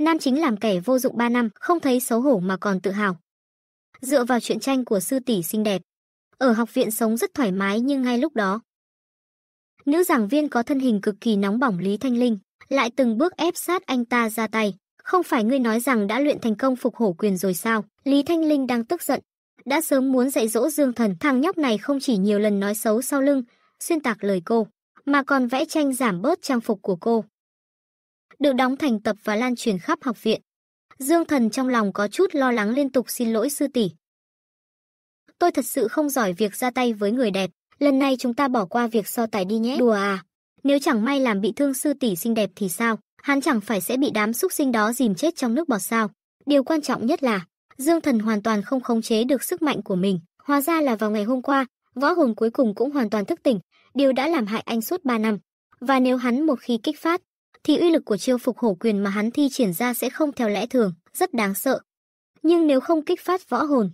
Nam chính làm kẻ vô dụng 3 năm, không thấy xấu hổ mà còn tự hào. Dựa vào chuyện tranh của sư tỷ xinh đẹp, ở học viện sống rất thoải mái nhưng ngay lúc đó, nữ giảng viên có thân hình cực kỳ nóng bỏng Lý Thanh Linh, lại từng bước ép sát anh ta ra tay. Không phải ngươi nói rằng đã luyện thành công phục hổ quyền rồi sao? Lý Thanh Linh đang tức giận, đã sớm muốn dạy dỗ Dương Thần, thằng nhóc này không chỉ nhiều lần nói xấu sau lưng, xuyên tạc lời cô, mà còn vẽ tranh giảm bớt trang phục của cô, được đóng thành tập và lan truyền khắp học viện. Dương Thần trong lòng có chút lo lắng liên tục xin lỗi sư tỷ. Tôi thật sự không giỏi việc ra tay với người đẹp, lần này chúng ta bỏ qua việc so tài đi nhé. Đùa à, nếu chẳng may làm bị thương sư tỷ xinh đẹp thì sao, hắn chẳng phải sẽ bị đám xúc sinh đó dìm chết trong nước bọt sao. Điều quan trọng nhất là, Dương Thần hoàn toàn không khống chế được sức mạnh của mình. Hóa ra là vào ngày hôm qua, võ hồn cuối cùng cũng hoàn toàn thức tỉnh, điều đã làm hại anh suốt 3 năm. Và nếu hắn một khi kích phát, thì uy lực của chiêu phục hổ quyền mà hắn thi triển ra sẽ không theo lẽ thường, rất đáng sợ. Nhưng nếu không kích phát võ hồn,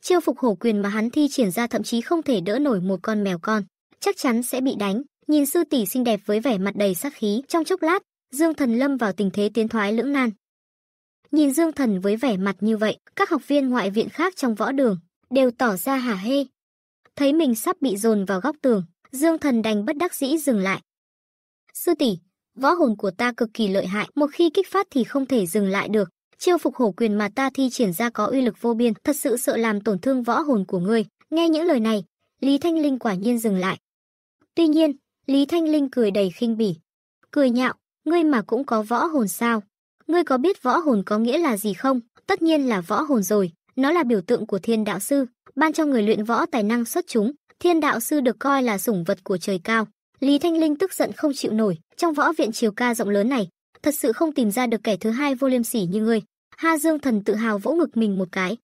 chiêu phục hổ quyền mà hắn thi triển ra thậm chí không thể đỡ nổi một con mèo con, chắc chắn sẽ bị đánh. Nhìn sư tỷ xinh đẹp với vẻ mặt đầy sắc khí, trong chốc lát, Dương Thần lâm vào tình thế tiến thoái lưỡng nan. Nhìn Dương Thần với vẻ mặt như vậy, các học viên ngoại viện khác trong võ đường đều tỏ ra hả hê. Thấy mình sắp bị dồn vào góc tường, Dương Thần đành bất đắc dĩ dừng lại. Sư tỷ, Võ hồn của ta cực kỳ lợi hại, một khi kích phát thì không thể dừng lại được. Chiêu phục hổ quyền mà ta thi triển ra có uy lực vô biên, thật sự sợ làm tổn thương võ hồn của ngươi. Nghe những lời này, Lý Thanh Linh quả nhiên dừng lại. Tuy nhiên, Lý Thanh Linh cười đầy khinh bỉ. Cười nhạo, ngươi mà cũng có võ hồn sao? Ngươi có biết võ hồn có nghĩa là gì không? Tất nhiên là võ hồn rồi, nó là biểu tượng của thiên đạo sư, ban cho người luyện võ tài năng xuất chúng. Thiên đạo sư được coi là sủng vật của trời cao. Lý Thanh Linh tức giận không chịu nổi, trong võ viện triều ca rộng lớn này, thật sự không tìm ra được kẻ thứ hai vô liêm sỉ như ngươi. Ha Dương Thần tự hào vỗ ngực mình một cái.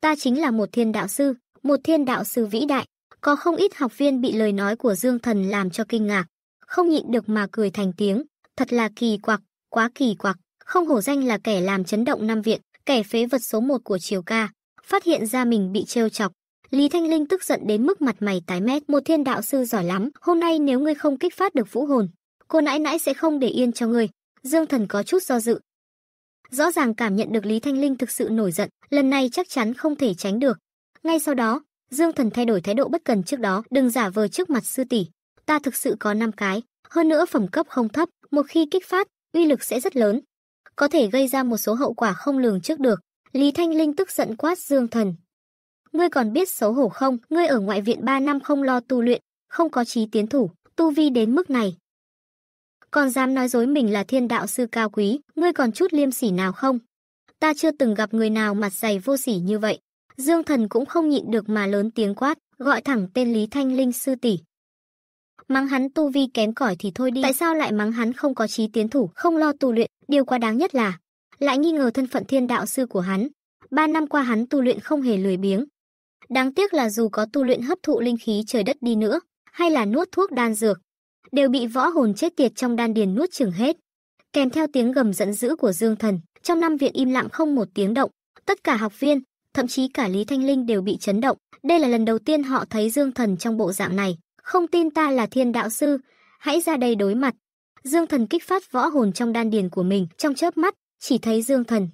Ta chính là một thiên đạo sư, một thiên đạo sư vĩ đại. Có không ít học viên bị lời nói của Dương Thần làm cho kinh ngạc, không nhịn được mà cười thành tiếng. Thật là kỳ quặc, quá kỳ quặc, không hổ danh là kẻ làm chấn động năm viện, kẻ phế vật số một của triều ca. Phát hiện ra mình bị trêu chọc, Lý Thanh Linh tức giận đến mức mặt mày tái mét. Một thiên đạo sư giỏi lắm, hôm nay nếu ngươi không kích phát được vũ hồn, cô nãi nãi sẽ không để yên cho ngươi. Dương Thần có chút do dự. Rõ ràng cảm nhận được Lý Thanh Linh thực sự nổi giận, lần này chắc chắn không thể tránh được. Ngay sau đó, Dương Thần thay đổi thái độ bất cần trước đó, đừng giả vờ trước mặt sư tỷ. Ta thực sự có 5 cái, hơn nữa phẩm cấp không thấp, một khi kích phát, uy lực sẽ rất lớn. Có thể gây ra một số hậu quả không lường trước được. Lý Thanh Linh tức giận quát Dương Thần, ngươi còn biết xấu hổ không, ngươi ở ngoại viện 3 năm không lo tu luyện, không có chí tiến thủ, tu vi đến mức này. Còn dám nói dối mình là thiên đạo sư cao quý, ngươi còn chút liêm sỉ nào không? Ta chưa từng gặp người nào mặt dày vô sỉ như vậy. Dương thần cũng không nhịn được mà lớn tiếng quát, gọi thẳng tên Lý Thanh Linh sư tỷ. Mắng hắn tu vi kém cỏi thì thôi đi, tại sao lại mắng hắn không có chí tiến thủ, không lo tu luyện, điều quá đáng nhất là lại nghi ngờ thân phận thiên đạo sư của hắn. Ba năm qua hắn tu luyện không hề lười biếng, Đáng tiếc là dù có tu luyện hấp thụ linh khí trời đất đi nữa, hay là nuốt thuốc đan dược, đều bị võ hồn chết tiệt trong đan điền nuốt chửng hết. Kèm theo tiếng gầm giận dữ của Dương Thần, trong năm viện im lặng không một tiếng động, tất cả học viên, thậm chí cả Lý Thanh Linh đều bị chấn động, đây là lần đầu tiên họ thấy Dương Thần trong bộ dạng này, không tin ta là thiên đạo sư, hãy ra đây đối mặt. Dương Thần kích phát võ hồn trong đan điền của mình, trong chớp mắt, chỉ thấy Dương Thần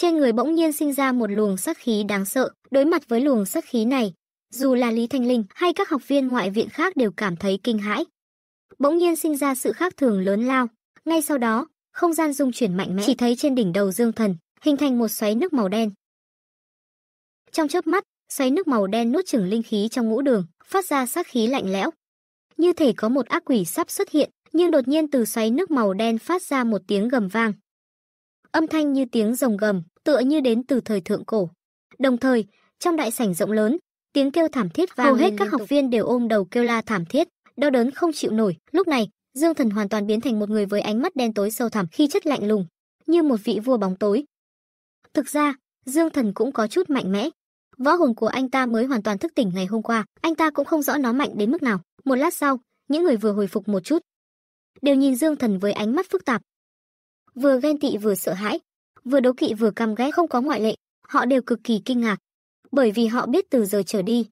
trên người bỗng nhiên sinh ra một luồng sát khí đáng sợ, đối mặt với luồng sát khí này, dù là Lý Thanh Linh hay các học viên ngoại viện khác đều cảm thấy kinh hãi. Bỗng nhiên sinh ra sự khác thường lớn lao, ngay sau đó, không gian dung chuyển mạnh mẽ, chỉ thấy trên đỉnh đầu Dương Thần hình thành một xoáy nước màu đen. Trong chớp mắt, xoáy nước màu đen nuốt chửng linh khí trong ngũ đường, phát ra sát khí lạnh lẽo. Như thể có một ác quỷ sắp xuất hiện, nhưng đột nhiên từ xoáy nước màu đen phát ra một tiếng gầm vang. Âm thanh như tiếng rồng gầm, tựa như đến từ thời thượng cổ. Đồng thời, trong đại sảnh rộng lớn, tiếng kêu thảm thiết vang hầu hết các học viên đều ôm đầu kêu la thảm thiết, đau đớn không chịu nổi. Lúc này, Dương Thần hoàn toàn biến thành một người với ánh mắt đen tối sâu thẳm khi chất lạnh lùng, như một vị vua bóng tối. Thực ra, Dương Thần cũng có chút mạnh mẽ. Võ hồn của anh ta mới hoàn toàn thức tỉnh ngày hôm qua, anh ta cũng không rõ nó mạnh đến mức nào. Một lát sau, những người vừa hồi phục một chút, đều nhìn Dương Thần với ánh mắt phức tạp. Vừa ghen tị vừa sợ hãi, vừa đấu kỵ vừa căm ghét không có ngoại lệ, họ đều cực kỳ kinh ngạc, bởi vì họ biết từ giờ trở đi.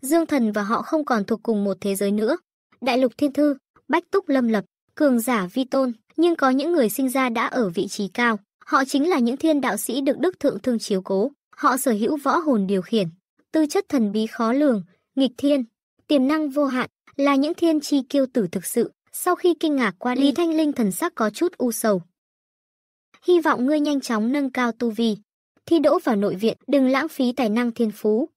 Dương Thần và họ không còn thuộc cùng một thế giới nữa. Đại lục thiên thư, bách túc lâm lập, cường giả vi tôn, nhưng có những người sinh ra đã ở vị trí cao. Họ chính là những thiên đạo sĩ được đức thượng thương chiếu cố. Họ sở hữu võ hồn điều khiển, tư chất thần bí khó lường, nghịch thiên, tiềm năng vô hạn, là những thiên chi kiêu tử thực sự. Sau khi kinh ngạc qua đi, Lý Thanh Linh thần sắc có chút u sầu hy vọng ngươi nhanh chóng nâng cao tu vi, thi đỗ vào nội viện, đừng lãng phí tài năng thiên phú.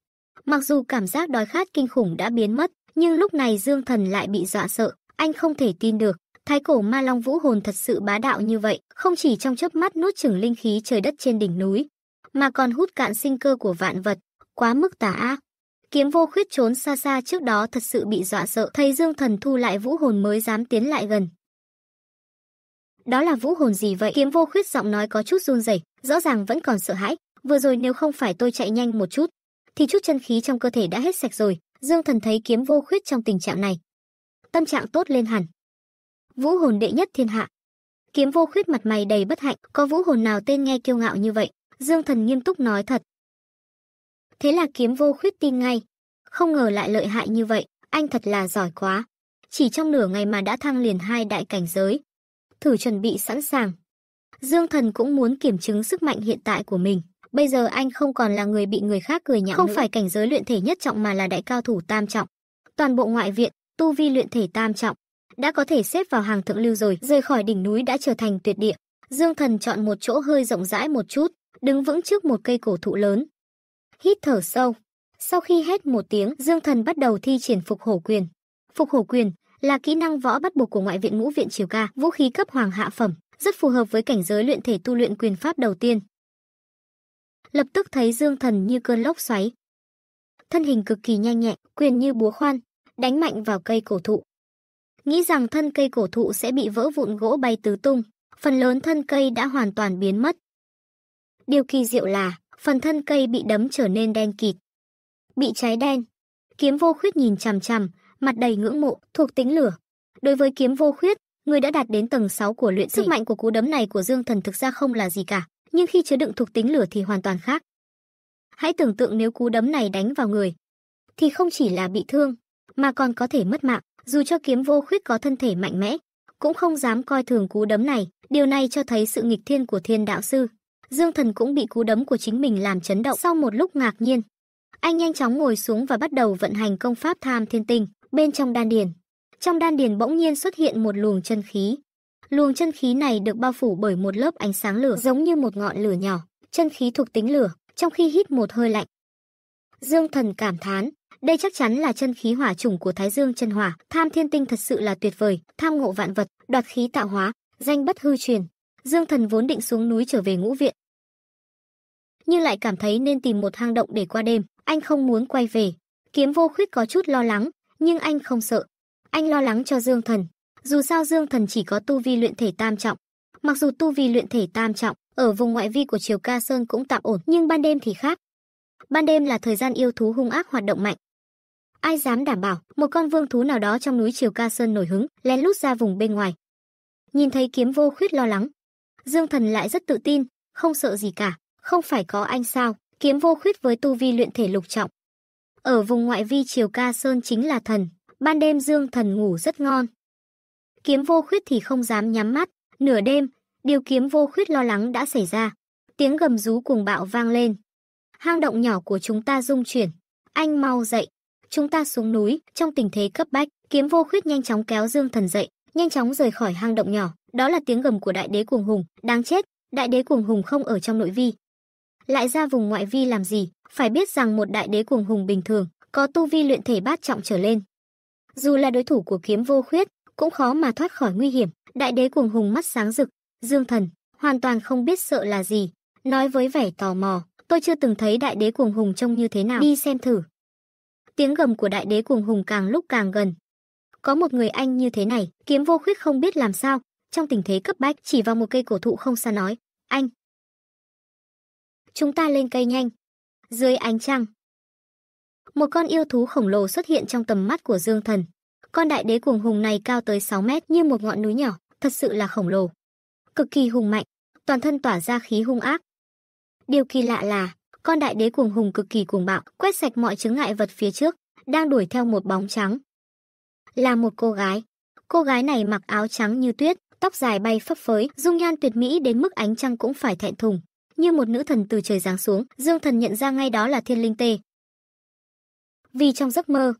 Mặc dù cảm giác đói khát kinh khủng đã biến mất, nhưng lúc này Dương Thần lại bị dọa sợ, anh không thể tin được, thái cổ ma long vũ hồn thật sự bá đạo như vậy, không chỉ trong chớp mắt nuốt chửng linh khí trời đất trên đỉnh núi, mà còn hút cạn sinh cơ của vạn vật, quá mức tà ác. Kiếm vô khuyết trốn xa xa trước đó thật sự bị dọa sợ, thấy Dương Thần thu lại vũ hồn mới dám tiến lại gần, đó là vũ hồn gì vậy kiếm vô khuyết giọng nói có chút run rẩy rõ ràng vẫn còn sợ hãi vừa rồi nếu không phải tôi chạy nhanh một chút thì chút chân khí trong cơ thể đã hết sạch rồi dương thần thấy kiếm vô khuyết trong tình trạng này tâm trạng tốt lên hẳn vũ hồn đệ nhất thiên hạ kiếm vô khuyết mặt mày đầy bất hạnh có vũ hồn nào tên nghe kiêu ngạo như vậy dương thần nghiêm túc nói thật thế là kiếm vô khuyết tin ngay không ngờ lại lợi hại như vậy anh thật là giỏi quá chỉ trong nửa ngày mà đã thăng liền hai đại cảnh giới thử chuẩn bị sẵn sàng. Dương Thần cũng muốn kiểm chứng sức mạnh hiện tại của mình. Bây giờ anh không còn là người bị người khác cười nhạo Không nữa. phải cảnh giới luyện thể nhất trọng mà là đại cao thủ tam trọng. Toàn bộ ngoại viện, tu vi luyện thể tam trọng. Đã có thể xếp vào hàng thượng lưu rồi, rời khỏi đỉnh núi đã trở thành tuyệt địa. Dương Thần chọn một chỗ hơi rộng rãi một chút, đứng vững trước một cây cổ thụ lớn. Hít thở sâu. Sau khi hét một tiếng, Dương Thần bắt đầu thi triển phục hổ quyền. Phục hổ quyền là kỹ năng võ bắt buộc của ngoại viện ngũ viện triều ca, vũ khí cấp hoàng hạ phẩm, rất phù hợp với cảnh giới luyện thể tu luyện quyền pháp đầu tiên. Lập tức thấy Dương Thần như cơn lốc xoáy, thân hình cực kỳ nhanh nhẹn, quyền như búa khoan, đánh mạnh vào cây cổ thụ. Nghĩ rằng thân cây cổ thụ sẽ bị vỡ vụn gỗ bay tứ tung, phần lớn thân cây đã hoàn toàn biến mất. Điều kỳ diệu là, phần thân cây bị đấm trở nên đen kịt. Bị cháy đen, kiếm vô khuyết nhìn chằm chằm, mặt đầy ngưỡng mộ, thuộc tính lửa. Đối với kiếm vô khuyết, người đã đạt đến tầng 6 của luyện sức mạnh của cú đấm này của Dương Thần thực ra không là gì cả, nhưng khi chứa đựng thuộc tính lửa thì hoàn toàn khác. Hãy tưởng tượng nếu cú đấm này đánh vào người, thì không chỉ là bị thương, mà còn có thể mất mạng, dù cho kiếm vô khuyết có thân thể mạnh mẽ, cũng không dám coi thường cú đấm này, điều này cho thấy sự nghịch thiên của Thiên đạo sư. Dương Thần cũng bị cú đấm của chính mình làm chấn động sau một lúc ngạc nhiên. Anh nhanh chóng ngồi xuống và bắt đầu vận hành công pháp Tham Thiên Tinh bên trong đan điền. Trong đan điền bỗng nhiên xuất hiện một luồng chân khí. Luồng chân khí này được bao phủ bởi một lớp ánh sáng lửa giống như một ngọn lửa nhỏ, chân khí thuộc tính lửa, trong khi hít một hơi lạnh. Dương Thần cảm thán, đây chắc chắn là chân khí hỏa chủng của Thái Dương chân hỏa, tham thiên tinh thật sự là tuyệt vời, tham ngộ vạn vật, đoạt khí tạo hóa, danh bất hư truyền. Dương Thần vốn định xuống núi trở về ngũ viện, nhưng lại cảm thấy nên tìm một hang động để qua đêm, anh không muốn quay về. Kiếm Vô Khuyết có chút lo lắng, nhưng anh không sợ. Anh lo lắng cho Dương Thần, dù sao Dương Thần chỉ có tu vi luyện thể tam trọng. Mặc dù tu vi luyện thể tam trọng ở vùng ngoại vi của Triều Ca Sơn cũng tạm ổn, nhưng ban đêm thì khác. Ban đêm là thời gian yêu thú hung ác hoạt động mạnh. Ai dám đảm bảo một con vương thú nào đó trong núi Triều Ca Sơn nổi hứng, lén lút ra vùng bên ngoài. Nhìn thấy Kiếm Vô Khuyết lo lắng, Dương Thần lại rất tự tin, không sợ gì cả, không phải có anh sao? Kiếm Vô Khuyết với tu vi luyện thể lục trọng, ở vùng ngoại vi Triều Ca Sơn chính là thần, ban đêm Dương Thần ngủ rất ngon. Kiếm vô khuyết thì không dám nhắm mắt, nửa đêm, điều kiếm vô khuyết lo lắng đã xảy ra. Tiếng gầm rú cuồng bạo vang lên. Hang động nhỏ của chúng ta rung chuyển. Anh mau dậy. Chúng ta xuống núi, trong tình thế cấp bách, kiếm vô khuyết nhanh chóng kéo Dương Thần dậy, nhanh chóng rời khỏi hang động nhỏ. Đó là tiếng gầm của đại đế cuồng hùng, đáng chết, đại đế cuồng hùng không ở trong nội vi. Lại ra vùng ngoại vi làm gì? Phải biết rằng một đại đế cuồng hùng bình thường có tu vi luyện thể bát trọng trở lên. Dù là đối thủ của kiếm vô khuyết, cũng khó mà thoát khỏi nguy hiểm. Đại đế cuồng hùng mắt sáng rực, dương thần, hoàn toàn không biết sợ là gì. Nói với vẻ tò mò, tôi chưa từng thấy đại đế cuồng hùng trông như thế nào. Đi xem thử. Tiếng gầm của đại đế cuồng hùng càng lúc càng gần. Có một người anh như thế này, kiếm vô khuyết không biết làm sao. Trong tình thế cấp bách, chỉ vào một cây cổ thụ không xa nói, anh. Chúng ta lên cây nhanh, dưới ánh trăng, một con yêu thú khổng lồ xuất hiện trong tầm mắt của Dương Thần. Con đại đế cuồng hùng này cao tới 6 mét như một ngọn núi nhỏ, thật sự là khổng lồ. Cực kỳ hùng mạnh, toàn thân tỏa ra khí hung ác. Điều kỳ lạ là, con đại đế cuồng hùng cực kỳ cuồng bạo, quét sạch mọi chướng ngại vật phía trước, đang đuổi theo một bóng trắng. Là một cô gái. Cô gái này mặc áo trắng như tuyết, tóc dài bay phấp phới, dung nhan tuyệt mỹ đến mức ánh trăng cũng phải thẹn thùng như một nữ thần từ trời giáng xuống, Dương Thần nhận ra ngay đó là Thiên Linh Tê. Vì trong giấc mơ,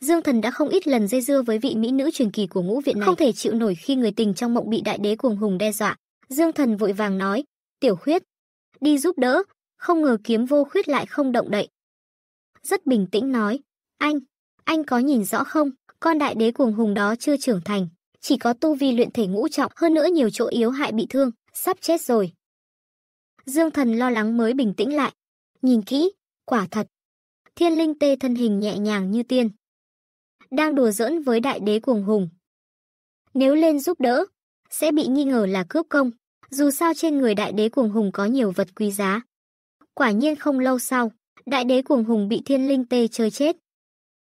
Dương Thần đã không ít lần dây dưa với vị mỹ nữ truyền kỳ của ngũ viện này, không thể chịu nổi khi người tình trong mộng bị đại đế cuồng hùng đe dọa. Dương Thần vội vàng nói, "Tiểu Khuyết, đi giúp đỡ." Không ngờ kiếm vô khuyết lại không động đậy. Rất bình tĩnh nói, "Anh, anh có nhìn rõ không? Con đại đế cuồng hùng đó chưa trưởng thành, chỉ có tu vi luyện thể ngũ trọng, hơn nữa nhiều chỗ yếu hại bị thương, sắp chết rồi." Dương Thần lo lắng mới bình tĩnh lại. Nhìn kỹ, quả thật. Thiên linh tê thân hình nhẹ nhàng như tiên. Đang đùa giỡn với đại đế cuồng hùng. Nếu lên giúp đỡ, sẽ bị nghi ngờ là cướp công. Dù sao trên người đại đế cuồng hùng có nhiều vật quý giá. Quả nhiên không lâu sau, đại đế cuồng hùng bị thiên linh tê chơi chết.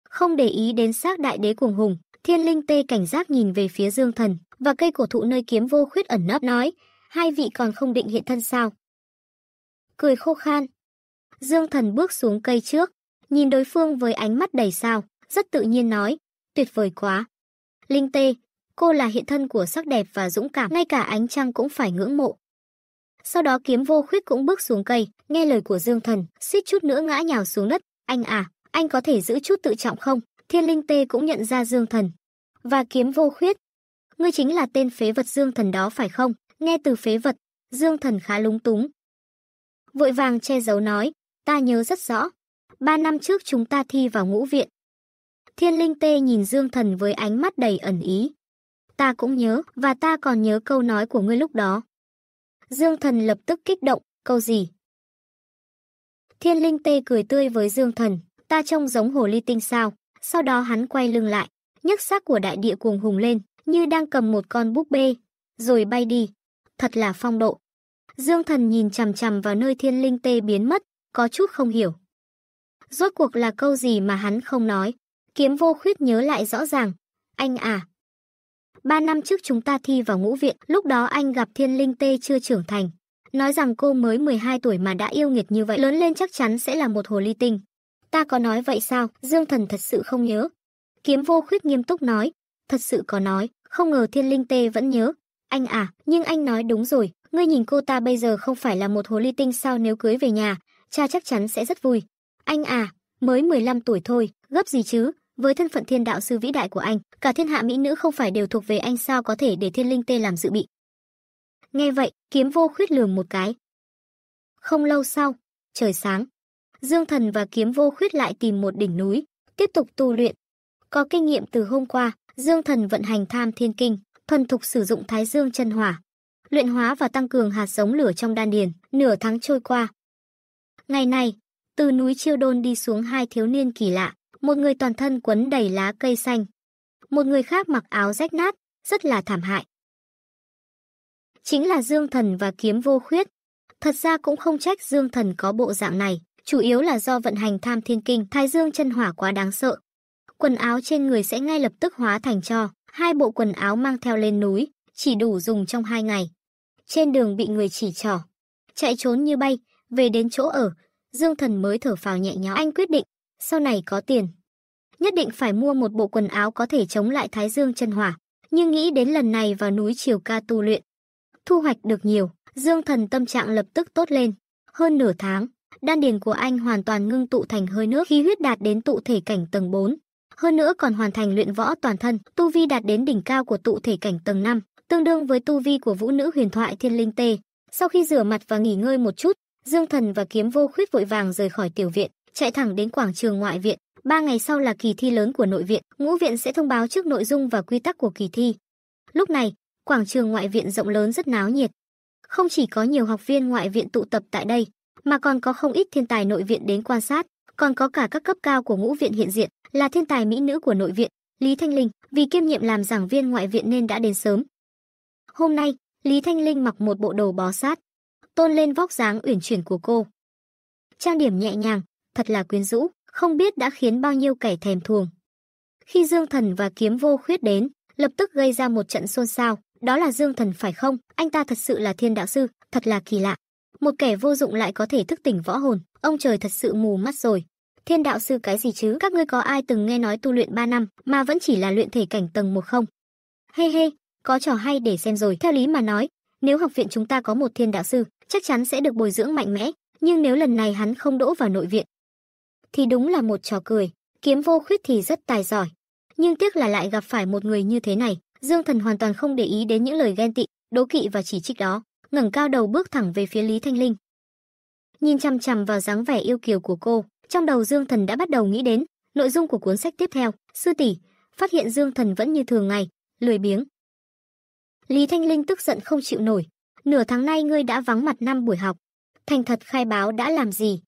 Không để ý đến xác đại đế cuồng hùng, thiên linh tê cảnh giác nhìn về phía dương thần và cây cổ thụ nơi kiếm vô khuyết ẩn nấp nói, hai vị còn không định hiện thân sao cười khô khan. Dương Thần bước xuống cây trước, nhìn đối phương với ánh mắt đầy sao, rất tự nhiên nói, tuyệt vời quá. Linh Tê, cô là hiện thân của sắc đẹp và dũng cảm, ngay cả ánh trăng cũng phải ngưỡng mộ. Sau đó kiếm vô khuyết cũng bước xuống cây, nghe lời của Dương Thần, suýt chút nữa ngã nhào xuống đất. Anh à, anh có thể giữ chút tự trọng không? Thiên Linh Tê cũng nhận ra Dương Thần. Và kiếm vô khuyết. Ngươi chính là tên phế vật Dương Thần đó phải không? Nghe từ phế vật, Dương Thần khá lúng túng, vội vàng che giấu nói, ta nhớ rất rõ. Ba năm trước chúng ta thi vào ngũ viện. Thiên linh tê nhìn Dương Thần với ánh mắt đầy ẩn ý. Ta cũng nhớ, và ta còn nhớ câu nói của ngươi lúc đó. Dương Thần lập tức kích động, câu gì? Thiên linh tê cười tươi với Dương Thần, ta trông giống hồ ly tinh sao. Sau đó hắn quay lưng lại, nhấc xác của đại địa cuồng hùng lên, như đang cầm một con búp bê, rồi bay đi. Thật là phong độ. Dương Thần nhìn chằm chằm vào nơi thiên linh tê biến mất, có chút không hiểu. Rốt cuộc là câu gì mà hắn không nói, kiếm vô khuyết nhớ lại rõ ràng. Anh à! Ba năm trước chúng ta thi vào ngũ viện, lúc đó anh gặp thiên linh tê chưa trưởng thành. Nói rằng cô mới 12 tuổi mà đã yêu nghiệt như vậy, lớn lên chắc chắn sẽ là một hồ ly tinh. Ta có nói vậy sao, Dương Thần thật sự không nhớ. Kiếm vô khuyết nghiêm túc nói, thật sự có nói, không ngờ thiên linh tê vẫn nhớ. Anh à, nhưng anh nói đúng rồi, Ngươi nhìn cô ta bây giờ không phải là một hồ ly tinh sao nếu cưới về nhà, cha chắc chắn sẽ rất vui. Anh à, mới 15 tuổi thôi, gấp gì chứ? Với thân phận thiên đạo sư vĩ đại của anh, cả thiên hạ mỹ nữ không phải đều thuộc về anh sao có thể để thiên linh tê làm dự bị. Nghe vậy, kiếm vô khuyết lường một cái. Không lâu sau, trời sáng, Dương Thần và kiếm vô khuyết lại tìm một đỉnh núi, tiếp tục tu luyện. Có kinh nghiệm từ hôm qua, Dương Thần vận hành tham thiên kinh, thuần thục sử dụng thái dương chân hỏa, luyện hóa và tăng cường hạt giống lửa trong đan điền, nửa tháng trôi qua. Ngày này, từ núi Chiêu Đôn đi xuống hai thiếu niên kỳ lạ, một người toàn thân quấn đầy lá cây xanh, một người khác mặc áo rách nát, rất là thảm hại. Chính là Dương Thần và Kiếm Vô Khuyết. Thật ra cũng không trách Dương Thần có bộ dạng này, chủ yếu là do vận hành tham thiên kinh thái dương chân hỏa quá đáng sợ. Quần áo trên người sẽ ngay lập tức hóa thành cho, hai bộ quần áo mang theo lên núi, chỉ đủ dùng trong hai ngày trên đường bị người chỉ trỏ. Chạy trốn như bay, về đến chỗ ở, Dương Thần mới thở phào nhẹ nhõm. Anh quyết định, sau này có tiền. Nhất định phải mua một bộ quần áo có thể chống lại Thái Dương chân hỏa. Nhưng nghĩ đến lần này vào núi Triều Ca tu luyện. Thu hoạch được nhiều, Dương Thần tâm trạng lập tức tốt lên. Hơn nửa tháng, đan điền của anh hoàn toàn ngưng tụ thành hơi nước khí huyết đạt đến tụ thể cảnh tầng 4. Hơn nữa còn hoàn thành luyện võ toàn thân, tu vi đạt đến đỉnh cao của tụ thể cảnh tầng 5, tương đương với tu vi của vũ nữ huyền thoại thiên linh tê. Sau khi rửa mặt và nghỉ ngơi một chút, Dương Thần và Kiếm Vô Khuyết vội vàng rời khỏi tiểu viện, chạy thẳng đến quảng trường ngoại viện. Ba ngày sau là kỳ thi lớn của nội viện, ngũ viện sẽ thông báo trước nội dung và quy tắc của kỳ thi. Lúc này, quảng trường ngoại viện rộng lớn rất náo nhiệt. Không chỉ có nhiều học viên ngoại viện tụ tập tại đây, mà còn có không ít thiên tài nội viện đến quan sát, còn có cả các cấp cao của ngũ viện hiện diện, là thiên tài mỹ nữ của nội viện, Lý Thanh Linh, vì kiêm nhiệm làm giảng viên ngoại viện nên đã đến sớm, Hôm nay, Lý Thanh Linh mặc một bộ đồ bó sát, tôn lên vóc dáng uyển chuyển của cô. Trang điểm nhẹ nhàng, thật là quyến rũ, không biết đã khiến bao nhiêu kẻ thèm thuồng. Khi Dương Thần và Kiếm Vô Khuyết đến, lập tức gây ra một trận xôn xao, đó là Dương Thần phải không? Anh ta thật sự là thiên đạo sư, thật là kỳ lạ. Một kẻ vô dụng lại có thể thức tỉnh võ hồn, ông trời thật sự mù mắt rồi. Thiên đạo sư cái gì chứ? Các ngươi có ai từng nghe nói tu luyện 3 năm mà vẫn chỉ là luyện thể cảnh tầng 1 không? Hê hey hê, hey, có trò hay để xem rồi. Theo lý mà nói, nếu học viện chúng ta có một thiên đạo sư, chắc chắn sẽ được bồi dưỡng mạnh mẽ, nhưng nếu lần này hắn không đỗ vào nội viện, thì đúng là một trò cười. Kiếm vô khuyết thì rất tài giỏi, nhưng tiếc là lại gặp phải một người như thế này. Dương Thần hoàn toàn không để ý đến những lời ghen tị, đố kỵ và chỉ trích đó, ngẩng cao đầu bước thẳng về phía Lý Thanh Linh. Nhìn chằm chằm vào dáng vẻ yêu kiều của cô, trong đầu Dương Thần đã bắt đầu nghĩ đến nội dung của cuốn sách tiếp theo, sư tỷ, phát hiện Dương Thần vẫn như thường ngày, lười biếng, Lý Thanh Linh tức giận không chịu nổi. Nửa tháng nay ngươi đã vắng mặt năm buổi học. Thành thật khai báo đã làm gì?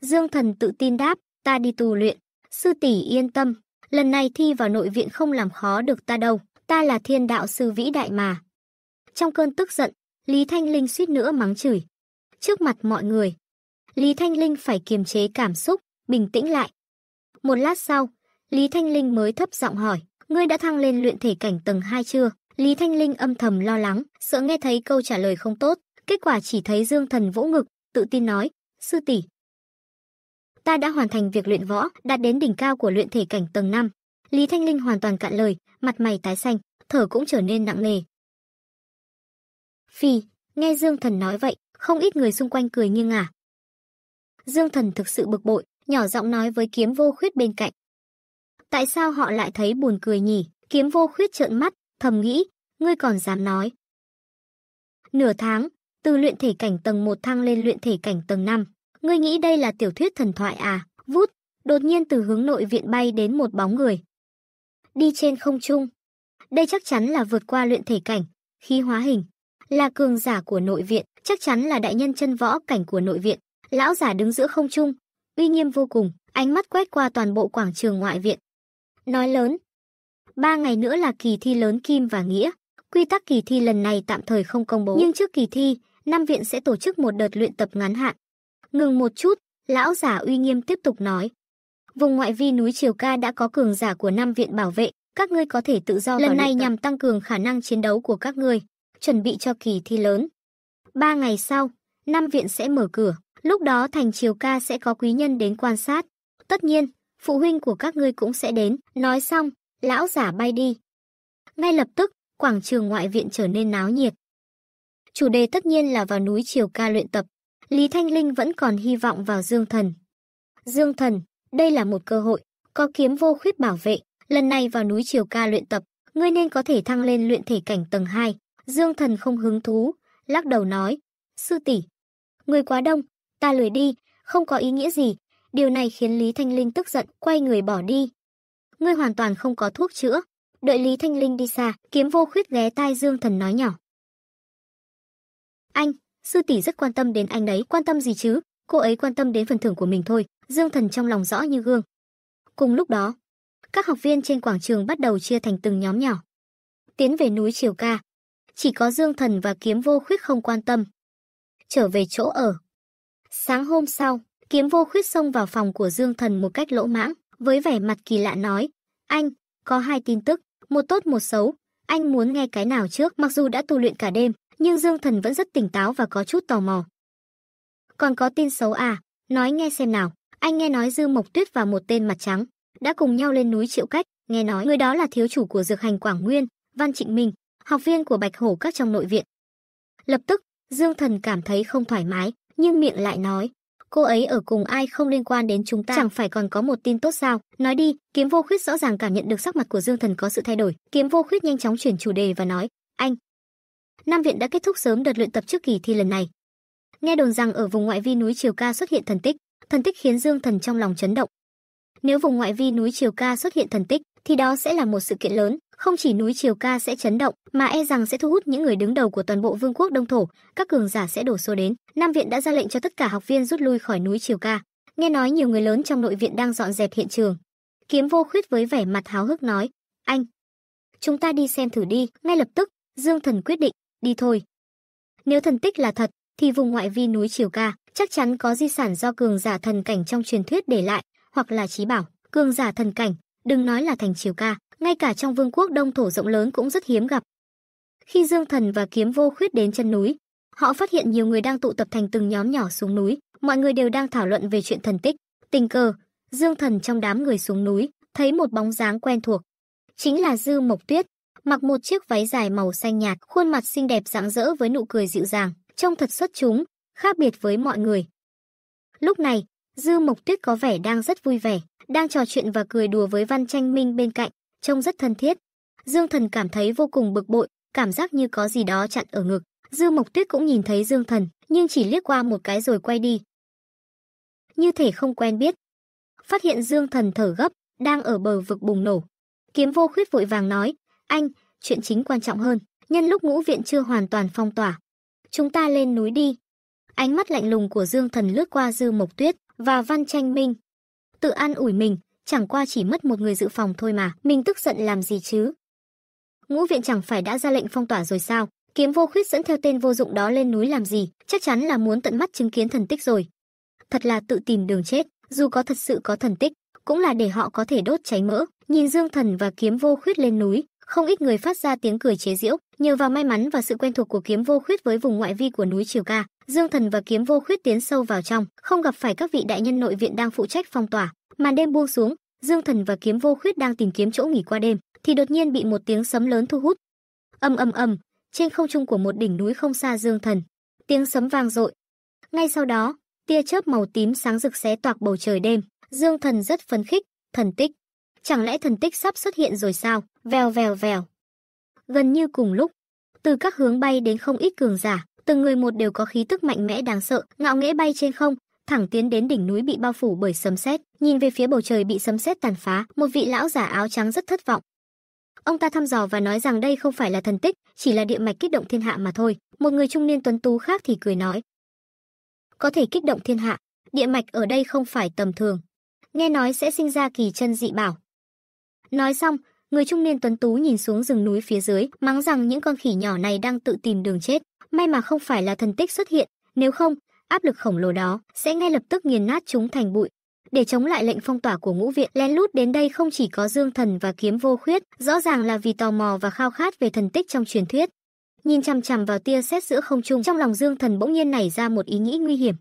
Dương Thần tự tin đáp, ta đi tù luyện. Sư tỷ yên tâm, lần này thi vào nội viện không làm khó được ta đâu. Ta là thiên đạo sư vĩ đại mà. Trong cơn tức giận, Lý Thanh Linh suýt nữa mắng chửi. Trước mặt mọi người, Lý Thanh Linh phải kiềm chế cảm xúc, bình tĩnh lại. Một lát sau, Lý Thanh Linh mới thấp giọng hỏi, ngươi đã thăng lên luyện thể cảnh tầng 2 chưa? Lý Thanh Linh âm thầm lo lắng, sợ nghe thấy câu trả lời không tốt, kết quả chỉ thấy Dương Thần vỗ ngực, tự tin nói, sư tỷ Ta đã hoàn thành việc luyện võ, đạt đến đỉnh cao của luyện thể cảnh tầng 5. Lý Thanh Linh hoàn toàn cạn lời, mặt mày tái xanh, thở cũng trở nên nặng nề. Phi, nghe Dương Thần nói vậy, không ít người xung quanh cười nghiêng ngả. Dương Thần thực sự bực bội, nhỏ giọng nói với kiếm vô khuyết bên cạnh. Tại sao họ lại thấy buồn cười nhỉ? Kiếm vô khuyết trợn mắt, thầm nghĩ, ngươi còn dám nói. Nửa tháng, từ luyện thể cảnh tầng 1 thăng lên luyện thể cảnh tầng 5, ngươi nghĩ đây là tiểu thuyết thần thoại à? Vút, đột nhiên từ hướng nội viện bay đến một bóng người. Đi trên không trung. Đây chắc chắn là vượt qua luyện thể cảnh, khí hóa hình, là cường giả của nội viện, chắc chắn là đại nhân chân võ cảnh của nội viện. Lão giả đứng giữa không trung, uy nghiêm vô cùng, ánh mắt quét qua toàn bộ quảng trường ngoại viện. Nói lớn, ba ngày nữa là kỳ thi lớn Kim và Nghĩa. Quy tắc kỳ thi lần này tạm thời không công bố. Nhưng trước kỳ thi, năm viện sẽ tổ chức một đợt luyện tập ngắn hạn. Ngừng một chút, lão giả uy nghiêm tiếp tục nói. Vùng ngoại vi núi Triều Ca đã có cường giả của năm viện bảo vệ, các ngươi có thể tự do Lần này nhằm tăng cường khả năng chiến đấu của các ngươi, chuẩn bị cho kỳ thi lớn. Ba ngày sau, năm viện sẽ mở cửa, lúc đó thành Triều Ca sẽ có quý nhân đến quan sát. Tất nhiên, phụ huynh của các ngươi cũng sẽ đến. Nói xong, lão giả bay đi. Ngay lập tức, quảng trường ngoại viện trở nên náo nhiệt. Chủ đề tất nhiên là vào núi chiều Ca luyện tập, Lý Thanh Linh vẫn còn hy vọng vào Dương Thần. Dương Thần, đây là một cơ hội, có kiếm vô khuyết bảo vệ, lần này vào núi chiều Ca luyện tập, ngươi nên có thể thăng lên luyện thể cảnh tầng 2. Dương Thần không hứng thú, lắc đầu nói, sư tỷ, người quá đông, ta lười đi, không có ý nghĩa gì. Điều này khiến Lý Thanh Linh tức giận quay người bỏ đi ngươi hoàn toàn không có thuốc chữa. Đợi Lý Thanh Linh đi xa, kiếm vô khuyết ghé tai Dương Thần nói nhỏ. Anh, sư tỷ rất quan tâm đến anh đấy, quan tâm gì chứ? Cô ấy quan tâm đến phần thưởng của mình thôi, Dương Thần trong lòng rõ như gương. Cùng lúc đó, các học viên trên quảng trường bắt đầu chia thành từng nhóm nhỏ. Tiến về núi Triều Ca, chỉ có Dương Thần và Kiếm Vô Khuyết không quan tâm. Trở về chỗ ở. Sáng hôm sau, Kiếm Vô Khuyết xông vào phòng của Dương Thần một cách lỗ mãng với vẻ mặt kỳ lạ nói, anh, có hai tin tức, một tốt một xấu, anh muốn nghe cái nào trước? Mặc dù đã tu luyện cả đêm, nhưng Dương Thần vẫn rất tỉnh táo và có chút tò mò. Còn có tin xấu à, nói nghe xem nào, anh nghe nói Dư Mộc Tuyết và một tên mặt trắng, đã cùng nhau lên núi triệu cách, nghe nói người đó là thiếu chủ của dược hành Quảng Nguyên, Văn Trịnh Minh, học viên của Bạch Hổ các trong nội viện. Lập tức, Dương Thần cảm thấy không thoải mái, nhưng miệng lại nói, cô ấy ở cùng ai không liên quan đến chúng ta chẳng phải còn có một tin tốt sao nói đi kiếm vô khuyết rõ ràng cảm nhận được sắc mặt của dương thần có sự thay đổi kiếm vô khuyết nhanh chóng chuyển chủ đề và nói anh nam viện đã kết thúc sớm đợt luyện tập trước kỳ thi lần này nghe đồn rằng ở vùng ngoại vi núi triều ca xuất hiện thần tích thần tích khiến dương thần trong lòng chấn động nếu vùng ngoại vi núi triều ca xuất hiện thần tích thì đó sẽ là một sự kiện lớn không chỉ núi Triều Ca sẽ chấn động, mà e rằng sẽ thu hút những người đứng đầu của toàn bộ vương quốc Đông thổ, các cường giả sẽ đổ xô đến. Nam viện đã ra lệnh cho tất cả học viên rút lui khỏi núi Triều Ca. Nghe nói nhiều người lớn trong nội viện đang dọn dẹp hiện trường. Kiếm Vô Khuyết với vẻ mặt háo hức nói: "Anh, chúng ta đi xem thử đi, ngay lập tức." Dương Thần quyết định, "Đi thôi." Nếu thần tích là thật, thì vùng ngoại vi núi Triều Ca chắc chắn có di sản do cường giả thần cảnh trong truyền thuyết để lại, hoặc là trí bảo, cường giả thần cảnh, đừng nói là thành Triều Ca, ngay cả trong vương quốc Đông Thổ rộng lớn cũng rất hiếm gặp. Khi Dương Thần và Kiếm Vô Khuyết đến chân núi, họ phát hiện nhiều người đang tụ tập thành từng nhóm nhỏ xuống núi, mọi người đều đang thảo luận về chuyện thần tích. Tình cờ, Dương Thần trong đám người xuống núi, thấy một bóng dáng quen thuộc. Chính là Dư Mộc Tuyết, mặc một chiếc váy dài màu xanh nhạt, khuôn mặt xinh đẹp rạng rỡ với nụ cười dịu dàng, trông thật xuất chúng, khác biệt với mọi người. Lúc này, Dư Mộc Tuyết có vẻ đang rất vui vẻ, đang trò chuyện và cười đùa với Văn Tranh Minh bên cạnh, trông rất thân thiết. Dương Thần cảm thấy vô cùng bực bội, cảm giác như có gì đó chặn ở ngực. Dư Mộc Tuyết cũng nhìn thấy Dương Thần, nhưng chỉ liếc qua một cái rồi quay đi. Như thể không quen biết. Phát hiện Dương Thần thở gấp, đang ở bờ vực bùng nổ. Kiếm vô khuyết vội vàng nói, anh, chuyện chính quan trọng hơn, nhân lúc ngũ viện chưa hoàn toàn phong tỏa. Chúng ta lên núi đi. Ánh mắt lạnh lùng của Dương Thần lướt qua Dư Mộc Tuyết và Văn Tranh Minh. Tự an ủi mình, chẳng qua chỉ mất một người dự phòng thôi mà, mình tức giận làm gì chứ? Ngũ viện chẳng phải đã ra lệnh phong tỏa rồi sao? Kiếm vô khuyết dẫn theo tên vô dụng đó lên núi làm gì, chắc chắn là muốn tận mắt chứng kiến thần tích rồi. Thật là tự tìm đường chết, dù có thật sự có thần tích, cũng là để họ có thể đốt cháy mỡ. Nhìn Dương Thần và Kiếm Vô Khuyết lên núi, không ít người phát ra tiếng cười chế giễu, nhờ vào may mắn và sự quen thuộc của Kiếm Vô Khuyết với vùng ngoại vi của núi Triều Ca, Dương Thần và Kiếm Vô Khuyết tiến sâu vào trong, không gặp phải các vị đại nhân nội viện đang phụ trách phong tỏa, Màn đêm buông xuống, Dương Thần và Kiếm Vô Khuyết đang tìm kiếm chỗ nghỉ qua đêm, thì đột nhiên bị một tiếng sấm lớn thu hút. Ầm ầm ầm, trên không trung của một đỉnh núi không xa Dương Thần, tiếng sấm vang dội. Ngay sau đó, tia chớp màu tím sáng rực xé toạc bầu trời đêm, Dương Thần rất phấn khích, thần tích. Chẳng lẽ thần tích sắp xuất hiện rồi sao? Vèo vèo vèo. Gần như cùng lúc, từ các hướng bay đến không ít cường giả, từng người một đều có khí tức mạnh mẽ đáng sợ, ngạo nghễ bay trên không, thẳng tiến đến đỉnh núi bị bao phủ bởi sấm sét, nhìn về phía bầu trời bị sấm sét tàn phá, một vị lão giả áo trắng rất thất vọng. Ông ta thăm dò và nói rằng đây không phải là thần tích, chỉ là địa mạch kích động thiên hạ mà thôi. Một người trung niên tuấn tú khác thì cười nói: "Có thể kích động thiên hạ, địa mạch ở đây không phải tầm thường, nghe nói sẽ sinh ra kỳ chân dị bảo." Nói xong, người trung niên tuấn tú nhìn xuống rừng núi phía dưới, mắng rằng những con khỉ nhỏ này đang tự tìm đường chết, may mà không phải là thần tích xuất hiện, nếu không, áp lực khổng lồ đó sẽ ngay lập tức nghiền nát chúng thành bụi. Để chống lại lệnh phong tỏa của ngũ viện, lén lút đến đây không chỉ có Dương Thần và Kiếm Vô Khuyết, rõ ràng là vì tò mò và khao khát về thần tích trong truyền thuyết. Nhìn chằm chằm vào tia sét giữa không trung, trong lòng Dương Thần bỗng nhiên nảy ra một ý nghĩ nguy hiểm.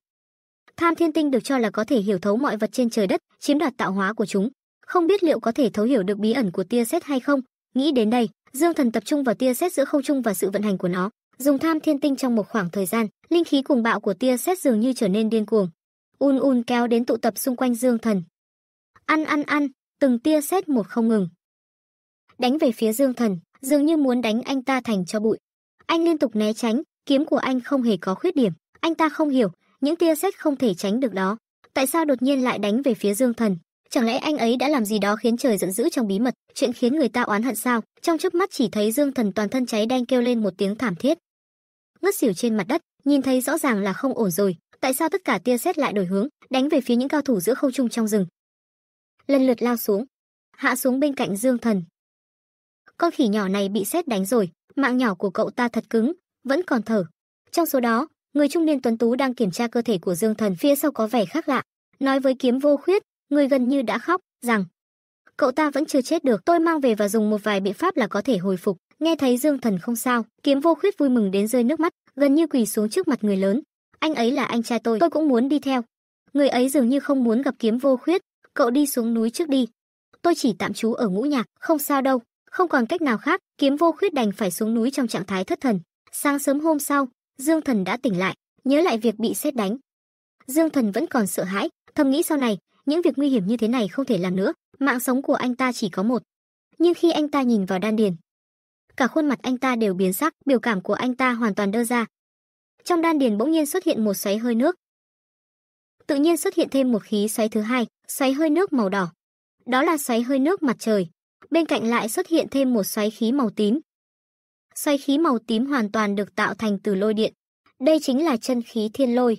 Tham Thiên Tinh được cho là có thể hiểu thấu mọi vật trên trời đất, chiếm đoạt tạo hóa của chúng. Không biết liệu có thể thấu hiểu được bí ẩn của tia sét hay không. Nghĩ đến đây, Dương Thần tập trung vào tia sét giữa không trung và sự vận hành của nó, dùng Tham Thiên Tinh trong một khoảng thời gian, Linh khí cuồng bạo của tia sét dường như trở nên điên cuồng, un un kéo đến tụ tập xung quanh Dương Thần. Ăn ăn ăn, từng tia sét một không ngừng. Đánh về phía Dương Thần, dường như muốn đánh anh ta thành cho bụi. Anh liên tục né tránh, kiếm của anh không hề có khuyết điểm, anh ta không hiểu, những tia sét không thể tránh được đó, tại sao đột nhiên lại đánh về phía Dương Thần? Chẳng lẽ anh ấy đã làm gì đó khiến trời giận dữ trong bí mật, chuyện khiến người ta oán hận sao? Trong chớp mắt chỉ thấy Dương Thần toàn thân cháy đen kêu lên một tiếng thảm thiết, ngất xỉu trên mặt đất, Nhìn thấy rõ ràng là không ổn rồi, tại sao tất cả tia sét lại đổi hướng, đánh về phía những cao thủ giữa không trung trong rừng? Lần lượt lao xuống, hạ xuống bên cạnh Dương Thần. Con khỉ nhỏ này bị sét đánh rồi, mạng nhỏ của cậu ta thật cứng, vẫn còn thở. Trong số đó, người trung niên tuấn tú đang kiểm tra cơ thể của Dương Thần phía sau có vẻ khác lạ, nói với Kiếm Vô Khuyết, người gần như đã khóc, rằng: "Cậu ta vẫn chưa chết được, tôi mang về và dùng một vài biện pháp là có thể hồi phục." Nghe thấy Dương Thần không sao, Kiếm Vô Khuyết vui mừng đến rơi nước mắt, gần như quỳ xuống trước mặt người lớn. Anh ấy là anh trai tôi, tôi cũng muốn đi theo. Người ấy dường như không muốn gặp kiếm vô khuyết, cậu đi xuống núi trước đi. Tôi chỉ tạm trú ở ngũ nhạc, không sao đâu, không còn cách nào khác, kiếm vô khuyết đành phải xuống núi trong trạng thái thất thần. Sáng sớm hôm sau, Dương Thần đã tỉnh lại, nhớ lại việc bị xét đánh. Dương Thần vẫn còn sợ hãi, thầm nghĩ sau này, những việc nguy hiểm như thế này không thể làm nữa, mạng sống của anh ta chỉ có một. Nhưng khi anh ta nhìn vào đan điền, cả khuôn mặt anh ta đều biến sắc, biểu cảm của anh ta hoàn toàn đơ ra. Trong đan điền bỗng nhiên xuất hiện một xoáy hơi nước. Tự nhiên xuất hiện thêm một khí xoáy thứ hai, xoáy hơi nước màu đỏ. Đó là xoáy hơi nước mặt trời. Bên cạnh lại xuất hiện thêm một xoáy khí màu tím. Xoáy khí màu tím hoàn toàn được tạo thành từ lôi điện. Đây chính là chân khí thiên lôi.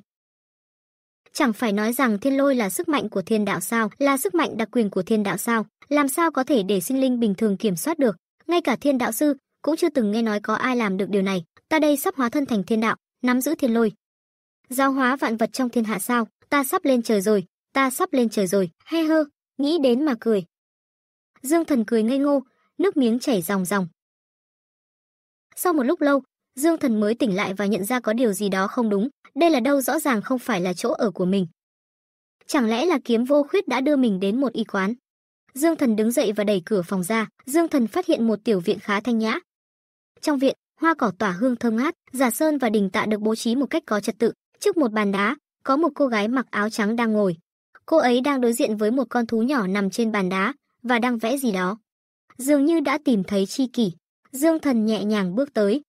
Chẳng phải nói rằng thiên lôi là sức mạnh của thiên đạo sao, là sức mạnh đặc quyền của thiên đạo sao, làm sao có thể để sinh linh bình thường kiểm soát được ngay cả thiên đạo sư, cũng chưa từng nghe nói có ai làm được điều này, ta đây sắp hóa thân thành thiên đạo, nắm giữ thiên lôi. giao hóa vạn vật trong thiên hạ sao, ta sắp lên trời rồi, ta sắp lên trời rồi, he hơ, nghĩ đến mà cười. Dương Thần cười ngây ngô, nước miếng chảy ròng ròng. Sau một lúc lâu, Dương Thần mới tỉnh lại và nhận ra có điều gì đó không đúng, đây là đâu rõ ràng không phải là chỗ ở của mình. Chẳng lẽ là kiếm vô khuyết đã đưa mình đến một y quán? Dương Thần đứng dậy và đẩy cửa phòng ra, Dương Thần phát hiện một tiểu viện khá thanh nhã, trong viện, hoa cỏ tỏa hương thơm ngát, giả sơn và đình tạ được bố trí một cách có trật tự. Trước một bàn đá, có một cô gái mặc áo trắng đang ngồi. Cô ấy đang đối diện với một con thú nhỏ nằm trên bàn đá và đang vẽ gì đó. Dường như đã tìm thấy chi kỷ, Dương Thần nhẹ nhàng bước tới.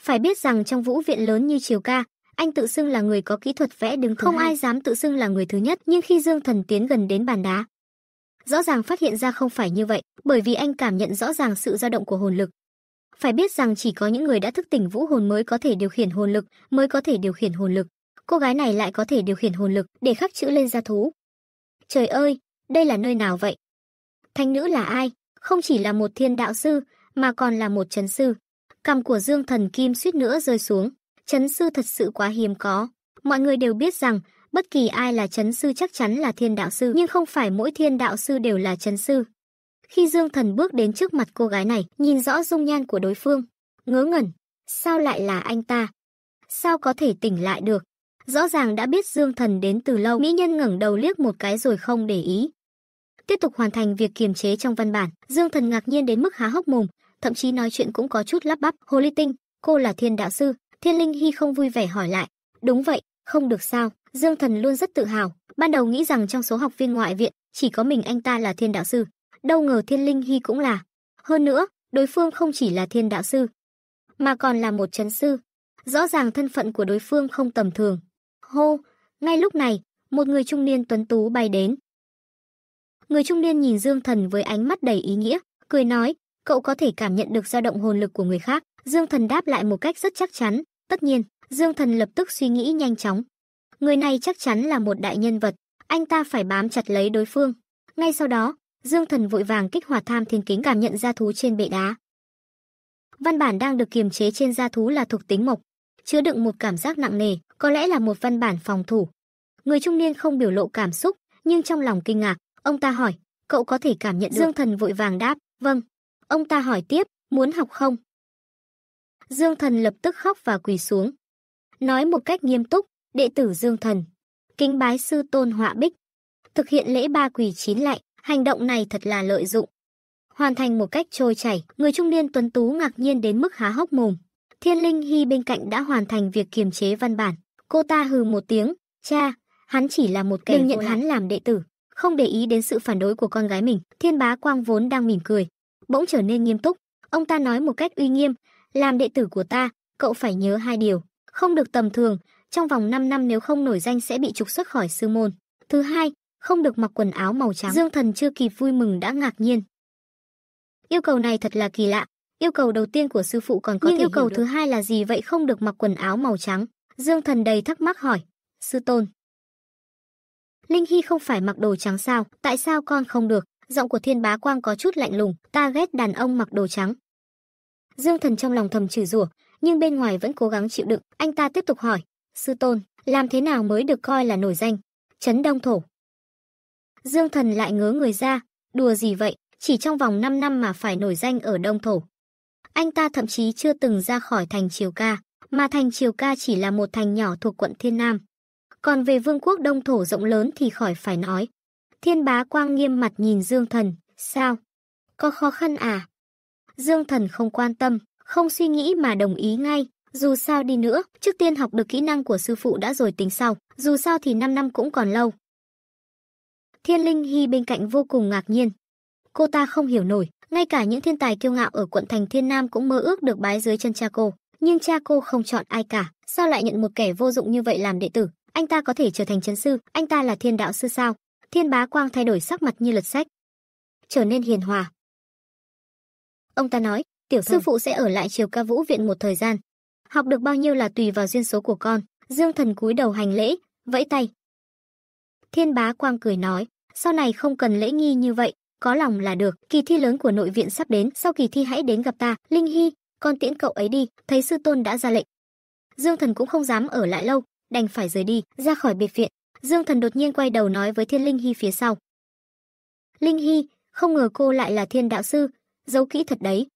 Phải biết rằng trong vũ viện lớn như Triều Ca, anh tự xưng là người có kỹ thuật vẽ đứng thứ Không hai. ai dám tự xưng là người thứ nhất, nhưng khi Dương Thần tiến gần đến bàn đá, rõ ràng phát hiện ra không phải như vậy, bởi vì anh cảm nhận rõ ràng sự dao động của hồn lực, phải biết rằng chỉ có những người đã thức tỉnh vũ hồn mới có thể điều khiển hồn lực, mới có thể điều khiển hồn lực. Cô gái này lại có thể điều khiển hồn lực để khắc chữ lên gia thú. Trời ơi, đây là nơi nào vậy? thanh nữ là ai? Không chỉ là một thiên đạo sư, mà còn là một chấn sư. cầm của Dương Thần Kim suýt nữa rơi xuống. Chấn sư thật sự quá hiếm có. Mọi người đều biết rằng, bất kỳ ai là chấn sư chắc chắn là thiên đạo sư, nhưng không phải mỗi thiên đạo sư đều là chấn sư. Khi Dương Thần bước đến trước mặt cô gái này, nhìn rõ dung nhan của đối phương, ngớ ngẩn, sao lại là anh ta? Sao có thể tỉnh lại được? Rõ ràng đã biết Dương Thần đến từ lâu, mỹ nhân ngẩng đầu liếc một cái rồi không để ý. Tiếp tục hoàn thành việc kiềm chế trong văn bản, Dương Thần ngạc nhiên đến mức há hốc mồm, thậm chí nói chuyện cũng có chút lắp bắp, "Hồ Ly Tinh, cô là thiên đạo sư?" Thiên Linh Hy không vui vẻ hỏi lại, "Đúng vậy, không được sao?" Dương Thần luôn rất tự hào, ban đầu nghĩ rằng trong số học viên ngoại viện, chỉ có mình anh ta là thiên đạo sư, đâu ngờ Thiên Linh Hy cũng là. Hơn nữa, đối phương không chỉ là thiên đạo sư, mà còn là một chấn sư. Rõ ràng thân phận của đối phương không tầm thường. Hô, ngay lúc này, một người trung niên tuấn tú bay đến. Người trung niên nhìn Dương Thần với ánh mắt đầy ý nghĩa, cười nói, cậu có thể cảm nhận được dao động hồn lực của người khác. Dương Thần đáp lại một cách rất chắc chắn, tất nhiên, Dương Thần lập tức suy nghĩ nhanh chóng. Người này chắc chắn là một đại nhân vật, anh ta phải bám chặt lấy đối phương. Ngay sau đó, Dương Thần vội vàng kích hoạt tham thiên kính cảm nhận ra thú trên bệ đá. Văn bản đang được kiềm chế trên da thú là thuộc tính mộc, chứa đựng một cảm giác nặng nề, có lẽ là một văn bản phòng thủ. Người trung niên không biểu lộ cảm xúc, nhưng trong lòng kinh ngạc, ông ta hỏi, cậu có thể cảm nhận được. Dương Thần vội vàng đáp, vâng. Ông ta hỏi tiếp, muốn học không? Dương Thần lập tức khóc và quỳ xuống. Nói một cách nghiêm túc, đệ tử Dương Thần. Kính bái sư tôn họa bích. Thực hiện lễ ba quỳ chín lạy, hành động này thật là lợi dụng. Hoàn thành một cách trôi chảy, người trung niên tuấn tú ngạc nhiên đến mức há hốc mồm. Thiên Linh Hy bên cạnh đã hoàn thành việc kiềm chế văn bản. Cô ta hừ một tiếng, cha, hắn chỉ là một kẻ nhận hắn làm đệ tử. Không để ý đến sự phản đối của con gái mình, thiên bá quang vốn đang mỉm cười. Bỗng trở nên nghiêm túc, ông ta nói một cách uy nghiêm, làm đệ tử của ta, cậu phải nhớ hai điều. Không được tầm thường, trong vòng 5 năm nếu không nổi danh sẽ bị trục xuất khỏi sư môn. Thứ hai, không được mặc quần áo màu trắng. Dương Thần chưa kịp vui mừng đã ngạc nhiên. Yêu cầu này thật là kỳ lạ, yêu cầu đầu tiên của sư phụ còn có Nhưng thể yêu cầu được. thứ hai là gì vậy không được mặc quần áo màu trắng? Dương Thần đầy thắc mắc hỏi, "Sư tôn, Linh Hy không phải mặc đồ trắng sao, tại sao con không được? Giọng của Thiên Bá Quang có chút lạnh lùng, ta ghét đàn ông mặc đồ trắng. Dương Thần trong lòng thầm chửi rủa, nhưng bên ngoài vẫn cố gắng chịu đựng, anh ta tiếp tục hỏi, "Sư tôn, làm thế nào mới được coi là nổi danh? Trấn Đông thổ, Dương Thần lại ngớ người ra, đùa gì vậy, chỉ trong vòng 5 năm mà phải nổi danh ở Đông Thổ. Anh ta thậm chí chưa từng ra khỏi thành Triều Ca, mà thành Triều Ca chỉ là một thành nhỏ thuộc quận Thiên Nam. Còn về vương quốc Đông Thổ rộng lớn thì khỏi phải nói. Thiên bá quang nghiêm mặt nhìn Dương Thần, sao? Có khó khăn à? Dương Thần không quan tâm, không suy nghĩ mà đồng ý ngay. Dù sao đi nữa, trước tiên học được kỹ năng của sư phụ đã rồi tính sau, dù sao thì 5 năm cũng còn lâu. Thiên Linh Hy bên cạnh vô cùng ngạc nhiên. Cô ta không hiểu nổi, ngay cả những thiên tài kiêu ngạo ở quận thành Thiên Nam cũng mơ ước được bái dưới chân cha cô, nhưng cha cô không chọn ai cả, sao lại nhận một kẻ vô dụng như vậy làm đệ tử? Anh ta có thể trở thành chấn sư, anh ta là thiên đạo sư sao? Thiên Bá Quang thay đổi sắc mặt như lật sách, trở nên hiền hòa. Ông ta nói, "Tiểu sư vâng. phụ sẽ ở lại Triều Ca Vũ viện một thời gian, học được bao nhiêu là tùy vào duyên số của con." Dương Thần cúi đầu hành lễ, vẫy tay. Thiên Bá Quang cười nói, sau này không cần lễ nghi như vậy có lòng là được kỳ thi lớn của nội viện sắp đến sau kỳ thi hãy đến gặp ta linh hy con tiễn cậu ấy đi thấy sư tôn đã ra lệnh dương thần cũng không dám ở lại lâu đành phải rời đi ra khỏi biệt viện dương thần đột nhiên quay đầu nói với thiên linh hy phía sau linh hy không ngờ cô lại là thiên đạo sư giấu kỹ thật đấy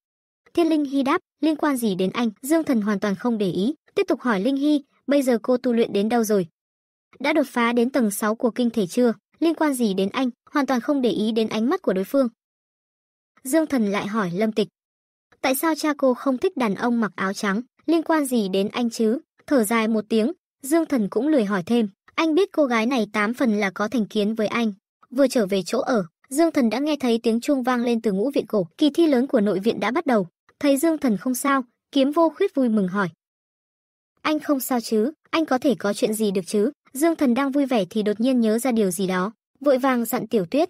thiên linh hy đáp liên quan gì đến anh dương thần hoàn toàn không để ý tiếp tục hỏi linh hy bây giờ cô tu luyện đến đâu rồi đã đột phá đến tầng 6 của kinh thể chưa liên quan gì đến anh, hoàn toàn không để ý đến ánh mắt của đối phương. Dương Thần lại hỏi Lâm Tịch. Tại sao cha cô không thích đàn ông mặc áo trắng, liên quan gì đến anh chứ? Thở dài một tiếng, Dương Thần cũng lười hỏi thêm. Anh biết cô gái này tám phần là có thành kiến với anh. Vừa trở về chỗ ở, Dương Thần đã nghe thấy tiếng chuông vang lên từ ngũ viện cổ. Kỳ thi lớn của nội viện đã bắt đầu. Thấy Dương Thần không sao, kiếm vô khuyết vui mừng hỏi. Anh không sao chứ, anh có thể có chuyện gì được chứ? Dương Thần đang vui vẻ thì đột nhiên nhớ ra điều gì đó, vội vàng dặn Tiểu Tuyết.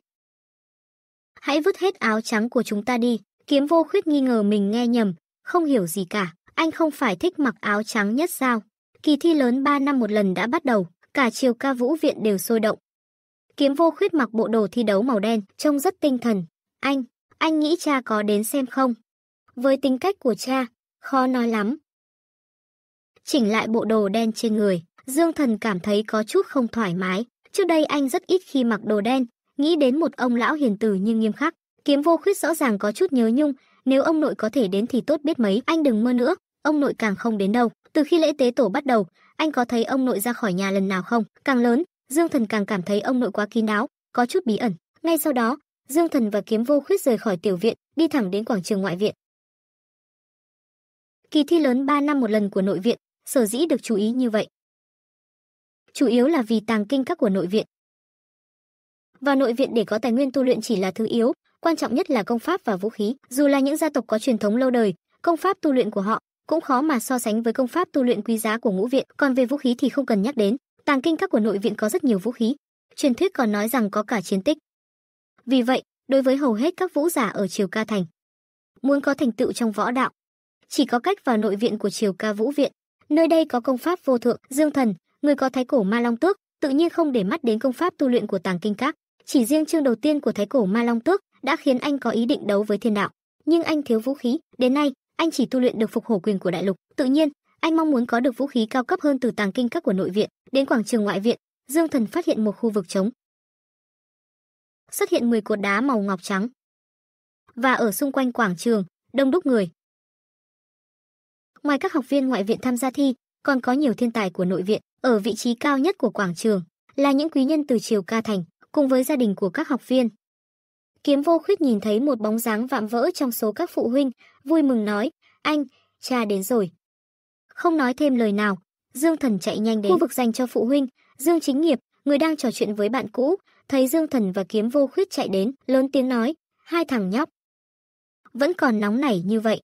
Hãy vứt hết áo trắng của chúng ta đi, kiếm vô khuyết nghi ngờ mình nghe nhầm, không hiểu gì cả, anh không phải thích mặc áo trắng nhất sao. Kỳ thi lớn 3 năm một lần đã bắt đầu, cả chiều ca vũ viện đều sôi động. Kiếm vô khuyết mặc bộ đồ thi đấu màu đen, trông rất tinh thần. Anh, anh nghĩ cha có đến xem không? Với tính cách của cha, khó nói lắm. Chỉnh lại bộ đồ đen trên người, Dương Thần cảm thấy có chút không thoải mái. Trước đây anh rất ít khi mặc đồ đen, nghĩ đến một ông lão hiền từ nhưng nghiêm khắc. Kiếm vô khuyết rõ ràng có chút nhớ nhung, nếu ông nội có thể đến thì tốt biết mấy, anh đừng mơ nữa, ông nội càng không đến đâu. Từ khi lễ tế tổ bắt đầu, anh có thấy ông nội ra khỏi nhà lần nào không? Càng lớn, Dương Thần càng cảm thấy ông nội quá kín đáo, có chút bí ẩn. Ngay sau đó, Dương Thần và Kiếm Vô Khuyết rời khỏi tiểu viện, đi thẳng đến quảng trường ngoại viện. Kỳ thi lớn 3 năm một lần của nội viện, sở dĩ được chú ý như vậy, chủ yếu là vì tàng kinh các của nội viện. Vào nội viện để có tài nguyên tu luyện chỉ là thứ yếu, quan trọng nhất là công pháp và vũ khí. Dù là những gia tộc có truyền thống lâu đời, công pháp tu luyện của họ cũng khó mà so sánh với công pháp tu luyện quý giá của ngũ viện. Còn về vũ khí thì không cần nhắc đến, tàng kinh các của nội viện có rất nhiều vũ khí. Truyền thuyết còn nói rằng có cả chiến tích. Vì vậy, đối với hầu hết các vũ giả ở Triều Ca Thành, muốn có thành tựu trong võ đạo, chỉ có cách vào nội viện của Triều Ca Vũ Viện. Nơi đây có công pháp vô thượng, dương thần, người có thái cổ ma long tước, tự nhiên không để mắt đến công pháp tu luyện của Tàng Kinh Các, chỉ riêng chương đầu tiên của thái cổ ma long tước đã khiến anh có ý định đấu với thiên đạo, nhưng anh thiếu vũ khí, đến nay anh chỉ tu luyện được phục hổ quyền của đại lục, tự nhiên anh mong muốn có được vũ khí cao cấp hơn từ Tàng Kinh Các của nội viện đến quảng trường ngoại viện, Dương Thần phát hiện một khu vực trống. Xuất hiện 10 cột đá màu ngọc trắng. Và ở xung quanh quảng trường, đông đúc người. Ngoài các học viên ngoại viện tham gia thi, còn có nhiều thiên tài của nội viện ở vị trí cao nhất của quảng trường, là những quý nhân từ triều ca thành, cùng với gia đình của các học viên. Kiếm vô khuyết nhìn thấy một bóng dáng vạm vỡ trong số các phụ huynh, vui mừng nói, anh, cha đến rồi. Không nói thêm lời nào, Dương Thần chạy nhanh đến khu vực dành cho phụ huynh, Dương Chính Nghiệp, người đang trò chuyện với bạn cũ, thấy Dương Thần và Kiếm Vô Khuyết chạy đến, lớn tiếng nói, hai thằng nhóc. Vẫn còn nóng nảy như vậy.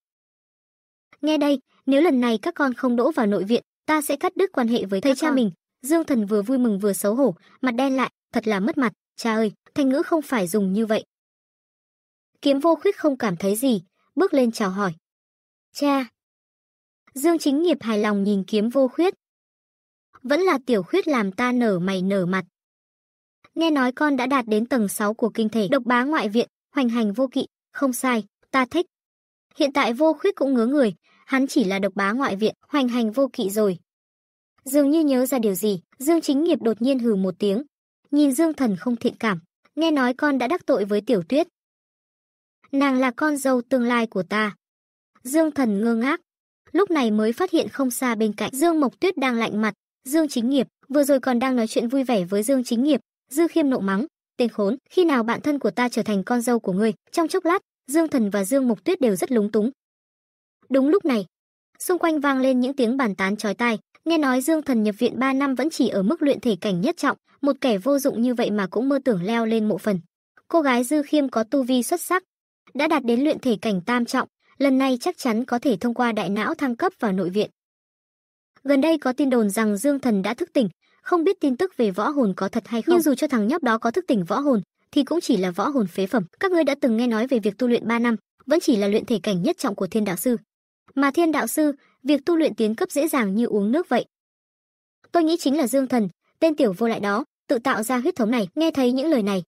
Nghe đây, nếu lần này các con không đỗ vào nội viện, ta sẽ cắt đứt quan hệ với thấy cha con. mình dương thần vừa vui mừng vừa xấu hổ mặt đen lại thật là mất mặt cha ơi thanh ngữ không phải dùng như vậy kiếm vô khuyết không cảm thấy gì bước lên chào hỏi cha dương chính nghiệp hài lòng nhìn kiếm vô khuyết vẫn là tiểu khuyết làm ta nở mày nở mặt nghe nói con đã đạt đến tầng sáu của kinh thể độc bá ngoại viện hoành hành vô kỵ không sai ta thích hiện tại vô khuyết cũng ngứa người hắn chỉ là độc bá ngoại viện, hoành hành vô kỵ rồi. Dường như nhớ ra điều gì, Dương Chính Nghiệp đột nhiên hừ một tiếng. Nhìn Dương Thần không thiện cảm, nghe nói con đã đắc tội với Tiểu Tuyết. Nàng là con dâu tương lai của ta. Dương Thần ngơ ngác, lúc này mới phát hiện không xa bên cạnh Dương Mộc Tuyết đang lạnh mặt, Dương Chính Nghiệp vừa rồi còn đang nói chuyện vui vẻ với Dương Chính Nghiệp, Dư Khiêm nộ mắng, tên khốn, khi nào bạn thân của ta trở thành con dâu của ngươi? Trong chốc lát, Dương Thần và Dương Mộc Tuyết đều rất lúng túng, Đúng lúc này, xung quanh vang lên những tiếng bàn tán chói tai, nghe nói Dương Thần nhập viện 3 năm vẫn chỉ ở mức luyện thể cảnh nhất trọng, một kẻ vô dụng như vậy mà cũng mơ tưởng leo lên mộ phần. Cô gái Dư Khiêm có tu vi xuất sắc, đã đạt đến luyện thể cảnh tam trọng, lần này chắc chắn có thể thông qua đại não thăng cấp vào nội viện. Gần đây có tin đồn rằng Dương Thần đã thức tỉnh, không biết tin tức về võ hồn có thật hay không. Nhưng dù cho thằng nhóc đó có thức tỉnh võ hồn, thì cũng chỉ là võ hồn phế phẩm. Các ngươi đã từng nghe nói về việc tu luyện 3 năm, vẫn chỉ là luyện thể cảnh nhất trọng của Thiên đạo sư. Mà thiên đạo sư, việc tu luyện tiến cấp dễ dàng như uống nước vậy. Tôi nghĩ chính là Dương Thần, tên tiểu vô lại đó, tự tạo ra huyết thống này, nghe thấy những lời này.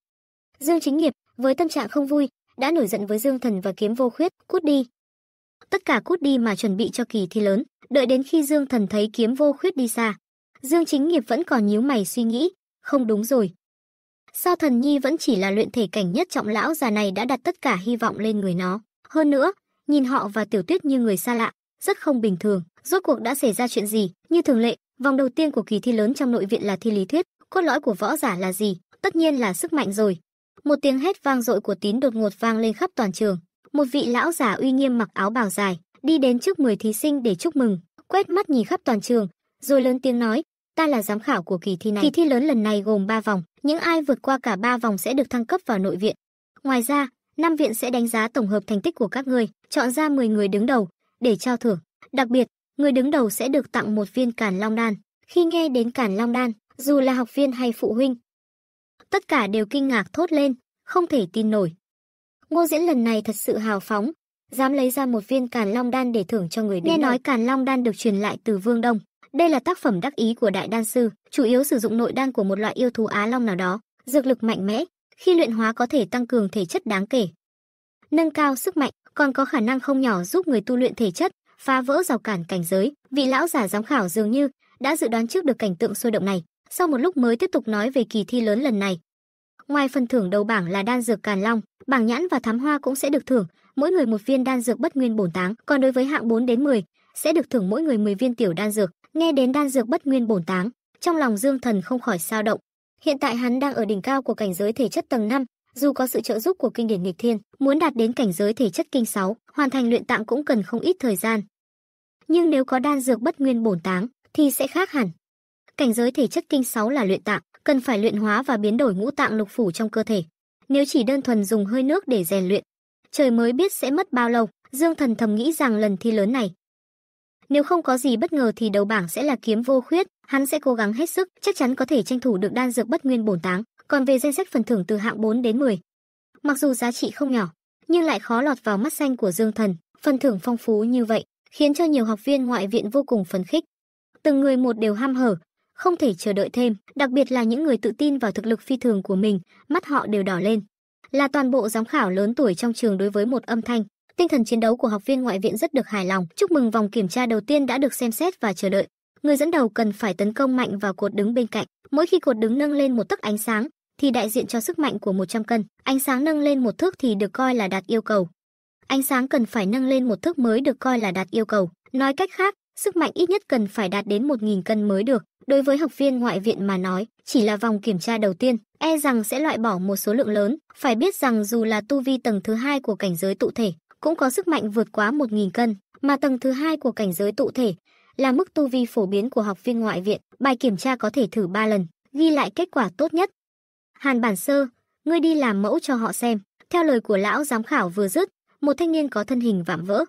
Dương Chính Nghiệp, với tâm trạng không vui, đã nổi giận với Dương Thần và kiếm vô khuyết, cút đi. Tất cả cút đi mà chuẩn bị cho kỳ thi lớn, đợi đến khi Dương Thần thấy kiếm vô khuyết đi xa. Dương Chính Nghiệp vẫn còn nhíu mày suy nghĩ, không đúng rồi. Sao thần nhi vẫn chỉ là luyện thể cảnh nhất trọng lão già này đã đặt tất cả hy vọng lên người nó. Hơn nữa, nhìn họ và Tiểu Tuyết như người xa lạ, rất không bình thường. Rốt cuộc đã xảy ra chuyện gì? Như thường lệ, vòng đầu tiên của kỳ thi lớn trong nội viện là thi lý thuyết, cốt lõi của võ giả là gì? Tất nhiên là sức mạnh rồi. Một tiếng hét vang dội của Tín đột ngột vang lên khắp toàn trường. Một vị lão giả uy nghiêm mặc áo bào dài, đi đến trước 10 thí sinh để chúc mừng, quét mắt nhìn khắp toàn trường, rồi lớn tiếng nói: "Ta là giám khảo của kỳ thi này. Kỳ thi lớn lần này gồm 3 vòng, những ai vượt qua cả 3 vòng sẽ được thăng cấp vào nội viện. Ngoài ra, năm viện sẽ đánh giá tổng hợp thành tích của các người, chọn ra 10 người đứng đầu để trao thưởng. Đặc biệt, người đứng đầu sẽ được tặng một viên càn Long đan. Khi nghe đến càn Long đan, dù là học viên hay phụ huynh, tất cả đều kinh ngạc thốt lên, không thể tin nổi. Ngô Diễn lần này thật sự hào phóng, dám lấy ra một viên Càn Long đan để thưởng cho người đứng đầu. Nghe nói Càn Long đan được truyền lại từ Vương Đông, đây là tác phẩm đắc ý của đại đan sư, chủ yếu sử dụng nội đan của một loại yêu thú Á Long nào đó, dược lực mạnh mẽ, khi luyện hóa có thể tăng cường thể chất đáng kể. Nâng cao sức mạnh còn có khả năng không nhỏ giúp người tu luyện thể chất, phá vỡ rào cản cảnh giới. Vị lão giả giám khảo dường như đã dự đoán trước được cảnh tượng sôi động này, sau một lúc mới tiếp tục nói về kỳ thi lớn lần này. Ngoài phần thưởng đầu bảng là đan dược Càn Long, bảng nhãn và thám hoa cũng sẽ được thưởng, mỗi người một viên đan dược bất nguyên bổn táng, còn đối với hạng 4 đến 10 sẽ được thưởng mỗi người 10 viên tiểu đan dược. Nghe đến đan dược bất nguyên bổn táng, trong lòng Dương Thần không khỏi sao động, Hiện tại hắn đang ở đỉnh cao của cảnh giới thể chất tầng 5, dù có sự trợ giúp của kinh điển nghịch thiên, muốn đạt đến cảnh giới thể chất kinh 6, hoàn thành luyện tạng cũng cần không ít thời gian. Nhưng nếu có đan dược bất nguyên bổn táng thì sẽ khác hẳn. Cảnh giới thể chất kinh 6 là luyện tạng, cần phải luyện hóa và biến đổi ngũ tạng lục phủ trong cơ thể. Nếu chỉ đơn thuần dùng hơi nước để rèn luyện, trời mới biết sẽ mất bao lâu. Dương Thần thầm nghĩ rằng lần thi lớn này, nếu không có gì bất ngờ thì đầu bảng sẽ là kiếm vô khuyết, hắn sẽ cố gắng hết sức, chắc chắn có thể tranh thủ được đan dược bất nguyên bổn táng, còn về danh sách phần thưởng từ hạng 4 đến 10. Mặc dù giá trị không nhỏ, nhưng lại khó lọt vào mắt xanh của Dương Thần, phần thưởng phong phú như vậy, khiến cho nhiều học viên ngoại viện vô cùng phấn khích. Từng người một đều ham hở, không thể chờ đợi thêm, đặc biệt là những người tự tin vào thực lực phi thường của mình, mắt họ đều đỏ lên. Là toàn bộ giám khảo lớn tuổi trong trường đối với một âm thanh, tinh thần chiến đấu của học viên ngoại viện rất được hài lòng chúc mừng vòng kiểm tra đầu tiên đã được xem xét và chờ đợi người dẫn đầu cần phải tấn công mạnh vào cột đứng bên cạnh mỗi khi cột đứng nâng lên một tấc ánh sáng thì đại diện cho sức mạnh của 100 cân ánh sáng nâng lên một thước thì được coi là đạt yêu cầu ánh sáng cần phải nâng lên một thước mới được coi là đạt yêu cầu nói cách khác sức mạnh ít nhất cần phải đạt đến 1.000 cân mới được đối với học viên ngoại viện mà nói chỉ là vòng kiểm tra đầu tiên e rằng sẽ loại bỏ một số lượng lớn phải biết rằng dù là tu vi tầng thứ hai của cảnh giới tụ thể cũng có sức mạnh vượt quá 1.000 cân, mà tầng thứ hai của cảnh giới tụ thể là mức tu vi phổ biến của học viên ngoại viện, bài kiểm tra có thể thử 3 lần, ghi lại kết quả tốt nhất. Hàn Bản Sơ, ngươi đi làm mẫu cho họ xem. Theo lời của lão giám khảo vừa dứt, một thanh niên có thân hình vạm vỡ,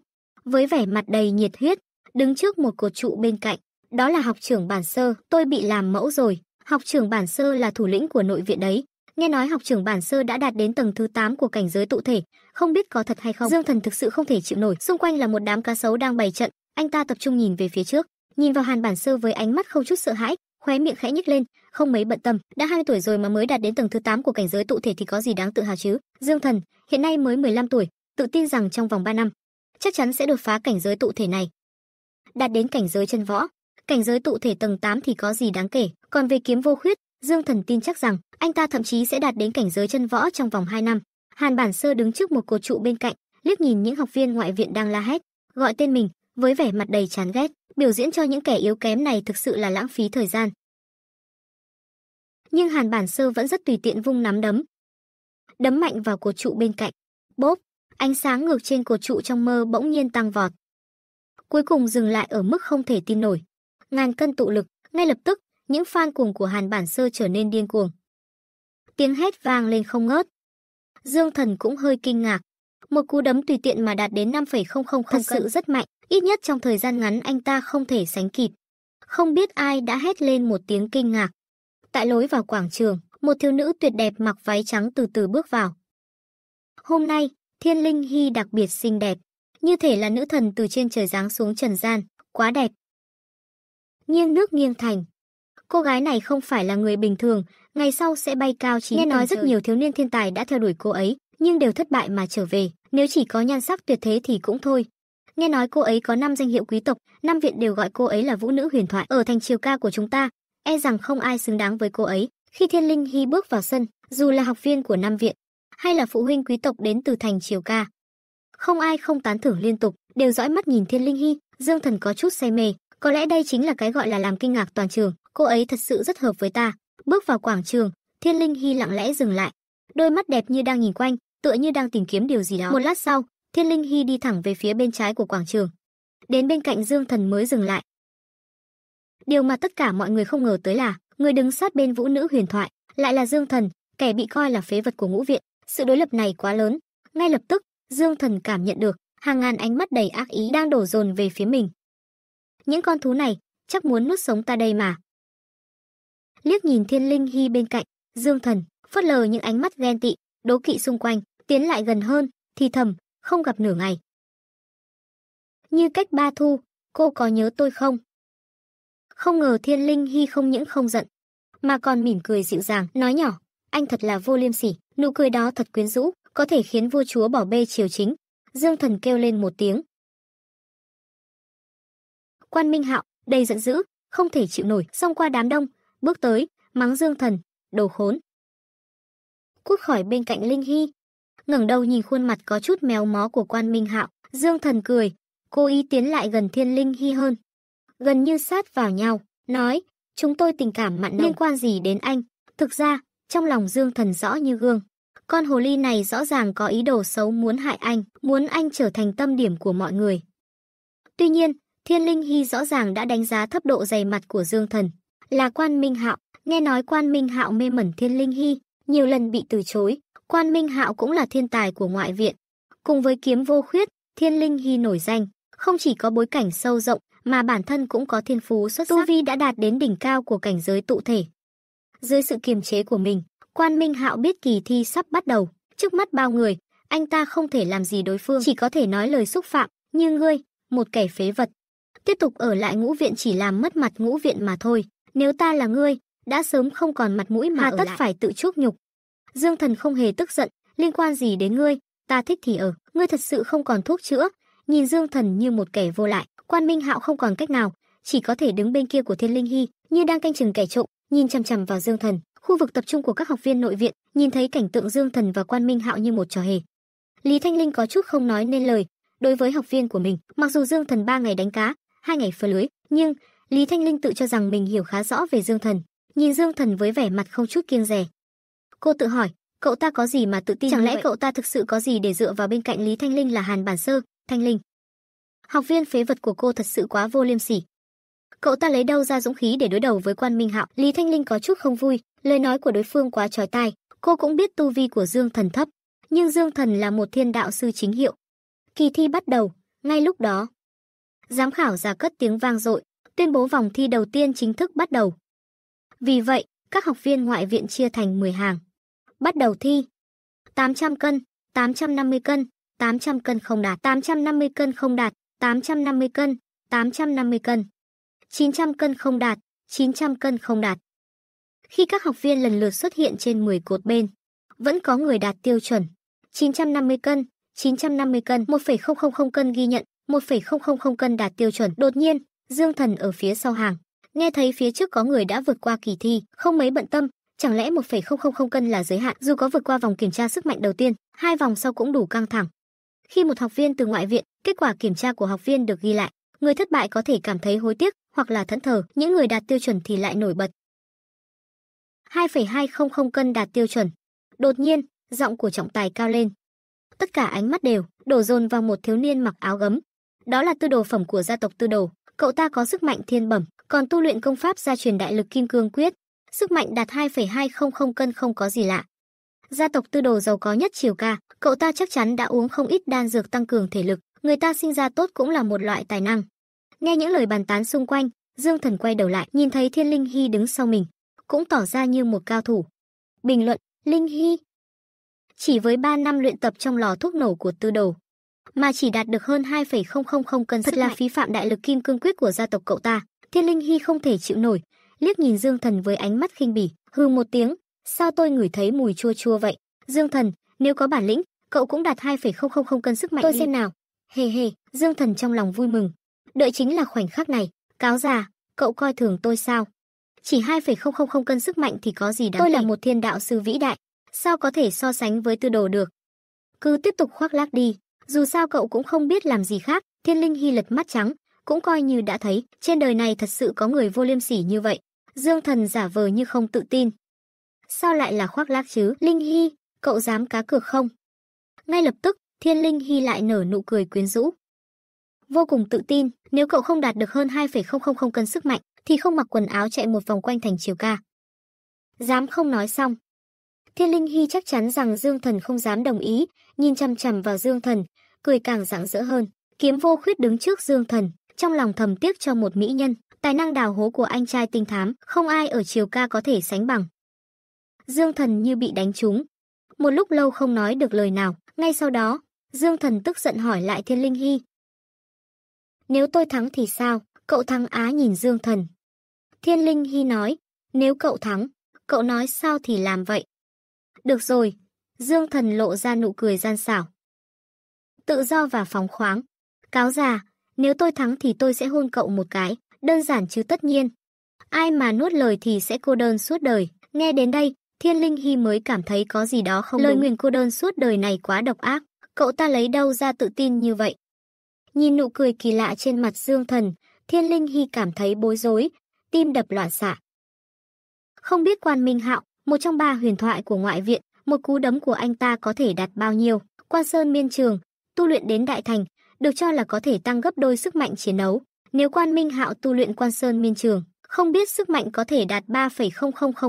với vẻ mặt đầy nhiệt huyết, đứng trước một cột trụ bên cạnh, đó là học trưởng Bản Sơ, tôi bị làm mẫu rồi. Học trưởng Bản Sơ là thủ lĩnh của nội viện đấy, nghe nói học trưởng bản sơ đã đạt đến tầng thứ 8 của cảnh giới tụ thể, không biết có thật hay không. Dương Thần thực sự không thể chịu nổi, xung quanh là một đám cá sấu đang bày trận, anh ta tập trung nhìn về phía trước, nhìn vào Hàn bản sơ với ánh mắt không chút sợ hãi, khóe miệng khẽ nhếch lên, không mấy bận tâm, đã 20 tuổi rồi mà mới đạt đến tầng thứ 8 của cảnh giới tụ thể thì có gì đáng tự hào chứ? Dương Thần, hiện nay mới 15 tuổi, tự tin rằng trong vòng 3 năm, chắc chắn sẽ đột phá cảnh giới tụ thể này. Đạt đến cảnh giới chân võ, cảnh giới tụ thể tầng 8 thì có gì đáng kể, còn về kiếm vô khuyết, Dương Thần tin chắc rằng anh ta thậm chí sẽ đạt đến cảnh giới chân võ trong vòng 2 năm. Hàn Bản Sơ đứng trước một cột trụ bên cạnh, liếc nhìn những học viên ngoại viện đang la hét, gọi tên mình, với vẻ mặt đầy chán ghét, biểu diễn cho những kẻ yếu kém này thực sự là lãng phí thời gian. Nhưng Hàn Bản Sơ vẫn rất tùy tiện vung nắm đấm, đấm mạnh vào cột trụ bên cạnh. Bốp, ánh sáng ngược trên cột trụ trong mơ bỗng nhiên tăng vọt. Cuối cùng dừng lại ở mức không thể tin nổi. Ngàn cân tụ lực, ngay lập tức, những fan cuồng của Hàn Bản Sơ trở nên điên cuồng. Tiếng hét vang lên không ngớt. Dương Thần cũng hơi kinh ngạc. Một cú đấm tùy tiện mà đạt đến 5,000 thật sự rất mạnh, ít nhất trong thời gian ngắn anh ta không thể sánh kịp. Không biết ai đã hét lên một tiếng kinh ngạc. Tại lối vào quảng trường, một thiếu nữ tuyệt đẹp mặc váy trắng từ từ bước vào. Hôm nay, Thiên Linh Hy đặc biệt xinh đẹp, như thể là nữ thần từ trên trời giáng xuống trần gian, quá đẹp. Nghiêng nước nghiêng thành, cô gái này không phải là người bình thường, ngày sau sẽ bay cao chín Nghe nói rất nhiều thiếu niên thiên tài đã theo đuổi cô ấy, nhưng đều thất bại mà trở về, nếu chỉ có nhan sắc tuyệt thế thì cũng thôi. Nghe nói cô ấy có năm danh hiệu quý tộc, năm viện đều gọi cô ấy là vũ nữ huyền thoại ở thành triều ca của chúng ta, e rằng không ai xứng đáng với cô ấy. Khi Thiên Linh Hy bước vào sân, dù là học viên của năm viện hay là phụ huynh quý tộc đến từ thành triều ca, không ai không tán thưởng liên tục, đều dõi mắt nhìn Thiên Linh Hy, Dương Thần có chút say mê, có lẽ đây chính là cái gọi là làm kinh ngạc toàn trường, cô ấy thật sự rất hợp với ta. Bước vào quảng trường, Thiên Linh Hy lặng lẽ dừng lại, đôi mắt đẹp như đang nhìn quanh, tựa như đang tìm kiếm điều gì đó. Một lát sau, Thiên Linh Hy đi thẳng về phía bên trái của quảng trường. Đến bên cạnh Dương Thần mới dừng lại. Điều mà tất cả mọi người không ngờ tới là, người đứng sát bên vũ nữ huyền thoại, lại là Dương Thần, kẻ bị coi là phế vật của ngũ viện. Sự đối lập này quá lớn, ngay lập tức, Dương Thần cảm nhận được, hàng ngàn ánh mắt đầy ác ý đang đổ dồn về phía mình. Những con thú này, chắc muốn nuốt sống ta đây mà liếc nhìn Thiên Linh Hy bên cạnh, Dương Thần phớt lờ những ánh mắt ghen tị, đố kỵ xung quanh, tiến lại gần hơn, thì thầm, không gặp nửa ngày. Như cách ba thu, cô có nhớ tôi không? Không ngờ Thiên Linh Hy không những không giận, mà còn mỉm cười dịu dàng, nói nhỏ, anh thật là vô liêm sỉ, nụ cười đó thật quyến rũ, có thể khiến vua chúa bỏ bê triều chính. Dương Thần kêu lên một tiếng. Quan Minh Hạo đầy giận dữ, không thể chịu nổi, xông qua đám đông, bước tới, mắng Dương Thần, đồ khốn. Cút khỏi bên cạnh Linh Hy, ngẩng đầu nhìn khuôn mặt có chút méo mó của quan Minh Hạo, Dương Thần cười, cố ý tiến lại gần Thiên Linh Hy hơn. Gần như sát vào nhau, nói, chúng tôi tình cảm mặn nồng. liên quan gì đến anh. Thực ra, trong lòng Dương Thần rõ như gương. Con hồ ly này rõ ràng có ý đồ xấu muốn hại anh, muốn anh trở thành tâm điểm của mọi người. Tuy nhiên, Thiên Linh Hy rõ ràng đã đánh giá thấp độ dày mặt của Dương Thần, là Quan Minh Hạo, nghe nói Quan Minh Hạo mê mẩn Thiên Linh Hy, nhiều lần bị từ chối, Quan Minh Hạo cũng là thiên tài của ngoại viện. Cùng với kiếm vô khuyết, Thiên Linh Hy nổi danh, không chỉ có bối cảnh sâu rộng mà bản thân cũng có thiên phú xuất sắc. Tu Vi đã đạt đến đỉnh cao của cảnh giới tụ thể. Dưới sự kiềm chế của mình, Quan Minh Hạo biết kỳ thi sắp bắt đầu, trước mắt bao người, anh ta không thể làm gì đối phương, chỉ có thể nói lời xúc phạm, như ngươi, một kẻ phế vật. Tiếp tục ở lại ngũ viện chỉ làm mất mặt ngũ viện mà thôi. Nếu ta là ngươi, đã sớm không còn mặt mũi mà Hà tất lại. phải tự chuốc nhục. Dương Thần không hề tức giận, liên quan gì đến ngươi, ta thích thì ở, ngươi thật sự không còn thuốc chữa. Nhìn Dương Thần như một kẻ vô lại, Quan Minh Hạo không còn cách nào, chỉ có thể đứng bên kia của Thiên Linh Hy, như đang canh chừng kẻ trộm, nhìn chằm chằm vào Dương Thần. Khu vực tập trung của các học viên nội viện, nhìn thấy cảnh tượng Dương Thần và Quan Minh Hạo như một trò hề. Lý Thanh Linh có chút không nói nên lời, đối với học viên của mình, mặc dù Dương Thần ba ngày đánh cá, hai ngày phơi lưới, nhưng Lý Thanh Linh tự cho rằng mình hiểu khá rõ về Dương Thần, nhìn Dương Thần với vẻ mặt không chút kiêng dè. Cô tự hỏi, cậu ta có gì mà tự tin Chẳng lẽ vậy? cậu ta thực sự có gì để dựa vào bên cạnh Lý Thanh Linh là Hàn Bản Sơ, Thanh Linh? Học viên phế vật của cô thật sự quá vô liêm sỉ. Cậu ta lấy đâu ra dũng khí để đối đầu với Quan Minh Hạo? Lý Thanh Linh có chút không vui, lời nói của đối phương quá trói tai, cô cũng biết tu vi của Dương Thần thấp, nhưng Dương Thần là một thiên đạo sư chính hiệu. Kỳ thi bắt đầu, ngay lúc đó. Giám khảo ra cất tiếng vang dội, tuyên bố vòng thi đầu tiên chính thức bắt đầu. Vì vậy, các học viên ngoại viện chia thành 10 hàng. Bắt đầu thi. 800 cân, 850 cân, 800 cân không đạt, 850 cân không đạt, 850 cân, 850 cân. 900 cân không đạt, 900 cân không đạt. Khi các học viên lần lượt xuất hiện trên 10 cột bên, vẫn có người đạt tiêu chuẩn. 950 cân, 950 cân, 1,000 cân ghi nhận, 1,000 cân đạt tiêu chuẩn. Đột nhiên, Dương Thần ở phía sau hàng, nghe thấy phía trước có người đã vượt qua kỳ thi, không mấy bận tâm, chẳng lẽ 1,000 cân là giới hạn, dù có vượt qua vòng kiểm tra sức mạnh đầu tiên, hai vòng sau cũng đủ căng thẳng. Khi một học viên từ ngoại viện, kết quả kiểm tra của học viên được ghi lại, người thất bại có thể cảm thấy hối tiếc hoặc là thẫn thờ, những người đạt tiêu chuẩn thì lại nổi bật. 2,200 cân đạt tiêu chuẩn. Đột nhiên, giọng của trọng tài cao lên. Tất cả ánh mắt đều đổ dồn vào một thiếu niên mặc áo gấm. Đó là tư đồ phẩm của gia tộc Tư Đồ, cậu ta có sức mạnh thiên bẩm, còn tu luyện công pháp gia truyền đại lực kim cương quyết, sức mạnh đạt 2,200 cân không có gì lạ. Gia tộc tư đồ giàu có nhất triều ca, cậu ta chắc chắn đã uống không ít đan dược tăng cường thể lực, người ta sinh ra tốt cũng là một loại tài năng. Nghe những lời bàn tán xung quanh, Dương Thần quay đầu lại, nhìn thấy Thiên Linh Hy đứng sau mình, cũng tỏ ra như một cao thủ. Bình luận, Linh Hy. Chỉ với 3 năm luyện tập trong lò thuốc nổ của tư đồ, mà chỉ đạt được hơn 2,000 cân Thật là mạnh. phí phạm đại lực kim cương quyết của gia tộc cậu ta. Thiên Linh Hy không thể chịu nổi, liếc nhìn Dương Thần với ánh mắt khinh bỉ, hừ một tiếng, sao tôi ngửi thấy mùi chua chua vậy? Dương Thần, nếu có bản lĩnh, cậu cũng đạt 2,000 cân sức mạnh Tôi đi. xem nào. Hề hề, Dương Thần trong lòng vui mừng. Đợi chính là khoảnh khắc này, cáo già, cậu coi thường tôi sao? Chỉ 2,000 cân sức mạnh thì có gì đáng Tôi là một thiên đạo sư vĩ đại, sao có thể so sánh với tư đồ được? Cứ tiếp tục khoác lác đi, dù sao cậu cũng không biết làm gì khác, Thiên Linh Hy lật mắt trắng, cũng coi như đã thấy, trên đời này thật sự có người vô liêm sỉ như vậy. Dương Thần giả vờ như không tự tin. Sao lại là khoác lác chứ? Linh Hy, cậu dám cá cược không? Ngay lập tức, Thiên Linh Hy lại nở nụ cười quyến rũ. Vô cùng tự tin, nếu cậu không đạt được hơn 2,000 cân sức mạnh, thì không mặc quần áo chạy một vòng quanh thành chiều ca. Dám không nói xong, Thiên Linh Hy chắc chắn rằng Dương Thần không dám đồng ý, nhìn chằm chằm vào Dương Thần, cười càng rạng rỡ hơn. Kiếm vô khuyết đứng trước Dương Thần, trong lòng thầm tiếc cho một mỹ nhân, tài năng đào hố của anh trai tinh thám, không ai ở Triều Ca có thể sánh bằng. Dương Thần như bị đánh trúng, một lúc lâu không nói được lời nào, ngay sau đó, Dương Thần tức giận hỏi lại Thiên Linh Hy. Nếu tôi thắng thì sao? Cậu thắng á nhìn Dương Thần. Thiên Linh Hy nói, nếu cậu thắng, cậu nói sao thì làm vậy. Được rồi, Dương Thần lộ ra nụ cười gian xảo. Tự do và phóng khoáng. Cáo già, nếu tôi thắng thì tôi sẽ hôn cậu một cái, đơn giản chứ tất nhiên. Ai mà nuốt lời thì sẽ cô đơn suốt đời. Nghe đến đây, Thiên Linh Hy mới cảm thấy có gì đó không Lời đúng. nguyền cô đơn suốt đời này quá độc ác, cậu ta lấy đâu ra tự tin như vậy. Nhìn nụ cười kỳ lạ trên mặt Dương Thần, Thiên Linh Hy cảm thấy bối rối, tim đập loạn xạ. Không biết quan Minh Hạo một trong ba huyền thoại của ngoại viện, một cú đấm của anh ta có thể đạt bao nhiêu. quan sơn miên trường, tu luyện đến đại thành, được cho là có thể tăng gấp đôi sức mạnh chiến đấu. Nếu quan minh hạo tu luyện quan sơn miên trường, không biết sức mạnh có thể đạt 3,000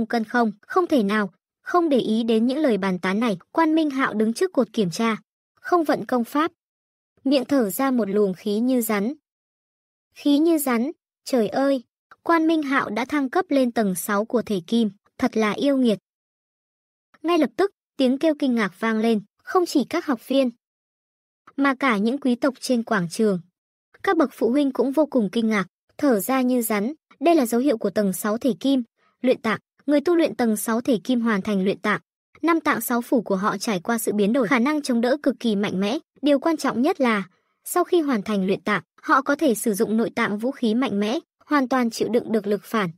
cân không, không thể nào. Không để ý đến những lời bàn tán này, quan minh hạo đứng trước cột kiểm tra. Không vận công pháp. Miệng thở ra một luồng khí như rắn. Khí như rắn, trời ơi! Quan Minh Hạo đã thăng cấp lên tầng 6 của thể kim, thật là yêu nghiệt. Ngay lập tức, tiếng kêu kinh ngạc vang lên, không chỉ các học viên, mà cả những quý tộc trên quảng trường. Các bậc phụ huynh cũng vô cùng kinh ngạc, thở ra như rắn, đây là dấu hiệu của tầng 6 thể kim, luyện tạng, người tu luyện tầng 6 thể kim hoàn thành luyện tạng. Năm tạng sáu phủ của họ trải qua sự biến đổi khả năng chống đỡ cực kỳ mạnh mẽ, điều quan trọng nhất là sau khi hoàn thành luyện tạng, họ có thể sử dụng nội tạng vũ khí mạnh mẽ, hoàn toàn chịu đựng được lực phản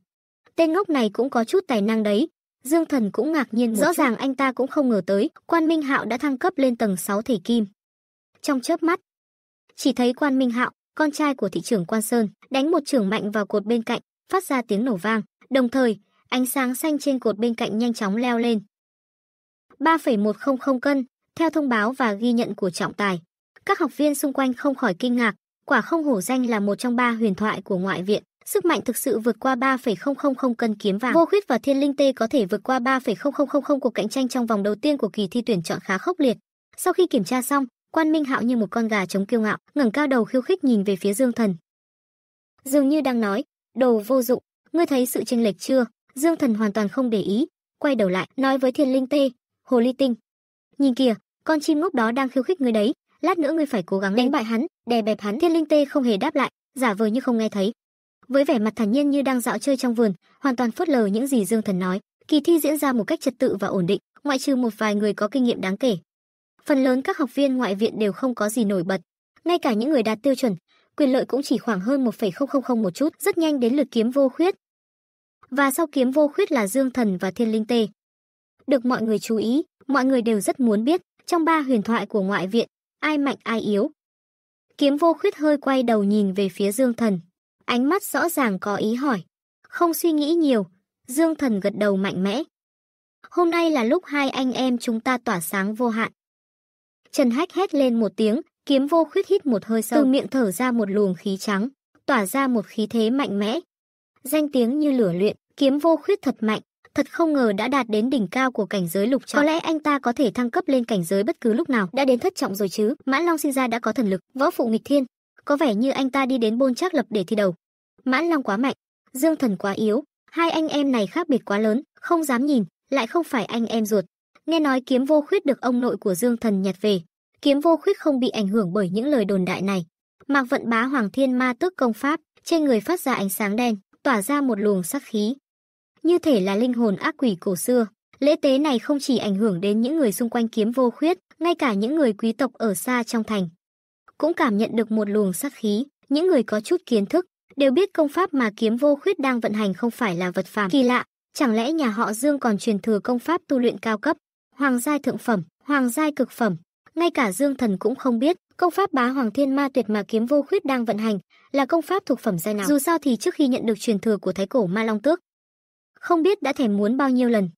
Tên ngốc này cũng có chút tài năng đấy. Dương Thần cũng ngạc nhiên Rõ ràng anh ta cũng không ngờ tới, Quan Minh Hạo đã thăng cấp lên tầng 6 thể kim. Trong chớp mắt, chỉ thấy Quan Minh Hạo, con trai của thị trưởng Quan Sơn, đánh một chưởng mạnh vào cột bên cạnh, phát ra tiếng nổ vang, đồng thời, ánh sáng xanh trên cột bên cạnh nhanh chóng leo lên. 3,100 cân, theo thông báo và ghi nhận của trọng tài. Các học viên xung quanh không khỏi kinh ngạc, quả không hổ danh là một trong ba huyền thoại của ngoại viện sức mạnh thực sự vượt qua 3,000 cân kiếm vàng. Vô Khuyết và Thiên Linh Tê có thể vượt qua 3,000 cuộc cạnh tranh trong vòng đầu tiên của kỳ thi tuyển chọn khá khốc liệt. Sau khi kiểm tra xong, Quan Minh Hạo như một con gà trống kiêu ngạo, ngẩng cao đầu khiêu khích nhìn về phía Dương Thần. Dường như đang nói, "Đồ vô dụng, ngươi thấy sự chênh lệch chưa?" Dương Thần hoàn toàn không để ý, quay đầu lại, nói với Thiên Linh Tê, "Hồ Ly Tinh, nhìn kìa, con chim ngốc đó đang khiêu khích ngươi đấy, lát nữa ngươi phải cố gắng đánh bại hắn, đè bẹp hắn." Thiên Linh Tê không hề đáp lại, giả vờ như không nghe thấy, với vẻ mặt thản nhiên như đang dạo chơi trong vườn, hoàn toàn phớt lờ những gì Dương Thần nói. Kỳ thi diễn ra một cách trật tự và ổn định, ngoại trừ một vài người có kinh nghiệm đáng kể. Phần lớn các học viên ngoại viện đều không có gì nổi bật, ngay cả những người đạt tiêu chuẩn, quyền lợi cũng chỉ khoảng hơn 1,000 một chút, rất nhanh đến lượt kiếm vô khuyết. Và sau kiếm vô khuyết là Dương Thần và Thiên Linh Tê. Được mọi người chú ý, mọi người đều rất muốn biết, trong ba huyền thoại của ngoại viện, ai mạnh ai yếu. Kiếm vô khuyết hơi quay đầu nhìn về phía Dương Thần ánh mắt rõ ràng có ý hỏi. Không suy nghĩ nhiều, Dương Thần gật đầu mạnh mẽ. Hôm nay là lúc hai anh em chúng ta tỏa sáng vô hạn. Trần Hách hét lên một tiếng, kiếm vô khuyết hít một hơi sâu. Từ miệng thở ra một luồng khí trắng, tỏa ra một khí thế mạnh mẽ. Danh tiếng như lửa luyện, kiếm vô khuyết thật mạnh, thật không ngờ đã đạt đến đỉnh cao của cảnh giới lục trọng. Có lẽ anh ta có thể thăng cấp lên cảnh giới bất cứ lúc nào. Đã đến thất trọng rồi chứ. Mã Long sinh ra đã có thần lực, võ phụ nghịch thiên, có vẻ như anh ta đi đến bôn trác lập để thi đầu mãn long quá mạnh dương thần quá yếu hai anh em này khác biệt quá lớn không dám nhìn lại không phải anh em ruột nghe nói kiếm vô khuyết được ông nội của dương thần nhặt về kiếm vô khuyết không bị ảnh hưởng bởi những lời đồn đại này mạc vận bá hoàng thiên ma tước công pháp trên người phát ra ánh sáng đen tỏa ra một luồng sắc khí như thể là linh hồn ác quỷ cổ xưa lễ tế này không chỉ ảnh hưởng đến những người xung quanh kiếm vô khuyết ngay cả những người quý tộc ở xa trong thành cũng cảm nhận được một luồng sát khí, những người có chút kiến thức đều biết công pháp mà kiếm vô khuyết đang vận hành không phải là vật phàm kỳ lạ, chẳng lẽ nhà họ Dương còn truyền thừa công pháp tu luyện cao cấp, hoàng giai thượng phẩm, hoàng giai cực phẩm, ngay cả Dương Thần cũng không biết, công pháp Bá Hoàng Thiên Ma Tuyệt mà kiếm vô khuyết đang vận hành là công pháp thuộc phẩm giai nào. Dù sao thì trước khi nhận được truyền thừa của Thái cổ Ma Long Tước, không biết đã thèm muốn bao nhiêu lần,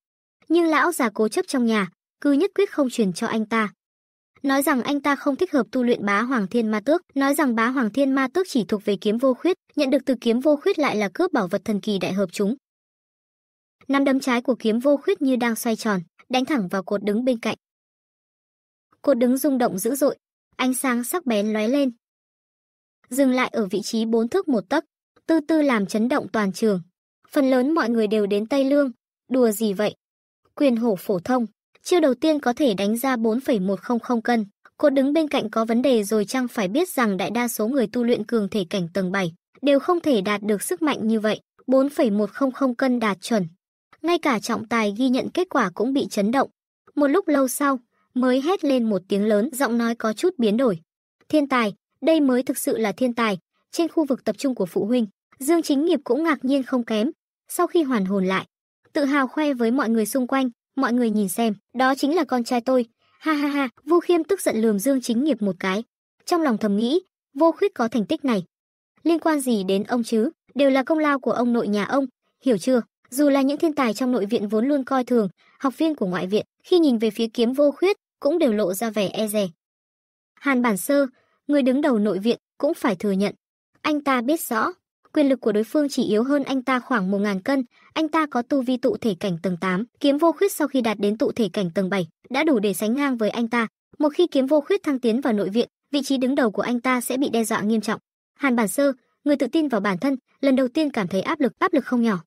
nhưng lão già cố chấp trong nhà, cứ nhất quyết không truyền cho anh ta nói rằng anh ta không thích hợp tu luyện bá hoàng thiên ma tước, nói rằng bá hoàng thiên ma tước chỉ thuộc về kiếm vô khuyết, nhận được từ kiếm vô khuyết lại là cướp bảo vật thần kỳ đại hợp chúng. Năm đấm trái của kiếm vô khuyết như đang xoay tròn, đánh thẳng vào cột đứng bên cạnh. Cột đứng rung động dữ dội, ánh sáng sắc bén lóe lên. Dừng lại ở vị trí bốn thước một tấc, tư tư làm chấn động toàn trường. Phần lớn mọi người đều đến Tây Lương, đùa gì vậy? Quyền hổ phổ thông, Chiêu đầu tiên có thể đánh ra 4,100 cân. Cô đứng bên cạnh có vấn đề rồi chăng phải biết rằng đại đa số người tu luyện cường thể cảnh tầng 7 đều không thể đạt được sức mạnh như vậy, 4,100 cân đạt chuẩn. Ngay cả trọng tài ghi nhận kết quả cũng bị chấn động. Một lúc lâu sau, mới hét lên một tiếng lớn, giọng nói có chút biến đổi. Thiên tài, đây mới thực sự là thiên tài, trên khu vực tập trung của phụ huynh, Dương Chính Nghiệp cũng ngạc nhiên không kém, sau khi hoàn hồn lại, tự hào khoe với mọi người xung quanh, Mọi người nhìn xem, đó chính là con trai tôi. Ha ha ha, vô Khiêm tức giận lườm Dương Chính Nghiệp một cái. Trong lòng thầm nghĩ, vô khuyết có thành tích này. Liên quan gì đến ông chứ, đều là công lao của ông nội nhà ông, hiểu chưa? Dù là những thiên tài trong nội viện vốn luôn coi thường, học viên của ngoại viện, khi nhìn về phía kiếm vô khuyết, cũng đều lộ ra vẻ e dè. Hàn Bản Sơ, người đứng đầu nội viện, cũng phải thừa nhận. Anh ta biết rõ, quyền lực của đối phương chỉ yếu hơn anh ta khoảng 1000 cân, anh ta có tu vi tụ thể cảnh tầng 8, kiếm vô khuyết sau khi đạt đến tụ thể cảnh tầng 7 đã đủ để sánh ngang với anh ta. Một khi kiếm vô khuyết thăng tiến vào nội viện, vị trí đứng đầu của anh ta sẽ bị đe dọa nghiêm trọng. Hàn Bản Sơ, người tự tin vào bản thân, lần đầu tiên cảm thấy áp lực, áp lực không nhỏ.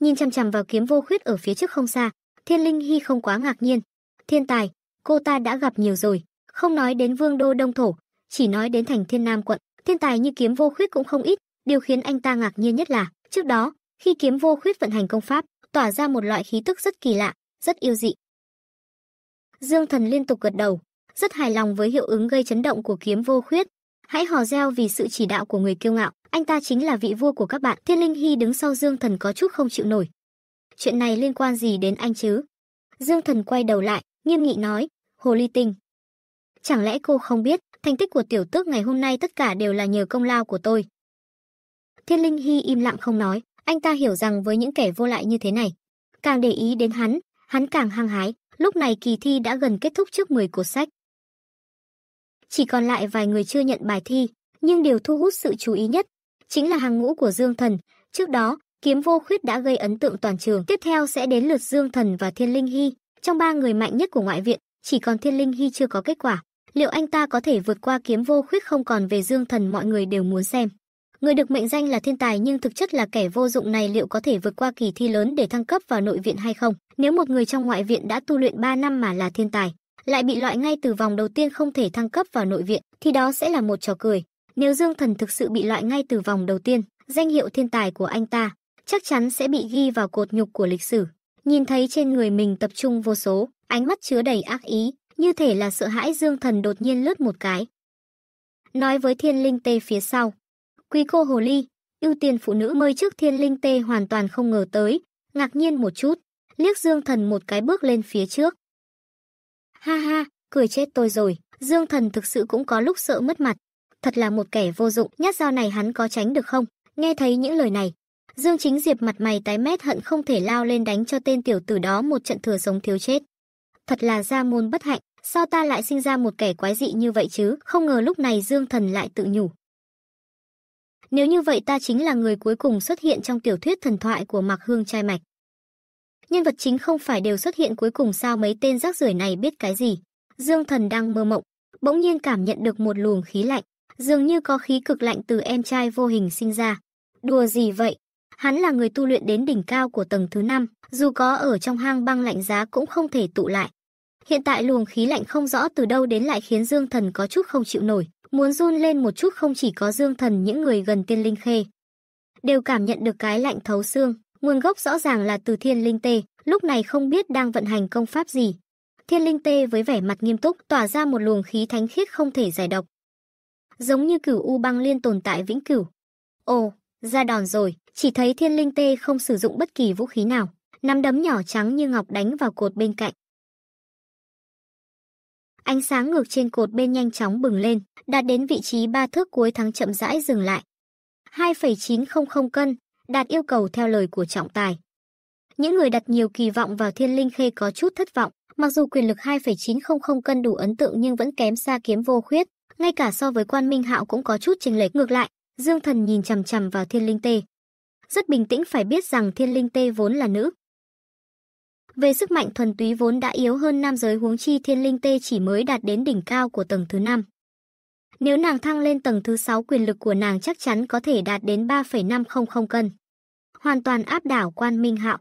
Nhìn chằm chằm vào kiếm vô khuyết ở phía trước không xa, Thiên Linh Hy không quá ngạc nhiên. Thiên tài, cô ta đã gặp nhiều rồi, không nói đến Vương đô Đông thổ, chỉ nói đến thành Thiên Nam quận, thiên tài như kiếm vô khuyết cũng không ít, Điều khiến anh ta ngạc nhiên nhất là, trước đó, khi kiếm vô khuyết vận hành công pháp, tỏa ra một loại khí tức rất kỳ lạ, rất yêu dị. Dương Thần liên tục gật đầu, rất hài lòng với hiệu ứng gây chấn động của kiếm vô khuyết. Hãy hò reo vì sự chỉ đạo của người kiêu ngạo, anh ta chính là vị vua của các bạn. Thiên Linh Hy đứng sau Dương Thần có chút không chịu nổi. Chuyện này liên quan gì đến anh chứ? Dương Thần quay đầu lại, nghiêm nghị nói, Hồ Ly Tinh. Chẳng lẽ cô không biết, thành tích của tiểu tước ngày hôm nay tất cả đều là nhờ công lao của tôi. Thiên Linh Hy im lặng không nói, anh ta hiểu rằng với những kẻ vô lại như thế này, càng để ý đến hắn, hắn càng hăng hái, lúc này kỳ thi đã gần kết thúc trước 10 cuốn sách. Chỉ còn lại vài người chưa nhận bài thi, nhưng điều thu hút sự chú ý nhất chính là hàng ngũ của Dương Thần, trước đó, Kiếm Vô Khuyết đã gây ấn tượng toàn trường, tiếp theo sẽ đến lượt Dương Thần và Thiên Linh Hy, trong ba người mạnh nhất của ngoại viện, chỉ còn Thiên Linh Hy chưa có kết quả, liệu anh ta có thể vượt qua Kiếm Vô Khuyết không còn về Dương Thần mọi người đều muốn xem. Người được mệnh danh là thiên tài nhưng thực chất là kẻ vô dụng này liệu có thể vượt qua kỳ thi lớn để thăng cấp vào nội viện hay không? Nếu một người trong ngoại viện đã tu luyện 3 năm mà là thiên tài, lại bị loại ngay từ vòng đầu tiên không thể thăng cấp vào nội viện, thì đó sẽ là một trò cười. Nếu Dương Thần thực sự bị loại ngay từ vòng đầu tiên, danh hiệu thiên tài của anh ta chắc chắn sẽ bị ghi vào cột nhục của lịch sử. Nhìn thấy trên người mình tập trung vô số, ánh mắt chứa đầy ác ý, như thể là sợ hãi Dương Thần đột nhiên lướt một cái. Nói với Thiên Linh Tê phía sau, Quý cô Hồ Ly, ưu tiên phụ nữ mới trước thiên linh tê hoàn toàn không ngờ tới, ngạc nhiên một chút, liếc Dương Thần một cái bước lên phía trước. Ha ha, cười chết tôi rồi, Dương Thần thực sự cũng có lúc sợ mất mặt, thật là một kẻ vô dụng, nhát dao này hắn có tránh được không? Nghe thấy những lời này, Dương Chính Diệp mặt mày tái mét hận không thể lao lên đánh cho tên tiểu tử đó một trận thừa sống thiếu chết. Thật là gia môn bất hạnh, sao ta lại sinh ra một kẻ quái dị như vậy chứ? Không ngờ lúc này Dương Thần lại tự nhủ, nếu như vậy ta chính là người cuối cùng xuất hiện trong tiểu thuyết thần thoại của Mạc Hương trai mạch. Nhân vật chính không phải đều xuất hiện cuối cùng sao mấy tên rác rưởi này biết cái gì? Dương Thần đang mơ mộng, bỗng nhiên cảm nhận được một luồng khí lạnh, dường như có khí cực lạnh từ em trai vô hình sinh ra. Đùa gì vậy? Hắn là người tu luyện đến đỉnh cao của tầng thứ 5, dù có ở trong hang băng lạnh giá cũng không thể tụ lại, Hiện tại luồng khí lạnh không rõ từ đâu đến lại khiến Dương Thần có chút không chịu nổi, muốn run lên một chút không chỉ có Dương Thần những người gần Tiên Linh Khê. Đều cảm nhận được cái lạnh thấu xương, nguồn gốc rõ ràng là từ Thiên Linh Tê, lúc này không biết đang vận hành công pháp gì. Thiên Linh Tê với vẻ mặt nghiêm túc tỏa ra một luồng khí thánh khiết không thể giải độc. Giống như cửu U băng liên tồn tại vĩnh cửu. Ồ, ra đòn rồi, chỉ thấy Thiên Linh Tê không sử dụng bất kỳ vũ khí nào, nắm đấm nhỏ trắng như ngọc đánh vào cột bên cạnh, Ánh sáng ngược trên cột bên nhanh chóng bừng lên, đạt đến vị trí ba thước cuối thắng chậm rãi dừng lại. 2,900 cân, đạt yêu cầu theo lời của trọng tài. Những người đặt nhiều kỳ vọng vào Thiên Linh Khê có chút thất vọng, mặc dù quyền lực 2,900 cân đủ ấn tượng nhưng vẫn kém xa kiếm vô khuyết, ngay cả so với Quan Minh Hạo cũng có chút chênh lệch ngược lại, Dương Thần nhìn chằm chằm vào Thiên Linh Tê. Rất bình tĩnh phải biết rằng Thiên Linh Tê vốn là nữ, về sức mạnh thuần túy vốn đã yếu hơn nam giới huống chi thiên linh tê chỉ mới đạt đến đỉnh cao của tầng thứ 5. Nếu nàng thăng lên tầng thứ 6 quyền lực của nàng chắc chắn có thể đạt đến 3,500 cân. Hoàn toàn áp đảo quan minh hạo.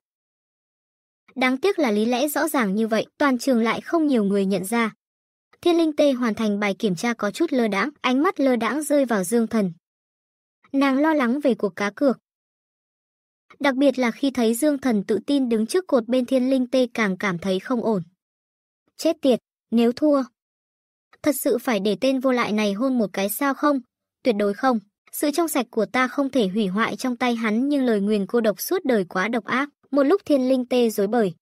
Đáng tiếc là lý lẽ rõ ràng như vậy, toàn trường lại không nhiều người nhận ra. Thiên linh tê hoàn thành bài kiểm tra có chút lơ đãng, ánh mắt lơ đãng rơi vào dương thần. Nàng lo lắng về cuộc cá cược, Đặc biệt là khi thấy Dương Thần tự tin đứng trước cột bên thiên linh tê càng cảm thấy không ổn. Chết tiệt, nếu thua. Thật sự phải để tên vô lại này hôn một cái sao không? Tuyệt đối không. Sự trong sạch của ta không thể hủy hoại trong tay hắn nhưng lời nguyền cô độc suốt đời quá độc ác. Một lúc thiên linh tê dối bời.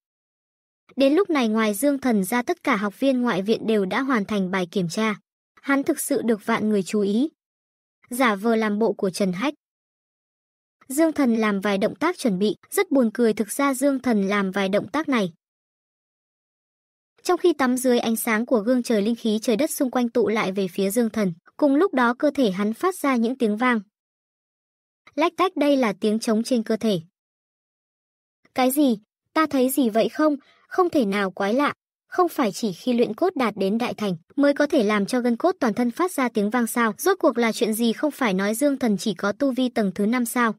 Đến lúc này ngoài Dương Thần ra tất cả học viên ngoại viện đều đã hoàn thành bài kiểm tra. Hắn thực sự được vạn người chú ý. Giả vờ làm bộ của Trần Hách. Dương Thần làm vài động tác chuẩn bị, rất buồn cười thực ra Dương Thần làm vài động tác này. Trong khi tắm dưới ánh sáng của gương trời linh khí trời đất xung quanh tụ lại về phía Dương Thần, cùng lúc đó cơ thể hắn phát ra những tiếng vang. Lách tách đây là tiếng trống trên cơ thể. Cái gì? Ta thấy gì vậy không? Không thể nào quái lạ. Không phải chỉ khi luyện cốt đạt đến đại thành mới có thể làm cho gân cốt toàn thân phát ra tiếng vang sao. Rốt cuộc là chuyện gì không phải nói Dương Thần chỉ có tu vi tầng thứ 5 sao.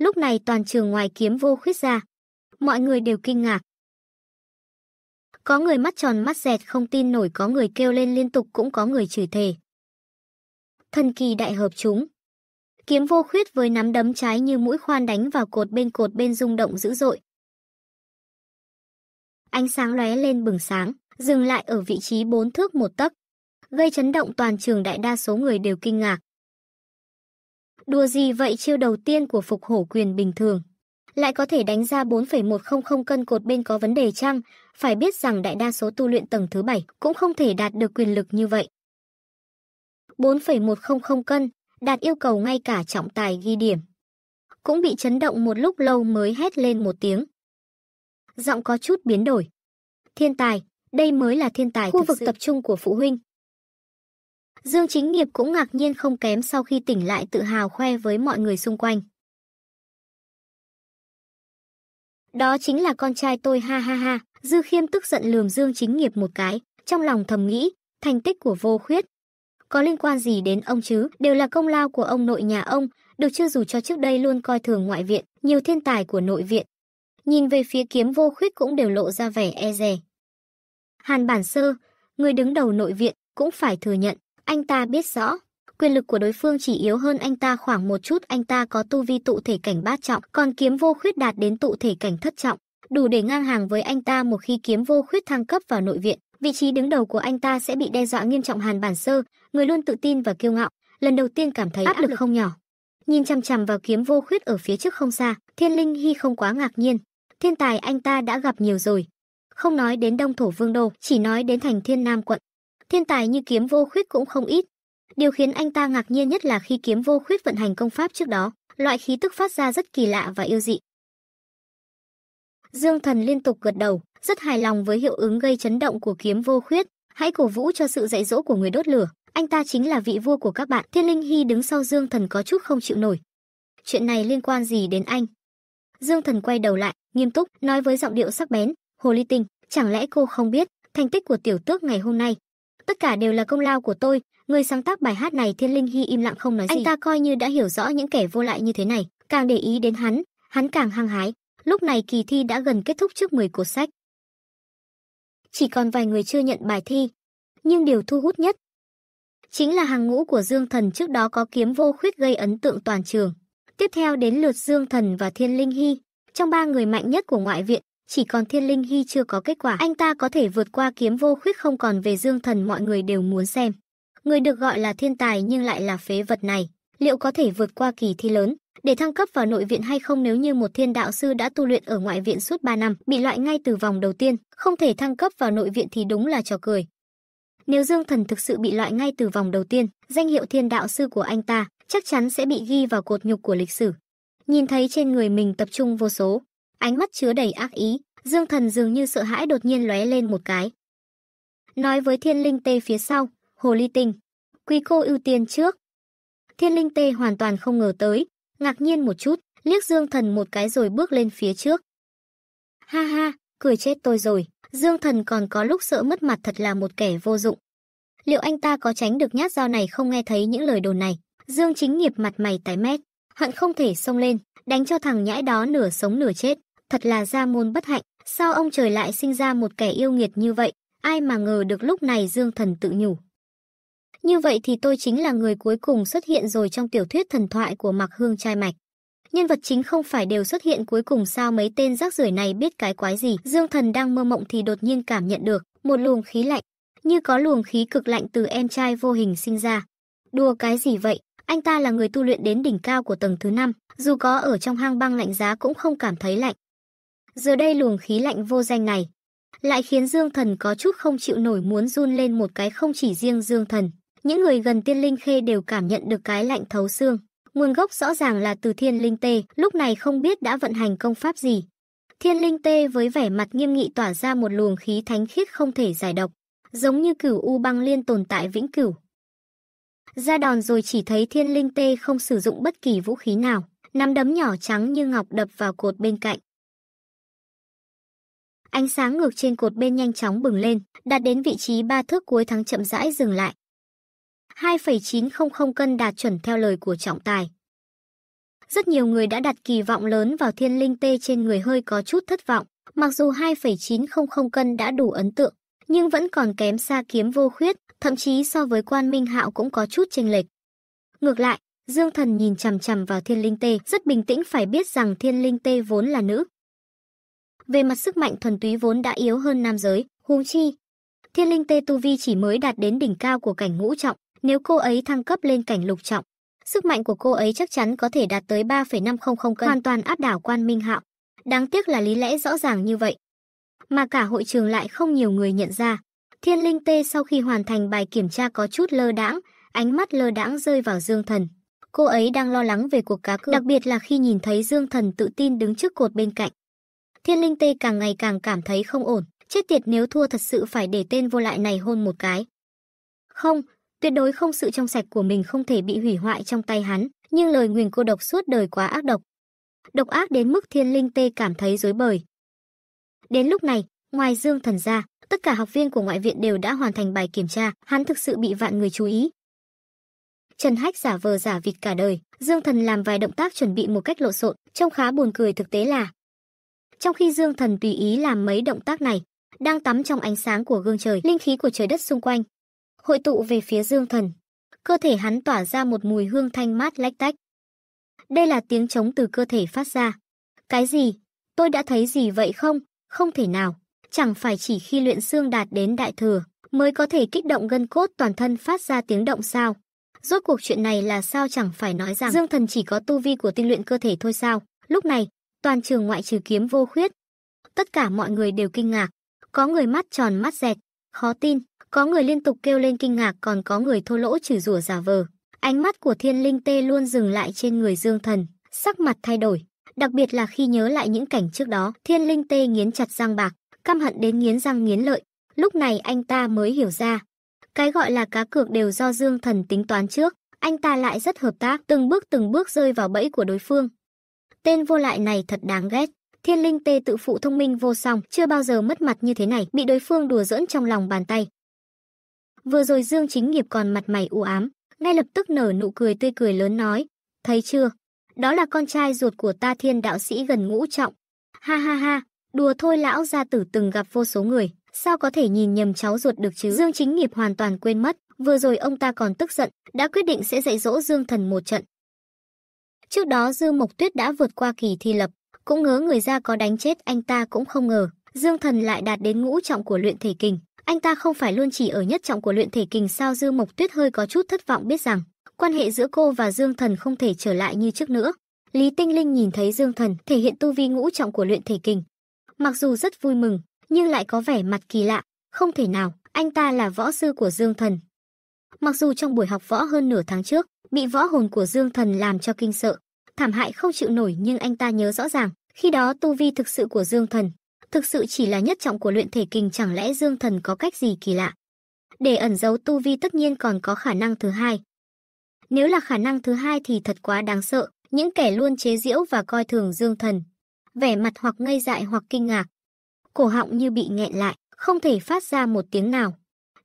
Lúc này toàn trường ngoài kiếm vô khuyết ra. Mọi người đều kinh ngạc. Có người mắt tròn mắt dẹt không tin nổi có người kêu lên liên tục cũng có người chửi thề. Thần kỳ đại hợp chúng. Kiếm vô khuyết với nắm đấm trái như mũi khoan đánh vào cột bên cột bên rung động dữ dội. Ánh sáng lóe lên bừng sáng, dừng lại ở vị trí bốn thước một tấc. Gây chấn động toàn trường đại đa số người đều kinh ngạc. Đùa gì vậy chiêu đầu tiên của phục hổ quyền bình thường. Lại có thể đánh ra 4,100 cân cột bên có vấn đề chăng? Phải biết rằng đại đa số tu luyện tầng thứ 7 cũng không thể đạt được quyền lực như vậy. 4,100 cân, đạt yêu cầu ngay cả trọng tài ghi điểm. Cũng bị chấn động một lúc lâu mới hét lên một tiếng. Giọng có chút biến đổi. Thiên tài, đây mới là thiên tài Khu vực tập trung của phụ huynh, Dương Chính Nghiệp cũng ngạc nhiên không kém sau khi tỉnh lại tự hào khoe với mọi người xung quanh. Đó chính là con trai tôi ha ha ha, Dư Khiêm tức giận lườm Dương Chính Nghiệp một cái, trong lòng thầm nghĩ, thành tích của vô khuyết. Có liên quan gì đến ông chứ, đều là công lao của ông nội nhà ông, được chưa dù cho trước đây luôn coi thường ngoại viện, nhiều thiên tài của nội viện. Nhìn về phía kiếm vô khuyết cũng đều lộ ra vẻ e dè. Hàn Bản Sơ, người đứng đầu nội viện, cũng phải thừa nhận anh ta biết rõ, quyền lực của đối phương chỉ yếu hơn anh ta khoảng một chút, anh ta có tu vi tụ thể cảnh bát trọng, còn kiếm vô khuyết đạt đến tụ thể cảnh thất trọng, đủ để ngang hàng với anh ta một khi kiếm vô khuyết thăng cấp vào nội viện. Vị trí đứng đầu của anh ta sẽ bị đe dọa nghiêm trọng Hàn Bản Sơ, người luôn tự tin và kiêu ngạo, lần đầu tiên cảm thấy áp lực không nhỏ. Nhìn chằm chằm vào kiếm vô khuyết ở phía trước không xa, Thiên Linh Hy không quá ngạc nhiên. Thiên tài anh ta đã gặp nhiều rồi. Không nói đến Đông Thổ Vương Đô, chỉ nói đến thành Thiên Nam quận. Thiên tài như kiếm vô khuyết cũng không ít. Điều khiến anh ta ngạc nhiên nhất là khi kiếm vô khuyết vận hành công pháp trước đó, loại khí tức phát ra rất kỳ lạ và yêu dị. Dương Thần liên tục gật đầu, rất hài lòng với hiệu ứng gây chấn động của kiếm vô khuyết, hãy cổ vũ cho sự dạy dỗ của người đốt lửa, anh ta chính là vị vua của các bạn. Thiên Linh Hy đứng sau Dương Thần có chút không chịu nổi. Chuyện này liên quan gì đến anh? Dương Thần quay đầu lại, nghiêm túc nói với giọng điệu sắc bén, "Hồ Ly Tinh, chẳng lẽ cô không biết thành tích của tiểu tước ngày hôm nay Tất cả đều là công lao của tôi, người sáng tác bài hát này Thiên Linh Hy im lặng không nói gì. Anh ta coi như đã hiểu rõ những kẻ vô lại như thế này, càng để ý đến hắn, hắn càng hăng hái. Lúc này kỳ thi đã gần kết thúc trước mười cuốn sách. Chỉ còn vài người chưa nhận bài thi, nhưng điều thu hút nhất chính là hàng ngũ của Dương Thần trước đó có kiếm vô khuyết gây ấn tượng toàn trường. Tiếp theo đến lượt Dương Thần và Thiên Linh Hy, trong ba người mạnh nhất của ngoại viện, chỉ còn thiên linh hy chưa có kết quả. Anh ta có thể vượt qua kiếm vô khuyết không còn về dương thần mọi người đều muốn xem. Người được gọi là thiên tài nhưng lại là phế vật này, liệu có thể vượt qua kỳ thi lớn? Để thăng cấp vào nội viện hay không nếu như một thiên đạo sư đã tu luyện ở ngoại viện suốt 3 năm, bị loại ngay từ vòng đầu tiên, không thể thăng cấp vào nội viện thì đúng là trò cười. Nếu Dương Thần thực sự bị loại ngay từ vòng đầu tiên, danh hiệu thiên đạo sư của anh ta chắc chắn sẽ bị ghi vào cột nhục của lịch sử. Nhìn thấy trên người mình tập trung vô số, ánh mắt chứa đầy ác ý, Dương Thần dường như sợ hãi đột nhiên lóe lên một cái. Nói với Thiên Linh Tê phía sau, Hồ Ly Tinh, quý cô ưu tiên trước. Thiên Linh Tê hoàn toàn không ngờ tới, ngạc nhiên một chút, liếc Dương Thần một cái rồi bước lên phía trước. Ha ha, cười chết tôi rồi, Dương Thần còn có lúc sợ mất mặt thật là một kẻ vô dụng. Liệu anh ta có tránh được nhát dao này không nghe thấy những lời đồn này? Dương Chính nghiệp mặt mày tái mét, hận không thể xông lên, đánh cho thằng nhãi đó nửa sống nửa chết thật là gia môn bất hạnh, sao ông trời lại sinh ra một kẻ yêu nghiệt như vậy, ai mà ngờ được lúc này Dương Thần tự nhủ. Như vậy thì tôi chính là người cuối cùng xuất hiện rồi trong tiểu thuyết thần thoại của Mạc Hương Trai Mạch. Nhân vật chính không phải đều xuất hiện cuối cùng sao mấy tên rác rưởi này biết cái quái gì. Dương Thần đang mơ mộng thì đột nhiên cảm nhận được một luồng khí lạnh, như có luồng khí cực lạnh từ em trai vô hình sinh ra. Đùa cái gì vậy, anh ta là người tu luyện đến đỉnh cao của tầng thứ 5, dù có ở trong hang băng lạnh giá cũng không cảm thấy lạnh. Giờ đây luồng khí lạnh vô danh này lại khiến Dương Thần có chút không chịu nổi muốn run lên một cái không chỉ riêng Dương Thần. Những người gần tiên linh khê đều cảm nhận được cái lạnh thấu xương. Nguồn gốc rõ ràng là từ thiên linh tê, lúc này không biết đã vận hành công pháp gì. Thiên linh tê với vẻ mặt nghiêm nghị tỏa ra một luồng khí thánh khiết không thể giải độc, giống như cửu u băng liên tồn tại vĩnh cửu. Ra đòn rồi chỉ thấy thiên linh tê không sử dụng bất kỳ vũ khí nào, nắm đấm nhỏ trắng như ngọc đập vào cột bên cạnh, Ánh sáng ngược trên cột bên nhanh chóng bừng lên, đạt đến vị trí ba thước cuối thắng chậm rãi dừng lại. 2,900 cân đạt chuẩn theo lời của trọng tài. Rất nhiều người đã đặt kỳ vọng lớn vào thiên linh tê trên người hơi có chút thất vọng, mặc dù 2,900 cân đã đủ ấn tượng, nhưng vẫn còn kém xa kiếm vô khuyết, thậm chí so với quan minh hạo cũng có chút chênh lệch. Ngược lại, Dương Thần nhìn chằm chằm vào thiên linh tê, rất bình tĩnh phải biết rằng thiên linh tê vốn là nữ, về mặt sức mạnh thuần túy vốn đã yếu hơn nam giới, huống chi. Thiên linh tê tu vi chỉ mới đạt đến đỉnh cao của cảnh ngũ trọng, nếu cô ấy thăng cấp lên cảnh lục trọng, sức mạnh của cô ấy chắc chắn có thể đạt tới 3,500 cân, hoàn toàn áp đảo quan minh hạo. Đáng tiếc là lý lẽ rõ ràng như vậy. Mà cả hội trường lại không nhiều người nhận ra. Thiên linh tê sau khi hoàn thành bài kiểm tra có chút lơ đãng, ánh mắt lơ đãng rơi vào dương thần. Cô ấy đang lo lắng về cuộc cá cược, đặc biệt là khi nhìn thấy Dương Thần tự tin đứng trước cột bên cạnh. Thiên Linh Tê càng ngày càng cảm thấy không ổn, chết tiệt nếu thua thật sự phải để tên vô lại này hôn một cái. Không, tuyệt đối không sự trong sạch của mình không thể bị hủy hoại trong tay hắn, nhưng lời nguyền cô độc suốt đời quá ác độc. Độc ác đến mức Thiên Linh Tê cảm thấy rối bời. Đến lúc này, ngoài Dương Thần ra, tất cả học viên của ngoại viện đều đã hoàn thành bài kiểm tra, hắn thực sự bị vạn người chú ý. Trần Hách giả vờ giả vịt cả đời, Dương Thần làm vài động tác chuẩn bị một cách lộn xộn, trông khá buồn cười thực tế là trong khi Dương Thần tùy ý làm mấy động tác này, đang tắm trong ánh sáng của gương trời, linh khí của trời đất xung quanh hội tụ về phía Dương Thần. Cơ thể hắn tỏa ra một mùi hương thanh mát lách tách. Đây là tiếng trống từ cơ thể phát ra. Cái gì? Tôi đã thấy gì vậy không? Không thể nào. Chẳng phải chỉ khi luyện xương đạt đến đại thừa mới có thể kích động gân cốt toàn thân phát ra tiếng động sao? Rốt cuộc chuyện này là sao chẳng phải nói rằng Dương Thần chỉ có tu vi của tinh luyện cơ thể thôi sao? Lúc này, toàn trường ngoại trừ kiếm vô khuyết. Tất cả mọi người đều kinh ngạc, có người mắt tròn mắt dẹt, khó tin, có người liên tục kêu lên kinh ngạc còn có người thô lỗ chửi rủa giả vờ. Ánh mắt của thiên linh tê luôn dừng lại trên người dương thần, sắc mặt thay đổi. Đặc biệt là khi nhớ lại những cảnh trước đó, thiên linh tê nghiến chặt răng bạc, căm hận đến nghiến răng nghiến lợi. Lúc này anh ta mới hiểu ra, cái gọi là cá cược đều do Dương Thần tính toán trước, anh ta lại rất hợp tác, từng bước từng bước rơi vào bẫy của đối phương. Tên vô lại này thật đáng ghét. Thiên linh tê tự phụ thông minh vô song, chưa bao giờ mất mặt như thế này, bị đối phương đùa giỡn trong lòng bàn tay. Vừa rồi Dương Chính Nghiệp còn mặt mày u ám, ngay lập tức nở nụ cười tươi cười lớn nói, thấy chưa, đó là con trai ruột của ta thiên đạo sĩ gần ngũ trọng. Ha ha ha, đùa thôi lão gia tử từng gặp vô số người, sao có thể nhìn nhầm cháu ruột được chứ? Dương Chính Nghiệp hoàn toàn quên mất, vừa rồi ông ta còn tức giận, đã quyết định sẽ dạy dỗ Dương Thần một trận, Trước đó Dư Mộc Tuyết đã vượt qua kỳ thi lập, cũng ngớ người ra có đánh chết anh ta cũng không ngờ. Dương Thần lại đạt đến ngũ trọng của luyện thể kình. Anh ta không phải luôn chỉ ở nhất trọng của luyện thể kình sao Dư Mộc Tuyết hơi có chút thất vọng biết rằng quan hệ giữa cô và Dương Thần không thể trở lại như trước nữa. Lý Tinh Linh nhìn thấy Dương Thần thể hiện tu vi ngũ trọng của luyện thể kình. Mặc dù rất vui mừng, nhưng lại có vẻ mặt kỳ lạ. Không thể nào, anh ta là võ sư của Dương Thần. Mặc dù trong buổi học võ hơn nửa tháng trước, bị võ hồn của Dương Thần làm cho kinh sợ, thảm hại không chịu nổi nhưng anh ta nhớ rõ ràng, khi đó tu vi thực sự của Dương Thần, thực sự chỉ là nhất trọng của luyện thể kình chẳng lẽ Dương Thần có cách gì kỳ lạ. Để ẩn giấu tu vi tất nhiên còn có khả năng thứ hai. Nếu là khả năng thứ hai thì thật quá đáng sợ, những kẻ luôn chế giễu và coi thường Dương Thần, vẻ mặt hoặc ngây dại hoặc kinh ngạc. Cổ họng như bị nghẹn lại, không thể phát ra một tiếng nào.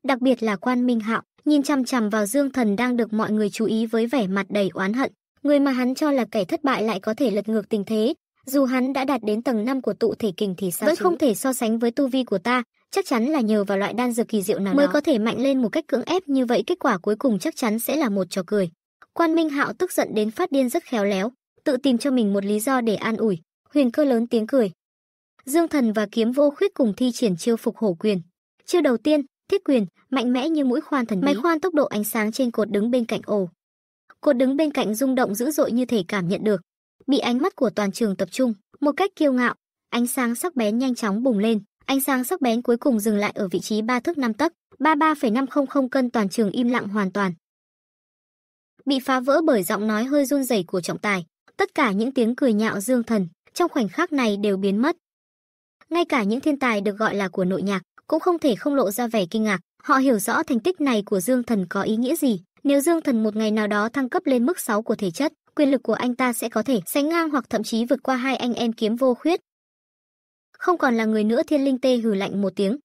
Đặc biệt là quan minh hạo, nhìn chằm chằm vào Dương Thần đang được mọi người chú ý với vẻ mặt đầy oán hận. Người mà hắn cho là kẻ thất bại lại có thể lật ngược tình thế, dù hắn đã đạt đến tầng 5 của tụ thể kình thì sao Vẫn chứ? không thể so sánh với tu vi của ta, chắc chắn là nhờ vào loại đan dược kỳ diệu nào mới đó. có thể mạnh lên một cách cưỡng ép như vậy kết quả cuối cùng chắc chắn sẽ là một trò cười. Quan Minh Hạo tức giận đến phát điên rất khéo léo, tự tìm cho mình một lý do để an ủi, huyền cơ lớn tiếng cười. Dương Thần và Kiếm Vô Khuyết cùng thi triển chiêu phục hổ quyền. Chiêu đầu tiên, thiết quyền, mạnh mẽ như mũi khoan thần bí. Máy khoan tốc độ ánh sáng trên cột đứng bên cạnh ổ. Cột đứng bên cạnh rung động dữ dội như thể cảm nhận được, bị ánh mắt của toàn trường tập trung, một cách kiêu ngạo, ánh sáng sắc bén nhanh chóng bùng lên, ánh sáng sắc bén cuối cùng dừng lại ở vị trí ba thước năm tấc, ba ba năm không không cân toàn trường im lặng hoàn toàn. Bị phá vỡ bởi giọng nói hơi run rẩy của trọng tài, tất cả những tiếng cười nhạo dương thần trong khoảnh khắc này đều biến mất. Ngay cả những thiên tài được gọi là của nội nhạc, cũng không thể không lộ ra vẻ kinh ngạc. Họ hiểu rõ thành tích này của Dương Thần có ý nghĩa gì. Nếu Dương Thần một ngày nào đó thăng cấp lên mức 6 của thể chất, quyền lực của anh ta sẽ có thể sánh ngang hoặc thậm chí vượt qua hai anh em kiếm vô khuyết. Không còn là người nữa thiên linh tê hừ lạnh một tiếng.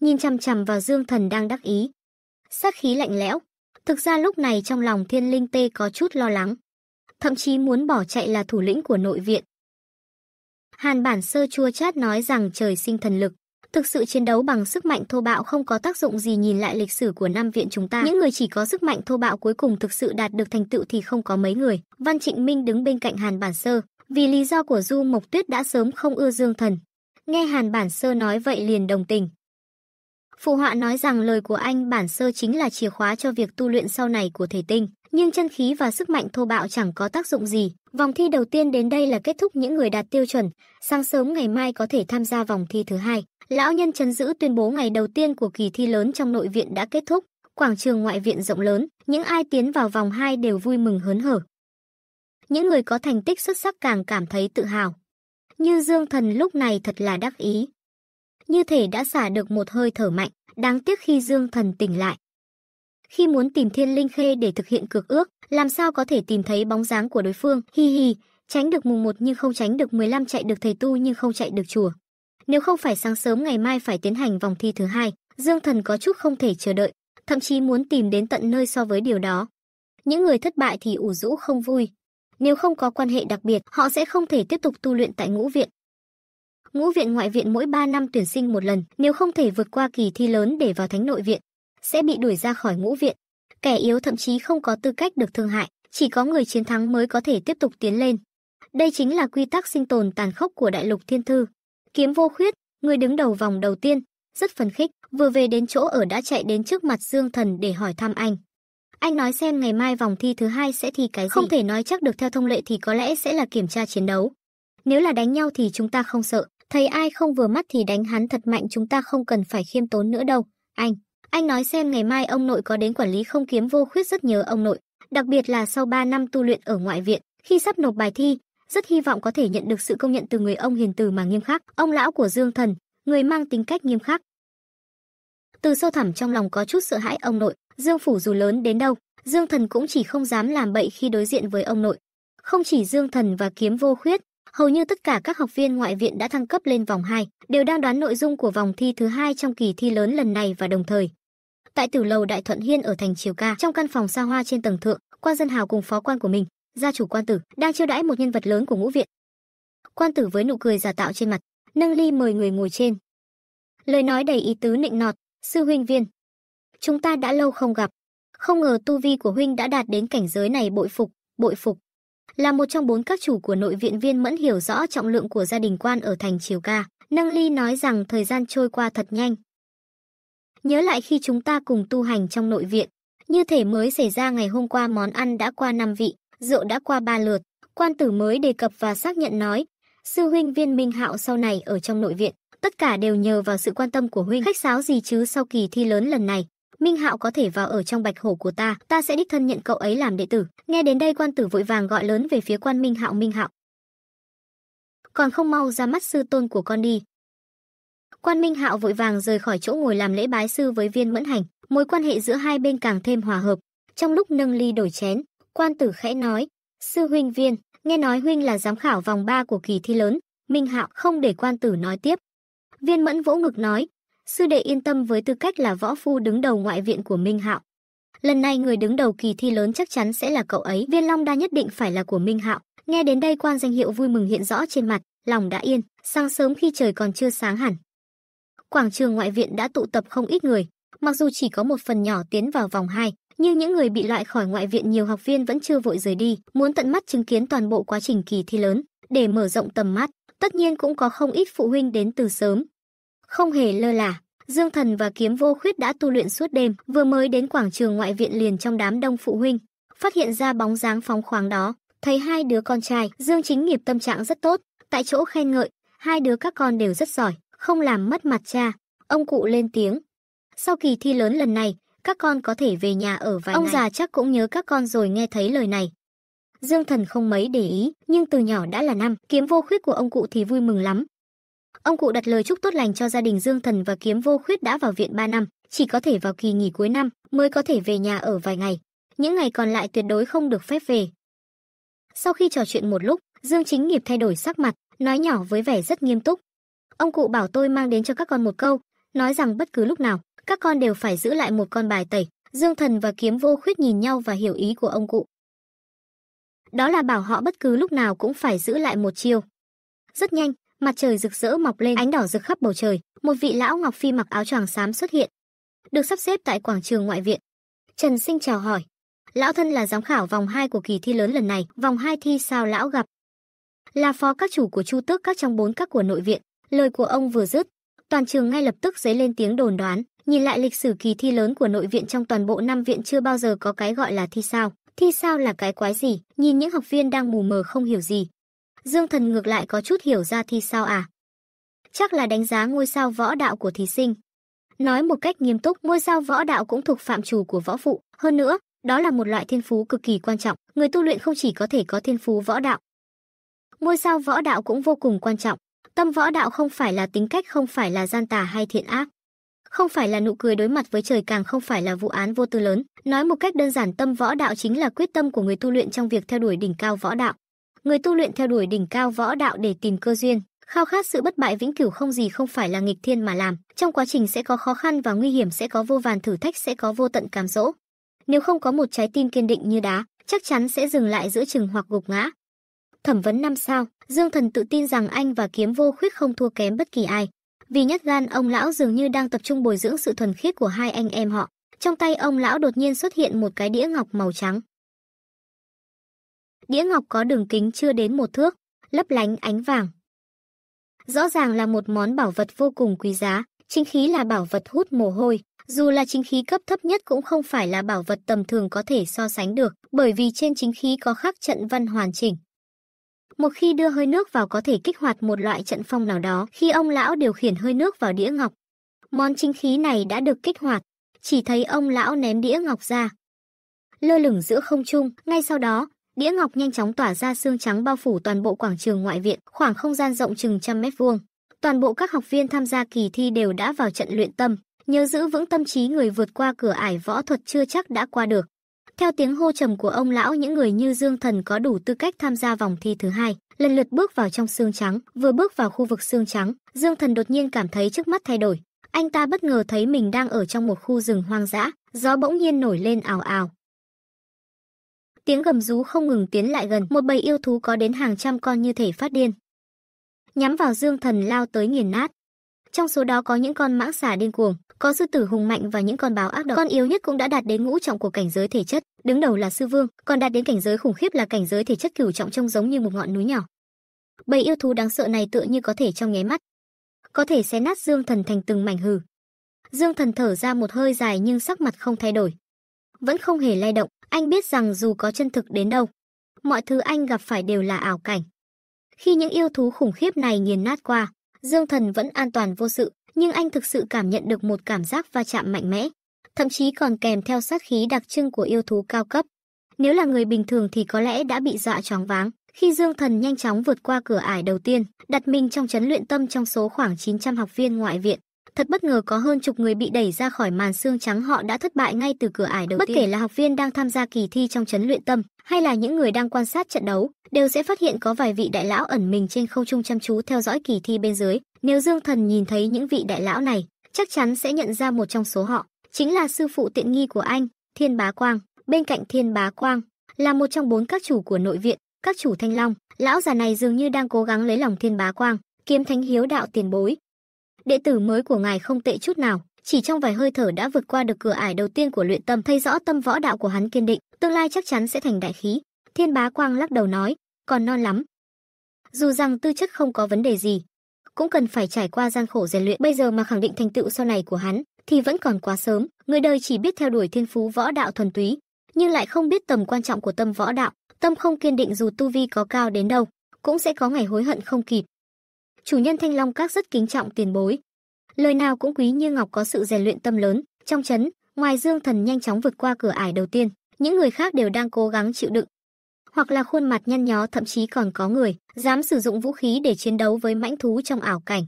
Nhìn chằm chằm vào Dương Thần đang đắc ý. Sát khí lạnh lẽo. Thực ra lúc này trong lòng thiên linh tê có chút lo lắng. Thậm chí muốn bỏ chạy là thủ lĩnh của nội viện. Hàn bản sơ chua chát nói rằng trời sinh thần lực, Thực sự chiến đấu bằng sức mạnh thô bạo không có tác dụng gì nhìn lại lịch sử của Nam Viện chúng ta. Những người chỉ có sức mạnh thô bạo cuối cùng thực sự đạt được thành tựu thì không có mấy người. Văn Trịnh Minh đứng bên cạnh Hàn Bản Sơ, vì lý do của Du Mộc Tuyết đã sớm không ưa Dương Thần. Nghe Hàn Bản Sơ nói vậy liền đồng tình. Phụ họa nói rằng lời của anh Bản Sơ chính là chìa khóa cho việc tu luyện sau này của thể tinh, nhưng chân khí và sức mạnh thô bạo chẳng có tác dụng gì. Vòng thi đầu tiên đến đây là kết thúc những người đạt tiêu chuẩn, sáng sớm ngày mai có thể tham gia vòng thi thứ hai lão nhân chấn giữ tuyên bố ngày đầu tiên của kỳ thi lớn trong nội viện đã kết thúc, quảng trường ngoại viện rộng lớn, những ai tiến vào vòng 2 đều vui mừng hớn hở. Những người có thành tích xuất sắc càng cảm thấy tự hào. Như Dương Thần lúc này thật là đắc ý. Như thể đã xả được một hơi thở mạnh, đáng tiếc khi Dương Thần tỉnh lại. Khi muốn tìm Thiên Linh Khê để thực hiện cược ước, làm sao có thể tìm thấy bóng dáng của đối phương, hi hi, tránh được mùng 1 nhưng không tránh được 15 chạy được thầy tu nhưng không chạy được chùa. Nếu không phải sáng sớm ngày mai phải tiến hành vòng thi thứ hai, Dương Thần có chút không thể chờ đợi, thậm chí muốn tìm đến tận nơi so với điều đó. Những người thất bại thì ủ rũ không vui. Nếu không có quan hệ đặc biệt, họ sẽ không thể tiếp tục tu luyện tại ngũ viện. Ngũ viện ngoại viện mỗi 3 năm tuyển sinh một lần, nếu không thể vượt qua kỳ thi lớn để vào thánh nội viện, sẽ bị đuổi ra khỏi ngũ viện. Kẻ yếu thậm chí không có tư cách được thương hại, chỉ có người chiến thắng mới có thể tiếp tục tiến lên. Đây chính là quy tắc sinh tồn tàn khốc của đại lục thiên thư. Kiếm vô khuyết, người đứng đầu vòng đầu tiên, rất phấn khích, vừa về đến chỗ ở đã chạy đến trước mặt Dương Thần để hỏi thăm anh. Anh nói xem ngày mai vòng thi thứ hai sẽ thi cái gì? Không thể nói chắc được theo thông lệ thì có lẽ sẽ là kiểm tra chiến đấu. Nếu là đánh nhau thì chúng ta không sợ, thấy ai không vừa mắt thì đánh hắn thật mạnh chúng ta không cần phải khiêm tốn nữa đâu. Anh, anh nói xem ngày mai ông nội có đến quản lý không kiếm vô khuyết rất nhớ ông nội, đặc biệt là sau 3 năm tu luyện ở ngoại viện, khi sắp nộp bài thi, rất hy vọng có thể nhận được sự công nhận từ người ông hiền từ mà nghiêm khắc, ông lão của Dương Thần, người mang tính cách nghiêm khắc. Từ sâu thẳm trong lòng có chút sợ hãi ông nội, Dương phủ dù lớn đến đâu, Dương Thần cũng chỉ không dám làm bậy khi đối diện với ông nội. Không chỉ Dương Thần và Kiếm Vô Khuyết, hầu như tất cả các học viên ngoại viện đã thăng cấp lên vòng 2, đều đang đoán nội dung của vòng thi thứ hai trong kỳ thi lớn lần này và đồng thời. Tại tử lầu Đại Thuận Hiên ở thành Triều Ca, trong căn phòng xa hoa trên tầng thượng, quan dân hào cùng phó quan của mình gia chủ quan tử đang chiêu đãi một nhân vật lớn của ngũ viện quan tử với nụ cười giả tạo trên mặt nâng ly mời người ngồi trên lời nói đầy ý tứ nịnh nọt sư huynh viên chúng ta đã lâu không gặp không ngờ tu vi của huynh đã đạt đến cảnh giới này bội phục bội phục là một trong bốn các chủ của nội viện viên mẫn hiểu rõ trọng lượng của gia đình quan ở thành triều ca nâng ly nói rằng thời gian trôi qua thật nhanh nhớ lại khi chúng ta cùng tu hành trong nội viện như thể mới xảy ra ngày hôm qua món ăn đã qua năm vị Rượu đã qua ba lượt, quan tử mới đề cập và xác nhận nói, sư huynh viên minh hạo sau này ở trong nội viện, tất cả đều nhờ vào sự quan tâm của huynh. Khách sáo gì chứ sau kỳ thi lớn lần này, Minh Hạo có thể vào ở trong bạch hổ của ta, ta sẽ đích thân nhận cậu ấy làm đệ tử. Nghe đến đây quan tử vội vàng gọi lớn về phía quan Minh Hạo Minh Hạo. Còn không mau ra mắt sư tôn của con đi. Quan Minh Hạo vội vàng rời khỏi chỗ ngồi làm lễ bái sư với viên mẫn hành, mối quan hệ giữa hai bên càng thêm hòa hợp. Trong lúc nâng ly đổi chén, Quan tử khẽ nói, sư huynh viên, nghe nói huynh là giám khảo vòng 3 của kỳ thi lớn, Minh Hạo không để quan tử nói tiếp. Viên mẫn vỗ ngực nói, sư đệ yên tâm với tư cách là võ phu đứng đầu ngoại viện của Minh Hạo. Lần này người đứng đầu kỳ thi lớn chắc chắn sẽ là cậu ấy, viên long đa nhất định phải là của Minh Hạo. Nghe đến đây quan danh hiệu vui mừng hiện rõ trên mặt, lòng đã yên, sáng sớm khi trời còn chưa sáng hẳn. Quảng trường ngoại viện đã tụ tập không ít người, mặc dù chỉ có một phần nhỏ tiến vào vòng 2, như những người bị loại khỏi ngoại viện nhiều học viên vẫn chưa vội rời đi, muốn tận mắt chứng kiến toàn bộ quá trình kỳ thi lớn để mở rộng tầm mắt. Tất nhiên cũng có không ít phụ huynh đến từ sớm. Không hề lơ là, Dương Thần và Kiếm Vô Khuyết đã tu luyện suốt đêm, vừa mới đến quảng trường ngoại viện liền trong đám đông phụ huynh, phát hiện ra bóng dáng phóng khoáng đó, thấy hai đứa con trai, Dương Chính nghiệp tâm trạng rất tốt, tại chỗ khen ngợi, hai đứa các con đều rất giỏi, không làm mất mặt cha. Ông cụ lên tiếng. Sau kỳ thi lớn lần này, các con có thể về nhà ở vài Ông ngày. già chắc cũng nhớ các con rồi nghe thấy lời này. Dương Thần không mấy để ý, nhưng từ nhỏ đã là năm, kiếm vô khuyết của ông cụ thì vui mừng lắm. Ông cụ đặt lời chúc tốt lành cho gia đình Dương Thần và kiếm vô khuyết đã vào viện 3 năm, chỉ có thể vào kỳ nghỉ cuối năm mới có thể về nhà ở vài ngày. Những ngày còn lại tuyệt đối không được phép về. Sau khi trò chuyện một lúc, Dương Chính nghiệp thay đổi sắc mặt, nói nhỏ với vẻ rất nghiêm túc. Ông cụ bảo tôi mang đến cho các con một câu, nói rằng bất cứ lúc nào, các con đều phải giữ lại một con bài tẩy. Dương Thần và Kiếm Vô Khuyết nhìn nhau và hiểu ý của ông cụ. Đó là bảo họ bất cứ lúc nào cũng phải giữ lại một chiêu. Rất nhanh, mặt trời rực rỡ mọc lên ánh đỏ rực khắp bầu trời, một vị lão Ngọc Phi mặc áo choàng xám xuất hiện, được sắp xếp tại quảng trường ngoại viện. Trần Sinh chào hỏi, lão thân là giám khảo vòng 2 của kỳ thi lớn lần này, vòng 2 thi sao lão gặp? Là phó các chủ của Chu Tước các trong bốn các của nội viện, lời của ông vừa dứt, toàn trường ngay lập tức dấy lên tiếng đồn đoán, Nhìn lại lịch sử kỳ thi lớn của nội viện trong toàn bộ năm viện chưa bao giờ có cái gọi là thi sao. Thi sao là cái quái gì, nhìn những học viên đang mù mờ không hiểu gì. Dương thần ngược lại có chút hiểu ra thi sao à. Chắc là đánh giá ngôi sao võ đạo của thí sinh. Nói một cách nghiêm túc, ngôi sao võ đạo cũng thuộc phạm trù của võ phụ. Hơn nữa, đó là một loại thiên phú cực kỳ quan trọng. Người tu luyện không chỉ có thể có thiên phú võ đạo. Ngôi sao võ đạo cũng vô cùng quan trọng. Tâm võ đạo không phải là tính cách, không phải là gian tà hay thiện ác không phải là nụ cười đối mặt với trời càng không phải là vụ án vô tư lớn nói một cách đơn giản tâm võ đạo chính là quyết tâm của người tu luyện trong việc theo đuổi đỉnh cao võ đạo người tu luyện theo đuổi đỉnh cao võ đạo để tìm cơ duyên khao khát sự bất bại vĩnh cửu không gì không phải là nghịch thiên mà làm trong quá trình sẽ có khó khăn và nguy hiểm sẽ có vô vàn thử thách sẽ có vô tận cám dỗ nếu không có một trái tim kiên định như đá chắc chắn sẽ dừng lại giữa chừng hoặc gục ngã thẩm vấn năm sao dương thần tự tin rằng anh và kiếm vô khuyết không thua kém bất kỳ ai vì nhất gan ông lão dường như đang tập trung bồi dưỡng sự thuần khiết của hai anh em họ trong tay ông lão đột nhiên xuất hiện một cái đĩa ngọc màu trắng đĩa ngọc có đường kính chưa đến một thước lấp lánh ánh vàng rõ ràng là một món bảo vật vô cùng quý giá chính khí là bảo vật hút mồ hôi dù là chính khí cấp thấp nhất cũng không phải là bảo vật tầm thường có thể so sánh được bởi vì trên chính khí có khắc trận văn hoàn chỉnh một khi đưa hơi nước vào có thể kích hoạt một loại trận phong nào đó khi ông lão điều khiển hơi nước vào đĩa ngọc. Món chính khí này đã được kích hoạt, chỉ thấy ông lão ném đĩa ngọc ra. Lơ lửng giữa không trung, ngay sau đó, đĩa ngọc nhanh chóng tỏa ra xương trắng bao phủ toàn bộ quảng trường ngoại viện, khoảng không gian rộng chừng trăm mét vuông. Toàn bộ các học viên tham gia kỳ thi đều đã vào trận luyện tâm, nhớ giữ vững tâm trí người vượt qua cửa ải võ thuật chưa chắc đã qua được. Theo tiếng hô trầm của ông lão, những người như Dương Thần có đủ tư cách tham gia vòng thi thứ hai, lần lượt bước vào trong xương trắng, vừa bước vào khu vực xương trắng, Dương Thần đột nhiên cảm thấy trước mắt thay đổi. Anh ta bất ngờ thấy mình đang ở trong một khu rừng hoang dã, gió bỗng nhiên nổi lên ào ào. Tiếng gầm rú không ngừng tiến lại gần, một bầy yêu thú có đến hàng trăm con như thể phát điên. Nhắm vào Dương Thần lao tới nghiền nát. Trong số đó có những con mãng xà điên cuồng, có sư tử hùng mạnh và những con báo ác độc. Con yếu nhất cũng đã đạt đến ngũ trọng của cảnh giới thể chất, đứng đầu là sư vương, còn đạt đến cảnh giới khủng khiếp là cảnh giới thể chất cửu trọng trông giống như một ngọn núi nhỏ. Bầy yêu thú đáng sợ này tựa như có thể trong nháy mắt, có thể xé nát Dương Thần thành từng mảnh hừ. Dương Thần thở ra một hơi dài nhưng sắc mặt không thay đổi, vẫn không hề lay động, anh biết rằng dù có chân thực đến đâu, mọi thứ anh gặp phải đều là ảo cảnh. Khi những yêu thú khủng khiếp này nghiền nát qua, Dương Thần vẫn an toàn vô sự, nhưng anh thực sự cảm nhận được một cảm giác va chạm mạnh mẽ, thậm chí còn kèm theo sát khí đặc trưng của yêu thú cao cấp. Nếu là người bình thường thì có lẽ đã bị dọa choáng váng. Khi Dương Thần nhanh chóng vượt qua cửa ải đầu tiên, đặt mình trong chấn luyện tâm trong số khoảng 900 học viên ngoại viện, Thật bất ngờ có hơn chục người bị đẩy ra khỏi màn xương trắng họ đã thất bại ngay từ cửa ải đầu bất tiên. kể là học viên đang tham gia kỳ thi trong chấn luyện tâm hay là những người đang quan sát trận đấu, đều sẽ phát hiện có vài vị đại lão ẩn mình trên không trung chăm chú theo dõi kỳ thi bên dưới. Nếu Dương Thần nhìn thấy những vị đại lão này, chắc chắn sẽ nhận ra một trong số họ, chính là sư phụ tiện nghi của anh, Thiên Bá Quang. Bên cạnh Thiên Bá Quang là một trong bốn các chủ của nội viện, các chủ Thanh Long. Lão già này dường như đang cố gắng lấy lòng Thiên Bá Quang, kiếm thánh hiếu đạo tiền bối, đệ tử mới của ngài không tệ chút nào chỉ trong vài hơi thở đã vượt qua được cửa ải đầu tiên của luyện tâm thấy rõ tâm võ đạo của hắn kiên định tương lai chắc chắn sẽ thành đại khí thiên bá quang lắc đầu nói còn non lắm dù rằng tư chất không có vấn đề gì cũng cần phải trải qua gian khổ rèn luyện bây giờ mà khẳng định thành tựu sau này của hắn thì vẫn còn quá sớm người đời chỉ biết theo đuổi thiên phú võ đạo thuần túy nhưng lại không biết tầm quan trọng của tâm võ đạo tâm không kiên định dù tu vi có cao đến đâu cũng sẽ có ngày hối hận không kịp Chủ nhân Thanh Long Các rất kính trọng tiền bối. Lời nào cũng quý như ngọc có sự rèn luyện tâm lớn, trong chấn, ngoài Dương Thần nhanh chóng vượt qua cửa ải đầu tiên, những người khác đều đang cố gắng chịu đựng. Hoặc là khuôn mặt nhăn nhó thậm chí còn có người dám sử dụng vũ khí để chiến đấu với mãnh thú trong ảo cảnh.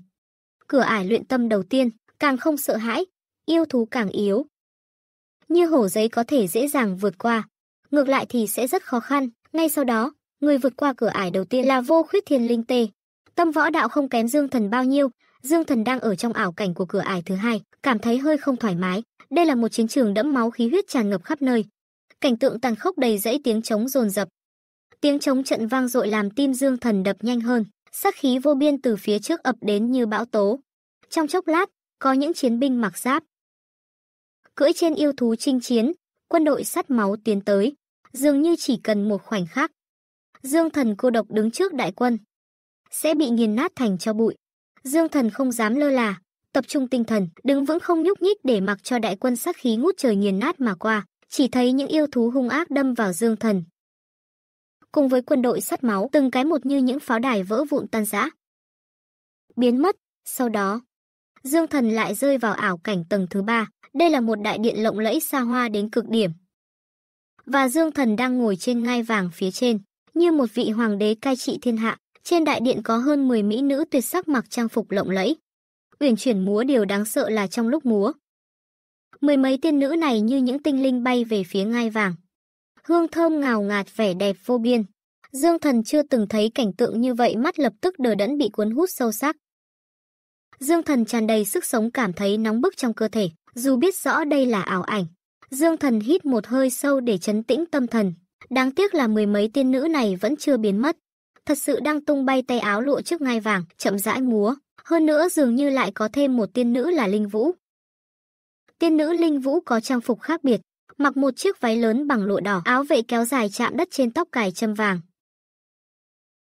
Cửa ải luyện tâm đầu tiên, càng không sợ hãi, yêu thú càng yếu. Như hổ giấy có thể dễ dàng vượt qua, ngược lại thì sẽ rất khó khăn. Ngay sau đó, người vượt qua cửa ải đầu tiên là vô khuyết thiên linh tê, Tâm võ đạo không kém Dương Thần bao nhiêu, Dương Thần đang ở trong ảo cảnh của cửa ải thứ hai, cảm thấy hơi không thoải mái. Đây là một chiến trường đẫm máu khí huyết tràn ngập khắp nơi. Cảnh tượng tàn khốc đầy dãy tiếng trống rồn rập Tiếng trống trận vang dội làm tim Dương Thần đập nhanh hơn, sát khí vô biên từ phía trước ập đến như bão tố. Trong chốc lát, có những chiến binh mặc giáp, cưỡi trên yêu thú chinh chiến, quân đội sắt máu tiến tới, dường như chỉ cần một khoảnh khắc. Dương Thần cô độc đứng trước đại quân, sẽ bị nghiền nát thành cho bụi. Dương Thần không dám lơ là, tập trung tinh thần, đứng vững không nhúc nhích để mặc cho đại quân sát khí ngút trời nghiền nát mà qua, chỉ thấy những yêu thú hung ác đâm vào Dương Thần. Cùng với quân đội sắt máu, từng cái một như những pháo đài vỡ vụn tan rã. Biến mất, sau đó, Dương Thần lại rơi vào ảo cảnh tầng thứ ba, đây là một đại điện lộng lẫy xa hoa đến cực điểm. Và Dương Thần đang ngồi trên ngai vàng phía trên, như một vị hoàng đế cai trị thiên hạ, trên đại điện có hơn 10 mỹ nữ tuyệt sắc mặc trang phục lộng lẫy. Uyển chuyển múa điều đáng sợ là trong lúc múa. Mười mấy tiên nữ này như những tinh linh bay về phía ngai vàng. Hương thơm ngào ngạt vẻ đẹp vô biên. Dương thần chưa từng thấy cảnh tượng như vậy mắt lập tức đờ đẫn bị cuốn hút sâu sắc. Dương thần tràn đầy sức sống cảm thấy nóng bức trong cơ thể, dù biết rõ đây là ảo ảnh. Dương thần hít một hơi sâu để chấn tĩnh tâm thần. Đáng tiếc là mười mấy tiên nữ này vẫn chưa biến mất thật sự đang tung bay tay áo lụa trước ngai vàng, chậm rãi múa. Hơn nữa dường như lại có thêm một tiên nữ là Linh Vũ. Tiên nữ Linh Vũ có trang phục khác biệt, mặc một chiếc váy lớn bằng lụa đỏ, áo vệ kéo dài chạm đất trên tóc cài châm vàng.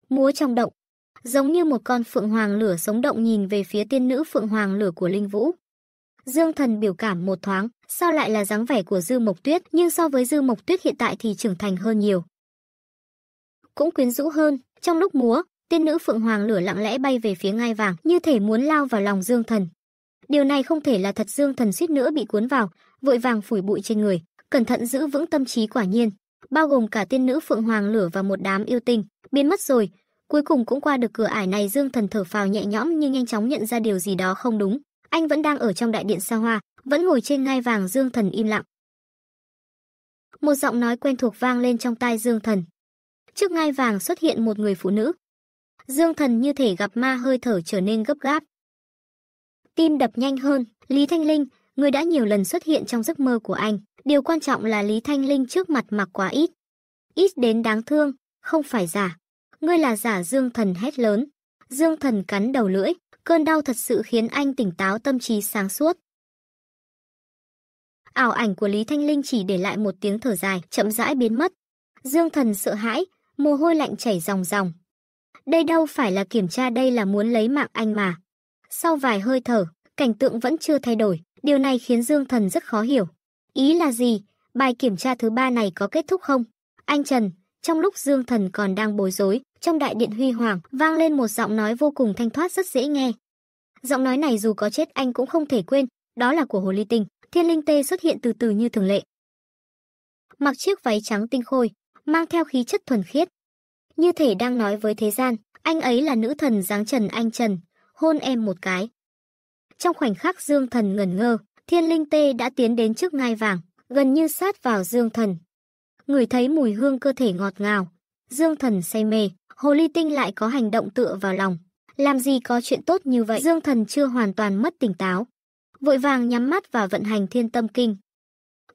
Múa trong động, giống như một con phượng hoàng lửa sống động nhìn về phía tiên nữ phượng hoàng lửa của Linh Vũ. Dương Thần biểu cảm một thoáng, sao lại là dáng vẻ của Dư Mộc Tuyết, nhưng so với Dư Mộc Tuyết hiện tại thì trưởng thành hơn nhiều. Cũng quyến rũ hơn, trong lúc múa, tiên nữ Phượng Hoàng lửa lặng lẽ bay về phía ngai vàng, như thể muốn lao vào lòng Dương Thần. Điều này không thể là thật Dương Thần suýt nữa bị cuốn vào, vội vàng phủi bụi trên người, cẩn thận giữ vững tâm trí quả nhiên, bao gồm cả tiên nữ Phượng Hoàng lửa và một đám yêu tinh, biến mất rồi, cuối cùng cũng qua được cửa ải này Dương Thần thở phào nhẹ nhõm nhưng nhanh chóng nhận ra điều gì đó không đúng. Anh vẫn đang ở trong đại điện xa hoa, vẫn ngồi trên ngai vàng Dương Thần im lặng. Một giọng nói quen thuộc vang lên trong tai Dương Thần trước ngai vàng xuất hiện một người phụ nữ. Dương Thần như thể gặp ma hơi thở trở nên gấp gáp. Tim đập nhanh hơn, Lý Thanh Linh, người đã nhiều lần xuất hiện trong giấc mơ của anh. Điều quan trọng là Lý Thanh Linh trước mặt mặc quá ít. Ít đến đáng thương, không phải giả. Ngươi là giả Dương Thần hét lớn. Dương Thần cắn đầu lưỡi, cơn đau thật sự khiến anh tỉnh táo tâm trí sáng suốt. Ảo ảnh của Lý Thanh Linh chỉ để lại một tiếng thở dài, chậm rãi biến mất. Dương Thần sợ hãi, mồ hôi lạnh chảy ròng ròng. Đây đâu phải là kiểm tra đây là muốn lấy mạng anh mà. Sau vài hơi thở, cảnh tượng vẫn chưa thay đổi, điều này khiến Dương Thần rất khó hiểu. Ý là gì? Bài kiểm tra thứ ba này có kết thúc không? Anh Trần, trong lúc Dương Thần còn đang bối rối, trong đại điện huy hoàng vang lên một giọng nói vô cùng thanh thoát rất dễ nghe. Giọng nói này dù có chết anh cũng không thể quên, đó là của Hồ Ly Tinh, Thiên Linh Tê xuất hiện từ từ như thường lệ. Mặc chiếc váy trắng tinh khôi, mang theo khí chất thuần khiết. Như thể đang nói với thế gian, anh ấy là nữ thần dáng trần anh trần, hôn em một cái. Trong khoảnh khắc Dương Thần ngẩn ngơ, Thiên Linh Tê đã tiến đến trước ngai vàng, gần như sát vào Dương Thần. Người thấy mùi hương cơ thể ngọt ngào, Dương Thần say mê, Hồ Ly Tinh lại có hành động tựa vào lòng. Làm gì có chuyện tốt như vậy? Dương Thần chưa hoàn toàn mất tỉnh táo. Vội vàng nhắm mắt và vận hành thiên tâm kinh.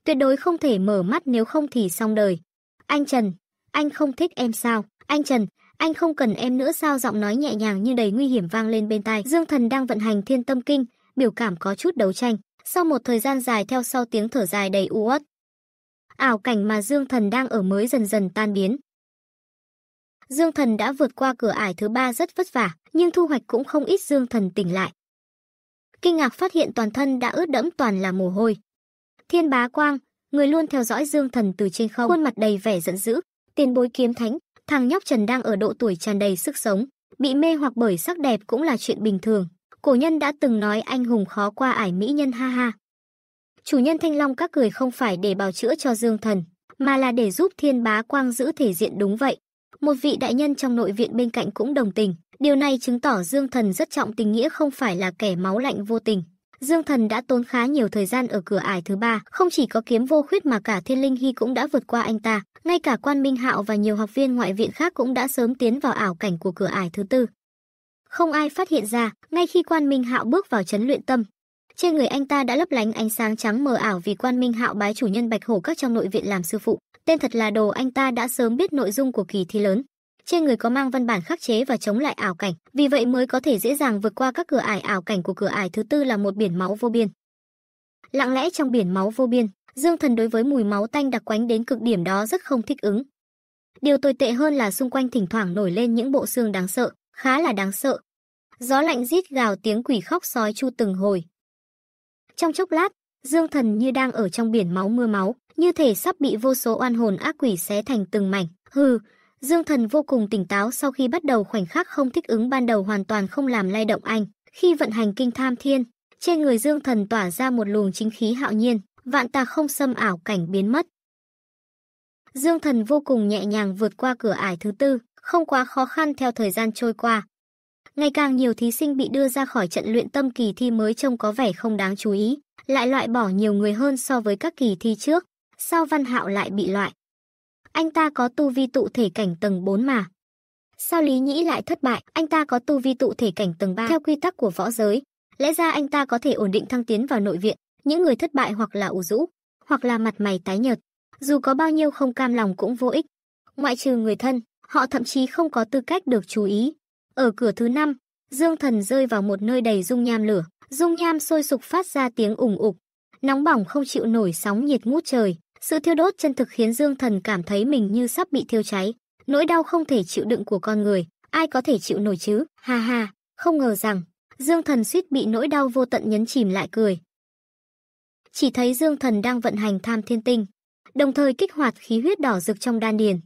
Tuyệt đối không thể mở mắt nếu không thì xong đời. Anh Trần, anh không thích em sao? Anh Trần, anh không cần em nữa sao? Giọng nói nhẹ nhàng như đầy nguy hiểm vang lên bên tai. Dương Thần đang vận hành Thiên Tâm Kinh, biểu cảm có chút đấu tranh. Sau một thời gian dài theo sau tiếng thở dài đầy u uất, ảo cảnh mà Dương Thần đang ở mới dần dần tan biến. Dương Thần đã vượt qua cửa ải thứ ba rất vất vả, nhưng thu hoạch cũng không ít Dương Thần tỉnh lại. Kinh ngạc phát hiện toàn thân đã ướt đẫm toàn là mồ hôi. Thiên bá quang, người luôn theo dõi Dương Thần từ trên không, khuôn mặt đầy vẻ giận dữ, tiền bối kiếm thánh, thằng nhóc Trần đang ở độ tuổi tràn đầy sức sống, bị mê hoặc bởi sắc đẹp cũng là chuyện bình thường. Cổ nhân đã từng nói anh hùng khó qua ải mỹ nhân ha ha. Chủ nhân Thanh Long các cười không phải để bào chữa cho Dương Thần, mà là để giúp Thiên Bá Quang giữ thể diện đúng vậy. Một vị đại nhân trong nội viện bên cạnh cũng đồng tình, điều này chứng tỏ Dương Thần rất trọng tình nghĩa không phải là kẻ máu lạnh vô tình. Dương Thần đã tốn khá nhiều thời gian ở cửa ải thứ ba, không chỉ có kiếm vô khuyết mà cả Thiên Linh Hy cũng đã vượt qua anh ta, ngay cả Quan Minh Hạo và nhiều học viên ngoại viện khác cũng đã sớm tiến vào ảo cảnh của cửa ải thứ tư. Không ai phát hiện ra, ngay khi Quan Minh Hạo bước vào chấn luyện tâm, trên người anh ta đã lấp lánh ánh sáng trắng mờ ảo vì Quan Minh Hạo bái chủ nhân Bạch Hổ các trong nội viện làm sư phụ, tên thật là Đồ anh ta đã sớm biết nội dung của kỳ thi lớn, trên người có mang văn bản khắc chế và chống lại ảo cảnh, vì vậy mới có thể dễ dàng vượt qua các cửa ải ảo cảnh của cửa ải thứ tư là một biển máu vô biên. Lặng lẽ trong biển máu vô biên, Dương Thần đối với mùi máu tanh đặc quánh đến cực điểm đó rất không thích ứng. Điều tồi tệ hơn là xung quanh thỉnh thoảng nổi lên những bộ xương đáng sợ, khá là đáng sợ. Gió lạnh rít gào tiếng quỷ khóc sói chu từng hồi. Trong chốc lát, Dương Thần như đang ở trong biển máu mưa máu, như thể sắp bị vô số oan hồn ác quỷ xé thành từng mảnh. Hừ, Dương Thần vô cùng tỉnh táo sau khi bắt đầu khoảnh khắc không thích ứng ban đầu hoàn toàn không làm lay động anh. Khi vận hành kinh tham thiên, trên người Dương Thần tỏa ra một luồng chính khí hạo nhiên, vạn tà không xâm ảo cảnh biến mất. Dương Thần vô cùng nhẹ nhàng vượt qua cửa ải thứ tư, không quá khó khăn theo thời gian trôi qua. Ngày càng nhiều thí sinh bị đưa ra khỏi trận luyện tâm kỳ thi mới trông có vẻ không đáng chú ý, lại loại bỏ nhiều người hơn so với các kỳ thi trước. Sao Văn Hạo lại bị loại? anh ta có tu vi tụ thể cảnh tầng 4 mà. Sao Lý Nhĩ lại thất bại? Anh ta có tu vi tụ thể cảnh tầng 3 theo quy tắc của võ giới. Lẽ ra anh ta có thể ổn định thăng tiến vào nội viện, những người thất bại hoặc là ủ rũ, hoặc là mặt mày tái nhợt. Dù có bao nhiêu không cam lòng cũng vô ích. Ngoại trừ người thân, họ thậm chí không có tư cách được chú ý. Ở cửa thứ năm, Dương Thần rơi vào một nơi đầy dung nham lửa, dung nham sôi sục phát ra tiếng ủng ục, nóng bỏng không chịu nổi sóng nhiệt ngút trời. Sự thiêu đốt chân thực khiến Dương Thần cảm thấy mình như sắp bị thiêu cháy, nỗi đau không thể chịu đựng của con người, ai có thể chịu nổi chứ? Ha ha, không ngờ rằng, Dương Thần suýt bị nỗi đau vô tận nhấn chìm lại cười. Chỉ thấy Dương Thần đang vận hành tham thiên tinh, đồng thời kích hoạt khí huyết đỏ rực trong đan điền.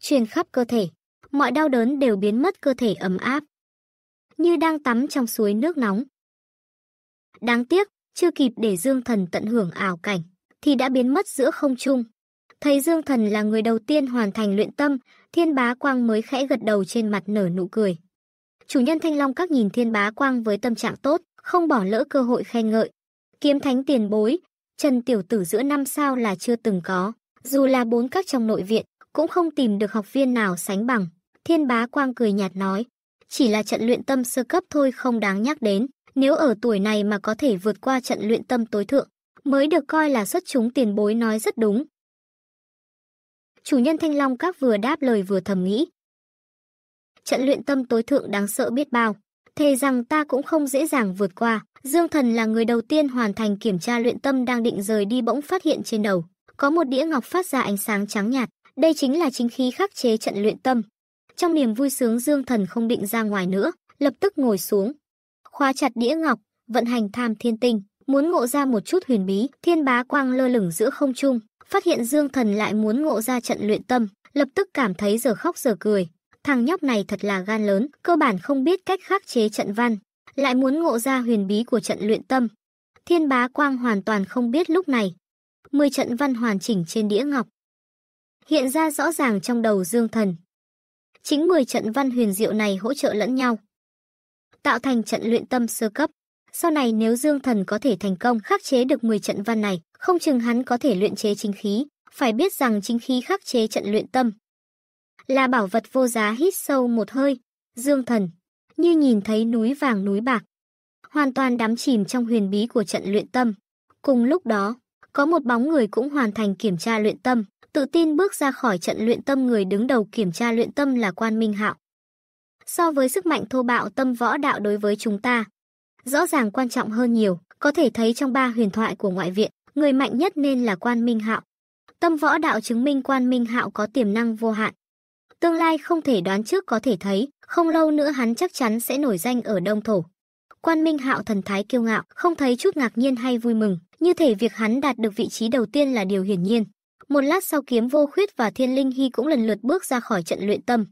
Truyền khắp cơ thể, mọi đau đớn đều biến mất cơ thể ấm áp, như đang tắm trong suối nước nóng. Đáng tiếc, chưa kịp để Dương Thần tận hưởng ảo cảnh, thì đã biến mất giữa không trung. Thấy Dương Thần là người đầu tiên hoàn thành luyện tâm, Thiên Bá Quang mới khẽ gật đầu trên mặt nở nụ cười. Chủ nhân Thanh Long các nhìn Thiên Bá Quang với tâm trạng tốt, không bỏ lỡ cơ hội khen ngợi. Kiếm thánh tiền bối, Trần Tiểu Tử giữa năm sao là chưa từng có, dù là bốn các trong nội viện, cũng không tìm được học viên nào sánh bằng. Thiên Bá Quang cười nhạt nói, chỉ là trận luyện tâm sơ cấp thôi không đáng nhắc đến, nếu ở tuổi này mà có thể vượt qua trận luyện tâm tối thượng, mới được coi là xuất chúng tiền bối nói rất đúng. Chủ nhân Thanh Long Các vừa đáp lời vừa thầm nghĩ. Trận luyện tâm tối thượng đáng sợ biết bao, thề rằng ta cũng không dễ dàng vượt qua. Dương Thần là người đầu tiên hoàn thành kiểm tra luyện tâm đang định rời đi bỗng phát hiện trên đầu. Có một đĩa ngọc phát ra ánh sáng trắng nhạt, đây chính là chính khí khắc chế trận luyện tâm. Trong niềm vui sướng Dương Thần không định ra ngoài nữa, lập tức ngồi xuống. Khóa chặt đĩa ngọc, vận hành tham thiên tinh. Muốn ngộ ra một chút huyền bí, thiên bá quang lơ lửng giữa không trung, phát hiện Dương Thần lại muốn ngộ ra trận luyện tâm, lập tức cảm thấy giờ khóc giờ cười. Thằng nhóc này thật là gan lớn, cơ bản không biết cách khắc chế trận văn, lại muốn ngộ ra huyền bí của trận luyện tâm. Thiên bá quang hoàn toàn không biết lúc này. Mười trận văn hoàn chỉnh trên đĩa ngọc. Hiện ra rõ ràng trong đầu Dương Thần. Chính 10 trận văn huyền diệu này hỗ trợ lẫn nhau. Tạo thành trận luyện tâm sơ cấp. Sau này nếu Dương Thần có thể thành công khắc chế được 10 trận văn này, không chừng hắn có thể luyện chế chính khí, phải biết rằng chính khí khắc chế trận luyện tâm. Là bảo vật vô giá hít sâu một hơi, Dương Thần, như nhìn thấy núi vàng núi bạc, hoàn toàn đắm chìm trong huyền bí của trận luyện tâm. Cùng lúc đó, có một bóng người cũng hoàn thành kiểm tra luyện tâm, tự tin bước ra khỏi trận luyện tâm người đứng đầu kiểm tra luyện tâm là Quan Minh Hạo. So với sức mạnh thô bạo tâm võ đạo đối với chúng ta, rõ ràng quan trọng hơn nhiều, có thể thấy trong ba huyền thoại của ngoại viện, người mạnh nhất nên là Quan Minh Hạo. Tâm võ đạo chứng minh Quan Minh Hạo có tiềm năng vô hạn. Tương lai không thể đoán trước có thể thấy, không lâu nữa hắn chắc chắn sẽ nổi danh ở Đông Thổ. Quan Minh Hạo thần thái kiêu ngạo, không thấy chút ngạc nhiên hay vui mừng, như thể việc hắn đạt được vị trí đầu tiên là điều hiển nhiên. Một lát sau kiếm vô khuyết và thiên linh hy cũng lần lượt bước ra khỏi trận luyện tâm,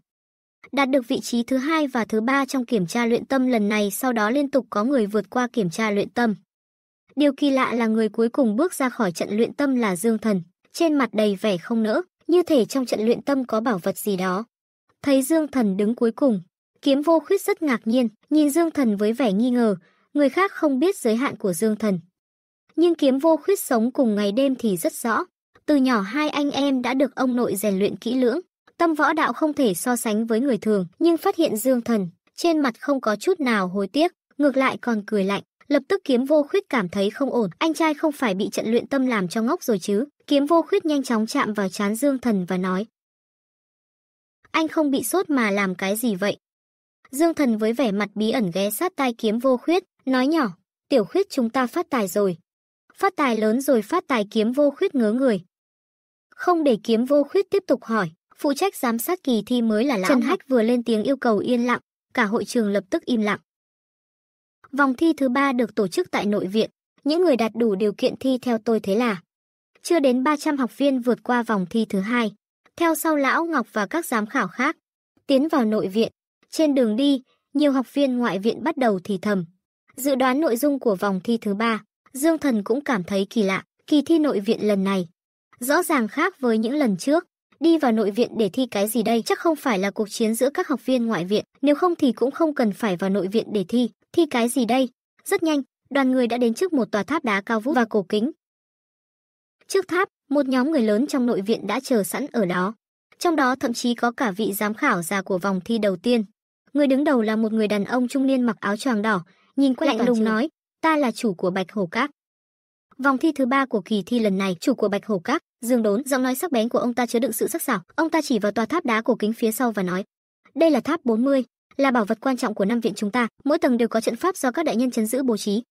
đạt được vị trí thứ hai và thứ ba trong kiểm tra luyện tâm lần này sau đó liên tục có người vượt qua kiểm tra luyện tâm. Điều kỳ lạ là người cuối cùng bước ra khỏi trận luyện tâm là Dương Thần, trên mặt đầy vẻ không nỡ, như thể trong trận luyện tâm có bảo vật gì đó. Thấy Dương Thần đứng cuối cùng, kiếm vô khuyết rất ngạc nhiên, nhìn Dương Thần với vẻ nghi ngờ, người khác không biết giới hạn của Dương Thần. Nhưng kiếm vô khuyết sống cùng ngày đêm thì rất rõ, từ nhỏ hai anh em đã được ông nội rèn luyện kỹ lưỡng, Tâm võ đạo không thể so sánh với người thường, nhưng phát hiện Dương Thần, trên mặt không có chút nào hối tiếc, ngược lại còn cười lạnh. Lập tức kiếm vô khuyết cảm thấy không ổn, anh trai không phải bị trận luyện tâm làm cho ngốc rồi chứ. Kiếm vô khuyết nhanh chóng chạm vào chán Dương Thần và nói. Anh không bị sốt mà làm cái gì vậy? Dương Thần với vẻ mặt bí ẩn ghé sát tai kiếm vô khuyết, nói nhỏ, tiểu khuyết chúng ta phát tài rồi. Phát tài lớn rồi phát tài kiếm vô khuyết ngớ người. Không để kiếm vô khuyết tiếp tục hỏi, phụ trách giám sát kỳ thi mới là lão Trần Hách vừa lên tiếng yêu cầu yên lặng, cả hội trường lập tức im lặng. Vòng thi thứ ba được tổ chức tại nội viện, những người đạt đủ điều kiện thi theo tôi thế là chưa đến 300 học viên vượt qua vòng thi thứ hai. Theo sau lão Ngọc và các giám khảo khác, tiến vào nội viện, trên đường đi, nhiều học viên ngoại viện bắt đầu thì thầm. Dự đoán nội dung của vòng thi thứ ba, Dương Thần cũng cảm thấy kỳ lạ, kỳ thi nội viện lần này rõ ràng khác với những lần trước đi vào nội viện để thi cái gì đây chắc không phải là cuộc chiến giữa các học viên ngoại viện nếu không thì cũng không cần phải vào nội viện để thi thi cái gì đây rất nhanh đoàn người đã đến trước một tòa tháp đá cao vút và cổ kính trước tháp một nhóm người lớn trong nội viện đã chờ sẵn ở đó trong đó thậm chí có cả vị giám khảo già của vòng thi đầu tiên người đứng đầu là một người đàn ông trung niên mặc áo choàng đỏ nhìn quay lạnh lùng nói ta là chủ của bạch hổ các Vòng thi thứ ba của kỳ thi lần này, chủ của Bạch Hổ Các, Dương Đốn, giọng nói sắc bén của ông ta chứa đựng sự sắc sảo, ông ta chỉ vào tòa tháp đá cổ kính phía sau và nói: "Đây là tháp 40, là bảo vật quan trọng của năm viện chúng ta, mỗi tầng đều có trận pháp do các đại nhân chấn giữ bố trí.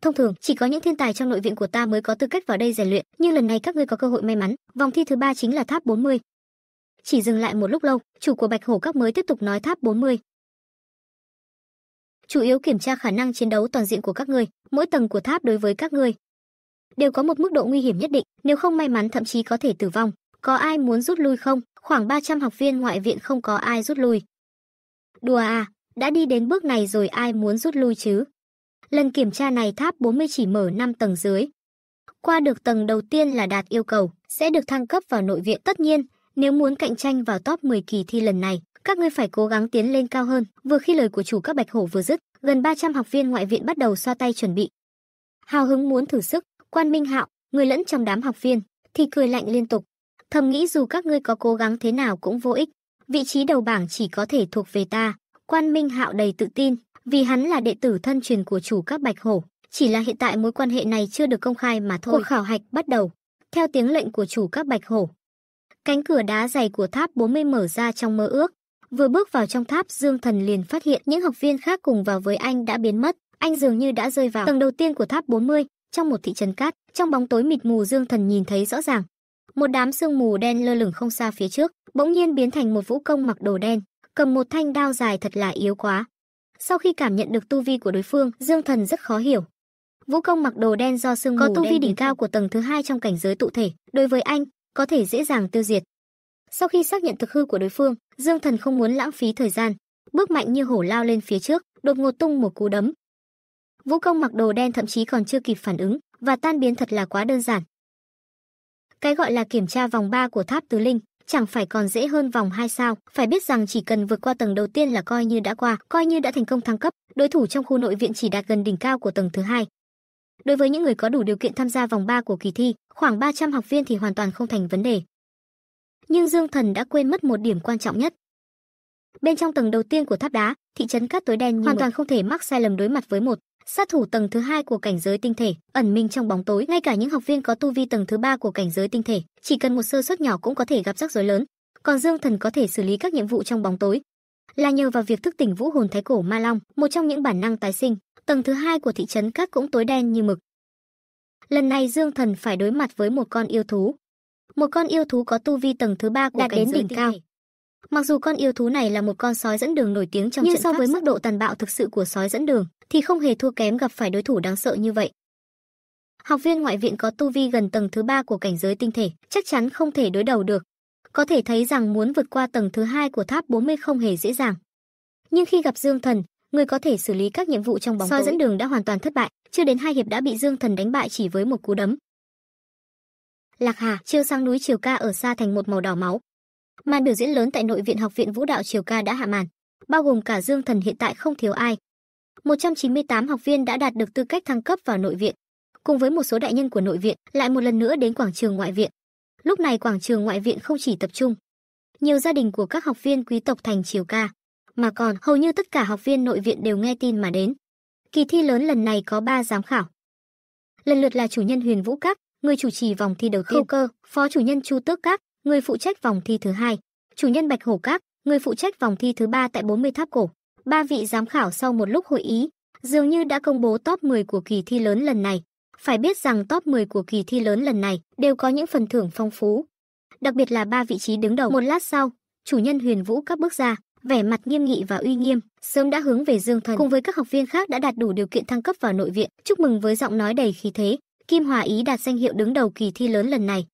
Thông thường, chỉ có những thiên tài trong nội viện của ta mới có tư cách vào đây rèn luyện, nhưng lần này các ngươi có cơ hội may mắn, vòng thi thứ ba chính là tháp 40." Chỉ dừng lại một lúc lâu, chủ của Bạch Hổ Các mới tiếp tục nói tháp 40 chủ yếu kiểm tra khả năng chiến đấu toàn diện của các ngươi, mỗi tầng của tháp đối với các ngươi đều có một mức độ nguy hiểm nhất định, nếu không may mắn thậm chí có thể tử vong. Có ai muốn rút lui không? Khoảng 300 học viên ngoại viện không có ai rút lui. Đùa à, đã đi đến bước này rồi ai muốn rút lui chứ? Lần kiểm tra này tháp 40 chỉ mở 5 tầng dưới. Qua được tầng đầu tiên là đạt yêu cầu, sẽ được thăng cấp vào nội viện tất nhiên, nếu muốn cạnh tranh vào top 10 kỳ thi lần này, các ngươi phải cố gắng tiến lên cao hơn. Vừa khi lời của chủ các bạch hổ vừa dứt, gần 300 học viên ngoại viện bắt đầu xoa tay chuẩn bị. Hào hứng muốn thử sức, Quan Minh Hạo, người lẫn trong đám học viên, thì cười lạnh liên tục. Thầm nghĩ dù các ngươi có cố gắng thế nào cũng vô ích, vị trí đầu bảng chỉ có thể thuộc về ta. Quan Minh Hạo đầy tự tin, vì hắn là đệ tử thân truyền của chủ các bạch hổ, chỉ là hiện tại mối quan hệ này chưa được công khai mà thôi. Cuộc khảo hạch bắt đầu, theo tiếng lệnh của chủ các bạch hổ. Cánh cửa đá dày của tháp 40 mở ra trong mơ ước. Vừa bước vào trong tháp, Dương Thần liền phát hiện những học viên khác cùng vào với anh đã biến mất. Anh dường như đã rơi vào tầng đầu tiên của tháp 40, trong một thị trấn cát, trong bóng tối mịt mù Dương Thần nhìn thấy rõ ràng. Một đám sương mù đen lơ lửng không xa phía trước, bỗng nhiên biến thành một vũ công mặc đồ đen, cầm một thanh đao dài thật là yếu quá. Sau khi cảm nhận được tu vi của đối phương, Dương Thần rất khó hiểu. Vũ công mặc đồ đen do sương có mù tu vi đỉnh cao của tầng thứ hai trong cảnh giới tụ thể, đối với anh có thể dễ dàng tiêu diệt. Sau khi xác nhận thực hư của đối phương, Dương Thần không muốn lãng phí thời gian, bước mạnh như hổ lao lên phía trước, đột ngột tung một cú đấm, Vũ Công mặc đồ đen thậm chí còn chưa kịp phản ứng và tan biến thật là quá đơn giản. Cái gọi là kiểm tra vòng 3 của tháp tứ linh chẳng phải còn dễ hơn vòng 2 sao, phải biết rằng chỉ cần vượt qua tầng đầu tiên là coi như đã qua, coi như đã thành công thăng cấp, đối thủ trong khu nội viện chỉ đạt gần đỉnh cao của tầng thứ hai. Đối với những người có đủ điều kiện tham gia vòng 3 của kỳ thi, khoảng 300 học viên thì hoàn toàn không thành vấn đề. Nhưng Dương Thần đã quên mất một điểm quan trọng nhất. Bên trong tầng đầu tiên của tháp đá, thị trấn cát tối đen hoàn toàn không thể mắc sai lầm đối mặt với một Sát thủ tầng thứ hai của cảnh giới tinh thể, ẩn mình trong bóng tối, ngay cả những học viên có tu vi tầng thứ ba của cảnh giới tinh thể, chỉ cần một sơ suất nhỏ cũng có thể gặp rắc rối lớn. Còn Dương Thần có thể xử lý các nhiệm vụ trong bóng tối, là nhờ vào việc thức tỉnh vũ hồn thái cổ ma long, một trong những bản năng tái sinh, tầng thứ hai của thị trấn cát cũng tối đen như mực. Lần này Dương Thần phải đối mặt với một con yêu thú. Một con yêu thú có tu vi tầng thứ ba của đạt đến đỉnh cao. Thể. Mặc dù con yêu thú này là một con sói dẫn đường nổi tiếng trong Nhưng trận so với mức độ tàn bạo thực sự của sói dẫn đường, thì không hề thua kém gặp phải đối thủ đáng sợ như vậy. Học viên ngoại viện có tu vi gần tầng thứ ba của cảnh giới tinh thể, chắc chắn không thể đối đầu được. Có thể thấy rằng muốn vượt qua tầng thứ hai của tháp 40 không hề dễ dàng. Nhưng khi gặp Dương Thần, người có thể xử lý các nhiệm vụ trong bóng soi dẫn đường đã hoàn toàn thất bại, chưa đến hai hiệp đã bị Dương Thần đánh bại chỉ với một cú đấm. Lạc Hà chiêu sang núi Triều Ca ở xa thành một màu đỏ máu. Màn biểu diễn lớn tại nội viện học viện Vũ đạo Triều Ca đã hạ màn, bao gồm cả Dương Thần hiện tại không thiếu ai, 198 học viên đã đạt được tư cách thăng cấp vào nội viện. Cùng với một số đại nhân của nội viện lại một lần nữa đến quảng trường ngoại viện. Lúc này quảng trường ngoại viện không chỉ tập trung nhiều gia đình của các học viên quý tộc thành triều ca, mà còn hầu như tất cả học viên nội viện đều nghe tin mà đến. Kỳ thi lớn lần này có 3 giám khảo. Lần lượt là chủ nhân Huyền Vũ Các, người chủ trì vòng thi đầu tiên, Khâu Cơ, phó chủ nhân Chu Tước Các, người phụ trách vòng thi thứ hai, chủ nhân Bạch Hổ Các, người phụ trách vòng thi thứ ba tại 40 tháp cổ ba vị giám khảo sau một lúc hội ý, dường như đã công bố top 10 của kỳ thi lớn lần này. Phải biết rằng top 10 của kỳ thi lớn lần này đều có những phần thưởng phong phú. Đặc biệt là ba vị trí đứng đầu. Một lát sau, chủ nhân Huyền Vũ các bước ra, vẻ mặt nghiêm nghị và uy nghiêm, sớm đã hướng về Dương Thần cùng với các học viên khác đã đạt đủ điều kiện thăng cấp vào nội viện, chúc mừng với giọng nói đầy khí thế, Kim Hòa Ý đạt danh hiệu đứng đầu kỳ thi lớn lần này.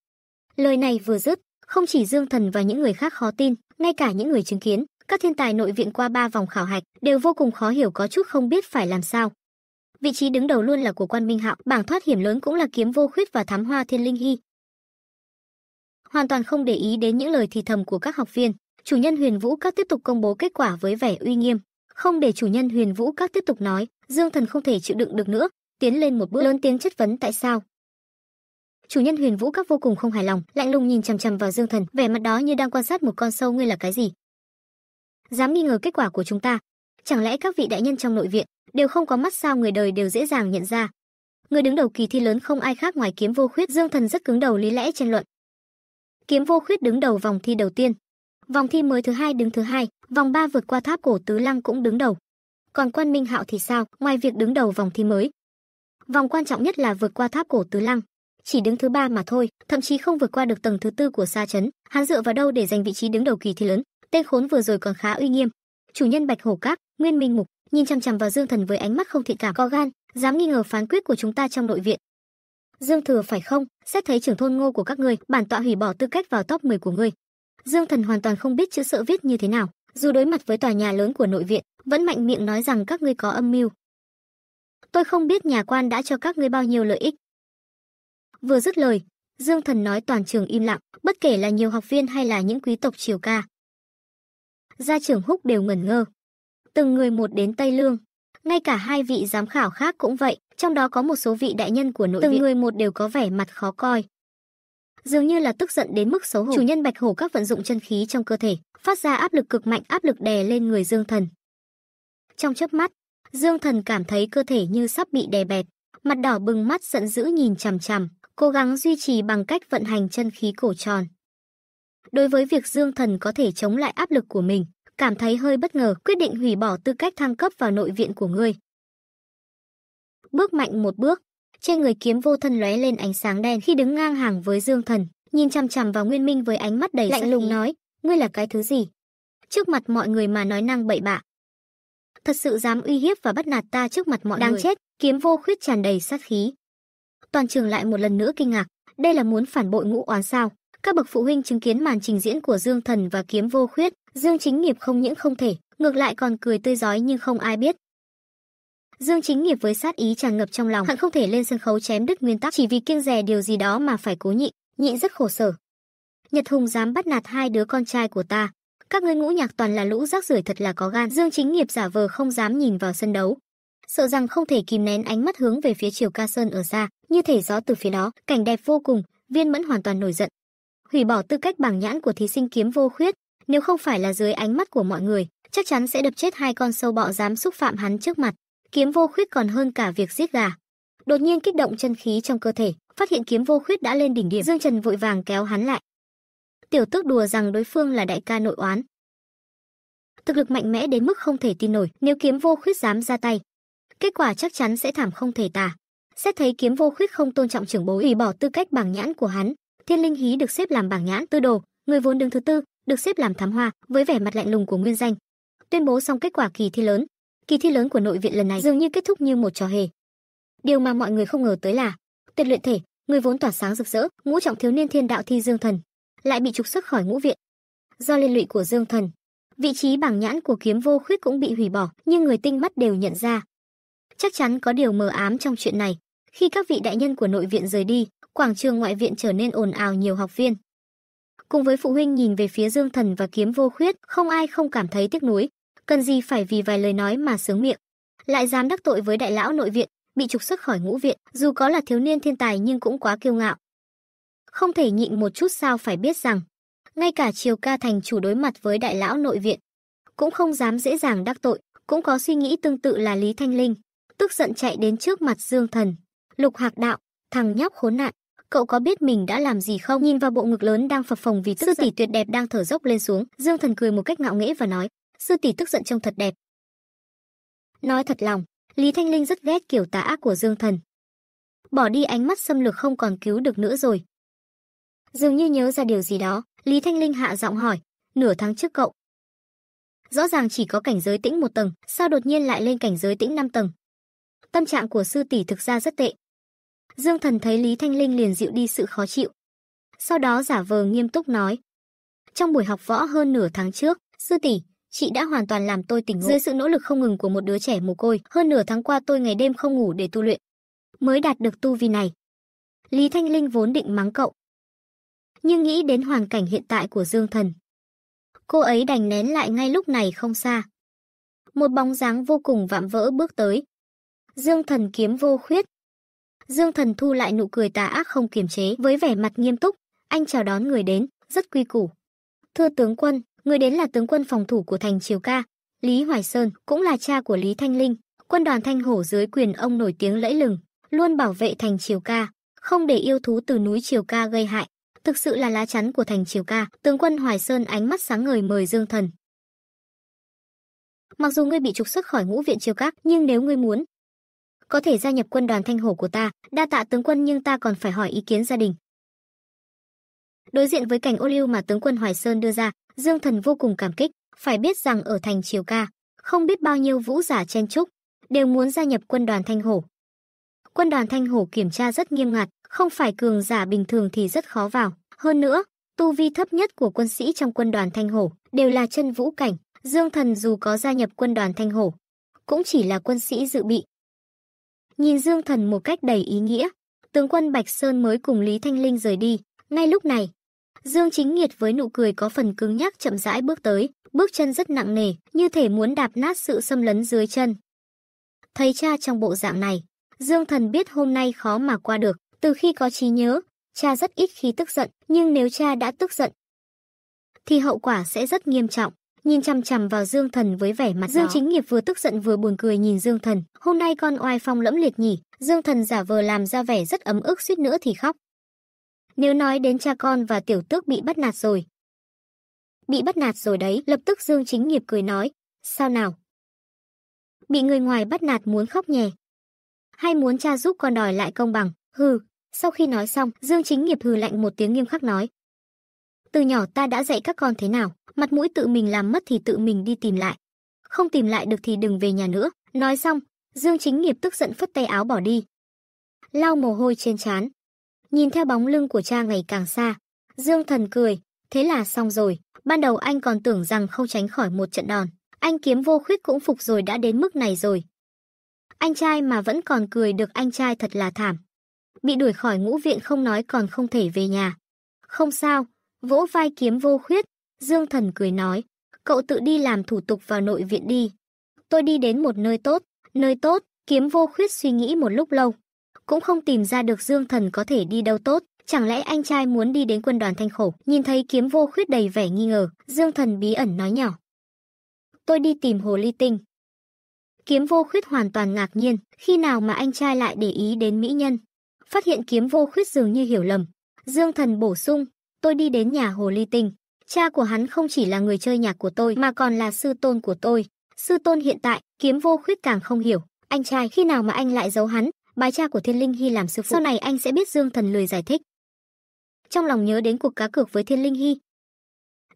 Lời này vừa dứt, không chỉ Dương Thần và những người khác khó tin, ngay cả những người chứng kiến, các thiên tài nội viện qua ba vòng khảo hạch đều vô cùng khó hiểu có chút không biết phải làm sao. Vị trí đứng đầu luôn là của Quan Minh Hạo, bảng thoát hiểm lớn cũng là kiếm vô khuyết và thám hoa thiên linh hy. Hoàn toàn không để ý đến những lời thì thầm của các học viên, chủ nhân Huyền Vũ các tiếp tục công bố kết quả với vẻ uy nghiêm, không để chủ nhân Huyền Vũ các tiếp tục nói, Dương Thần không thể chịu đựng được nữa, tiến lên một bước lớn tiếng chất vấn tại sao. Chủ nhân Huyền Vũ các vô cùng không hài lòng, lạnh lùng nhìn chằm chằm vào Dương Thần, vẻ mặt đó như đang quan sát một con sâu ngươi là cái gì dám nghi ngờ kết quả của chúng ta. Chẳng lẽ các vị đại nhân trong nội viện đều không có mắt sao người đời đều dễ dàng nhận ra? Người đứng đầu kỳ thi lớn không ai khác ngoài Kiếm Vô Khuyết, Dương Thần rất cứng đầu lý lẽ tranh luận. Kiếm Vô Khuyết đứng đầu vòng thi đầu tiên, vòng thi mới thứ hai đứng thứ hai, vòng ba vượt qua tháp cổ tứ lăng cũng đứng đầu. Còn Quan Minh Hạo thì sao, ngoài việc đứng đầu vòng thi mới, vòng quan trọng nhất là vượt qua tháp cổ tứ lăng, chỉ đứng thứ ba mà thôi, thậm chí không vượt qua được tầng thứ tư của sa chấn, hắn dựa vào đâu để giành vị trí đứng đầu kỳ thi lớn? Tên khốn vừa rồi còn khá uy nghiêm. Chủ nhân Bạch Hổ cát, Nguyên Minh Mục, nhìn chằm chằm vào Dương Thần với ánh mắt không thiện cảm có gan, dám nghi ngờ phán quyết của chúng ta trong nội viện. Dương Thừa phải không? Xét thấy trưởng thôn Ngô của các ngươi, bản tọa hủy bỏ tư cách vào top 10 của ngươi. Dương Thần hoàn toàn không biết chữ sợ viết như thế nào, dù đối mặt với tòa nhà lớn của nội viện, vẫn mạnh miệng nói rằng các ngươi có âm mưu. Tôi không biết nhà quan đã cho các ngươi bao nhiêu lợi ích. Vừa dứt lời, Dương Thần nói toàn trường im lặng, bất kể là nhiều học viên hay là những quý tộc triều ca, gia trưởng húc đều ngẩn ngơ. Từng người một đến Tây Lương, ngay cả hai vị giám khảo khác cũng vậy, trong đó có một số vị đại nhân của nội Từng viện. Từng người một đều có vẻ mặt khó coi. Dường như là tức giận đến mức xấu hổ, chủ nhân Bạch Hổ các vận dụng chân khí trong cơ thể, phát ra áp lực cực mạnh áp lực đè lên người Dương Thần. Trong chớp mắt, Dương Thần cảm thấy cơ thể như sắp bị đè bẹp, mặt đỏ bừng mắt giận dữ nhìn chằm chằm, cố gắng duy trì bằng cách vận hành chân khí cổ tròn đối với việc Dương Thần có thể chống lại áp lực của mình, cảm thấy hơi bất ngờ quyết định hủy bỏ tư cách thăng cấp vào nội viện của ngươi. Bước mạnh một bước, trên người kiếm vô thân lóe lên ánh sáng đen khi đứng ngang hàng với Dương Thần, nhìn chằm chằm vào Nguyên Minh với ánh mắt đầy lạnh lùng nói, ngươi là cái thứ gì? Trước mặt mọi người mà nói năng bậy bạ. Thật sự dám uy hiếp và bắt nạt ta trước mặt mọi Đang người. Đang chết, kiếm vô khuyết tràn đầy sát khí. Toàn trường lại một lần nữa kinh ngạc, đây là muốn phản bội ngũ oán sao? Các bậc phụ huynh chứng kiến màn trình diễn của Dương Thần và Kiếm Vô Khuyết, Dương Chính Nghiệp không những không thể, ngược lại còn cười tươi giói nhưng không ai biết. Dương Chính Nghiệp với sát ý tràn ngập trong lòng, hắn không thể lên sân khấu chém đứt nguyên tắc chỉ vì kiêng dè điều gì đó mà phải cố nhịn, nhịn rất khổ sở. Nhật Hùng dám bắt nạt hai đứa con trai của ta, các ngươi ngũ nhạc toàn là lũ rác rưởi thật là có gan. Dương Chính Nghiệp giả vờ không dám nhìn vào sân đấu, sợ rằng không thể kìm nén ánh mắt hướng về phía Triều Ca Sơn ở xa, như thể gió từ phía đó, cảnh đẹp vô cùng, Viên Mẫn hoàn toàn nổi giận, hủy bỏ tư cách bảng nhãn của thí sinh kiếm vô khuyết, nếu không phải là dưới ánh mắt của mọi người, chắc chắn sẽ đập chết hai con sâu bọ dám xúc phạm hắn trước mặt. Kiếm vô khuyết còn hơn cả việc giết gà. Đột nhiên kích động chân khí trong cơ thể, phát hiện kiếm vô khuyết đã lên đỉnh điểm, Dương Trần vội vàng kéo hắn lại. Tiểu Tước đùa rằng đối phương là đại ca nội oán. Thực lực mạnh mẽ đến mức không thể tin nổi, nếu kiếm vô khuyết dám ra tay, kết quả chắc chắn sẽ thảm không thể tả. Xét thấy kiếm vô khuyết không tôn trọng trưởng bối, ủy bỏ tư cách bảng nhãn của hắn, Thiên linh hí được xếp làm bảng nhãn tư đồ, người vốn đứng thứ tư, được xếp làm thám hoa với vẻ mặt lạnh lùng của Nguyên Danh. Tuyên bố xong kết quả kỳ thi lớn, kỳ thi lớn của nội viện lần này dường như kết thúc như một trò hề. Điều mà mọi người không ngờ tới là, Tuyệt luyện thể, người vốn tỏa sáng rực rỡ, ngũ trọng thiếu niên thiên đạo thi Dương Thần, lại bị trục xuất khỏi ngũ viện. Do liên lụy của Dương Thần, vị trí bảng nhãn của kiếm vô khuyết cũng bị hủy bỏ, nhưng người tinh mắt đều nhận ra. Chắc chắn có điều mờ ám trong chuyện này. Khi các vị đại nhân của nội viện rời đi, quảng trường ngoại viện trở nên ồn ào nhiều học viên. Cùng với phụ huynh nhìn về phía Dương Thần và Kiếm Vô Khuyết, không ai không cảm thấy tiếc nuối, cần gì phải vì vài lời nói mà sướng miệng. Lại dám đắc tội với đại lão nội viện, bị trục xuất khỏi ngũ viện, dù có là thiếu niên thiên tài nhưng cũng quá kiêu ngạo. Không thể nhịn một chút sao phải biết rằng, ngay cả Triều Ca Thành chủ đối mặt với đại lão nội viện, cũng không dám dễ dàng đắc tội, cũng có suy nghĩ tương tự là Lý Thanh Linh, tức giận chạy đến trước mặt Dương Thần. Lục Hạc Đạo, Thằng nhóc khốn nạn, cậu có biết mình đã làm gì không? Nhìn vào bộ ngực lớn đang phập phồng vì tức sư tỷ tuyệt đẹp đang thở dốc lên xuống, Dương Thần cười một cách ngạo nghễ và nói, sư tỷ tức giận trông thật đẹp. Nói thật lòng, Lý Thanh Linh rất ghét kiểu tà ác của Dương Thần. Bỏ đi ánh mắt xâm lược không còn cứu được nữa rồi. Dường như nhớ ra điều gì đó, Lý Thanh Linh hạ giọng hỏi, nửa tháng trước cậu. Rõ ràng chỉ có cảnh giới tĩnh một tầng, sao đột nhiên lại lên cảnh giới tĩnh năm tầng? Tâm trạng của sư tỷ thực ra rất tệ, Dương Thần thấy Lý Thanh Linh liền dịu đi sự khó chịu. Sau đó giả vờ nghiêm túc nói. Trong buổi học võ hơn nửa tháng trước, sư tỷ, chị đã hoàn toàn làm tôi tỉnh ngộ. Dưới sự nỗ lực không ngừng của một đứa trẻ mồ côi, hơn nửa tháng qua tôi ngày đêm không ngủ để tu luyện. Mới đạt được tu vi này. Lý Thanh Linh vốn định mắng cậu. Nhưng nghĩ đến hoàn cảnh hiện tại của Dương Thần. Cô ấy đành nén lại ngay lúc này không xa. Một bóng dáng vô cùng vạm vỡ bước tới. Dương Thần kiếm vô khuyết, Dương Thần thu lại nụ cười tà ác không kiềm chế với vẻ mặt nghiêm túc, anh chào đón người đến, rất quy củ. Thưa tướng quân, người đến là tướng quân phòng thủ của thành Triều Ca, Lý Hoài Sơn cũng là cha của Lý Thanh Linh, quân đoàn Thanh Hổ dưới quyền ông nổi tiếng lẫy lừng, luôn bảo vệ thành Triều Ca, không để yêu thú từ núi Triều Ca gây hại, thực sự là lá chắn của thành Triều Ca. Tướng quân Hoài Sơn ánh mắt sáng ngời mời Dương Thần. Mặc dù ngươi bị trục xuất khỏi ngũ viện Triều Ca, nhưng nếu ngươi muốn, có thể gia nhập quân đoàn thanh hổ của ta, đa tạ tướng quân nhưng ta còn phải hỏi ý kiến gia đình. Đối diện với cảnh ô lưu mà tướng quân Hoài Sơn đưa ra, Dương Thần vô cùng cảm kích, phải biết rằng ở thành Triều Ca, không biết bao nhiêu vũ giả chen chúc, đều muốn gia nhập quân đoàn thanh hổ. Quân đoàn thanh hổ kiểm tra rất nghiêm ngặt, không phải cường giả bình thường thì rất khó vào. Hơn nữa, tu vi thấp nhất của quân sĩ trong quân đoàn thanh hổ đều là chân vũ cảnh. Dương Thần dù có gia nhập quân đoàn thanh hổ, cũng chỉ là quân sĩ dự bị, nhìn Dương Thần một cách đầy ý nghĩa. Tướng quân Bạch Sơn mới cùng Lý Thanh Linh rời đi, ngay lúc này. Dương Chính Nghiệt với nụ cười có phần cứng nhắc chậm rãi bước tới, bước chân rất nặng nề, như thể muốn đạp nát sự xâm lấn dưới chân. Thấy cha trong bộ dạng này, Dương Thần biết hôm nay khó mà qua được, từ khi có trí nhớ, cha rất ít khi tức giận, nhưng nếu cha đã tức giận, thì hậu quả sẽ rất nghiêm trọng nhìn chằm chằm vào Dương Thần với vẻ mặt Dương đó. Chính Nghiệp vừa tức giận vừa buồn cười nhìn Dương Thần, hôm nay con oai phong lẫm liệt nhỉ, Dương Thần giả vờ làm ra vẻ rất ấm ức suýt nữa thì khóc. Nếu nói đến cha con và tiểu tước bị bắt nạt rồi. Bị bắt nạt rồi đấy, lập tức Dương Chính Nghiệp cười nói, sao nào? Bị người ngoài bắt nạt muốn khóc nhè. Hay muốn cha giúp con đòi lại công bằng, hừ. Sau khi nói xong, Dương Chính Nghiệp hừ lạnh một tiếng nghiêm khắc nói, từ nhỏ ta đã dạy các con thế nào mặt mũi tự mình làm mất thì tự mình đi tìm lại không tìm lại được thì đừng về nhà nữa nói xong dương chính nghiệp tức giận phất tay áo bỏ đi lau mồ hôi trên trán nhìn theo bóng lưng của cha ngày càng xa dương thần cười thế là xong rồi ban đầu anh còn tưởng rằng không tránh khỏi một trận đòn anh kiếm vô khuyết cũng phục rồi đã đến mức này rồi anh trai mà vẫn còn cười được anh trai thật là thảm bị đuổi khỏi ngũ viện không nói còn không thể về nhà không sao vỗ vai kiếm vô khuyết, Dương Thần cười nói, cậu tự đi làm thủ tục vào nội viện đi. Tôi đi đến một nơi tốt, nơi tốt, kiếm vô khuyết suy nghĩ một lúc lâu. Cũng không tìm ra được Dương Thần có thể đi đâu tốt, chẳng lẽ anh trai muốn đi đến quân đoàn thanh khổ. Nhìn thấy kiếm vô khuyết đầy vẻ nghi ngờ, Dương Thần bí ẩn nói nhỏ. Tôi đi tìm hồ ly tinh. Kiếm vô khuyết hoàn toàn ngạc nhiên, khi nào mà anh trai lại để ý đến mỹ nhân. Phát hiện kiếm vô khuyết dường như hiểu lầm. Dương Thần bổ sung, tôi đi đến nhà hồ ly tinh. Cha của hắn không chỉ là người chơi nhạc của tôi mà còn là sư tôn của tôi. Sư tôn hiện tại, kiếm vô khuyết càng không hiểu. Anh trai khi nào mà anh lại giấu hắn, bái cha của Thiên Linh Hy làm sư phụ. Sau này anh sẽ biết Dương Thần lười giải thích. Trong lòng nhớ đến cuộc cá cược với Thiên Linh Hy.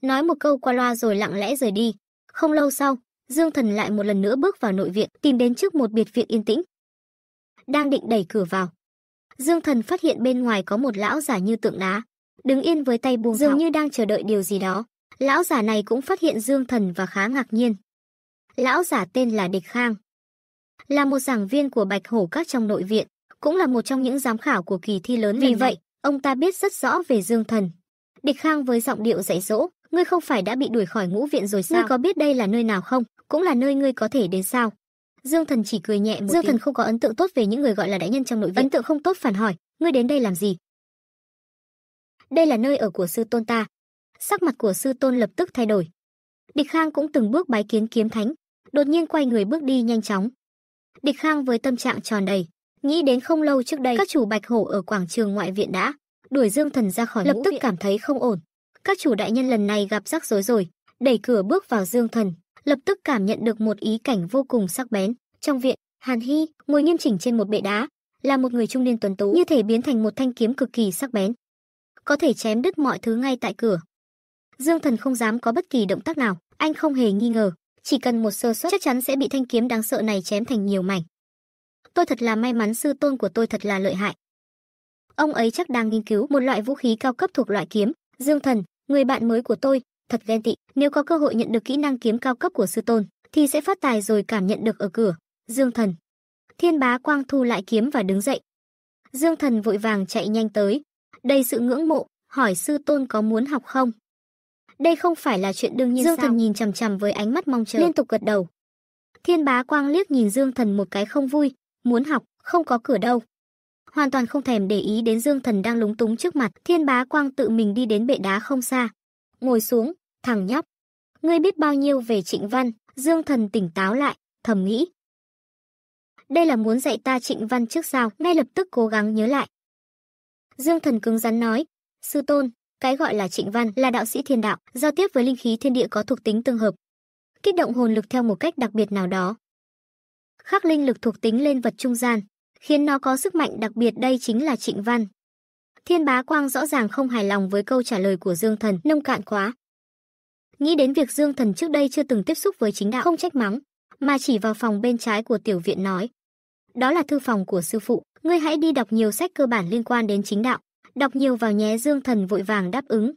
Nói một câu qua loa rồi lặng lẽ rời đi. Không lâu sau, Dương Thần lại một lần nữa bước vào nội viện, tìm đến trước một biệt viện yên tĩnh. Đang định đẩy cửa vào. Dương Thần phát hiện bên ngoài có một lão giả như tượng đá, đứng yên với tay buông dường như đang chờ đợi điều gì đó lão giả này cũng phát hiện dương thần và khá ngạc nhiên lão giả tên là địch khang là một giảng viên của bạch hổ các trong nội viện cũng là một trong những giám khảo của kỳ thi lớn vì vậy ông ta biết rất rõ về dương thần địch khang với giọng điệu dạy dỗ ngươi không phải đã bị đuổi khỏi ngũ viện rồi sao ngươi có biết đây là nơi nào không cũng là nơi ngươi có thể đến sao dương thần chỉ cười nhẹ một dương tiếng. thần không có ấn tượng tốt về những người gọi là đại nhân trong nội viện ấn tượng không tốt phản hỏi ngươi đến đây làm gì đây là nơi ở của sư tôn ta. Sắc mặt của sư tôn lập tức thay đổi. Địch Khang cũng từng bước bái kiến kiếm thánh, đột nhiên quay người bước đi nhanh chóng. Địch Khang với tâm trạng tròn đầy, nghĩ đến không lâu trước đây các chủ Bạch Hổ ở quảng trường ngoại viện đã đuổi Dương Thần ra khỏi lập tức viện. cảm thấy không ổn. Các chủ đại nhân lần này gặp rắc rối rồi, đẩy cửa bước vào Dương Thần, lập tức cảm nhận được một ý cảnh vô cùng sắc bén. Trong viện, Hàn Hy ngồi nghiêm chỉnh trên một bệ đá, là một người trung niên tuấn tú, như thể biến thành một thanh kiếm cực kỳ sắc bén có thể chém đứt mọi thứ ngay tại cửa. Dương Thần không dám có bất kỳ động tác nào, anh không hề nghi ngờ, chỉ cần một sơ suất chắc chắn sẽ bị thanh kiếm đáng sợ này chém thành nhiều mảnh. Tôi thật là may mắn sư tôn của tôi thật là lợi hại. Ông ấy chắc đang nghiên cứu một loại vũ khí cao cấp thuộc loại kiếm, Dương Thần, người bạn mới của tôi, thật ghen tị, nếu có cơ hội nhận được kỹ năng kiếm cao cấp của sư tôn thì sẽ phát tài rồi cảm nhận được ở cửa. Dương Thần. Thiên Bá Quang thu lại kiếm và đứng dậy. Dương Thần vội vàng chạy nhanh tới, đầy sự ngưỡng mộ, hỏi sư tôn có muốn học không. Đây không phải là chuyện đương nhiên Dương sao? Thần nhìn chằm chằm với ánh mắt mong chờ, liên tục gật đầu. Thiên bá quang liếc nhìn Dương Thần một cái không vui, muốn học, không có cửa đâu. Hoàn toàn không thèm để ý đến Dương Thần đang lúng túng trước mặt, Thiên bá quang tự mình đi đến bệ đá không xa. Ngồi xuống, thằng nhóc. Ngươi biết bao nhiêu về trịnh văn, Dương Thần tỉnh táo lại, thầm nghĩ. Đây là muốn dạy ta trịnh văn trước sao, ngay lập tức cố gắng nhớ lại. Dương Thần cứng rắn nói, "Sư tôn, cái gọi là Trịnh Văn là đạo sĩ thiên đạo, giao tiếp với linh khí thiên địa có thuộc tính tương hợp, kích động hồn lực theo một cách đặc biệt nào đó. Khắc linh lực thuộc tính lên vật trung gian, khiến nó có sức mạnh đặc biệt đây chính là Trịnh Văn." Thiên Bá Quang rõ ràng không hài lòng với câu trả lời của Dương Thần, nông cạn quá. Nghĩ đến việc Dương Thần trước đây chưa từng tiếp xúc với chính đạo không trách mắng, mà chỉ vào phòng bên trái của tiểu viện nói, đó là thư phòng của sư phụ, ngươi hãy đi đọc nhiều sách cơ bản liên quan đến chính đạo, đọc nhiều vào nhé Dương Thần vội vàng đáp ứng.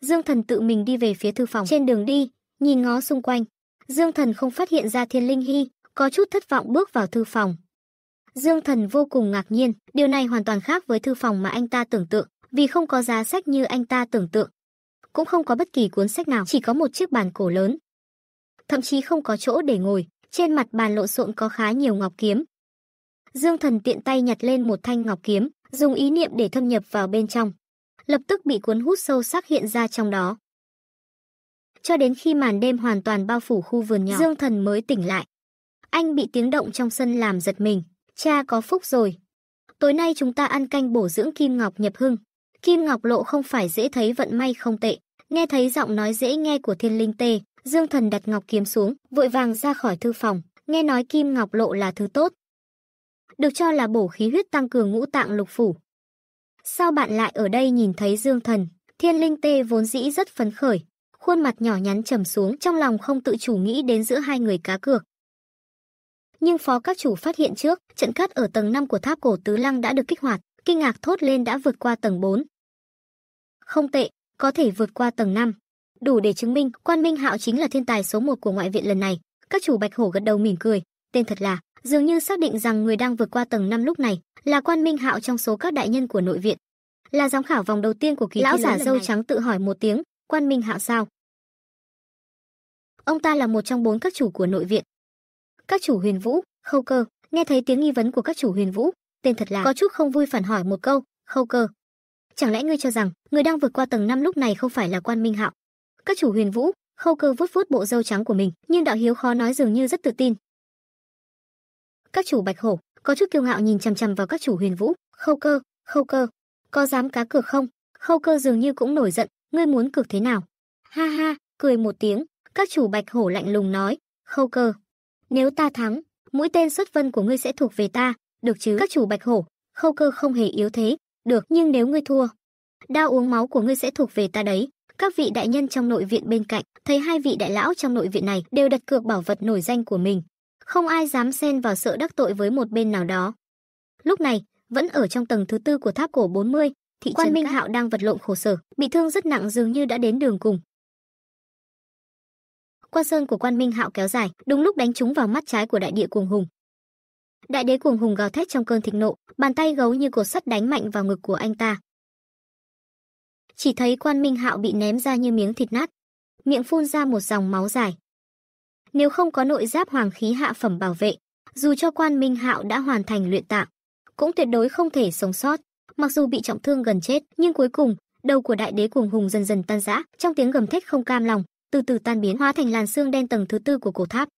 Dương Thần tự mình đi về phía thư phòng trên đường đi, nhìn ngó xung quanh. Dương Thần không phát hiện ra Thiên Linh Hy, có chút thất vọng bước vào thư phòng. Dương Thần vô cùng ngạc nhiên, điều này hoàn toàn khác với thư phòng mà anh ta tưởng tượng, vì không có giá sách như anh ta tưởng tượng. Cũng không có bất kỳ cuốn sách nào, chỉ có một chiếc bàn cổ lớn. Thậm chí không có chỗ để ngồi, trên mặt bàn lộn xộn có khá nhiều ngọc kiếm, Dương Thần tiện tay nhặt lên một thanh ngọc kiếm, dùng ý niệm để thâm nhập vào bên trong. Lập tức bị cuốn hút sâu sắc hiện ra trong đó. Cho đến khi màn đêm hoàn toàn bao phủ khu vườn nhỏ, Dương Thần mới tỉnh lại. Anh bị tiếng động trong sân làm giật mình. Cha có phúc rồi. Tối nay chúng ta ăn canh bổ dưỡng Kim Ngọc nhập hưng. Kim Ngọc lộ không phải dễ thấy vận may không tệ. Nghe thấy giọng nói dễ nghe của thiên linh tê, Dương Thần đặt ngọc kiếm xuống, vội vàng ra khỏi thư phòng. Nghe nói Kim Ngọc lộ là thứ tốt, được cho là bổ khí huyết tăng cường ngũ tạng lục phủ. Sao bạn lại ở đây nhìn thấy Dương Thần? Thiên Linh Tê vốn dĩ rất phấn khởi, khuôn mặt nhỏ nhắn trầm xuống trong lòng không tự chủ nghĩ đến giữa hai người cá cược. Nhưng phó các chủ phát hiện trước, trận cắt ở tầng 5 của tháp cổ Tứ Lăng đã được kích hoạt, kinh ngạc thốt lên đã vượt qua tầng 4. Không tệ, có thể vượt qua tầng 5. Đủ để chứng minh Quan Minh Hạo chính là thiên tài số 1 của ngoại viện lần này. Các chủ Bạch Hổ gật đầu mỉm cười, tên thật là dường như xác định rằng người đang vượt qua tầng năm lúc này là quan minh hạo trong số các đại nhân của nội viện là giám khảo vòng đầu tiên của kỳ lão giả dâu trắng tự hỏi một tiếng quan minh hạo sao ông ta là một trong bốn các chủ của nội viện các chủ huyền vũ khâu cơ nghe thấy tiếng nghi vấn của các chủ huyền vũ tên thật là có chút không vui phản hỏi một câu khâu cơ chẳng lẽ ngươi cho rằng người đang vượt qua tầng năm lúc này không phải là quan minh hạo các chủ huyền vũ khâu cơ vút vút bộ dâu trắng của mình nhưng đạo hiếu khó nói dường như rất tự tin các chủ bạch hổ có chút kiêu ngạo nhìn chằm chằm vào các chủ huyền vũ khâu cơ khâu cơ có dám cá cược không khâu cơ dường như cũng nổi giận ngươi muốn cược thế nào ha ha cười một tiếng các chủ bạch hổ lạnh lùng nói khâu cơ nếu ta thắng mũi tên xuất vân của ngươi sẽ thuộc về ta được chứ các chủ bạch hổ khâu cơ không hề yếu thế được nhưng nếu ngươi thua đao uống máu của ngươi sẽ thuộc về ta đấy các vị đại nhân trong nội viện bên cạnh thấy hai vị đại lão trong nội viện này đều đặt cược bảo vật nổi danh của mình không ai dám xen vào sợ đắc tội với một bên nào đó. Lúc này, vẫn ở trong tầng thứ tư của tháp cổ 40, thị quan Minh Hạo đang vật lộn khổ sở, bị thương rất nặng dường như đã đến đường cùng. quan sơn của quan Minh Hạo kéo dài, đúng lúc đánh trúng vào mắt trái của đại địa cuồng hùng. Đại đế cuồng hùng gào thét trong cơn thịnh nộ, bàn tay gấu như cột sắt đánh mạnh vào ngực của anh ta. Chỉ thấy quan Minh Hạo bị ném ra như miếng thịt nát, miệng phun ra một dòng máu dài nếu không có nội giáp hoàng khí hạ phẩm bảo vệ, dù cho quan Minh Hạo đã hoàn thành luyện tạng, cũng tuyệt đối không thể sống sót. Mặc dù bị trọng thương gần chết, nhưng cuối cùng, đầu của đại đế cuồng hùng dần dần tan rã, trong tiếng gầm thét không cam lòng, từ từ tan biến hóa thành làn xương đen tầng thứ tư của cổ tháp.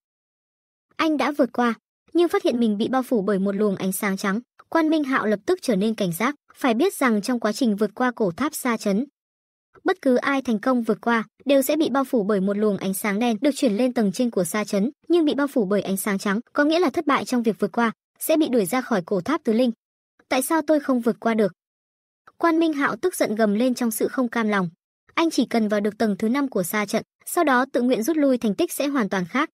Anh đã vượt qua, nhưng phát hiện mình bị bao phủ bởi một luồng ánh sáng trắng, Quan Minh Hạo lập tức trở nên cảnh giác, phải biết rằng trong quá trình vượt qua cổ tháp xa chấn, bất cứ ai thành công vượt qua đều sẽ bị bao phủ bởi một luồng ánh sáng đen được chuyển lên tầng trên của sa chấn, nhưng bị bao phủ bởi ánh sáng trắng, có nghĩa là thất bại trong việc vượt qua, sẽ bị đuổi ra khỏi cổ tháp tứ linh. Tại sao tôi không vượt qua được? Quan Minh Hạo tức giận gầm lên trong sự không cam lòng. Anh chỉ cần vào được tầng thứ năm của sa trận, sau đó tự nguyện rút lui thành tích sẽ hoàn toàn khác.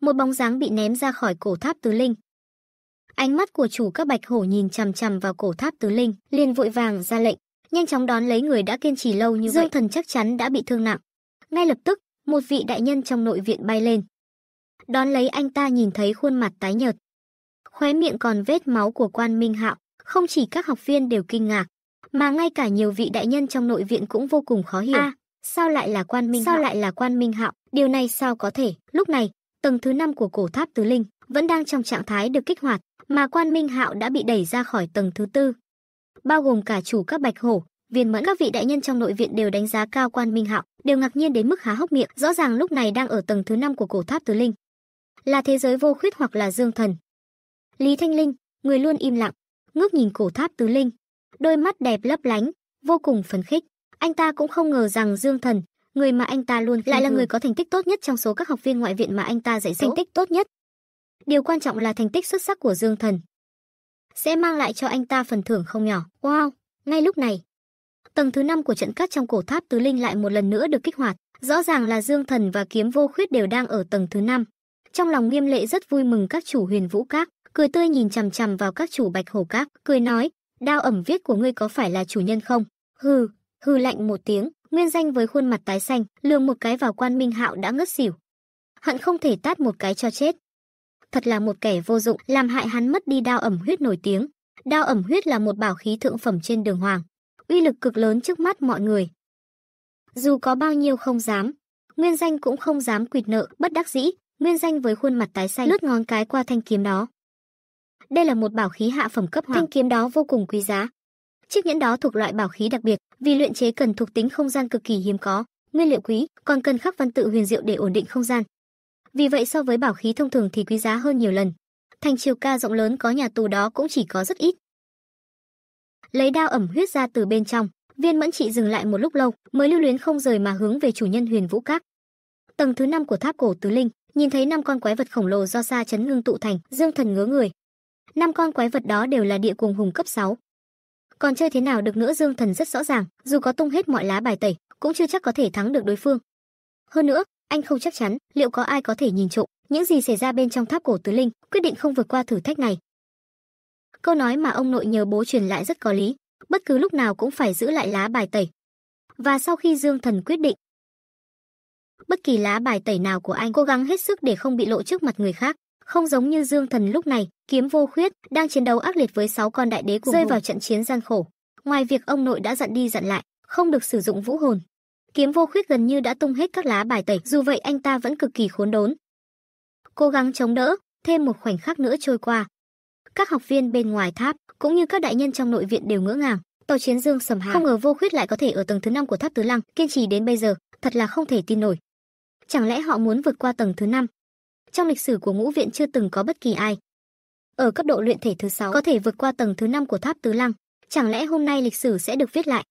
Một bóng dáng bị ném ra khỏi cổ tháp tứ linh. Ánh mắt của chủ các bạch hổ nhìn chằm chằm vào cổ tháp tứ linh, liền vội vàng ra lệnh, nhanh chóng đón lấy người đã kiên trì lâu như Dương vậy. Dương Thần chắc chắn đã bị thương nặng. Ngay lập tức, một vị đại nhân trong nội viện bay lên. Đón lấy anh ta nhìn thấy khuôn mặt tái nhợt, khóe miệng còn vết máu của Quan Minh Hạo, không chỉ các học viên đều kinh ngạc, mà ngay cả nhiều vị đại nhân trong nội viện cũng vô cùng khó hiểu. A, à, sao lại là Quan Minh Sao Hạo? lại là Quan Minh Hạo? Điều này sao có thể? Lúc này, tầng thứ 5 của cổ tháp Tứ Linh vẫn đang trong trạng thái được kích hoạt, mà Quan Minh Hạo đã bị đẩy ra khỏi tầng thứ tư, bao gồm cả chủ các bạch hổ viên mẫn các vị đại nhân trong nội viện đều đánh giá cao quan minh hạo đều ngạc nhiên đến mức há hốc miệng rõ ràng lúc này đang ở tầng thứ năm của cổ tháp tứ linh là thế giới vô khuyết hoặc là dương thần lý thanh linh người luôn im lặng ngước nhìn cổ tháp tứ linh đôi mắt đẹp lấp lánh vô cùng phấn khích anh ta cũng không ngờ rằng dương thần người mà anh ta luôn lại là người có thành tích tốt nhất trong số các học viên ngoại viện mà anh ta dạy dỗ thành tích tốt nhất điều quan trọng là thành tích xuất sắc của dương thần sẽ mang lại cho anh ta phần thưởng không nhỏ. Wow, ngay lúc này, tầng thứ 5 của trận cắt trong cổ tháp tứ linh lại một lần nữa được kích hoạt, rõ ràng là Dương Thần và Kiếm Vô Khuyết đều đang ở tầng thứ 5. Trong lòng Nghiêm Lệ rất vui mừng các chủ Huyền Vũ Các, cười tươi nhìn chằm chằm vào các chủ Bạch Hổ Các, cười nói: "Đao ẩm viết của ngươi có phải là chủ nhân không?" Hừ, hừ lạnh một tiếng, Nguyên Danh với khuôn mặt tái xanh, lườm một cái vào Quan Minh Hạo đã ngất xỉu. Hận không thể tát một cái cho chết thật là một kẻ vô dụng, làm hại hắn mất đi đao ẩm huyết nổi tiếng. Đao ẩm huyết là một bảo khí thượng phẩm trên đường hoàng, uy lực cực lớn trước mắt mọi người. Dù có bao nhiêu không dám, Nguyên Danh cũng không dám quỵt nợ, bất đắc dĩ, Nguyên Danh với khuôn mặt tái xanh lướt ngón cái qua thanh kiếm đó. Đây là một bảo khí hạ phẩm cấp hoàng, thanh kiếm đó vô cùng quý giá. Chiếc nhẫn đó thuộc loại bảo khí đặc biệt, vì luyện chế cần thuộc tính không gian cực kỳ hiếm có, nguyên liệu quý, còn cần khắc văn tự huyền diệu để ổn định không gian, vì vậy so với bảo khí thông thường thì quý giá hơn nhiều lần. Thành triều ca rộng lớn có nhà tù đó cũng chỉ có rất ít. Lấy đao ẩm huyết ra từ bên trong, viên mẫn trị dừng lại một lúc lâu mới lưu luyến không rời mà hướng về chủ nhân huyền vũ các. Tầng thứ năm của tháp cổ tứ linh, nhìn thấy năm con quái vật khổng lồ do xa chấn ngưng tụ thành, dương thần ngứa người. Năm con quái vật đó đều là địa cuồng hùng cấp 6. Còn chơi thế nào được nữa dương thần rất rõ ràng, dù có tung hết mọi lá bài tẩy, cũng chưa chắc có thể thắng được đối phương. Hơn nữa, anh không chắc chắn liệu có ai có thể nhìn trộm những gì xảy ra bên trong tháp cổ tứ linh, quyết định không vượt qua thử thách này. Câu nói mà ông nội nhờ bố truyền lại rất có lý, bất cứ lúc nào cũng phải giữ lại lá bài tẩy. Và sau khi Dương Thần quyết định, bất kỳ lá bài tẩy nào của anh cố gắng hết sức để không bị lộ trước mặt người khác, không giống như Dương Thần lúc này, kiếm vô khuyết đang chiến đấu ác liệt với sáu con đại đế của rơi vào trận chiến gian khổ. Ngoài việc ông nội đã dặn đi dặn lại, không được sử dụng vũ hồn, Kiếm vô khuyết gần như đã tung hết các lá bài tẩy, dù vậy anh ta vẫn cực kỳ khốn đốn. Cố gắng chống đỡ, thêm một khoảnh khắc nữa trôi qua. Các học viên bên ngoài tháp, cũng như các đại nhân trong nội viện đều ngỡ ngàng, tàu chiến dương sầm hà. Không ngờ vô khuyết lại có thể ở tầng thứ năm của tháp tứ lăng, kiên trì đến bây giờ, thật là không thể tin nổi. Chẳng lẽ họ muốn vượt qua tầng thứ năm? Trong lịch sử của ngũ viện chưa từng có bất kỳ ai. Ở cấp độ luyện thể thứ sáu có thể vượt qua tầng thứ năm của tháp tứ lăng, chẳng lẽ hôm nay lịch sử sẽ được viết lại?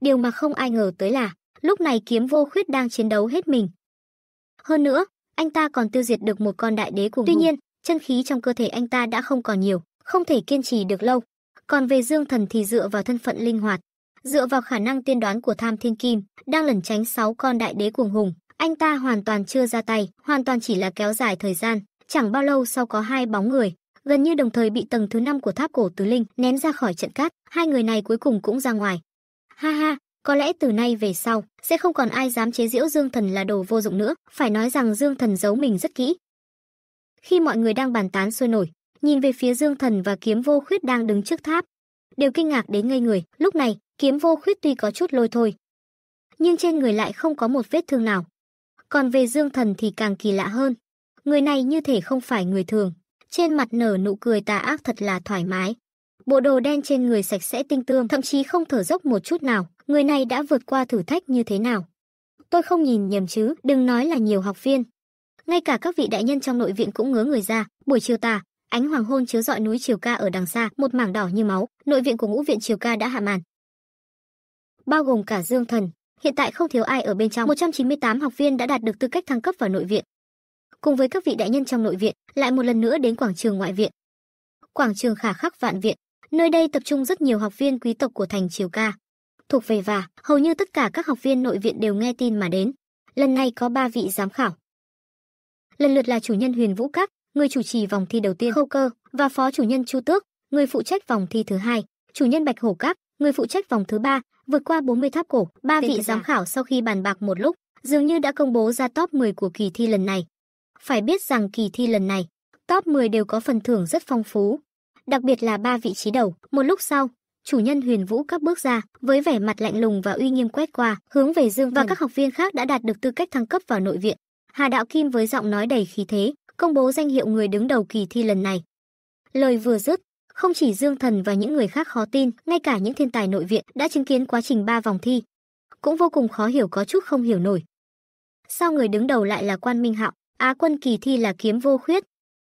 Điều mà không ai ngờ tới là lúc này kiếm vô khuyết đang chiến đấu hết mình. Hơn nữa, anh ta còn tiêu diệt được một con đại đế cùng Tuy nhiên, chân khí trong cơ thể anh ta đã không còn nhiều, không thể kiên trì được lâu. Còn về Dương Thần thì dựa vào thân phận linh hoạt, dựa vào khả năng tiên đoán của Tham Thiên Kim, đang lẩn tránh 6 con đại đế cuồng hùng, anh ta hoàn toàn chưa ra tay, hoàn toàn chỉ là kéo dài thời gian, chẳng bao lâu sau có hai bóng người, gần như đồng thời bị tầng thứ 5 của tháp cổ tứ linh ném ra khỏi trận cát, hai người này cuối cùng cũng ra ngoài. Ha ha, có lẽ từ nay về sau, sẽ không còn ai dám chế giễu Dương Thần là đồ vô dụng nữa, phải nói rằng Dương Thần giấu mình rất kỹ. Khi mọi người đang bàn tán sôi nổi, nhìn về phía Dương Thần và Kiếm Vô Khuyết đang đứng trước tháp, đều kinh ngạc đến ngây người, lúc này, Kiếm Vô Khuyết tuy có chút lôi thôi, nhưng trên người lại không có một vết thương nào. Còn về Dương Thần thì càng kỳ lạ hơn, người này như thể không phải người thường, trên mặt nở nụ cười tà ác thật là thoải mái. Bộ đồ đen trên người sạch sẽ tinh tươm, thậm chí không thở dốc một chút nào, người này đã vượt qua thử thách như thế nào. Tôi không nhìn nhầm chứ, đừng nói là nhiều học viên. Ngay cả các vị đại nhân trong nội viện cũng ngớ người ra, buổi chiều tà, ánh hoàng hôn chiếu rọi núi Triều Ca ở đằng xa, một mảng đỏ như máu, nội viện của ngũ viện Triều Ca đã hạ màn. Bao gồm cả Dương Thần, hiện tại không thiếu ai ở bên trong, 198 học viên đã đạt được tư cách thăng cấp vào nội viện. Cùng với các vị đại nhân trong nội viện, lại một lần nữa đến quảng trường ngoại viện. Quảng trường Khả Khắc Vạn Viện, nơi đây tập trung rất nhiều học viên quý tộc của thành Triều Ca thuộc về và hầu như tất cả các học viên nội viện đều nghe tin mà đến. Lần này có 3 vị giám khảo. Lần lượt là chủ nhân Huyền Vũ Các, người chủ trì vòng thi đầu tiên Khâu Cơ và phó chủ nhân Chu Tước, người phụ trách vòng thi thứ hai, chủ nhân Bạch Hổ Các, người phụ trách vòng thứ ba, vượt qua 40 tháp cổ, ba vị giám khảo sau khi bàn bạc một lúc, dường như đã công bố ra top 10 của kỳ thi lần này. Phải biết rằng kỳ thi lần này, top 10 đều có phần thưởng rất phong phú, đặc biệt là ba vị trí đầu. Một lúc sau, chủ nhân Huyền Vũ các bước ra, với vẻ mặt lạnh lùng và uy nghiêm quét qua, hướng về Dương và các học viên khác đã đạt được tư cách thăng cấp vào nội viện. Hà Đạo Kim với giọng nói đầy khí thế, công bố danh hiệu người đứng đầu kỳ thi lần này. Lời vừa dứt, không chỉ Dương Thần và những người khác khó tin, ngay cả những thiên tài nội viện đã chứng kiến quá trình ba vòng thi, cũng vô cùng khó hiểu có chút không hiểu nổi. Sao người đứng đầu lại là Quan Minh Hạo, Á quân kỳ thi là Kiếm Vô Khuyết,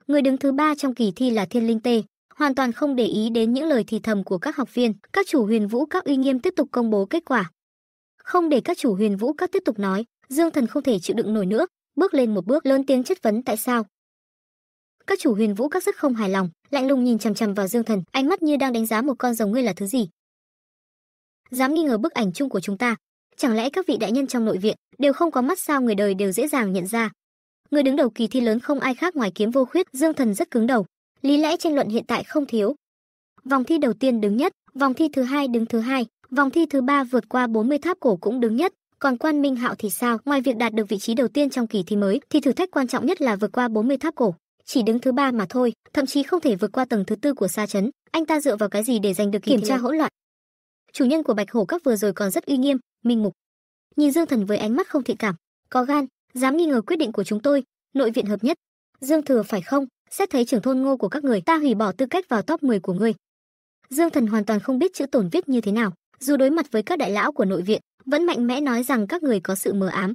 người đứng thứ ba trong kỳ thi là Thiên Linh Tê, hoàn toàn không để ý đến những lời thì thầm của các học viên. Các chủ huyền vũ các uy nghiêm tiếp tục công bố kết quả. Không để các chủ huyền vũ các tiếp tục nói, Dương Thần không thể chịu đựng nổi nữa, bước lên một bước lớn tiếng chất vấn tại sao. Các chủ huyền vũ các rất không hài lòng, lạnh lùng nhìn chằm chằm vào Dương Thần, ánh mắt như đang đánh giá một con rồng ngươi là thứ gì. Dám nghi ngờ bức ảnh chung của chúng ta, chẳng lẽ các vị đại nhân trong nội viện đều không có mắt sao người đời đều dễ dàng nhận ra. Người đứng đầu kỳ thi lớn không ai khác ngoài kiếm vô khuyết, Dương Thần rất cứng đầu, lý lẽ tranh luận hiện tại không thiếu. Vòng thi đầu tiên đứng nhất, vòng thi thứ hai đứng thứ hai, vòng thi thứ ba vượt qua 40 tháp cổ cũng đứng nhất, còn Quan Minh Hạo thì sao? Ngoài việc đạt được vị trí đầu tiên trong kỳ thi mới, thì thử thách quan trọng nhất là vượt qua 40 tháp cổ, chỉ đứng thứ ba mà thôi, thậm chí không thể vượt qua tầng thứ tư của Sa chấn anh ta dựa vào cái gì để giành được kiểm tra hỗn loạn? Chủ nhân của Bạch Hổ Các vừa rồi còn rất uy nghiêm, minh mục. Nhìn Dương Thần với ánh mắt không thiện cảm, có gan, dám nghi ngờ quyết định của chúng tôi, nội viện hợp nhất. Dương Thừa phải không? xét thấy trưởng thôn Ngô của các người, ta hủy bỏ tư cách vào top 10 của ngươi. Dương Thần hoàn toàn không biết chữ tổn viết như thế nào, dù đối mặt với các đại lão của nội viện, vẫn mạnh mẽ nói rằng các người có sự mờ ám.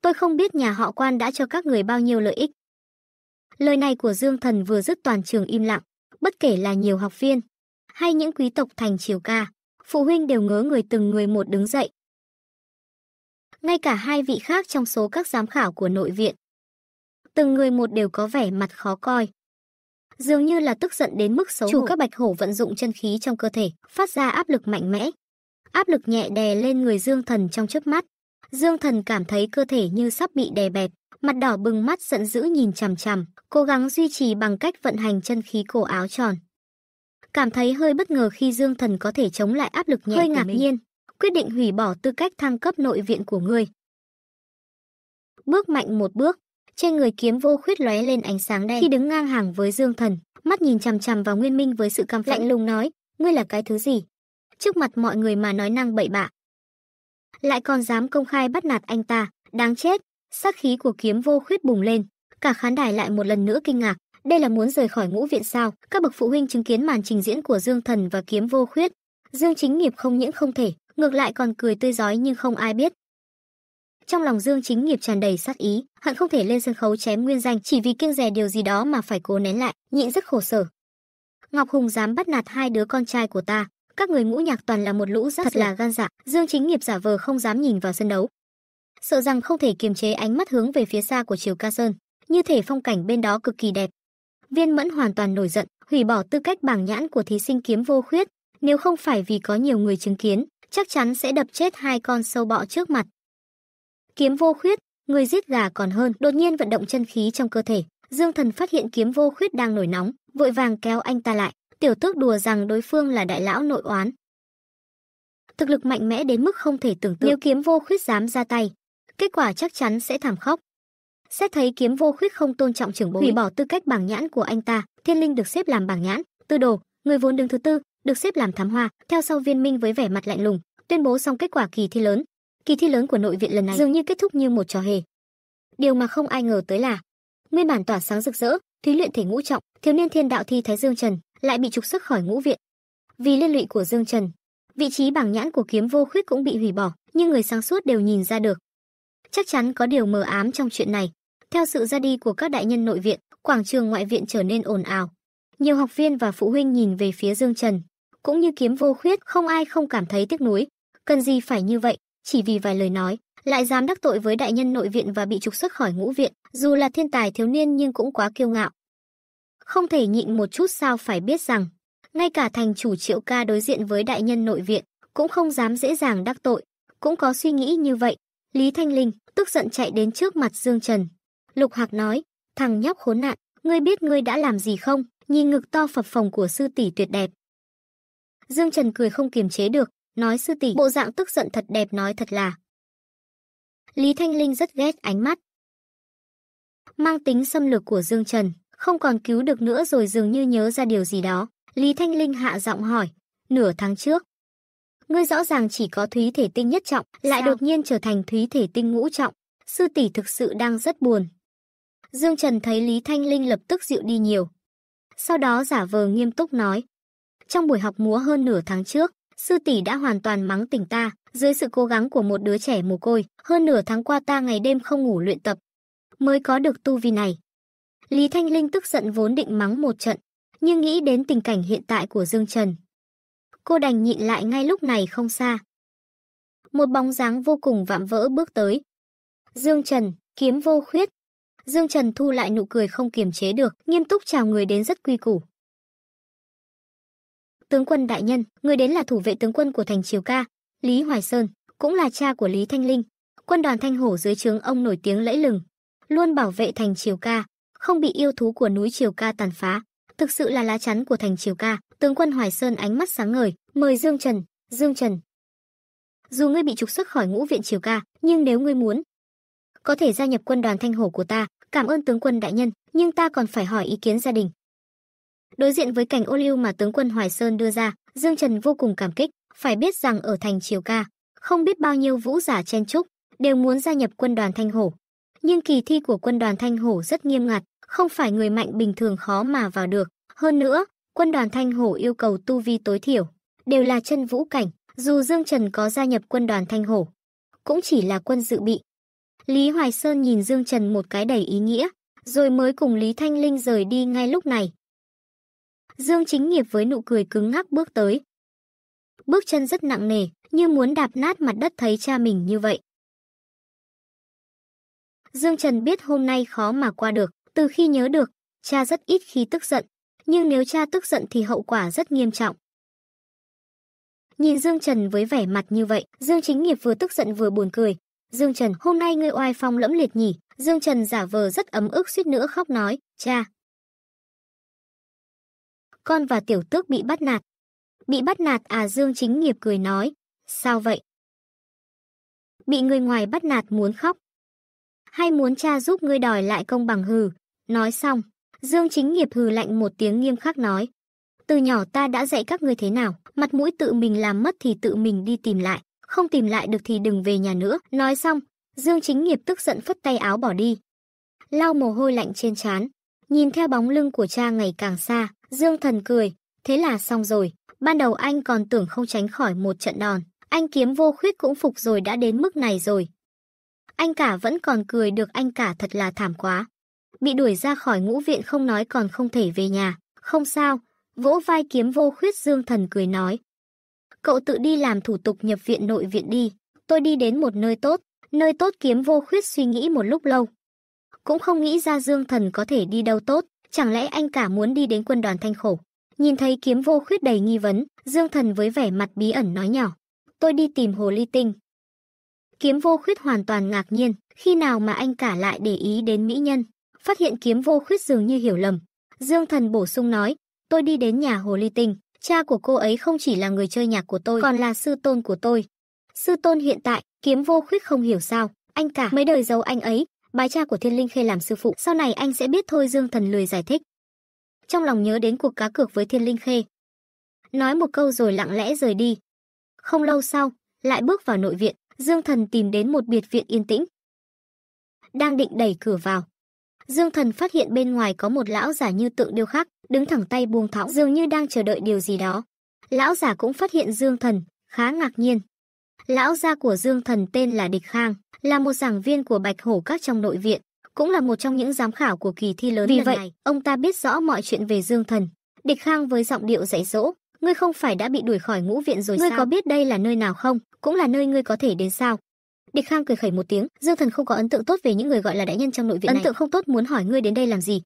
Tôi không biết nhà họ Quan đã cho các người bao nhiêu lợi ích. Lời này của Dương Thần vừa dứt toàn trường im lặng, bất kể là nhiều học viên hay những quý tộc thành triều ca, phụ huynh đều ngớ người từng người một đứng dậy. Ngay cả hai vị khác trong số các giám khảo của nội viện từng người một đều có vẻ mặt khó coi. Dường như là tức giận đến mức xấu Chủ các bạch hổ vận dụng chân khí trong cơ thể, phát ra áp lực mạnh mẽ. Áp lực nhẹ đè lên người Dương Thần trong chớp mắt. Dương Thần cảm thấy cơ thể như sắp bị đè bẹp, mặt đỏ bừng mắt giận dữ nhìn chằm chằm, cố gắng duy trì bằng cách vận hành chân khí cổ áo tròn. Cảm thấy hơi bất ngờ khi Dương Thần có thể chống lại áp lực nhẹ hơi ngạc mình. nhiên, quyết định hủy bỏ tư cách thăng cấp nội viện của người. Bước mạnh một bước, trên người kiếm vô khuyết lóe lên ánh sáng đen khi đứng ngang hàng với Dương Thần, mắt nhìn chằm chằm vào Nguyên Minh với sự căm phẫn lạnh lùng nói, ngươi là cái thứ gì? Trước mặt mọi người mà nói năng bậy bạ. Lại còn dám công khai bắt nạt anh ta, đáng chết, sát khí của kiếm vô khuyết bùng lên, cả khán đài lại một lần nữa kinh ngạc, đây là muốn rời khỏi ngũ viện sao? Các bậc phụ huynh chứng kiến màn trình diễn của Dương Thần và kiếm vô khuyết, Dương Chính Nghiệp không những không thể, ngược lại còn cười tươi giói nhưng không ai biết, trong lòng Dương Chính Nghiệp tràn đầy sát ý, hận không thể lên sân khấu chém Nguyên Danh chỉ vì kiêng dè điều gì đó mà phải cố nén lại, nhịn rất khổ sở. Ngọc Hùng dám bắt nạt hai đứa con trai của ta, các người ngũ nhạc toàn là một lũ rác thật là gan dạ, Dương Chính Nghiệp giả vờ không dám nhìn vào sân đấu. Sợ rằng không thể kiềm chế ánh mắt hướng về phía xa của Triều Ca Sơn, như thể phong cảnh bên đó cực kỳ đẹp. Viên Mẫn hoàn toàn nổi giận, hủy bỏ tư cách bảng nhãn của thí sinh kiếm vô khuyết, nếu không phải vì có nhiều người chứng kiến, chắc chắn sẽ đập chết hai con sâu bọ trước mặt. Kiếm vô khuyết, người giết gà còn hơn, đột nhiên vận động chân khí trong cơ thể. Dương Thần phát hiện kiếm vô khuyết đang nổi nóng, vội vàng kéo anh ta lại, tiểu tước đùa rằng đối phương là đại lão nội oán. Thực lực mạnh mẽ đến mức không thể tưởng tượng. Nếu kiếm vô khuyết dám ra tay, kết quả chắc chắn sẽ thảm khốc. Xét thấy kiếm vô khuyết không tôn trọng trưởng bối, hủy bỏ tư cách bảng nhãn của anh ta, Thiên Linh được xếp làm bảng nhãn, Tư Đồ, người vốn đứng thứ tư, được xếp làm thám hoa, theo sau Viên Minh với vẻ mặt lạnh lùng, tuyên bố xong kết quả kỳ thi lớn, kỳ thi lớn của nội viện lần này dường như kết thúc như một trò hề điều mà không ai ngờ tới là nguyên bản tỏa sáng rực rỡ thúy luyện thể ngũ trọng thiếu niên thiên đạo thi thái dương trần lại bị trục xuất khỏi ngũ viện vì liên lụy của dương trần vị trí bảng nhãn của kiếm vô khuyết cũng bị hủy bỏ nhưng người sáng suốt đều nhìn ra được chắc chắn có điều mờ ám trong chuyện này theo sự ra đi của các đại nhân nội viện quảng trường ngoại viện trở nên ồn ào nhiều học viên và phụ huynh nhìn về phía dương trần cũng như kiếm vô khuyết không ai không cảm thấy tiếc nuối cần gì phải như vậy chỉ vì vài lời nói lại dám đắc tội với đại nhân nội viện và bị trục xuất khỏi ngũ viện dù là thiên tài thiếu niên nhưng cũng quá kiêu ngạo không thể nhịn một chút sao phải biết rằng ngay cả thành chủ triệu ca đối diện với đại nhân nội viện cũng không dám dễ dàng đắc tội cũng có suy nghĩ như vậy lý thanh linh tức giận chạy đến trước mặt dương trần lục hạc nói thằng nhóc khốn nạn ngươi biết ngươi đã làm gì không nhìn ngực to phập phồng của sư tỷ tuyệt đẹp dương trần cười không kiềm chế được Nói sư tỷ bộ dạng tức giận thật đẹp nói thật là. Lý Thanh Linh rất ghét ánh mắt. Mang tính xâm lược của Dương Trần, không còn cứu được nữa rồi dường như nhớ ra điều gì đó. Lý Thanh Linh hạ giọng hỏi, nửa tháng trước. Ngươi rõ ràng chỉ có thúy thể tinh nhất trọng, lại Sao? đột nhiên trở thành thúy thể tinh ngũ trọng. Sư tỷ thực sự đang rất buồn. Dương Trần thấy Lý Thanh Linh lập tức dịu đi nhiều. Sau đó giả vờ nghiêm túc nói. Trong buổi học múa hơn nửa tháng trước, Sư tỷ đã hoàn toàn mắng tỉnh ta, dưới sự cố gắng của một đứa trẻ mồ côi, hơn nửa tháng qua ta ngày đêm không ngủ luyện tập, mới có được tu vi này. Lý Thanh Linh tức giận vốn định mắng một trận, nhưng nghĩ đến tình cảnh hiện tại của Dương Trần. Cô đành nhịn lại ngay lúc này không xa. Một bóng dáng vô cùng vạm vỡ bước tới. Dương Trần, kiếm vô khuyết. Dương Trần thu lại nụ cười không kiềm chế được, nghiêm túc chào người đến rất quy củ tướng quân đại nhân người đến là thủ vệ tướng quân của thành triều ca lý hoài sơn cũng là cha của lý thanh linh quân đoàn thanh hổ dưới trướng ông nổi tiếng lẫy lừng luôn bảo vệ thành triều ca không bị yêu thú của núi triều ca tàn phá thực sự là lá chắn của thành triều ca tướng quân hoài sơn ánh mắt sáng ngời mời dương trần dương trần dù ngươi bị trục xuất khỏi ngũ viện triều ca nhưng nếu ngươi muốn có thể gia nhập quân đoàn thanh hổ của ta cảm ơn tướng quân đại nhân nhưng ta còn phải hỏi ý kiến gia đình Đối diện với cảnh ô liu mà tướng quân Hoài Sơn đưa ra, Dương Trần vô cùng cảm kích, phải biết rằng ở thành Triều Ca, không biết bao nhiêu vũ giả chen chúc đều muốn gia nhập quân đoàn Thanh Hổ. Nhưng kỳ thi của quân đoàn Thanh Hổ rất nghiêm ngặt, không phải người mạnh bình thường khó mà vào được. Hơn nữa, quân đoàn Thanh Hổ yêu cầu tu vi tối thiểu, đều là chân vũ cảnh, dù Dương Trần có gia nhập quân đoàn Thanh Hổ, cũng chỉ là quân dự bị. Lý Hoài Sơn nhìn Dương Trần một cái đầy ý nghĩa, rồi mới cùng Lý Thanh Linh rời đi ngay lúc này. Dương Chính Nghiệp với nụ cười cứng ngắc bước tới. Bước chân rất nặng nề, như muốn đạp nát mặt đất thấy cha mình như vậy. Dương Trần biết hôm nay khó mà qua được, từ khi nhớ được, cha rất ít khi tức giận, nhưng nếu cha tức giận thì hậu quả rất nghiêm trọng. Nhìn Dương Trần với vẻ mặt như vậy, Dương Chính Nghiệp vừa tức giận vừa buồn cười. Dương Trần, hôm nay ngươi oai phong lẫm liệt nhỉ? Dương Trần giả vờ rất ấm ức suýt nữa khóc nói, cha, con và tiểu tước bị bắt nạt. Bị bắt nạt à Dương Chính Nghiệp cười nói, sao vậy? Bị người ngoài bắt nạt muốn khóc. Hay muốn cha giúp ngươi đòi lại công bằng hừ, nói xong. Dương Chính Nghiệp hừ lạnh một tiếng nghiêm khắc nói, từ nhỏ ta đã dạy các ngươi thế nào, mặt mũi tự mình làm mất thì tự mình đi tìm lại, không tìm lại được thì đừng về nhà nữa. Nói xong, Dương Chính Nghiệp tức giận phất tay áo bỏ đi. Lau mồ hôi lạnh trên trán, nhìn theo bóng lưng của cha ngày càng xa, Dương Thần cười, thế là xong rồi. Ban đầu anh còn tưởng không tránh khỏi một trận đòn. Anh kiếm vô khuyết cũng phục rồi đã đến mức này rồi. Anh cả vẫn còn cười được anh cả thật là thảm quá. Bị đuổi ra khỏi ngũ viện không nói còn không thể về nhà. Không sao, vỗ vai kiếm vô khuyết Dương Thần cười nói. Cậu tự đi làm thủ tục nhập viện nội viện đi. Tôi đi đến một nơi tốt, nơi tốt kiếm vô khuyết suy nghĩ một lúc lâu. Cũng không nghĩ ra Dương Thần có thể đi đâu tốt chẳng lẽ anh cả muốn đi đến quân đoàn thanh khổ nhìn thấy kiếm vô khuyết đầy nghi vấn dương thần với vẻ mặt bí ẩn nói nhỏ tôi đi tìm hồ ly tinh kiếm vô khuyết hoàn toàn ngạc nhiên khi nào mà anh cả lại để ý đến mỹ nhân phát hiện kiếm vô khuyết dường như hiểu lầm dương thần bổ sung nói tôi đi đến nhà hồ ly tinh cha của cô ấy không chỉ là người chơi nhạc của tôi còn là sư tôn của tôi sư tôn hiện tại kiếm vô khuyết không hiểu sao anh cả mấy đời giấu anh ấy Bài cha của Thiên Linh Khê làm sư phụ, sau này anh sẽ biết thôi Dương Thần lười giải thích. Trong lòng nhớ đến cuộc cá cược với Thiên Linh Khê. Nói một câu rồi lặng lẽ rời đi. Không lâu sau, lại bước vào nội viện, Dương Thần tìm đến một biệt viện yên tĩnh. Đang định đẩy cửa vào. Dương Thần phát hiện bên ngoài có một lão giả như tượng điêu khắc, đứng thẳng tay buông thõng dường như đang chờ đợi điều gì đó. Lão giả cũng phát hiện Dương Thần, khá ngạc nhiên. Lão gia của Dương Thần tên là Địch Khang là một giảng viên của Bạch Hổ Các trong nội viện, cũng là một trong những giám khảo của kỳ thi lớn Vì lần vậy, này. ông ta biết rõ mọi chuyện về Dương Thần. Địch Khang với giọng điệu dạy dỗ, ngươi không phải đã bị đuổi khỏi ngũ viện rồi ngươi sao? Ngươi có biết đây là nơi nào không? Cũng là nơi ngươi có thể đến sao? Địch Khang cười khẩy một tiếng, Dương Thần không có ấn tượng tốt về những người gọi là đại nhân trong nội viện ấn này. Ấn tượng không tốt muốn hỏi ngươi đến đây làm gì?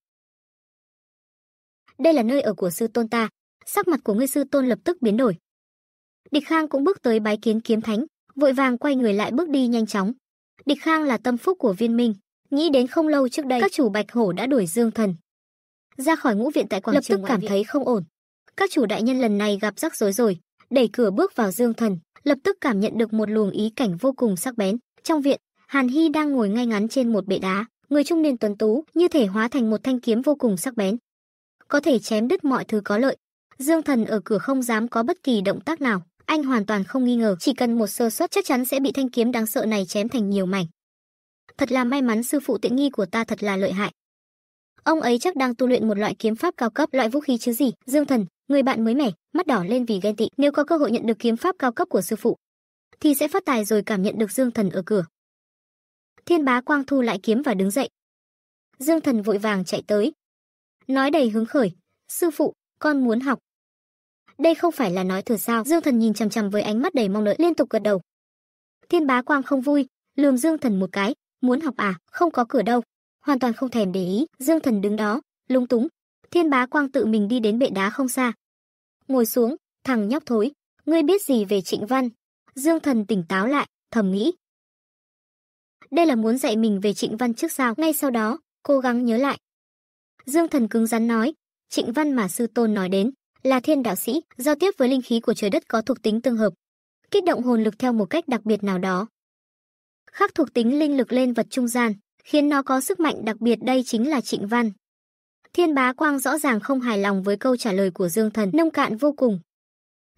Đây là nơi ở của sư tôn ta. Sắc mặt của ngươi sư tôn lập tức biến đổi. Địch Khang cũng bước tới bái kiến kiếm thánh, vội vàng quay người lại bước đi nhanh chóng. Địch Khang là tâm phúc của viên minh, nghĩ đến không lâu trước đây các chủ Bạch Hổ đã đuổi Dương Thần. Ra khỏi ngũ viện tại quảng lập trường tức cảm viện. thấy không ổn. Các chủ đại nhân lần này gặp rắc rối rồi, đẩy cửa bước vào Dương Thần, lập tức cảm nhận được một luồng ý cảnh vô cùng sắc bén. Trong viện, Hàn Hy đang ngồi ngay ngắn trên một bệ đá, người trung niên tuấn tú như thể hóa thành một thanh kiếm vô cùng sắc bén, có thể chém đứt mọi thứ có lợi. Dương Thần ở cửa không dám có bất kỳ động tác nào, anh hoàn toàn không nghi ngờ chỉ cần một sơ suất chắc chắn sẽ bị thanh kiếm đáng sợ này chém thành nhiều mảnh thật là may mắn sư phụ tiện nghi của ta thật là lợi hại ông ấy chắc đang tu luyện một loại kiếm pháp cao cấp loại vũ khí chứ gì dương thần người bạn mới mẻ mắt đỏ lên vì ghen tị nếu có cơ hội nhận được kiếm pháp cao cấp của sư phụ thì sẽ phát tài rồi cảm nhận được dương thần ở cửa thiên bá quang thu lại kiếm và đứng dậy dương thần vội vàng chạy tới nói đầy hứng khởi sư phụ con muốn học đây không phải là nói thừa sao? Dương Thần nhìn chằm chằm với ánh mắt đầy mong đợi, liên tục gật đầu. Thiên Bá Quang không vui, lườm Dương Thần một cái, muốn học à? Không có cửa đâu. Hoàn toàn không thèm để ý, Dương Thần đứng đó, lúng túng. Thiên Bá Quang tự mình đi đến bệ đá không xa. Ngồi xuống, thằng nhóc thối, ngươi biết gì về Trịnh Văn? Dương Thần tỉnh táo lại, thầm nghĩ. Đây là muốn dạy mình về Trịnh Văn trước sao? Ngay sau đó, cố gắng nhớ lại. Dương Thần cứng rắn nói, Trịnh Văn mà sư tôn nói đến, là thiên đạo sĩ, giao tiếp với linh khí của trời đất có thuộc tính tương hợp, kích động hồn lực theo một cách đặc biệt nào đó. Khắc thuộc tính linh lực lên vật trung gian, khiến nó có sức mạnh đặc biệt đây chính là Trịnh Văn. Thiên Bá Quang rõ ràng không hài lòng với câu trả lời của Dương Thần, nông cạn vô cùng.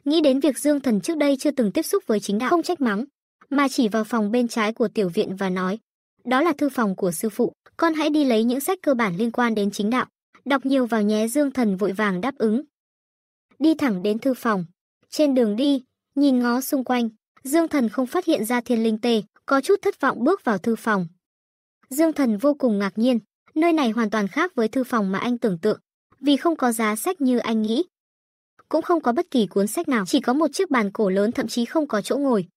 Nghĩ đến việc Dương Thần trước đây chưa từng tiếp xúc với chính đạo không trách mắng, mà chỉ vào phòng bên trái của tiểu viện và nói, đó là thư phòng của sư phụ, con hãy đi lấy những sách cơ bản liên quan đến chính đạo, đọc nhiều vào nhé Dương Thần vội vàng đáp ứng, đi thẳng đến thư phòng. Trên đường đi, nhìn ngó xung quanh, Dương Thần không phát hiện ra thiên linh tề, có chút thất vọng bước vào thư phòng. Dương Thần vô cùng ngạc nhiên, nơi này hoàn toàn khác với thư phòng mà anh tưởng tượng, vì không có giá sách như anh nghĩ. Cũng không có bất kỳ cuốn sách nào, chỉ có một chiếc bàn cổ lớn thậm chí không có chỗ ngồi.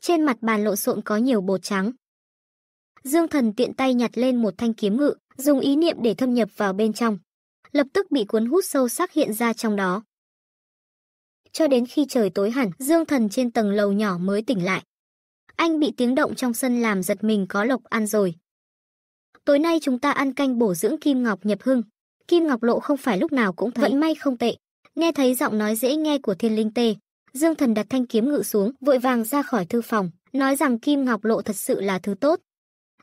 Trên mặt bàn lộn xộn có nhiều bột trắng. Dương Thần tiện tay nhặt lên một thanh kiếm ngự, dùng ý niệm để thâm nhập vào bên trong lập tức bị cuốn hút sâu sắc hiện ra trong đó. Cho đến khi trời tối hẳn, Dương Thần trên tầng lầu nhỏ mới tỉnh lại. Anh bị tiếng động trong sân làm giật mình có lộc ăn rồi. Tối nay chúng ta ăn canh bổ dưỡng Kim Ngọc nhập hưng. Kim Ngọc lộ không phải lúc nào cũng thấy. Vậy may không tệ. Nghe thấy giọng nói dễ nghe của thiên linh tê. Dương Thần đặt thanh kiếm ngự xuống, vội vàng ra khỏi thư phòng, nói rằng Kim Ngọc lộ thật sự là thứ tốt.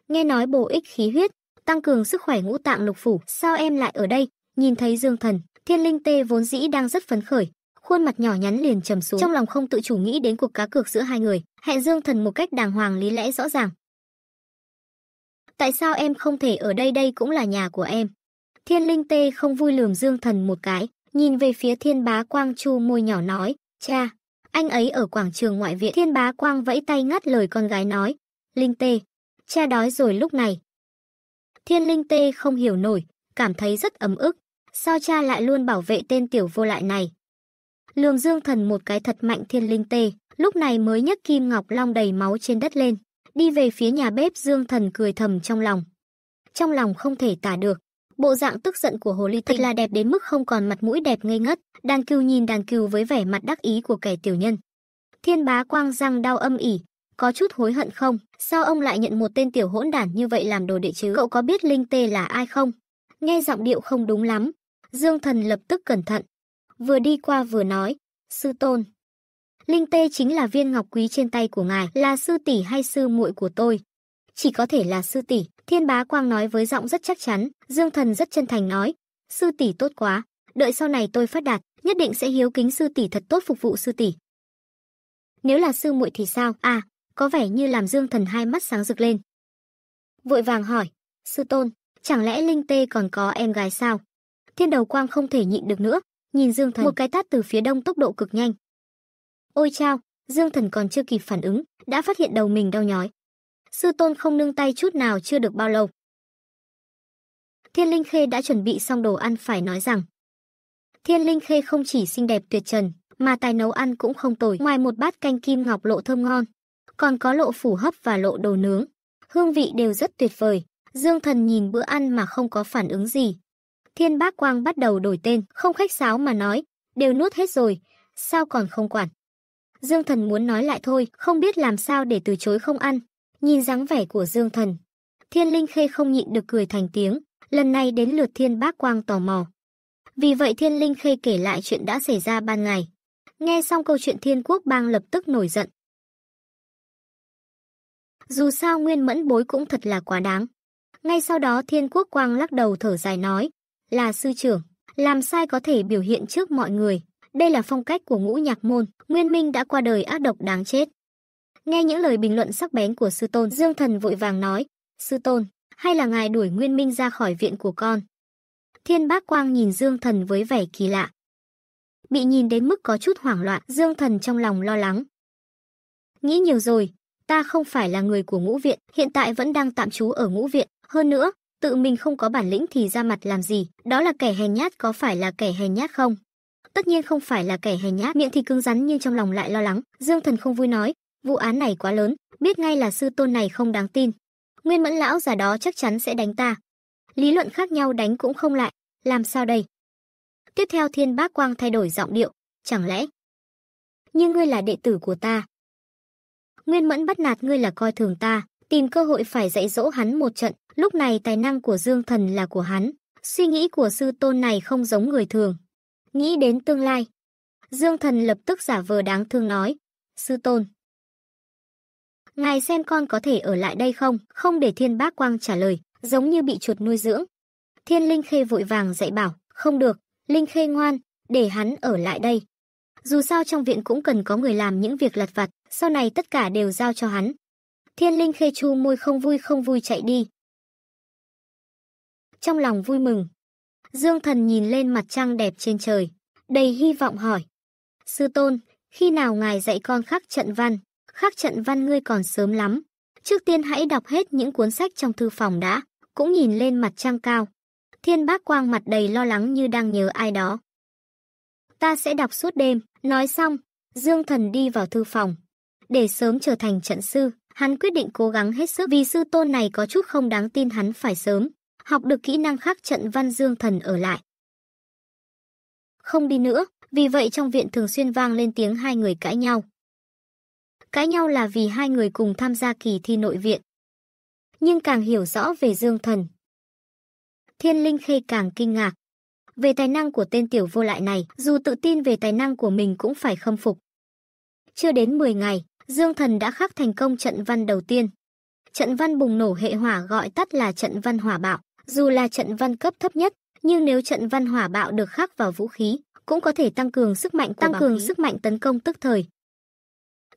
Nghe nói bổ ích khí huyết, tăng cường sức khỏe ngũ tạng lục phủ, sao em lại ở đây, Nhìn thấy Dương Thần, Thiên Linh Tê vốn dĩ đang rất phấn khởi, khuôn mặt nhỏ nhắn liền trầm xuống, trong lòng không tự chủ nghĩ đến cuộc cá cược giữa hai người, hẹn Dương Thần một cách đàng hoàng lý lẽ rõ ràng. Tại sao em không thể ở đây đây cũng là nhà của em? Thiên Linh Tê không vui lườm Dương Thần một cái, nhìn về phía Thiên Bá Quang chu môi nhỏ nói, "Cha, anh ấy ở quảng trường ngoại viện." Thiên Bá Quang vẫy tay ngắt lời con gái nói, "Linh Tê, cha đói rồi lúc này." Thiên Linh Tê không hiểu nổi, cảm thấy rất ấm ức, sao cha lại luôn bảo vệ tên tiểu vô lại này. Lương dương thần một cái thật mạnh thiên linh tê, lúc này mới nhấc kim ngọc long đầy máu trên đất lên, đi về phía nhà bếp dương thần cười thầm trong lòng. Trong lòng không thể tả được, bộ dạng tức giận của hồ ly thật là đẹp đến mức không còn mặt mũi đẹp ngây ngất, đàn cừu nhìn đàn cừu với vẻ mặt đắc ý của kẻ tiểu nhân. Thiên bá quang răng đau âm ỉ, có chút hối hận không? Sao ông lại nhận một tên tiểu hỗn đản như vậy làm đồ đệ chứ? Cậu có biết Linh Tê là ai không? Nghe giọng điệu không đúng lắm, Dương Thần lập tức cẩn thận. Vừa đi qua vừa nói, sư tôn. Linh tê chính là viên ngọc quý trên tay của ngài, là sư tỷ hay sư muội của tôi. Chỉ có thể là sư tỷ, thiên bá quang nói với giọng rất chắc chắn, Dương Thần rất chân thành nói. Sư tỷ tốt quá, đợi sau này tôi phát đạt, nhất định sẽ hiếu kính sư tỷ thật tốt phục vụ sư tỷ. Nếu là sư muội thì sao? À, có vẻ như làm Dương Thần hai mắt sáng rực lên. Vội vàng hỏi, sư tôn, chẳng lẽ Linh Tê còn có em gái sao? Thiên Đầu Quang không thể nhịn được nữa, nhìn Dương Thần một cái tát từ phía đông tốc độ cực nhanh. Ôi chao, Dương Thần còn chưa kịp phản ứng, đã phát hiện đầu mình đau nhói. Sư tôn không nương tay chút nào chưa được bao lâu. Thiên Linh Khê đã chuẩn bị xong đồ ăn phải nói rằng. Thiên Linh Khê không chỉ xinh đẹp tuyệt trần, mà tài nấu ăn cũng không tồi. Ngoài một bát canh kim ngọc lộ thơm ngon, còn có lộ phủ hấp và lộ đồ nướng. Hương vị đều rất tuyệt vời. Dương Thần nhìn bữa ăn mà không có phản ứng gì, Thiên Bác Quang bắt đầu đổi tên, không khách sáo mà nói, đều nuốt hết rồi, sao còn không quản. Dương Thần muốn nói lại thôi, không biết làm sao để từ chối không ăn. Nhìn dáng vẻ của Dương Thần, Thiên Linh Khê không nhịn được cười thành tiếng, lần này đến lượt Thiên Bác Quang tò mò. Vì vậy Thiên Linh Khê kể lại chuyện đã xảy ra ban ngày. Nghe xong câu chuyện Thiên Quốc bang lập tức nổi giận. Dù sao Nguyên Mẫn Bối cũng thật là quá đáng. Ngay sau đó Thiên Quốc Quang lắc đầu thở dài nói, là sư trưởng, làm sai có thể biểu hiện trước mọi người. Đây là phong cách của ngũ nhạc môn, Nguyên Minh đã qua đời ác độc đáng chết. Nghe những lời bình luận sắc bén của sư tôn, Dương Thần vội vàng nói, sư tôn, hay là ngài đuổi Nguyên Minh ra khỏi viện của con. Thiên bác quang nhìn Dương Thần với vẻ kỳ lạ. Bị nhìn đến mức có chút hoảng loạn, Dương Thần trong lòng lo lắng. Nghĩ nhiều rồi, ta không phải là người của ngũ viện, hiện tại vẫn đang tạm trú ở ngũ viện. Hơn nữa, tự mình không có bản lĩnh thì ra mặt làm gì, đó là kẻ hèn nhát có phải là kẻ hèn nhát không? Tất nhiên không phải là kẻ hèn nhát, miệng thì cứng rắn nhưng trong lòng lại lo lắng, Dương Thần không vui nói, vụ án này quá lớn, biết ngay là sư tôn này không đáng tin. Nguyên Mẫn lão già đó chắc chắn sẽ đánh ta. Lý luận khác nhau đánh cũng không lại, làm sao đây? Tiếp theo Thiên Bác Quang thay đổi giọng điệu, chẳng lẽ nhưng ngươi là đệ tử của ta. Nguyên Mẫn bắt nạt ngươi là coi thường ta, tìm cơ hội phải dạy dỗ hắn một trận, Lúc này tài năng của Dương Thần là của hắn, suy nghĩ của sư tôn này không giống người thường. Nghĩ đến tương lai, Dương Thần lập tức giả vờ đáng thương nói, sư tôn. Ngài xem con có thể ở lại đây không? Không để thiên bác quang trả lời, giống như bị chuột nuôi dưỡng. Thiên Linh Khê vội vàng dạy bảo, không được, Linh Khê ngoan, để hắn ở lại đây. Dù sao trong viện cũng cần có người làm những việc lặt vặt, sau này tất cả đều giao cho hắn. Thiên Linh Khê chu môi không vui không vui chạy đi, trong lòng vui mừng. Dương thần nhìn lên mặt trăng đẹp trên trời, đầy hy vọng hỏi. Sư tôn, khi nào ngài dạy con khắc trận văn? Khắc trận văn ngươi còn sớm lắm. Trước tiên hãy đọc hết những cuốn sách trong thư phòng đã, cũng nhìn lên mặt trăng cao. Thiên bác quang mặt đầy lo lắng như đang nhớ ai đó. Ta sẽ đọc suốt đêm, nói xong, Dương thần đi vào thư phòng. Để sớm trở thành trận sư, hắn quyết định cố gắng hết sức vì sư tôn này có chút không đáng tin hắn phải sớm học được kỹ năng khác trận văn dương thần ở lại. Không đi nữa, vì vậy trong viện thường xuyên vang lên tiếng hai người cãi nhau. Cãi nhau là vì hai người cùng tham gia kỳ thi nội viện. Nhưng càng hiểu rõ về dương thần. Thiên Linh Khê càng kinh ngạc. Về tài năng của tên tiểu vô lại này, dù tự tin về tài năng của mình cũng phải khâm phục. Chưa đến 10 ngày, Dương Thần đã khắc thành công trận văn đầu tiên. Trận văn bùng nổ hệ hỏa gọi tắt là trận văn hỏa bạo. Dù là trận văn cấp thấp nhất, nhưng nếu trận văn hỏa bạo được khắc vào vũ khí, cũng có thể tăng cường sức mạnh tăng cường khí. sức mạnh tấn công tức thời.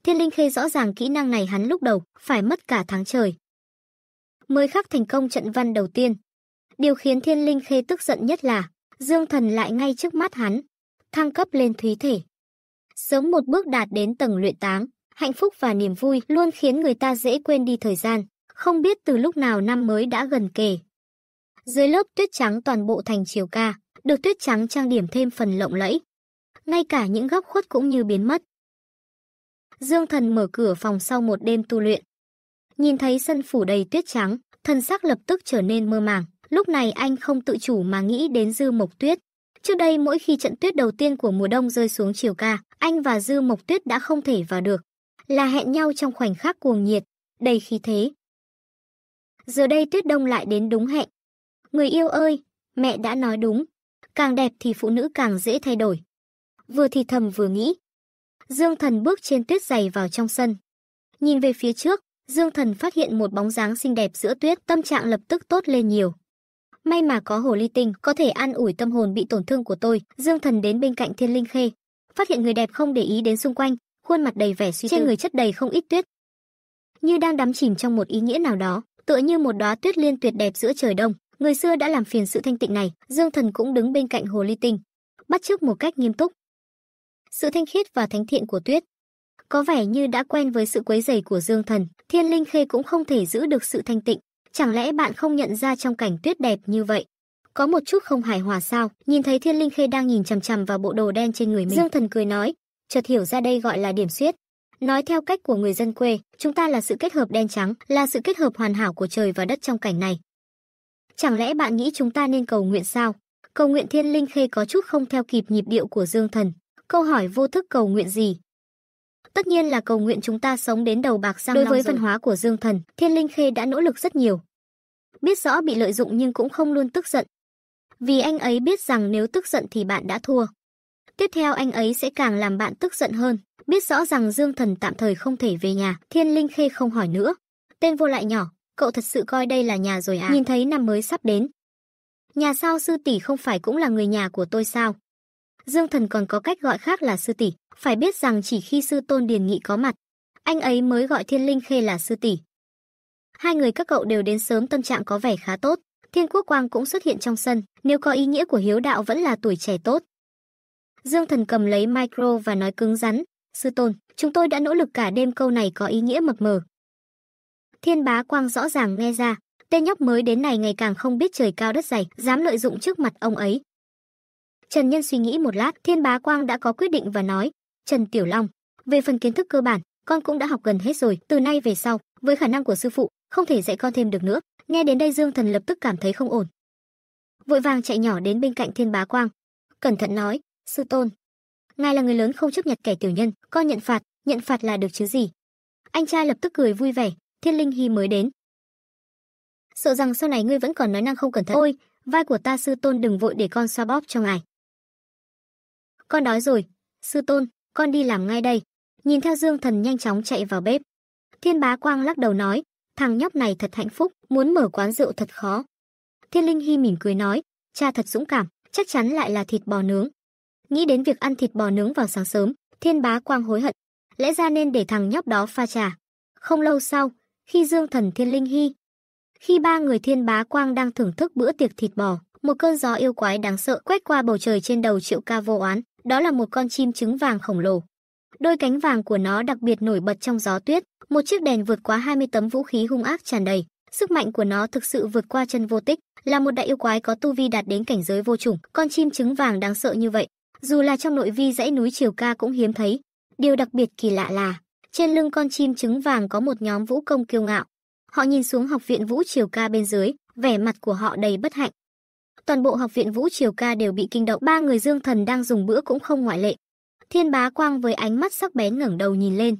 Thiên Linh Khê rõ ràng kỹ năng này hắn lúc đầu phải mất cả tháng trời mới khắc thành công trận văn đầu tiên. Điều khiến Thiên Linh Khê tức giận nhất là Dương Thần lại ngay trước mắt hắn, thăng cấp lên thúy thể. Sớm một bước đạt đến tầng luyện táng hạnh phúc và niềm vui luôn khiến người ta dễ quên đi thời gian, không biết từ lúc nào năm mới đã gần kề. Dưới lớp tuyết trắng toàn bộ thành chiều ca, được tuyết trắng trang điểm thêm phần lộng lẫy. Ngay cả những góc khuất cũng như biến mất. Dương Thần mở cửa phòng sau một đêm tu luyện. Nhìn thấy sân phủ đầy tuyết trắng, thần sắc lập tức trở nên mơ màng. Lúc này anh không tự chủ mà nghĩ đến Dư Mộc Tuyết. Trước đây mỗi khi trận tuyết đầu tiên của mùa đông rơi xuống chiều ca, anh và Dư Mộc Tuyết đã không thể vào được. Là hẹn nhau trong khoảnh khắc cuồng nhiệt, đầy khí thế. Giờ đây tuyết đông lại đến đúng hẹn, Người yêu ơi, mẹ đã nói đúng. Càng đẹp thì phụ nữ càng dễ thay đổi. Vừa thì thầm vừa nghĩ. Dương thần bước trên tuyết dày vào trong sân. Nhìn về phía trước, Dương thần phát hiện một bóng dáng xinh đẹp giữa tuyết tâm trạng lập tức tốt lên nhiều. May mà có hồ ly tinh có thể an ủi tâm hồn bị tổn thương của tôi. Dương thần đến bên cạnh thiên linh khê. Phát hiện người đẹp không để ý đến xung quanh, khuôn mặt đầy vẻ suy tư. Trên người chất đầy không ít tuyết. Như đang đắm chìm trong một ý nghĩa nào đó, tựa như một đóa tuyết liên tuyệt đẹp giữa trời đông. Người xưa đã làm phiền sự thanh tịnh này, Dương Thần cũng đứng bên cạnh hồ ly tinh, bắt chước một cách nghiêm túc. Sự thanh khiết và thánh thiện của tuyết có vẻ như đã quen với sự quấy rầy của Dương Thần, Thiên Linh Khê cũng không thể giữ được sự thanh tịnh, chẳng lẽ bạn không nhận ra trong cảnh tuyết đẹp như vậy? Có một chút không hài hòa sao? Nhìn thấy Thiên Linh Khê đang nhìn chằm chằm vào bộ đồ đen trên người mình, Dương Thần cười nói, chợt hiểu ra đây gọi là điểm xuyết. Nói theo cách của người dân quê, chúng ta là sự kết hợp đen trắng, là sự kết hợp hoàn hảo của trời và đất trong cảnh này. Chẳng lẽ bạn nghĩ chúng ta nên cầu nguyện sao? Cầu nguyện thiên linh khê có chút không theo kịp nhịp điệu của dương thần. Câu hỏi vô thức cầu nguyện gì? Tất nhiên là cầu nguyện chúng ta sống đến đầu bạc sang Đối với rồi. văn hóa của dương thần, thiên linh khê đã nỗ lực rất nhiều. Biết rõ bị lợi dụng nhưng cũng không luôn tức giận. Vì anh ấy biết rằng nếu tức giận thì bạn đã thua. Tiếp theo anh ấy sẽ càng làm bạn tức giận hơn. Biết rõ rằng Dương Thần tạm thời không thể về nhà, Thiên Linh Khê không hỏi nữa. Tên vô lại nhỏ, cậu thật sự coi đây là nhà rồi à? Nhìn thấy năm mới sắp đến. Nhà sao sư tỷ không phải cũng là người nhà của tôi sao? Dương Thần còn có cách gọi khác là sư tỷ, phải biết rằng chỉ khi sư tôn Điền Nghị có mặt, anh ấy mới gọi Thiên Linh Khê là sư tỷ. Hai người các cậu đều đến sớm tâm trạng có vẻ khá tốt, Thiên Quốc Quang cũng xuất hiện trong sân, nếu có ý nghĩa của hiếu đạo vẫn là tuổi trẻ tốt. Dương Thần cầm lấy micro và nói cứng rắn, "Sư tôn, chúng tôi đã nỗ lực cả đêm câu này có ý nghĩa mập mờ, Thiên bá quang rõ ràng nghe ra, tên nhóc mới đến này ngày càng không biết trời cao đất dày, dám lợi dụng trước mặt ông ấy. Trần Nhân suy nghĩ một lát, Thiên bá quang đã có quyết định và nói, Trần Tiểu Long, về phần kiến thức cơ bản, con cũng đã học gần hết rồi, từ nay về sau, với khả năng của sư phụ, không thể dạy con thêm được nữa. Nghe đến đây Dương Thần lập tức cảm thấy không ổn. Vội vàng chạy nhỏ đến bên cạnh Thiên Bá Quang, cẩn thận nói, "Sư tôn, ngài là người lớn không chấp nhận kẻ tiểu nhân, con nhận phạt, nhận phạt là được chứ gì?" Anh trai lập tức cười vui vẻ, Thiên Linh Hy mới đến. Sợ rằng sau này ngươi vẫn còn nói năng không cẩn thận. Ôi, vai của ta sư tôn đừng vội để con xoa bóp cho ngài. Con đói rồi, sư tôn, con đi làm ngay đây. Nhìn theo Dương Thần nhanh chóng chạy vào bếp. Thiên Bá Quang lắc đầu nói, thằng nhóc này thật hạnh phúc, muốn mở quán rượu thật khó. Thiên Linh Hy mỉm cười nói, cha thật dũng cảm, chắc chắn lại là thịt bò nướng. Nghĩ đến việc ăn thịt bò nướng vào sáng sớm, Thiên Bá Quang hối hận, lẽ ra nên để thằng nhóc đó pha trà. Không lâu sau, khi dương thần thiên linh hy. Khi ba người thiên bá quang đang thưởng thức bữa tiệc thịt bò, một cơn gió yêu quái đáng sợ quét qua bầu trời trên đầu triệu ca vô oán, đó là một con chim trứng vàng khổng lồ. Đôi cánh vàng của nó đặc biệt nổi bật trong gió tuyết, một chiếc đèn vượt quá 20 tấm vũ khí hung ác tràn đầy, sức mạnh của nó thực sự vượt qua chân vô tích, là một đại yêu quái có tu vi đạt đến cảnh giới vô chủng, con chim trứng vàng đáng sợ như vậy, dù là trong nội vi dãy núi Triều Ca cũng hiếm thấy. Điều đặc biệt kỳ lạ là, trên lưng con chim trứng vàng có một nhóm vũ công kiêu ngạo. Họ nhìn xuống học viện Vũ Triều Ca bên dưới, vẻ mặt của họ đầy bất hạnh. Toàn bộ học viện Vũ Triều Ca đều bị kinh động, ba người Dương Thần đang dùng bữa cũng không ngoại lệ. Thiên Bá Quang với ánh mắt sắc bén ngẩng đầu nhìn lên,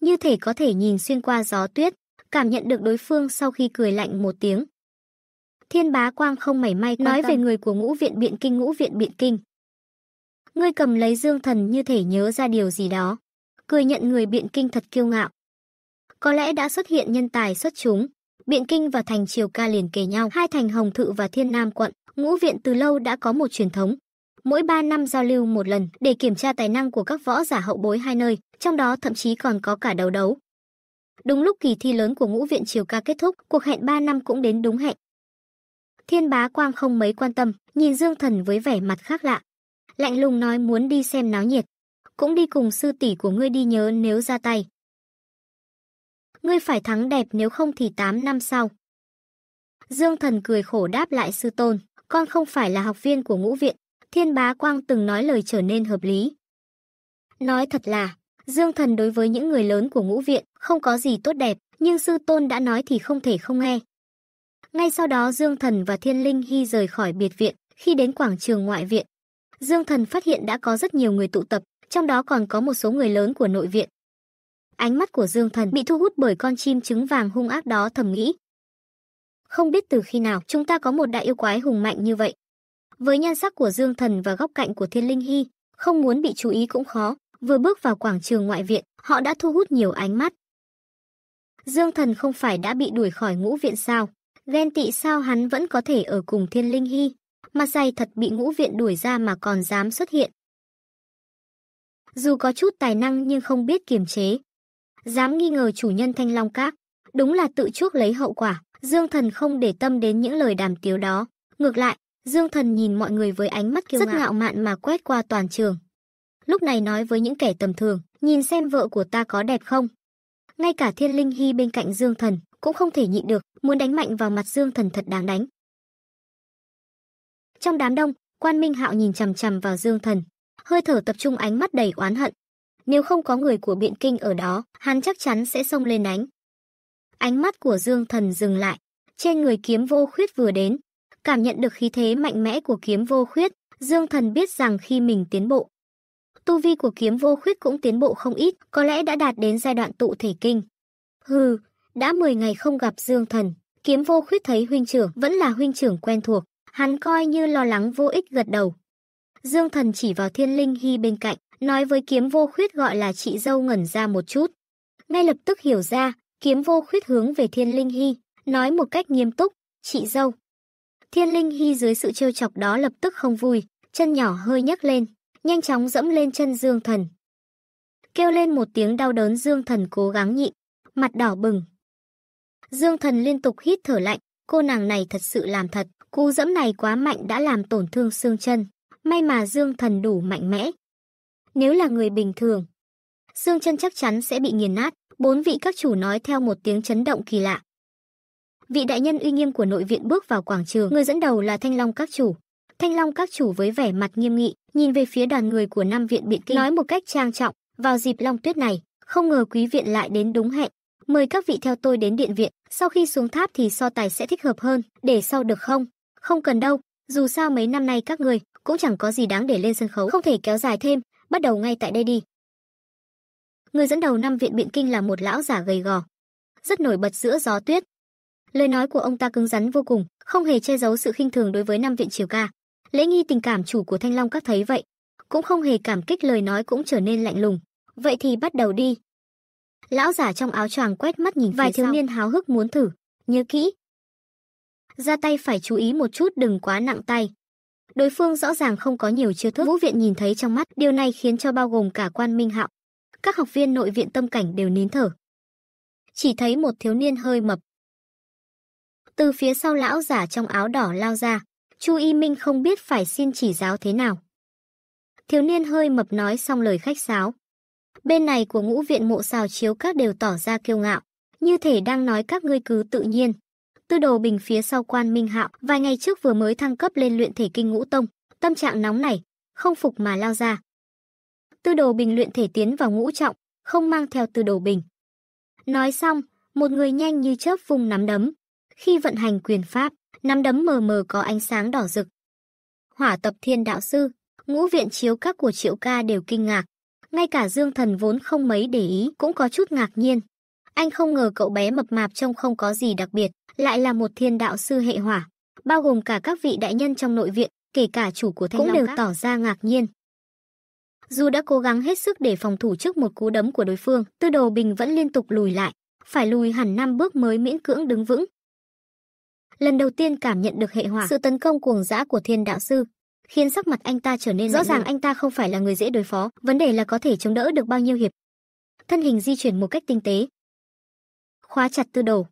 như thể có thể nhìn xuyên qua gió tuyết, cảm nhận được đối phương sau khi cười lạnh một tiếng. Thiên Bá Quang không mảy may nói tâm. về người của Ngũ viện Biện Kinh Ngũ viện Biện Kinh. Ngươi cầm lấy Dương Thần như thể nhớ ra điều gì đó cười nhận người Biện Kinh thật kiêu ngạo. Có lẽ đã xuất hiện nhân tài xuất chúng, Biện Kinh và thành Triều Ca liền kề nhau, hai thành Hồng Thự và Thiên Nam quận, ngũ viện từ lâu đã có một truyền thống. Mỗi 3 năm giao lưu một lần để kiểm tra tài năng của các võ giả hậu bối hai nơi, trong đó thậm chí còn có cả đấu đấu. Đúng lúc kỳ thi lớn của ngũ viện Triều Ca kết thúc, cuộc hẹn 3 năm cũng đến đúng hẹn. Thiên bá quang không mấy quan tâm, nhìn Dương Thần với vẻ mặt khác lạ. Lạnh lùng nói muốn đi xem náo nhiệt cũng đi cùng sư tỷ của ngươi đi nhớ nếu ra tay. Ngươi phải thắng đẹp nếu không thì 8 năm sau. Dương thần cười khổ đáp lại sư tôn, con không phải là học viên của ngũ viện, thiên bá quang từng nói lời trở nên hợp lý. Nói thật là, Dương thần đối với những người lớn của ngũ viện không có gì tốt đẹp, nhưng sư tôn đã nói thì không thể không nghe. Ngay sau đó Dương thần và thiên linh hy rời khỏi biệt viện, khi đến quảng trường ngoại viện. Dương thần phát hiện đã có rất nhiều người tụ tập, trong đó còn có một số người lớn của nội viện. Ánh mắt của Dương Thần bị thu hút bởi con chim trứng vàng hung ác đó thầm nghĩ. Không biết từ khi nào chúng ta có một đại yêu quái hùng mạnh như vậy. Với nhan sắc của Dương Thần và góc cạnh của Thiên Linh Hy, không muốn bị chú ý cũng khó, vừa bước vào quảng trường ngoại viện, họ đã thu hút nhiều ánh mắt. Dương Thần không phải đã bị đuổi khỏi ngũ viện sao, ghen tị sao hắn vẫn có thể ở cùng Thiên Linh Hy, mà dày thật bị ngũ viện đuổi ra mà còn dám xuất hiện, dù có chút tài năng nhưng không biết kiềm chế. Dám nghi ngờ chủ nhân Thanh Long Các, đúng là tự chuốc lấy hậu quả, Dương Thần không để tâm đến những lời đàm tiếu đó. Ngược lại, Dương Thần nhìn mọi người với ánh mắt kiêu ngạo. Rất ngạo mạn mà quét qua toàn trường. Lúc này nói với những kẻ tầm thường, nhìn xem vợ của ta có đẹp không. Ngay cả Thiên Linh Hi bên cạnh Dương Thần cũng không thể nhịn được, muốn đánh mạnh vào mặt Dương Thần thật đáng đánh. Trong đám đông, Quan Minh Hạo nhìn chằm chằm vào Dương Thần, hơi thở tập trung ánh mắt đầy oán hận. Nếu không có người của biện kinh ở đó, hắn chắc chắn sẽ xông lên đánh. Ánh mắt của Dương Thần dừng lại, trên người kiếm vô khuyết vừa đến. Cảm nhận được khí thế mạnh mẽ của kiếm vô khuyết, Dương Thần biết rằng khi mình tiến bộ. Tu vi của kiếm vô khuyết cũng tiến bộ không ít, có lẽ đã đạt đến giai đoạn tụ thể kinh. Hừ, đã 10 ngày không gặp Dương Thần, kiếm vô khuyết thấy huynh trưởng vẫn là huynh trưởng quen thuộc, hắn coi như lo lắng vô ích gật đầu. Dương Thần chỉ vào Thiên Linh Hy bên cạnh, nói với kiếm vô khuyết gọi là chị dâu ngẩn ra một chút. Ngay lập tức hiểu ra, kiếm vô khuyết hướng về Thiên Linh Hy, nói một cách nghiêm túc, chị dâu. Thiên Linh Hy dưới sự trêu chọc đó lập tức không vui, chân nhỏ hơi nhấc lên, nhanh chóng dẫm lên chân Dương Thần. Kêu lên một tiếng đau đớn Dương Thần cố gắng nhịn, mặt đỏ bừng. Dương Thần liên tục hít thở lạnh, cô nàng này thật sự làm thật, cú dẫm này quá mạnh đã làm tổn thương xương chân, May mà Dương Thần đủ mạnh mẽ. Nếu là người bình thường, Dương chân chắc chắn sẽ bị nghiền nát, bốn vị các chủ nói theo một tiếng chấn động kỳ lạ. Vị đại nhân uy nghiêm của nội viện bước vào quảng trường, người dẫn đầu là Thanh Long các chủ. Thanh Long các chủ với vẻ mặt nghiêm nghị, nhìn về phía đoàn người của Nam viện Biện Kinh nói một cách trang trọng, vào dịp Long Tuyết này, không ngờ quý viện lại đến đúng hẹn, mời các vị theo tôi đến điện viện, sau khi xuống tháp thì so tài sẽ thích hợp hơn, để sau được không? Không cần đâu, dù sao mấy năm nay các người cũng chẳng có gì đáng để lên sân khấu, không thể kéo dài thêm, bắt đầu ngay tại đây đi. Người dẫn đầu năm viện biện kinh là một lão giả gầy gò, rất nổi bật giữa gió tuyết. Lời nói của ông ta cứng rắn vô cùng, không hề che giấu sự khinh thường đối với năm viện triều ca. Lễ nghi tình cảm chủ của Thanh Long các thấy vậy, cũng không hề cảm kích lời nói cũng trở nên lạnh lùng. Vậy thì bắt đầu đi. Lão giả trong áo choàng quét mắt nhìn vài thiếu sau. niên háo hức muốn thử, nhớ kỹ. Ra tay phải chú ý một chút đừng quá nặng tay đối phương rõ ràng không có nhiều chiêu thức vũ viện nhìn thấy trong mắt điều này khiến cho bao gồm cả quan minh hạo các học viên nội viện tâm cảnh đều nín thở chỉ thấy một thiếu niên hơi mập từ phía sau lão giả trong áo đỏ lao ra chu y minh không biết phải xin chỉ giáo thế nào thiếu niên hơi mập nói xong lời khách sáo bên này của ngũ viện mộ xào chiếu các đều tỏ ra kiêu ngạo như thể đang nói các ngươi cứ tự nhiên tư đồ bình phía sau quan minh hạo vài ngày trước vừa mới thăng cấp lên luyện thể kinh ngũ tông tâm trạng nóng này không phục mà lao ra tư đồ bình luyện thể tiến vào ngũ trọng không mang theo tư đồ bình nói xong một người nhanh như chớp vùng nắm đấm khi vận hành quyền pháp nắm đấm mờ mờ có ánh sáng đỏ rực hỏa tập thiên đạo sư ngũ viện chiếu các của triệu ca đều kinh ngạc ngay cả dương thần vốn không mấy để ý cũng có chút ngạc nhiên anh không ngờ cậu bé mập mạp trông không có gì đặc biệt lại là một thiên đạo sư hệ hỏa, bao gồm cả các vị đại nhân trong nội viện, kể cả chủ của Thanh cũng Long đều các. tỏ ra ngạc nhiên. Dù đã cố gắng hết sức để phòng thủ trước một cú đấm của đối phương, Tư Đồ Bình vẫn liên tục lùi lại, phải lùi hẳn năm bước mới miễn cưỡng đứng vững. Lần đầu tiên cảm nhận được hệ hỏa, sự tấn công cuồng dã của Thiên đạo sư, khiến sắc mặt anh ta trở nên rõ ràng anh ta không phải là người dễ đối phó, vấn đề là có thể chống đỡ được bao nhiêu hiệp. Thân hình di chuyển một cách tinh tế, khóa chặt Tư Đồ,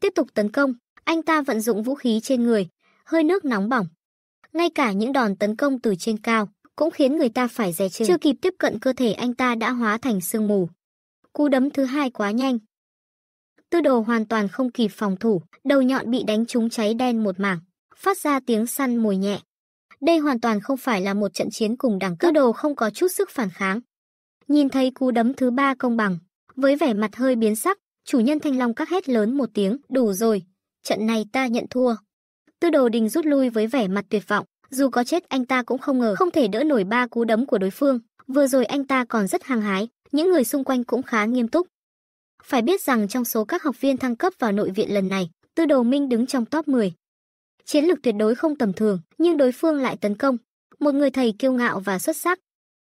Tiếp tục tấn công, anh ta vận dụng vũ khí trên người, hơi nước nóng bỏng. Ngay cả những đòn tấn công từ trên cao cũng khiến người ta phải dè chừng. Chưa kịp tiếp cận cơ thể anh ta đã hóa thành sương mù. Cú đấm thứ hai quá nhanh. Tư đồ hoàn toàn không kịp phòng thủ, đầu nhọn bị đánh trúng cháy đen một mảng, phát ra tiếng săn mùi nhẹ. Đây hoàn toàn không phải là một trận chiến cùng đẳng cấp. Tư đồ không có chút sức phản kháng. Nhìn thấy cú đấm thứ ba công bằng, với vẻ mặt hơi biến sắc, chủ nhân thanh long các hét lớn một tiếng, đủ rồi, trận này ta nhận thua. Tư đồ đình rút lui với vẻ mặt tuyệt vọng, dù có chết anh ta cũng không ngờ không thể đỡ nổi ba cú đấm của đối phương, vừa rồi anh ta còn rất hăng hái, những người xung quanh cũng khá nghiêm túc. Phải biết rằng trong số các học viên thăng cấp vào nội viện lần này, Tư Đồ Minh đứng trong top 10. Chiến lược tuyệt đối không tầm thường, nhưng đối phương lại tấn công. Một người thầy kiêu ngạo và xuất sắc,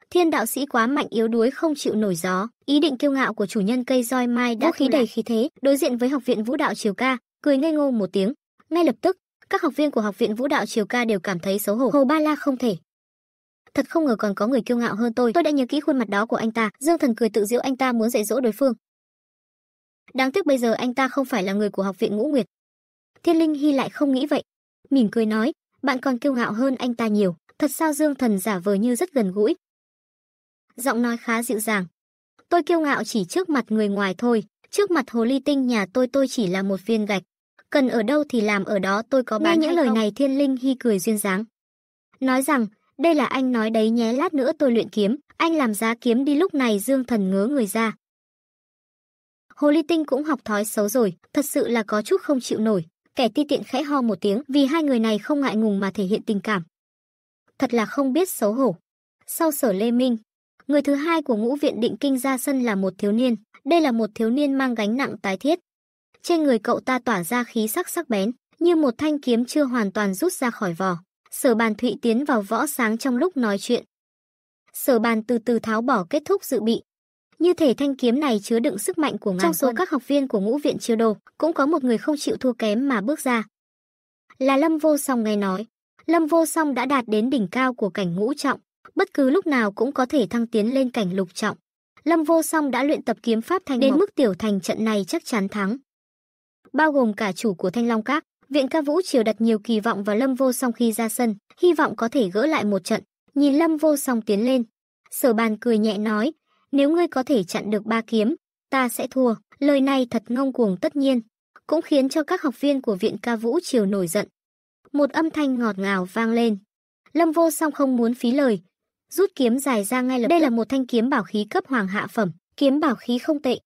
Thiên đạo sĩ quá mạnh yếu đuối không chịu nổi gió, ý định kiêu ngạo của chủ nhân cây roi mai đã Vũ khí đầy khí thế, đối diện với học viện Vũ đạo Triều Ca, cười ngây ngô một tiếng. Ngay lập tức, các học viên của học viện Vũ đạo Triều Ca đều cảm thấy xấu hổ. Hồ Ba La không thể. Thật không ngờ còn có người kiêu ngạo hơn tôi, tôi đã nhớ kỹ khuôn mặt đó của anh ta, Dương Thần cười tự giễu anh ta muốn dạy dỗ đối phương. Đáng tiếc bây giờ anh ta không phải là người của học viện Ngũ Nguyệt. Thiên Linh Hy lại không nghĩ vậy, mỉm cười nói, bạn còn kiêu ngạo hơn anh ta nhiều, thật sao Dương Thần giả vờ như rất gần gũi, giọng nói khá dịu dàng. Tôi kiêu ngạo chỉ trước mặt người ngoài thôi, trước mặt hồ ly tinh nhà tôi tôi chỉ là một viên gạch. Cần ở đâu thì làm ở đó tôi có bán Nghe những lời không? này thiên linh hy cười duyên dáng. Nói rằng, đây là anh nói đấy nhé lát nữa tôi luyện kiếm, anh làm giá kiếm đi lúc này dương thần ngớ người ra. Hồ ly tinh cũng học thói xấu rồi, thật sự là có chút không chịu nổi. Kẻ ti tiện khẽ ho một tiếng vì hai người này không ngại ngùng mà thể hiện tình cảm. Thật là không biết xấu hổ. Sau sở Lê Minh, Người thứ hai của ngũ viện định kinh ra sân là một thiếu niên. Đây là một thiếu niên mang gánh nặng tái thiết. Trên người cậu ta tỏa ra khí sắc sắc bén, như một thanh kiếm chưa hoàn toàn rút ra khỏi vỏ. Sở bàn Thụy tiến vào võ sáng trong lúc nói chuyện. Sở bàn từ từ tháo bỏ kết thúc dự bị. Như thể thanh kiếm này chứa đựng sức mạnh của ngàn Trong số quân. các học viên của ngũ viện chiêu đồ, cũng có một người không chịu thua kém mà bước ra. Là Lâm Vô Song nghe nói. Lâm Vô Song đã đạt đến đỉnh cao của cảnh ngũ trọng bất cứ lúc nào cũng có thể thăng tiến lên cảnh lục trọng. Lâm Vô Song đã luyện tập kiếm pháp thành đến Mộc. mức tiểu thành trận này chắc chắn thắng. Bao gồm cả chủ của Thanh Long Các, Viện Ca Vũ Triều đặt nhiều kỳ vọng vào Lâm Vô Song khi ra sân, hy vọng có thể gỡ lại một trận. Nhìn Lâm Vô Song tiến lên, Sở Bàn cười nhẹ nói, nếu ngươi có thể chặn được ba kiếm, ta sẽ thua. Lời này thật ngông cuồng tất nhiên, cũng khiến cho các học viên của Viện Ca Vũ Triều nổi giận. Một âm thanh ngọt ngào vang lên. Lâm Vô Song không muốn phí lời, rút kiếm dài ra ngay lập Đây là một thanh kiếm bảo khí cấp hoàng hạ phẩm, kiếm bảo khí không tệ.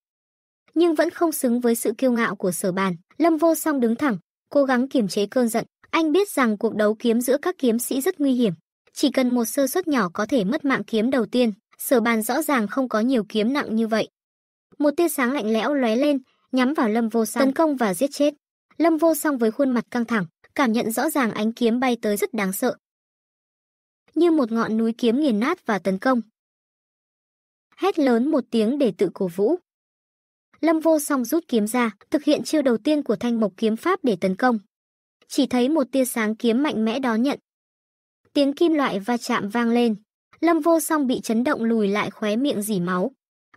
Nhưng vẫn không xứng với sự kiêu ngạo của sở bàn, Lâm Vô Song đứng thẳng, cố gắng kiềm chế cơn giận. Anh biết rằng cuộc đấu kiếm giữa các kiếm sĩ rất nguy hiểm, chỉ cần một sơ suất nhỏ có thể mất mạng kiếm đầu tiên, sở bàn rõ ràng không có nhiều kiếm nặng như vậy. Một tia sáng lạnh lẽo lóe lên, nhắm vào Lâm Vô Song tấn công và giết chết. Lâm Vô Song với khuôn mặt căng thẳng, cảm nhận rõ ràng ánh kiếm bay tới rất đáng sợ, như một ngọn núi kiếm nghiền nát và tấn công. Hét lớn một tiếng để tự cổ vũ. Lâm Vô Song rút kiếm ra, thực hiện chiêu đầu tiên của thanh mộc kiếm pháp để tấn công. Chỉ thấy một tia sáng kiếm mạnh mẽ đón nhận. Tiếng kim loại va chạm vang lên. Lâm Vô Song bị chấn động lùi lại khóe miệng dỉ máu.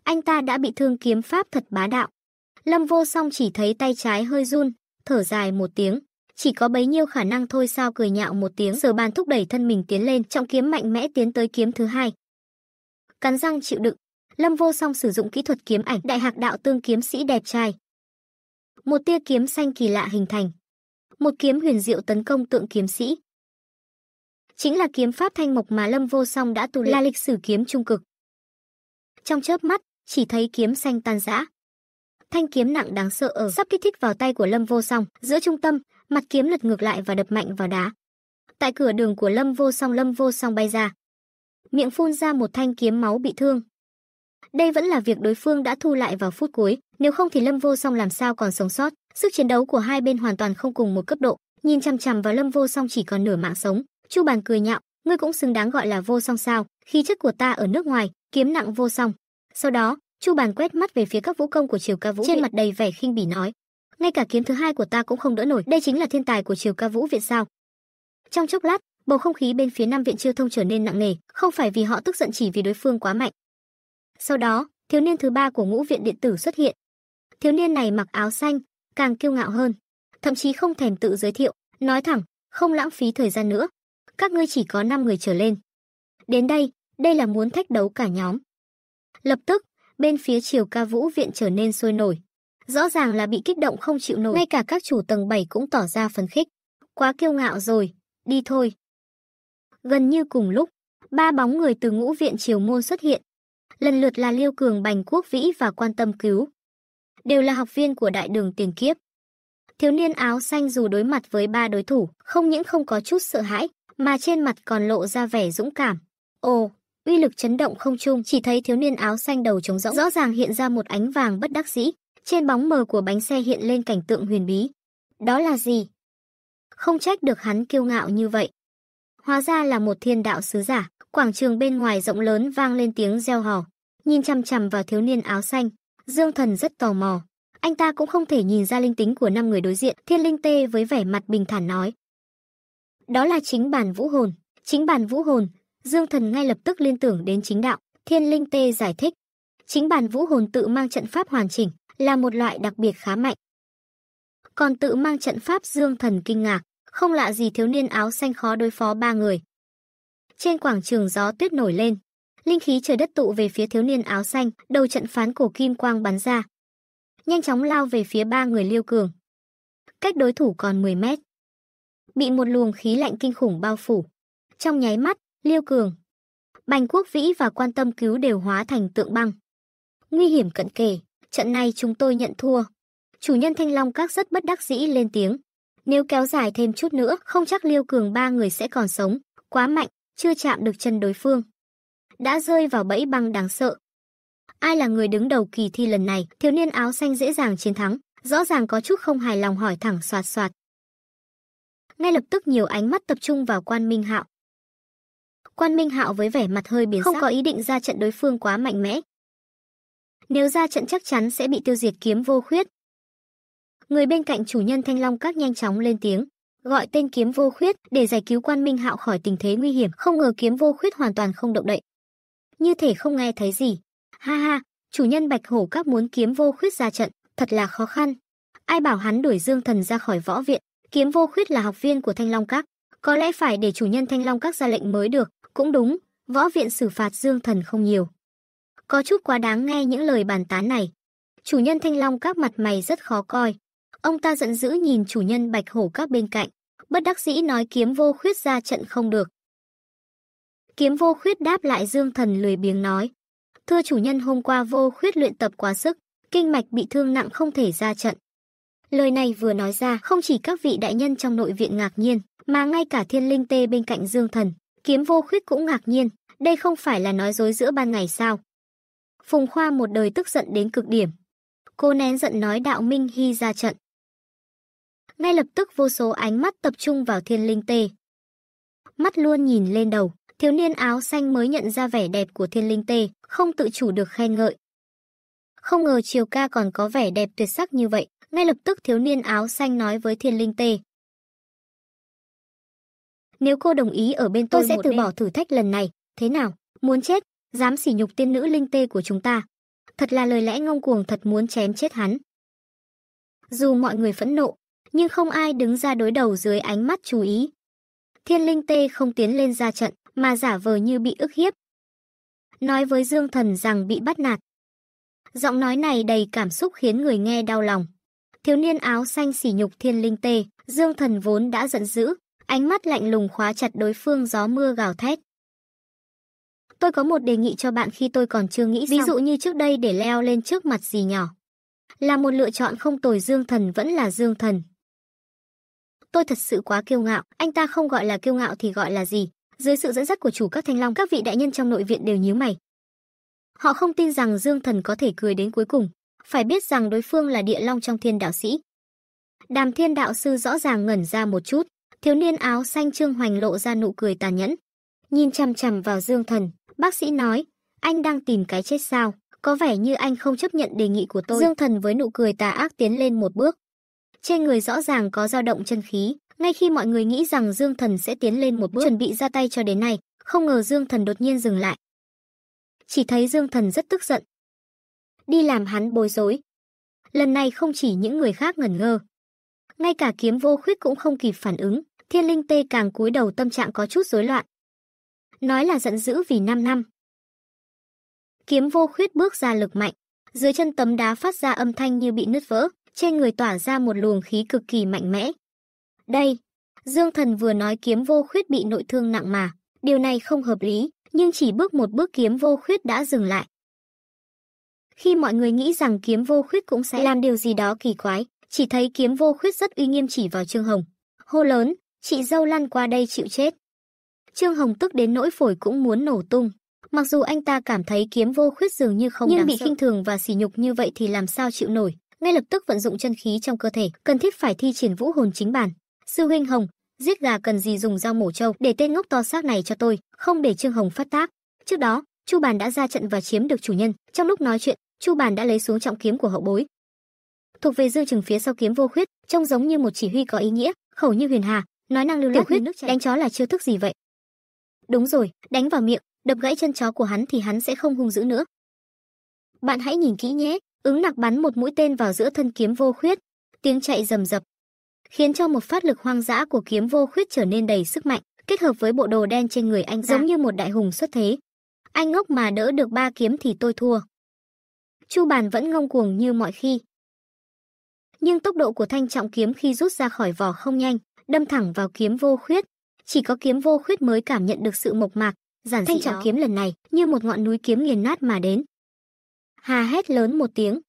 Anh ta đã bị thương kiếm pháp thật bá đạo. Lâm Vô Song chỉ thấy tay trái hơi run, thở dài một tiếng chỉ có bấy nhiêu khả năng thôi sao cười nhạo một tiếng giờ bàn thúc đẩy thân mình tiến lên trọng kiếm mạnh mẽ tiến tới kiếm thứ hai cắn răng chịu đựng lâm vô song sử dụng kỹ thuật kiếm ảnh đại hạc đạo tương kiếm sĩ đẹp trai một tia kiếm xanh kỳ lạ hình thành một kiếm huyền diệu tấn công tượng kiếm sĩ chính là kiếm pháp thanh mộc mà lâm vô song đã tu là lịch sử kiếm trung cực trong chớp mắt chỉ thấy kiếm xanh tan rã thanh kiếm nặng đáng sợ ở sắp kích thích vào tay của lâm vô song giữa trung tâm mặt kiếm lật ngược lại và đập mạnh vào đá. Tại cửa đường của Lâm Vô Song Lâm Vô Song bay ra. Miệng phun ra một thanh kiếm máu bị thương. Đây vẫn là việc đối phương đã thu lại vào phút cuối, nếu không thì Lâm Vô Song làm sao còn sống sót, sức chiến đấu của hai bên hoàn toàn không cùng một cấp độ, nhìn chằm chằm vào Lâm Vô Song chỉ còn nửa mạng sống, Chu Bàn cười nhạo, ngươi cũng xứng đáng gọi là Vô Song sao, khí chất của ta ở nước ngoài, kiếm nặng Vô Song. Sau đó, Chu Bàn quét mắt về phía các vũ công của Triều Ca Vũ, trên mặt đầy vẻ khinh bỉ nói, ngay cả kiếm thứ hai của ta cũng không đỡ nổi, đây chính là thiên tài của Triều Ca Vũ viện sao? Trong chốc lát, bầu không khí bên phía Nam viện Chiêu Thông trở nên nặng nề, không phải vì họ tức giận chỉ vì đối phương quá mạnh. Sau đó, thiếu niên thứ ba của Ngũ viện điện tử xuất hiện. Thiếu niên này mặc áo xanh, càng kiêu ngạo hơn, thậm chí không thèm tự giới thiệu, nói thẳng, không lãng phí thời gian nữa, các ngươi chỉ có 5 người trở lên. Đến đây, đây là muốn thách đấu cả nhóm. Lập tức, bên phía Triều Ca Vũ viện trở nên sôi nổi. Rõ ràng là bị kích động không chịu nổi, ngay cả các chủ tầng 7 cũng tỏ ra phấn khích. Quá kiêu ngạo rồi, đi thôi. Gần như cùng lúc, ba bóng người từ ngũ viện triều môn xuất hiện. Lần lượt là Liêu Cường Bành Quốc Vĩ và Quan Tâm Cứu. Đều là học viên của đại đường tiền kiếp. Thiếu niên áo xanh dù đối mặt với ba đối thủ, không những không có chút sợ hãi, mà trên mặt còn lộ ra vẻ dũng cảm. Ồ, uy lực chấn động không chung, chỉ thấy thiếu niên áo xanh đầu trống rỗng, rõ ràng hiện ra một ánh vàng bất đắc dĩ. Trên bóng mờ của bánh xe hiện lên cảnh tượng huyền bí. Đó là gì? Không trách được hắn kiêu ngạo như vậy. Hóa ra là một thiên đạo sứ giả, quảng trường bên ngoài rộng lớn vang lên tiếng reo hò. Nhìn chằm chằm vào thiếu niên áo xanh, Dương Thần rất tò mò. Anh ta cũng không thể nhìn ra linh tính của năm người đối diện, Thiên Linh Tê với vẻ mặt bình thản nói. Đó là chính bản vũ hồn, chính bản vũ hồn, Dương Thần ngay lập tức liên tưởng đến chính đạo, Thiên Linh Tê giải thích. Chính bản vũ hồn tự mang trận pháp hoàn chỉnh, là một loại đặc biệt khá mạnh. Còn tự mang trận pháp Dương Thần kinh ngạc, không lạ gì thiếu niên áo xanh khó đối phó ba người. Trên quảng trường gió tuyết nổi lên, linh khí trời đất tụ về phía thiếu niên áo xanh, đầu trận phán cổ kim quang bắn ra. Nhanh chóng lao về phía ba người Liêu Cường. Cách đối thủ còn 10 mét. Bị một luồng khí lạnh kinh khủng bao phủ. Trong nháy mắt, Liêu Cường, Bành Quốc Vĩ và Quan Tâm Cứu đều hóa thành tượng băng. Nguy hiểm cận kề trận này chúng tôi nhận thua. Chủ nhân Thanh Long Các rất bất đắc dĩ lên tiếng. Nếu kéo dài thêm chút nữa, không chắc Liêu Cường ba người sẽ còn sống, quá mạnh, chưa chạm được chân đối phương. Đã rơi vào bẫy băng đáng sợ. Ai là người đứng đầu kỳ thi lần này, thiếu niên áo xanh dễ dàng chiến thắng, rõ ràng có chút không hài lòng hỏi thẳng soạt soạt. Ngay lập tức nhiều ánh mắt tập trung vào quan minh hạo. Quan Minh Hạo với vẻ mặt hơi biến không sắc. có ý định ra trận đối phương quá mạnh mẽ, nếu ra trận chắc chắn sẽ bị tiêu diệt kiếm vô khuyết. Người bên cạnh chủ nhân Thanh Long các nhanh chóng lên tiếng, gọi tên kiếm vô khuyết để giải cứu quan minh hạo khỏi tình thế nguy hiểm không ngờ kiếm vô khuyết hoàn toàn không động đậy như thể không nghe thấy gì ha ha chủ nhân bạch hổ các muốn kiếm vô khuyết ra trận thật là khó khăn ai bảo hắn đuổi dương thần ra khỏi võ viện kiếm vô khuyết là học viên của thanh long các có lẽ phải để chủ nhân thanh long các ra lệnh mới được cũng đúng võ viện xử phạt dương thần không nhiều có chút quá đáng nghe những lời bàn tán này. Chủ nhân Thanh Long các mặt mày rất khó coi. Ông ta giận dữ nhìn chủ nhân Bạch Hổ các bên cạnh, bất đắc dĩ nói kiếm vô khuyết ra trận không được. Kiếm vô khuyết đáp lại Dương Thần lười biếng nói. Thưa chủ nhân hôm qua vô khuyết luyện tập quá sức, kinh mạch bị thương nặng không thể ra trận. Lời này vừa nói ra không chỉ các vị đại nhân trong nội viện ngạc nhiên, mà ngay cả thiên linh tê bên cạnh Dương Thần, kiếm vô khuyết cũng ngạc nhiên. Đây không phải là nói dối giữa ban ngày sao? Phùng Khoa một đời tức giận đến cực điểm. Cô nén giận nói đạo Minh Hy ra trận. Ngay lập tức vô số ánh mắt tập trung vào thiên linh tê. Mắt luôn nhìn lên đầu, thiếu niên áo xanh mới nhận ra vẻ đẹp của thiên linh tê, không tự chủ được khen ngợi. Không ngờ chiều ca còn có vẻ đẹp tuyệt sắc như vậy, ngay lập tức thiếu niên áo xanh nói với thiên linh tê. Nếu cô đồng ý ở bên tôi, tôi sẽ từ bên. bỏ thử thách lần này, thế nào, muốn chết? dám sỉ nhục tiên nữ linh tê của chúng ta. Thật là lời lẽ ngông cuồng thật muốn chém chết hắn. Dù mọi người phẫn nộ, nhưng không ai đứng ra đối đầu dưới ánh mắt chú ý. Thiên linh tê không tiến lên ra trận, mà giả vờ như bị ức hiếp. Nói với Dương Thần rằng bị bắt nạt. Giọng nói này đầy cảm xúc khiến người nghe đau lòng. Thiếu niên áo xanh sỉ nhục thiên linh tê, Dương Thần vốn đã giận dữ, ánh mắt lạnh lùng khóa chặt đối phương gió mưa gào thét. Tôi có một đề nghị cho bạn khi tôi còn chưa nghĩ Ví xong. dụ như trước đây để leo lên trước mặt gì nhỏ. Là một lựa chọn không tồi Dương Thần vẫn là Dương Thần. Tôi thật sự quá kiêu ngạo, anh ta không gọi là kiêu ngạo thì gọi là gì? Dưới sự dẫn dắt của chủ các thanh long, các vị đại nhân trong nội viện đều nhíu mày. Họ không tin rằng Dương Thần có thể cười đến cuối cùng. Phải biết rằng đối phương là địa long trong thiên đạo sĩ. Đàm thiên đạo sư rõ ràng ngẩn ra một chút, thiếu niên áo xanh trương hoành lộ ra nụ cười tàn nhẫn. Nhìn chằm chằm vào Dương Thần, Bác sĩ nói, anh đang tìm cái chết sao? Có vẻ như anh không chấp nhận đề nghị của tôi. Dương thần với nụ cười tà ác tiến lên một bước. Trên người rõ ràng có dao động chân khí, ngay khi mọi người nghĩ rằng Dương thần sẽ tiến lên một bước chuẩn bị ra tay cho đến nay, không ngờ Dương thần đột nhiên dừng lại. Chỉ thấy Dương thần rất tức giận. Đi làm hắn bối rối. Lần này không chỉ những người khác ngẩn ngơ. Ngay cả kiếm vô khuyết cũng không kịp phản ứng, thiên linh tê càng cúi đầu tâm trạng có chút rối loạn nói là giận dữ vì 5 năm. Kiếm vô khuyết bước ra lực mạnh, dưới chân tấm đá phát ra âm thanh như bị nứt vỡ, trên người tỏa ra một luồng khí cực kỳ mạnh mẽ. Đây, Dương Thần vừa nói kiếm vô khuyết bị nội thương nặng mà, điều này không hợp lý, nhưng chỉ bước một bước kiếm vô khuyết đã dừng lại. Khi mọi người nghĩ rằng kiếm vô khuyết cũng sẽ làm điều gì đó kỳ quái, chỉ thấy kiếm vô khuyết rất uy nghiêm chỉ vào Trương Hồng. Hô lớn, chị dâu lăn qua đây chịu chết. Trương Hồng tức đến nỗi phổi cũng muốn nổ tung. Mặc dù anh ta cảm thấy kiếm vô khuyết dường như không nhưng bị sợ. khinh thường và sỉ nhục như vậy thì làm sao chịu nổi, ngay lập tức vận dụng chân khí trong cơ thể, cần thiết phải thi triển vũ hồn chính bản. Sư huynh Hồng, giết gà cần gì dùng dao mổ trâu, để tên ngốc to xác này cho tôi, không để Trương Hồng phát tác. Trước đó, Chu Bàn đã ra trận và chiếm được chủ nhân, trong lúc nói chuyện, Chu Bàn đã lấy xuống trọng kiếm của hậu bối. Thuộc về dư trường phía sau kiếm vô khuyết, trông giống như một chỉ huy có ý nghĩa, khẩu như huyền hà, nói năng lưu loát Khuyết đánh chó là chiêu thức gì vậy? Đúng rồi, đánh vào miệng, đập gãy chân chó của hắn thì hắn sẽ không hung dữ nữa. Bạn hãy nhìn kỹ nhé, ứng nặc bắn một mũi tên vào giữa thân kiếm vô khuyết, tiếng chạy rầm rập, khiến cho một phát lực hoang dã của kiếm vô khuyết trở nên đầy sức mạnh, kết hợp với bộ đồ đen trên người anh dạ. giống như một đại hùng xuất thế. Anh ngốc mà đỡ được ba kiếm thì tôi thua. Chu bàn vẫn ngông cuồng như mọi khi. Nhưng tốc độ của thanh trọng kiếm khi rút ra khỏi vỏ không nhanh, đâm thẳng vào kiếm vô khuyết, chỉ có kiếm vô khuyết mới cảm nhận được sự mộc mạc giản thanh trọng kiếm lần này như một ngọn núi kiếm nghiền nát mà đến hà hét lớn một tiếng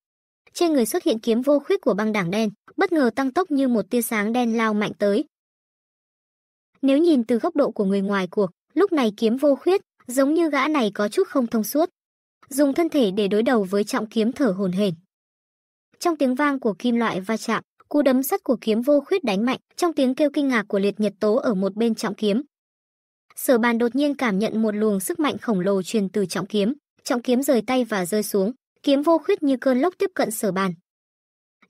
trên người xuất hiện kiếm vô khuyết của băng đảng đen bất ngờ tăng tốc như một tia sáng đen lao mạnh tới nếu nhìn từ góc độ của người ngoài cuộc lúc này kiếm vô khuyết giống như gã này có chút không thông suốt dùng thân thể để đối đầu với trọng kiếm thở hồn hển trong tiếng vang của kim loại va chạm cú đấm sắt của kiếm vô khuyết đánh mạnh trong tiếng kêu kinh ngạc của liệt nhật tố ở một bên trọng kiếm sở bàn đột nhiên cảm nhận một luồng sức mạnh khổng lồ truyền từ trọng kiếm trọng kiếm rời tay và rơi xuống kiếm vô khuyết như cơn lốc tiếp cận sở bàn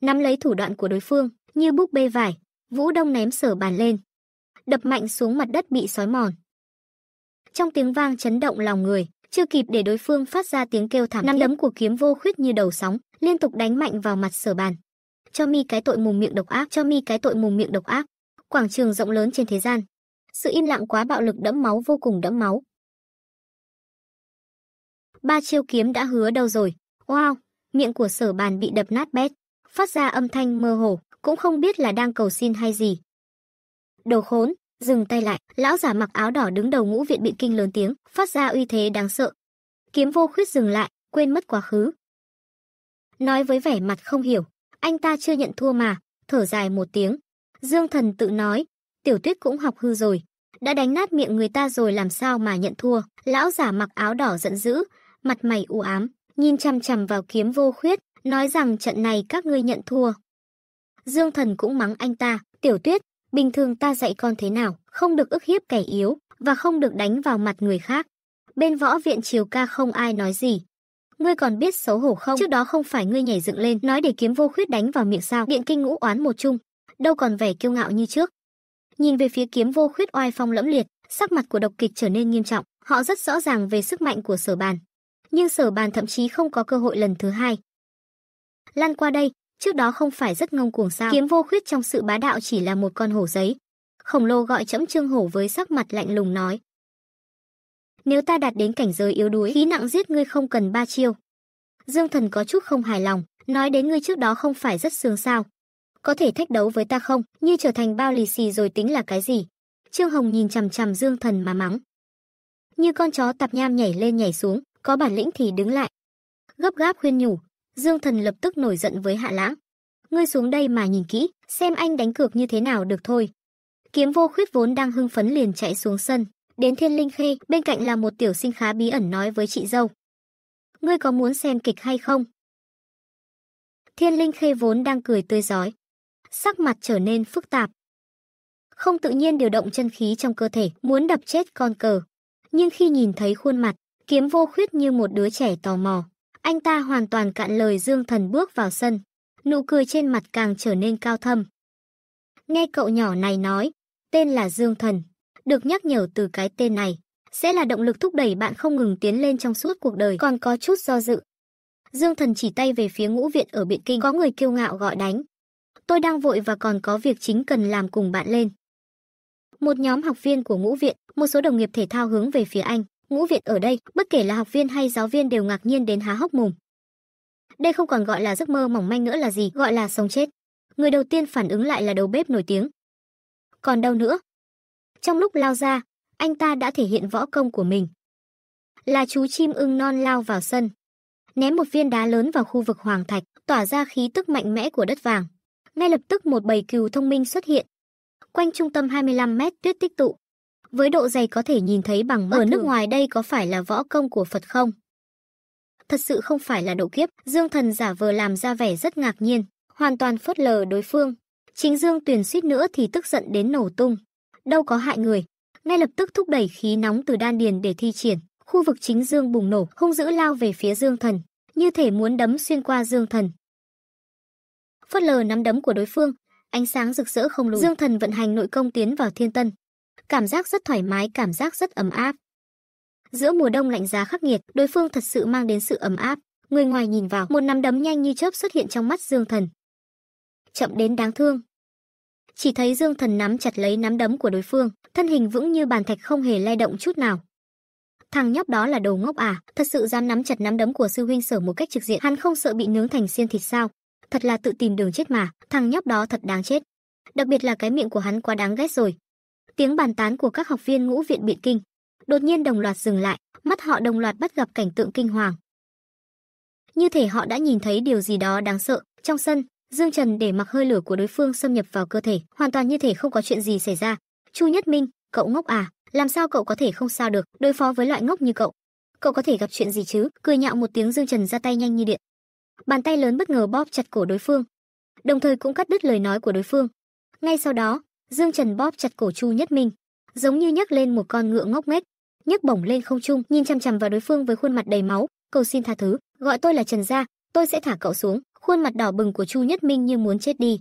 nắm lấy thủ đoạn của đối phương như búp bê vải vũ đông ném sở bàn lên đập mạnh xuống mặt đất bị sói mòn trong tiếng vang chấn động lòng người chưa kịp để đối phương phát ra tiếng kêu thảm nắm đấm của kiếm vô khuyết như đầu sóng liên tục đánh mạnh vào mặt sở bàn cho mi cái tội mồm miệng độc ác, cho mi cái tội mồm miệng độc ác. Quảng trường rộng lớn trên thế gian, sự im lặng quá bạo lực đẫm máu vô cùng đẫm máu. Ba chiêu kiếm đã hứa đâu rồi? Wow, miệng của Sở Bàn bị đập nát bét, phát ra âm thanh mơ hồ, cũng không biết là đang cầu xin hay gì. Đồ khốn, dừng tay lại, lão giả mặc áo đỏ đứng đầu ngũ viện bị kinh lớn tiếng, phát ra uy thế đáng sợ. Kiếm vô khuyết dừng lại, quên mất quá khứ. Nói với vẻ mặt không hiểu, anh ta chưa nhận thua mà, thở dài một tiếng. Dương Thần tự nói, tiểu tuyết cũng học hư rồi, đã đánh nát miệng người ta rồi làm sao mà nhận thua. Lão giả mặc áo đỏ giận dữ, mặt mày u ám, nhìn chằm chằm vào kiếm vô khuyết, nói rằng trận này các ngươi nhận thua. Dương Thần cũng mắng anh ta, tiểu tuyết, bình thường ta dạy con thế nào, không được ức hiếp kẻ yếu và không được đánh vào mặt người khác. Bên võ viện Triều Ca không ai nói gì, ngươi còn biết xấu hổ không trước đó không phải ngươi nhảy dựng lên nói để kiếm vô khuyết đánh vào miệng sao điện kinh ngũ oán một chung đâu còn vẻ kiêu ngạo như trước nhìn về phía kiếm vô khuyết oai phong lẫm liệt sắc mặt của độc kịch trở nên nghiêm trọng họ rất rõ ràng về sức mạnh của sở bàn nhưng sở bàn thậm chí không có cơ hội lần thứ hai lăn qua đây trước đó không phải rất ngông cuồng sao kiếm vô khuyết trong sự bá đạo chỉ là một con hổ giấy khổng lồ gọi trẫm trương hổ với sắc mặt lạnh lùng nói nếu ta đạt đến cảnh giới yếu đuối, khí nặng giết ngươi không cần ba chiêu. Dương Thần có chút không hài lòng, nói đến ngươi trước đó không phải rất sướng sao? Có thể thách đấu với ta không, như trở thành bao lì xì rồi tính là cái gì? Trương Hồng nhìn chằm chằm Dương Thần mà mắng. Như con chó tạp nham nhảy lên nhảy xuống, có bản lĩnh thì đứng lại. Gấp gáp khuyên nhủ, Dương Thần lập tức nổi giận với Hạ Lãng. Ngươi xuống đây mà nhìn kỹ, xem anh đánh cược như thế nào được thôi. Kiếm vô khuyết vốn đang hưng phấn liền chạy xuống sân. Đến Thiên Linh Khê, bên cạnh là một tiểu sinh khá bí ẩn nói với chị dâu. Ngươi có muốn xem kịch hay không? Thiên Linh Khê vốn đang cười tươi giói. Sắc mặt trở nên phức tạp. Không tự nhiên điều động chân khí trong cơ thể, muốn đập chết con cờ. Nhưng khi nhìn thấy khuôn mặt, kiếm vô khuyết như một đứa trẻ tò mò. Anh ta hoàn toàn cạn lời Dương Thần bước vào sân. Nụ cười trên mặt càng trở nên cao thâm. Nghe cậu nhỏ này nói, tên là Dương Thần được nhắc nhở từ cái tên này, sẽ là động lực thúc đẩy bạn không ngừng tiến lên trong suốt cuộc đời còn có chút do dự. Dương Thần chỉ tay về phía ngũ viện ở Biện Kinh có người kiêu ngạo gọi đánh. Tôi đang vội và còn có việc chính cần làm cùng bạn lên. Một nhóm học viên của ngũ viện, một số đồng nghiệp thể thao hướng về phía anh. Ngũ viện ở đây, bất kể là học viên hay giáo viên đều ngạc nhiên đến há hốc mồm. Đây không còn gọi là giấc mơ mỏng manh nữa là gì, gọi là sống chết. Người đầu tiên phản ứng lại là đầu bếp nổi tiếng. Còn đâu nữa, trong lúc lao ra, anh ta đã thể hiện võ công của mình. Là chú chim ưng non lao vào sân, ném một viên đá lớn vào khu vực hoàng thạch, tỏa ra khí tức mạnh mẽ của đất vàng. Ngay lập tức một bầy cừu thông minh xuất hiện. Quanh trung tâm 25 mét tuyết tích tụ. Với độ dày có thể nhìn thấy bằng mắt Ở nước ngoài đây có phải là võ công của Phật không? Thật sự không phải là độ kiếp, Dương Thần giả vờ làm ra vẻ rất ngạc nhiên, hoàn toàn phớt lờ đối phương. Chính Dương Tuyền suýt nữa thì tức giận đến nổ tung đâu có hại người. Ngay lập tức thúc đẩy khí nóng từ đan điền để thi triển, khu vực chính dương bùng nổ, hung dữ lao về phía Dương Thần, như thể muốn đấm xuyên qua Dương Thần. Phất lờ nắm đấm của đối phương, ánh sáng rực rỡ không lùi. Dương Thần vận hành nội công tiến vào thiên tân. Cảm giác rất thoải mái, cảm giác rất ấm áp. Giữa mùa đông lạnh giá khắc nghiệt, đối phương thật sự mang đến sự ấm áp. Người ngoài nhìn vào, một nắm đấm nhanh như chớp xuất hiện trong mắt Dương Thần. Chậm đến đáng thương chỉ thấy Dương Thần nắm chặt lấy nắm đấm của đối phương, thân hình vững như bàn thạch không hề lay động chút nào. Thằng nhóc đó là đồ ngốc à, thật sự dám nắm chặt nắm đấm của sư huynh sở một cách trực diện, hắn không sợ bị nướng thành xiên thịt sao? Thật là tự tìm đường chết mà, thằng nhóc đó thật đáng chết. Đặc biệt là cái miệng của hắn quá đáng ghét rồi. Tiếng bàn tán của các học viên ngũ viện Biện Kinh đột nhiên đồng loạt dừng lại, mắt họ đồng loạt bắt gặp cảnh tượng kinh hoàng. Như thể họ đã nhìn thấy điều gì đó đáng sợ, trong sân, Dương Trần để mặc hơi lửa của đối phương xâm nhập vào cơ thể, hoàn toàn như thể không có chuyện gì xảy ra. Chu Nhất Minh, cậu ngốc à, làm sao cậu có thể không sao được, đối phó với loại ngốc như cậu. Cậu có thể gặp chuyện gì chứ? Cười nhạo một tiếng Dương Trần ra tay nhanh như điện. Bàn tay lớn bất ngờ bóp chặt cổ đối phương, đồng thời cũng cắt đứt lời nói của đối phương. Ngay sau đó, Dương Trần bóp chặt cổ Chu Nhất Minh, giống như nhấc lên một con ngựa ngốc nghếch, nhấc bổng lên không trung, nhìn chằm chằm vào đối phương với khuôn mặt đầy máu, cầu xin tha thứ, gọi tôi là Trần gia, tôi sẽ thả cậu xuống khuôn mặt đỏ bừng của Chu Nhất Minh như muốn chết đi.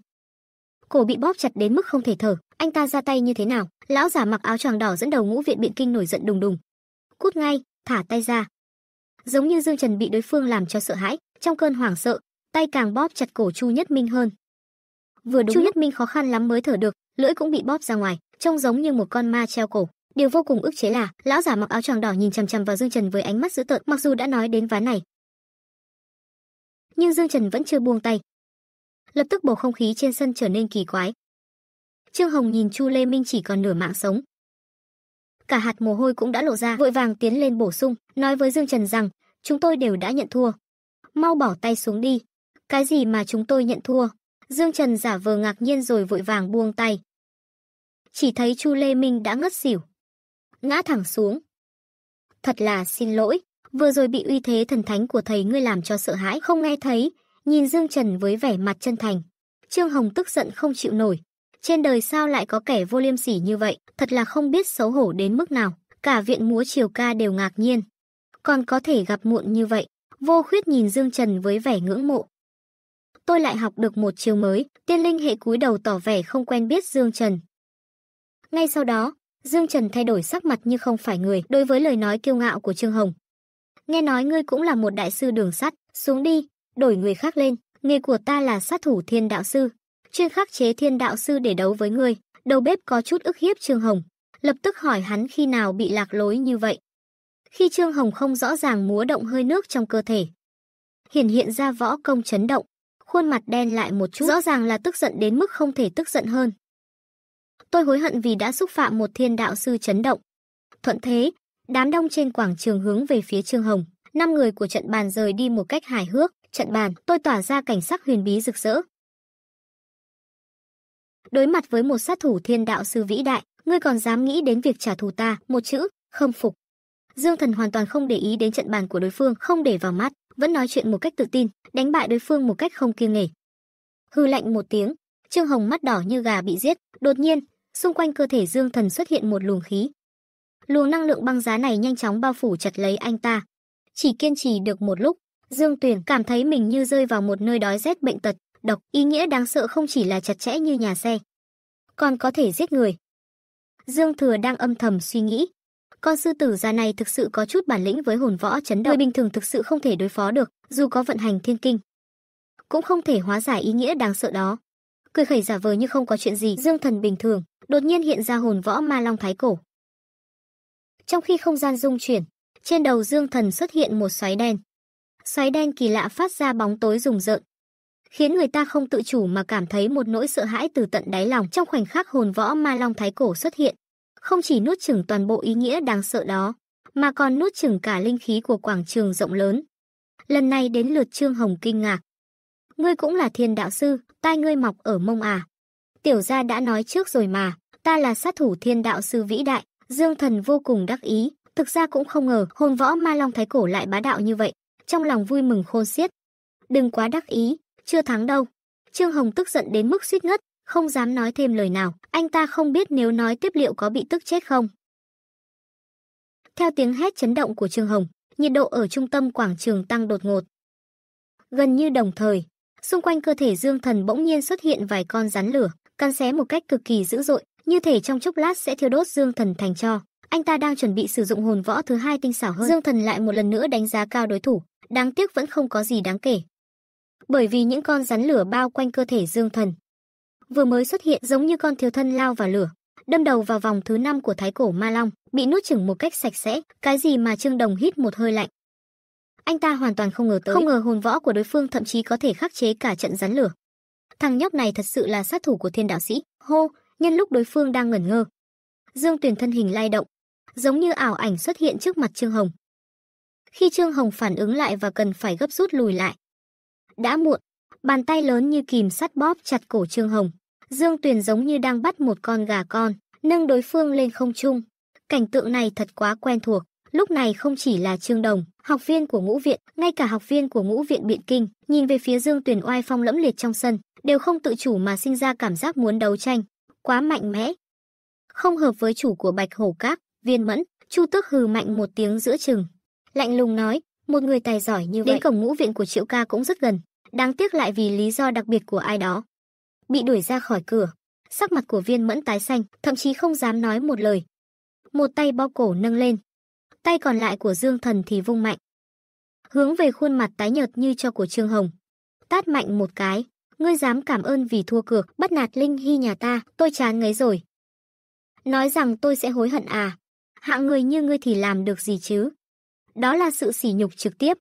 Cổ bị bóp chặt đến mức không thể thở, anh ta ra tay như thế nào? Lão giả mặc áo choàng đỏ dẫn đầu ngũ viện biện kinh nổi giận đùng đùng. Cút ngay, thả tay ra. Giống như Dương Trần bị đối phương làm cho sợ hãi, trong cơn hoảng sợ, tay càng bóp chặt cổ Chu Nhất Minh hơn. Vừa đúng Chu Nhất Minh khó khăn lắm mới thở được, lưỡi cũng bị bóp ra ngoài, trông giống như một con ma treo cổ. Điều vô cùng ức chế là, lão giả mặc áo choàng đỏ nhìn chằm chằm vào Dương Trần với ánh mắt dữ tợn, mặc dù đã nói đến ván này, nhưng Dương Trần vẫn chưa buông tay. Lập tức bầu không khí trên sân trở nên kỳ quái. Trương Hồng nhìn Chu Lê Minh chỉ còn nửa mạng sống. Cả hạt mồ hôi cũng đã lộ ra, vội vàng tiến lên bổ sung, nói với Dương Trần rằng, chúng tôi đều đã nhận thua. Mau bỏ tay xuống đi. Cái gì mà chúng tôi nhận thua? Dương Trần giả vờ ngạc nhiên rồi vội vàng buông tay. Chỉ thấy Chu Lê Minh đã ngất xỉu. Ngã thẳng xuống. Thật là xin lỗi, vừa rồi bị uy thế thần thánh của thầy ngươi làm cho sợ hãi không nghe thấy, nhìn Dương Trần với vẻ mặt chân thành. Trương Hồng tức giận không chịu nổi. Trên đời sao lại có kẻ vô liêm sỉ như vậy, thật là không biết xấu hổ đến mức nào. Cả viện múa triều ca đều ngạc nhiên. Còn có thể gặp muộn như vậy, vô khuyết nhìn Dương Trần với vẻ ngưỡng mộ. Tôi lại học được một chiều mới, tiên linh hệ cúi đầu tỏ vẻ không quen biết Dương Trần. Ngay sau đó, Dương Trần thay đổi sắc mặt như không phải người đối với lời nói kiêu ngạo của Trương Hồng nghe nói ngươi cũng là một đại sư đường sắt, xuống đi, đổi người khác lên, nghề của ta là sát thủ thiên đạo sư, chuyên khắc chế thiên đạo sư để đấu với ngươi." Đầu bếp có chút ức hiếp Trương Hồng, lập tức hỏi hắn khi nào bị lạc lối như vậy. Khi Trương Hồng không rõ ràng múa động hơi nước trong cơ thể, hiển hiện ra võ công chấn động, khuôn mặt đen lại một chút, rõ ràng là tức giận đến mức không thể tức giận hơn. Tôi hối hận vì đã xúc phạm một thiên đạo sư chấn động. Thuận thế, Đám đông trên quảng trường hướng về phía Trương Hồng, năm người của trận bàn rời đi một cách hài hước, trận bàn tôi tỏa ra cảnh sắc huyền bí rực rỡ. Đối mặt với một sát thủ thiên đạo sư vĩ đại, ngươi còn dám nghĩ đến việc trả thù ta, một chữ, không phục. Dương Thần hoàn toàn không để ý đến trận bàn của đối phương, không để vào mắt, vẫn nói chuyện một cách tự tin, đánh bại đối phương một cách không kiêng nể. Hư lạnh một tiếng, Trương Hồng mắt đỏ như gà bị giết, đột nhiên, xung quanh cơ thể Dương Thần xuất hiện một luồng khí, luồng năng lượng băng giá này nhanh chóng bao phủ chặt lấy anh ta chỉ kiên trì được một lúc dương tuyền cảm thấy mình như rơi vào một nơi đói rét bệnh tật độc ý nghĩa đáng sợ không chỉ là chặt chẽ như nhà xe còn có thể giết người dương thừa đang âm thầm suy nghĩ con sư tử già này thực sự có chút bản lĩnh với hồn võ chấn động người bình thường thực sự không thể đối phó được dù có vận hành thiên kinh cũng không thể hóa giải ý nghĩa đáng sợ đó cười khẩy giả vờ như không có chuyện gì dương thần bình thường đột nhiên hiện ra hồn võ ma long thái cổ trong khi không gian rung chuyển, trên đầu Dương Thần xuất hiện một xoáy đen. Xoáy đen kỳ lạ phát ra bóng tối rùng rợn, khiến người ta không tự chủ mà cảm thấy một nỗi sợ hãi từ tận đáy lòng. Trong khoảnh khắc hồn võ ma long thái cổ xuất hiện, không chỉ nuốt chửng toàn bộ ý nghĩa đáng sợ đó, mà còn nuốt chửng cả linh khí của quảng trường rộng lớn. Lần này đến lượt Trương Hồng kinh ngạc. Ngươi cũng là thiên đạo sư, tai ngươi mọc ở mông à. Tiểu gia đã nói trước rồi mà, ta là sát thủ thiên đạo sư vĩ đại. Dương Thần vô cùng đắc ý, thực ra cũng không ngờ hồn võ ma long thái cổ lại bá đạo như vậy, trong lòng vui mừng khôn xiết. Đừng quá đắc ý, chưa thắng đâu. Trương Hồng tức giận đến mức suýt ngất, không dám nói thêm lời nào, anh ta không biết nếu nói tiếp liệu có bị tức chết không. Theo tiếng hét chấn động của Trương Hồng, nhiệt độ ở trung tâm quảng trường tăng đột ngột. Gần như đồng thời, xung quanh cơ thể Dương Thần bỗng nhiên xuất hiện vài con rắn lửa, cắn xé một cách cực kỳ dữ dội, như thể trong chốc lát sẽ thiêu đốt Dương Thần thành cho. Anh ta đang chuẩn bị sử dụng hồn võ thứ hai tinh xảo hơn. Dương Thần lại một lần nữa đánh giá cao đối thủ, đáng tiếc vẫn không có gì đáng kể. Bởi vì những con rắn lửa bao quanh cơ thể Dương Thần vừa mới xuất hiện giống như con thiếu thân lao vào lửa, đâm đầu vào vòng thứ năm của thái cổ ma long, bị nuốt chửng một cách sạch sẽ, cái gì mà Trương Đồng hít một hơi lạnh. Anh ta hoàn toàn không ngờ tới, không ngờ hồn võ của đối phương thậm chí có thể khắc chế cả trận rắn lửa. Thằng nhóc này thật sự là sát thủ của Thiên đạo sĩ. Hô, nhân lúc đối phương đang ngẩn ngơ. Dương Tuyền thân hình lay động, giống như ảo ảnh xuất hiện trước mặt Trương Hồng. Khi Trương Hồng phản ứng lại và cần phải gấp rút lùi lại. Đã muộn, bàn tay lớn như kìm sắt bóp chặt cổ Trương Hồng. Dương Tuyền giống như đang bắt một con gà con, nâng đối phương lên không trung. Cảnh tượng này thật quá quen thuộc, lúc này không chỉ là Trương Đồng, học viên của ngũ viện, ngay cả học viên của ngũ viện Biện Kinh, nhìn về phía Dương Tuyền oai phong lẫm liệt trong sân, đều không tự chủ mà sinh ra cảm giác muốn đấu tranh quá mạnh mẽ. Không hợp với chủ của Bạch Hổ Các, viên mẫn, Chu Tước hừ mạnh một tiếng giữa chừng. Lạnh lùng nói, một người tài giỏi như vậy. Đến cổng ngũ viện của Triệu Ca cũng rất gần, đáng tiếc lại vì lý do đặc biệt của ai đó. Bị đuổi ra khỏi cửa, sắc mặt của viên mẫn tái xanh, thậm chí không dám nói một lời. Một tay bao cổ nâng lên, tay còn lại của Dương Thần thì vung mạnh. Hướng về khuôn mặt tái nhợt như cho của Trương Hồng. Tát mạnh một cái ngươi dám cảm ơn vì thua cược, bắt nạt Linh Hy nhà ta, tôi chán ngấy rồi. Nói rằng tôi sẽ hối hận à? Hạng người như ngươi thì làm được gì chứ? Đó là sự sỉ nhục trực tiếp.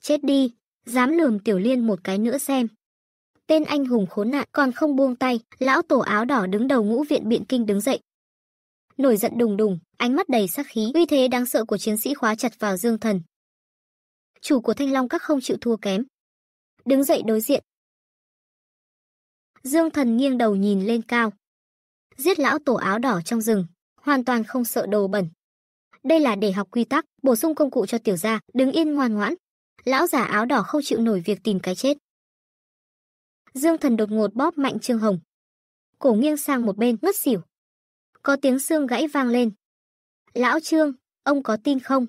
Chết đi, dám lườm Tiểu Liên một cái nữa xem. Tên anh hùng khốn nạn còn không buông tay, lão tổ áo đỏ đứng đầu ngũ viện biện kinh đứng dậy. Nổi giận đùng đùng, ánh mắt đầy sắc khí, uy thế đáng sợ của chiến sĩ khóa chặt vào Dương Thần. Chủ của Thanh Long các không chịu thua kém. Đứng dậy đối diện, Dương Thần nghiêng đầu nhìn lên cao. Giết lão tổ áo đỏ trong rừng, hoàn toàn không sợ đồ bẩn. Đây là để học quy tắc, bổ sung công cụ cho tiểu gia, đứng yên ngoan ngoãn. Lão giả áo đỏ không chịu nổi việc tìm cái chết. Dương Thần đột ngột bóp mạnh Trương Hồng. Cổ nghiêng sang một bên, ngất xỉu. Có tiếng xương gãy vang lên. Lão Trương, ông có tin không?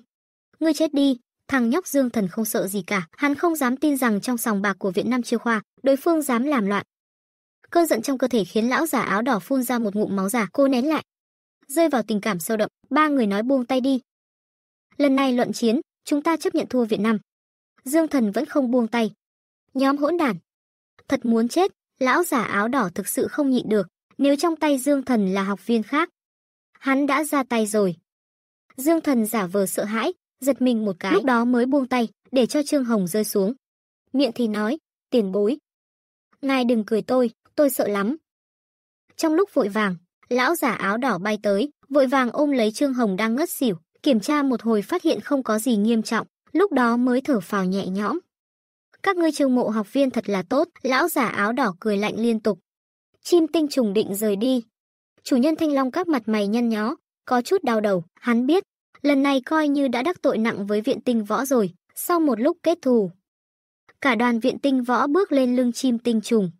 Ngươi chết đi, thằng nhóc Dương Thần không sợ gì cả. Hắn không dám tin rằng trong sòng bạc của Viện Nam Chiêu Khoa, đối phương dám làm loạn, cơn giận trong cơ thể khiến lão già áo đỏ phun ra một ngụm máu giả cô nén lại rơi vào tình cảm sâu đậm ba người nói buông tay đi lần này luận chiến chúng ta chấp nhận thua việt nam dương thần vẫn không buông tay nhóm hỗn đản thật muốn chết lão già áo đỏ thực sự không nhịn được nếu trong tay dương thần là học viên khác hắn đã ra tay rồi dương thần giả vờ sợ hãi giật mình một cái lúc đó mới buông tay để cho trương hồng rơi xuống miệng thì nói tiền bối ngài đừng cười tôi tôi sợ lắm. Trong lúc vội vàng, lão giả áo đỏ bay tới, vội vàng ôm lấy Trương Hồng đang ngất xỉu, kiểm tra một hồi phát hiện không có gì nghiêm trọng, lúc đó mới thở phào nhẹ nhõm. Các ngươi trường mộ học viên thật là tốt, lão giả áo đỏ cười lạnh liên tục. Chim tinh trùng định rời đi. Chủ nhân thanh long các mặt mày nhăn nhó, có chút đau đầu, hắn biết, lần này coi như đã đắc tội nặng với viện tinh võ rồi, sau một lúc kết thù. Cả đoàn viện tinh võ bước lên lưng chim tinh trùng,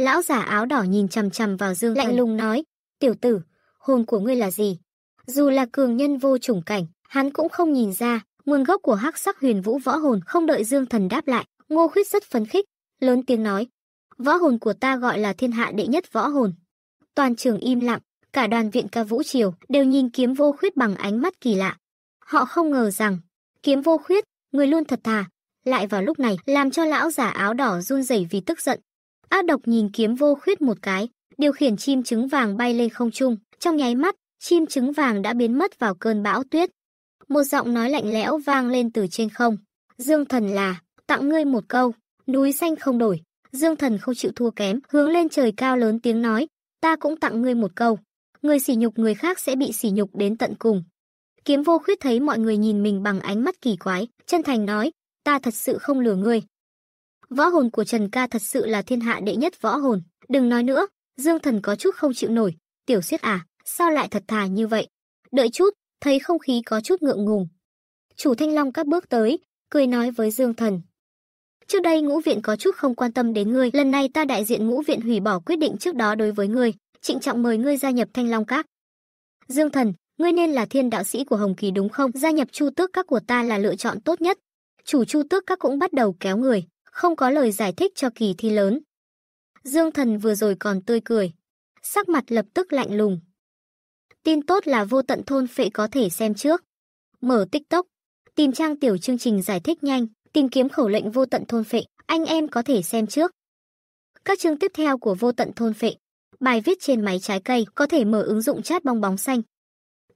Lão giả áo đỏ nhìn chằm chằm vào Dương Lạnh lùng nói, tiểu tử, hồn của ngươi là gì? Dù là cường nhân vô chủng cảnh, hắn cũng không nhìn ra, nguồn gốc của hắc sắc huyền vũ võ hồn không đợi Dương Thần đáp lại, Ngô Khuyết rất phấn khích, lớn tiếng nói, võ hồn của ta gọi là thiên hạ đệ nhất võ hồn. Toàn trường im lặng, cả đoàn viện ca vũ triều đều nhìn kiếm vô khuyết bằng ánh mắt kỳ lạ. Họ không ngờ rằng, kiếm vô khuyết, người luôn thật thà, lại vào lúc này làm cho lão giả áo đỏ run rẩy vì tức giận, Á độc nhìn kiếm vô khuyết một cái, điều khiển chim trứng vàng bay lên không trung. Trong nháy mắt, chim trứng vàng đã biến mất vào cơn bão tuyết. Một giọng nói lạnh lẽo vang lên từ trên không. Dương thần là, tặng ngươi một câu, núi xanh không đổi. Dương thần không chịu thua kém, hướng lên trời cao lớn tiếng nói, ta cũng tặng ngươi một câu. Người sỉ nhục người khác sẽ bị sỉ nhục đến tận cùng. Kiếm vô khuyết thấy mọi người nhìn mình bằng ánh mắt kỳ quái, chân thành nói, ta thật sự không lừa ngươi, Võ hồn của Trần Ca thật sự là thiên hạ đệ nhất võ hồn, đừng nói nữa, Dương Thần có chút không chịu nổi, tiểu Xuyết à, sao lại thật thà như vậy? Đợi chút, thấy không khí có chút ngượng ngùng. Chủ Thanh Long các bước tới, cười nói với Dương Thần. Trước đây ngũ viện có chút không quan tâm đến ngươi, lần này ta đại diện ngũ viện hủy bỏ quyết định trước đó đối với ngươi, trịnh trọng mời ngươi gia nhập Thanh Long các. Dương Thần, ngươi nên là thiên đạo sĩ của Hồng Kỳ đúng không? Gia nhập Chu Tước các của ta là lựa chọn tốt nhất. Chủ Chu Tước các cũng bắt đầu kéo người, không có lời giải thích cho kỳ thi lớn. Dương Thần vừa rồi còn tươi cười, sắc mặt lập tức lạnh lùng. Tin tốt là vô tận thôn phệ có thể xem trước. Mở TikTok, tìm trang tiểu chương trình giải thích nhanh, tìm kiếm khẩu lệnh vô tận thôn phệ, anh em có thể xem trước. Các chương tiếp theo của vô tận thôn phệ, bài viết trên máy trái cây có thể mở ứng dụng chat bong bóng xanh.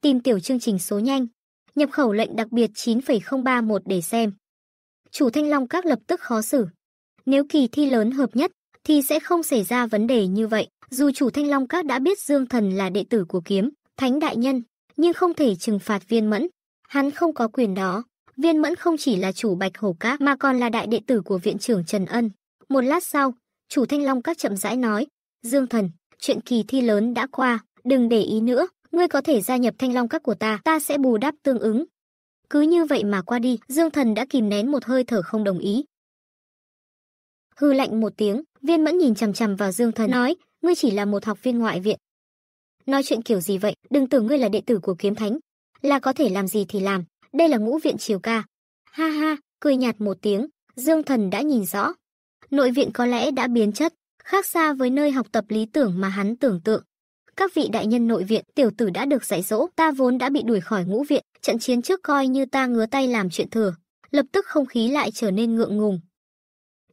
Tìm tiểu chương trình số nhanh, nhập khẩu lệnh đặc biệt 9.031 để xem chủ Thanh Long Các lập tức khó xử. Nếu kỳ thi lớn hợp nhất, thì sẽ không xảy ra vấn đề như vậy. Dù chủ Thanh Long Các đã biết Dương Thần là đệ tử của kiếm, Thánh Đại Nhân, nhưng không thể trừng phạt viên mẫn. Hắn không có quyền đó. Viên mẫn không chỉ là chủ Bạch Hổ Các mà còn là đại đệ tử của viện trưởng Trần Ân. Một lát sau, chủ Thanh Long Các chậm rãi nói, Dương Thần, chuyện kỳ thi lớn đã qua, đừng để ý nữa. Ngươi có thể gia nhập Thanh Long Các của ta, ta sẽ bù đắp tương ứng. Cứ như vậy mà qua đi, Dương Thần đã kìm nén một hơi thở không đồng ý. Hư lạnh một tiếng, Viên Mẫn nhìn chằm chằm vào Dương Thần nói, ngươi chỉ là một học viên ngoại viện. Nói chuyện kiểu gì vậy, đừng tưởng ngươi là đệ tử của kiếm thánh, là có thể làm gì thì làm, đây là ngũ viện triều ca. Ha ha, cười nhạt một tiếng, Dương Thần đã nhìn rõ. Nội viện có lẽ đã biến chất, khác xa với nơi học tập lý tưởng mà hắn tưởng tượng các vị đại nhân nội viện, tiểu tử đã được dạy dỗ, ta vốn đã bị đuổi khỏi ngũ viện, trận chiến trước coi như ta ngứa tay làm chuyện thừa, lập tức không khí lại trở nên ngượng ngùng.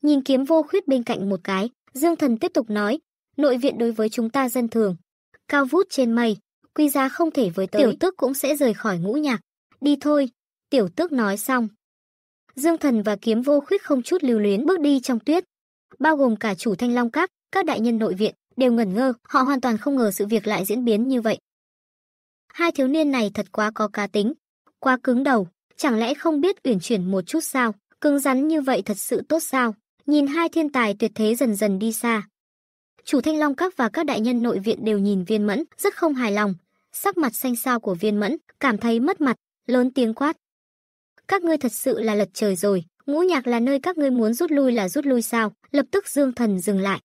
Nhìn kiếm vô khuyết bên cạnh một cái, Dương Thần tiếp tục nói, nội viện đối với chúng ta dân thường, cao vút trên mây, quy giá không thể với tới. Tiểu tước cũng sẽ rời khỏi ngũ nhạc, đi thôi, tiểu tước nói xong. Dương Thần và kiếm vô khuyết không chút lưu luyến bước đi trong tuyết, bao gồm cả chủ thanh long các, các đại nhân nội viện, đều ngẩn ngơ, họ hoàn toàn không ngờ sự việc lại diễn biến như vậy. Hai thiếu niên này thật quá có cá tính, quá cứng đầu, chẳng lẽ không biết uyển chuyển một chút sao, cứng rắn như vậy thật sự tốt sao? Nhìn hai thiên tài tuyệt thế dần dần đi xa. Chủ Thanh Long Các và các đại nhân nội viện đều nhìn Viên Mẫn, rất không hài lòng, sắc mặt xanh xao của Viên Mẫn, cảm thấy mất mặt, lớn tiếng quát: "Các ngươi thật sự là lật trời rồi, Ngũ Nhạc là nơi các ngươi muốn rút lui là rút lui sao?" Lập tức Dương Thần dừng lại,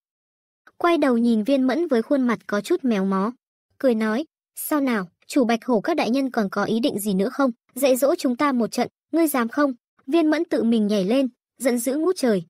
quay đầu nhìn viên mẫn với khuôn mặt có chút méo mó cười nói sao nào chủ bạch hổ các đại nhân còn có ý định gì nữa không dạy dỗ chúng ta một trận ngươi dám không viên mẫn tự mình nhảy lên giận dữ ngút trời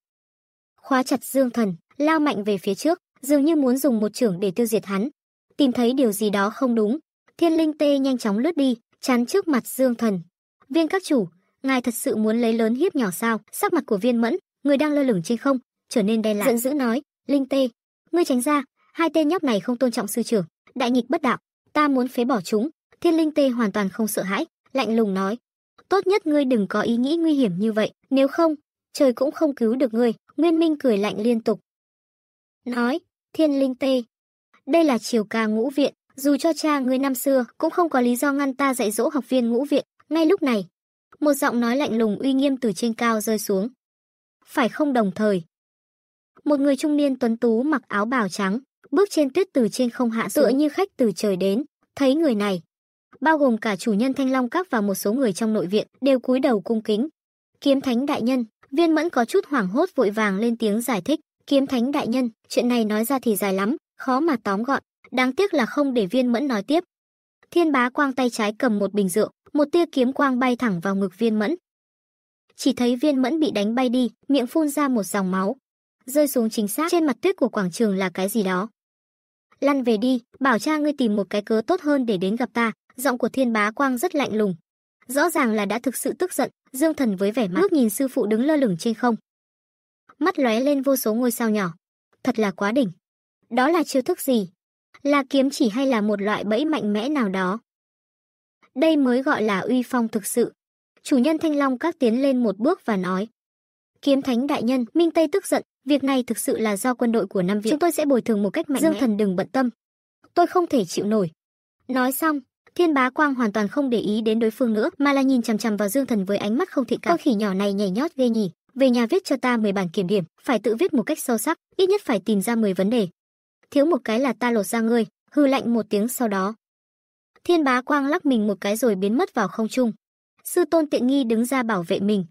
khóa chặt dương thần lao mạnh về phía trước dường như muốn dùng một trưởng để tiêu diệt hắn tìm thấy điều gì đó không đúng thiên linh tê nhanh chóng lướt đi chắn trước mặt dương thần viên các chủ ngài thật sự muốn lấy lớn hiếp nhỏ sao sắc mặt của viên mẫn người đang lơ lửng trên không trở nên đen lại giận dữ nói linh tê Ngươi tránh ra, hai tên nhóc này không tôn trọng sư trưởng, đại nghịch bất đạo, ta muốn phế bỏ chúng." Thiên Linh Tê hoàn toàn không sợ hãi, lạnh lùng nói: "Tốt nhất ngươi đừng có ý nghĩ nguy hiểm như vậy, nếu không, trời cũng không cứu được ngươi." Nguyên Minh cười lạnh liên tục. Nói: "Thiên Linh Tê, đây là chiều ca ngũ viện, dù cho cha ngươi năm xưa cũng không có lý do ngăn ta dạy dỗ học viên ngũ viện." Ngay lúc này, một giọng nói lạnh lùng uy nghiêm từ trên cao rơi xuống. Phải không đồng thời, một người trung niên tuấn tú mặc áo bào trắng, bước trên tuyết từ trên không hạ tựa như khách từ trời đến, thấy người này. Bao gồm cả chủ nhân Thanh Long Các và một số người trong nội viện đều cúi đầu cung kính. Kiếm Thánh Đại Nhân, viên mẫn có chút hoảng hốt vội vàng lên tiếng giải thích. Kiếm Thánh Đại Nhân, chuyện này nói ra thì dài lắm, khó mà tóm gọn, đáng tiếc là không để viên mẫn nói tiếp. Thiên bá quang tay trái cầm một bình rượu, một tia kiếm quang bay thẳng vào ngực viên mẫn. Chỉ thấy viên mẫn bị đánh bay đi, miệng phun ra một dòng máu, rơi xuống chính xác trên mặt tuyết của quảng trường là cái gì đó. Lăn về đi, bảo cha ngươi tìm một cái cớ tốt hơn để đến gặp ta, giọng của thiên bá quang rất lạnh lùng. Rõ ràng là đã thực sự tức giận, Dương Thần với vẻ mặt mắt nhìn sư phụ đứng lơ lửng trên không. Mắt lóe lên vô số ngôi sao nhỏ. Thật là quá đỉnh. Đó là chiêu thức gì? Là kiếm chỉ hay là một loại bẫy mạnh mẽ nào đó? Đây mới gọi là uy phong thực sự. Chủ nhân Thanh Long các tiến lên một bước và nói. Kiếm Thánh Đại Nhân, Minh Tây tức giận, Việc này thực sự là do quân đội của Nam Việt. Chúng tôi sẽ bồi thường một cách mạnh Dương mẽ. Thần đừng bận tâm. Tôi không thể chịu nổi. Nói xong, Thiên Bá Quang hoàn toàn không để ý đến đối phương nữa, mà là nhìn chằm chằm vào Dương Thần với ánh mắt không thiện cảm. Con khỉ nhỏ này nhảy nhót ghê nhỉ, về nhà viết cho ta 10 bản kiểm điểm, phải tự viết một cách sâu sắc, ít nhất phải tìm ra 10 vấn đề. Thiếu một cái là ta lột ra ngươi, hư lạnh một tiếng sau đó. Thiên Bá Quang lắc mình một cái rồi biến mất vào không trung. Sư Tôn Tiện Nghi đứng ra bảo vệ mình,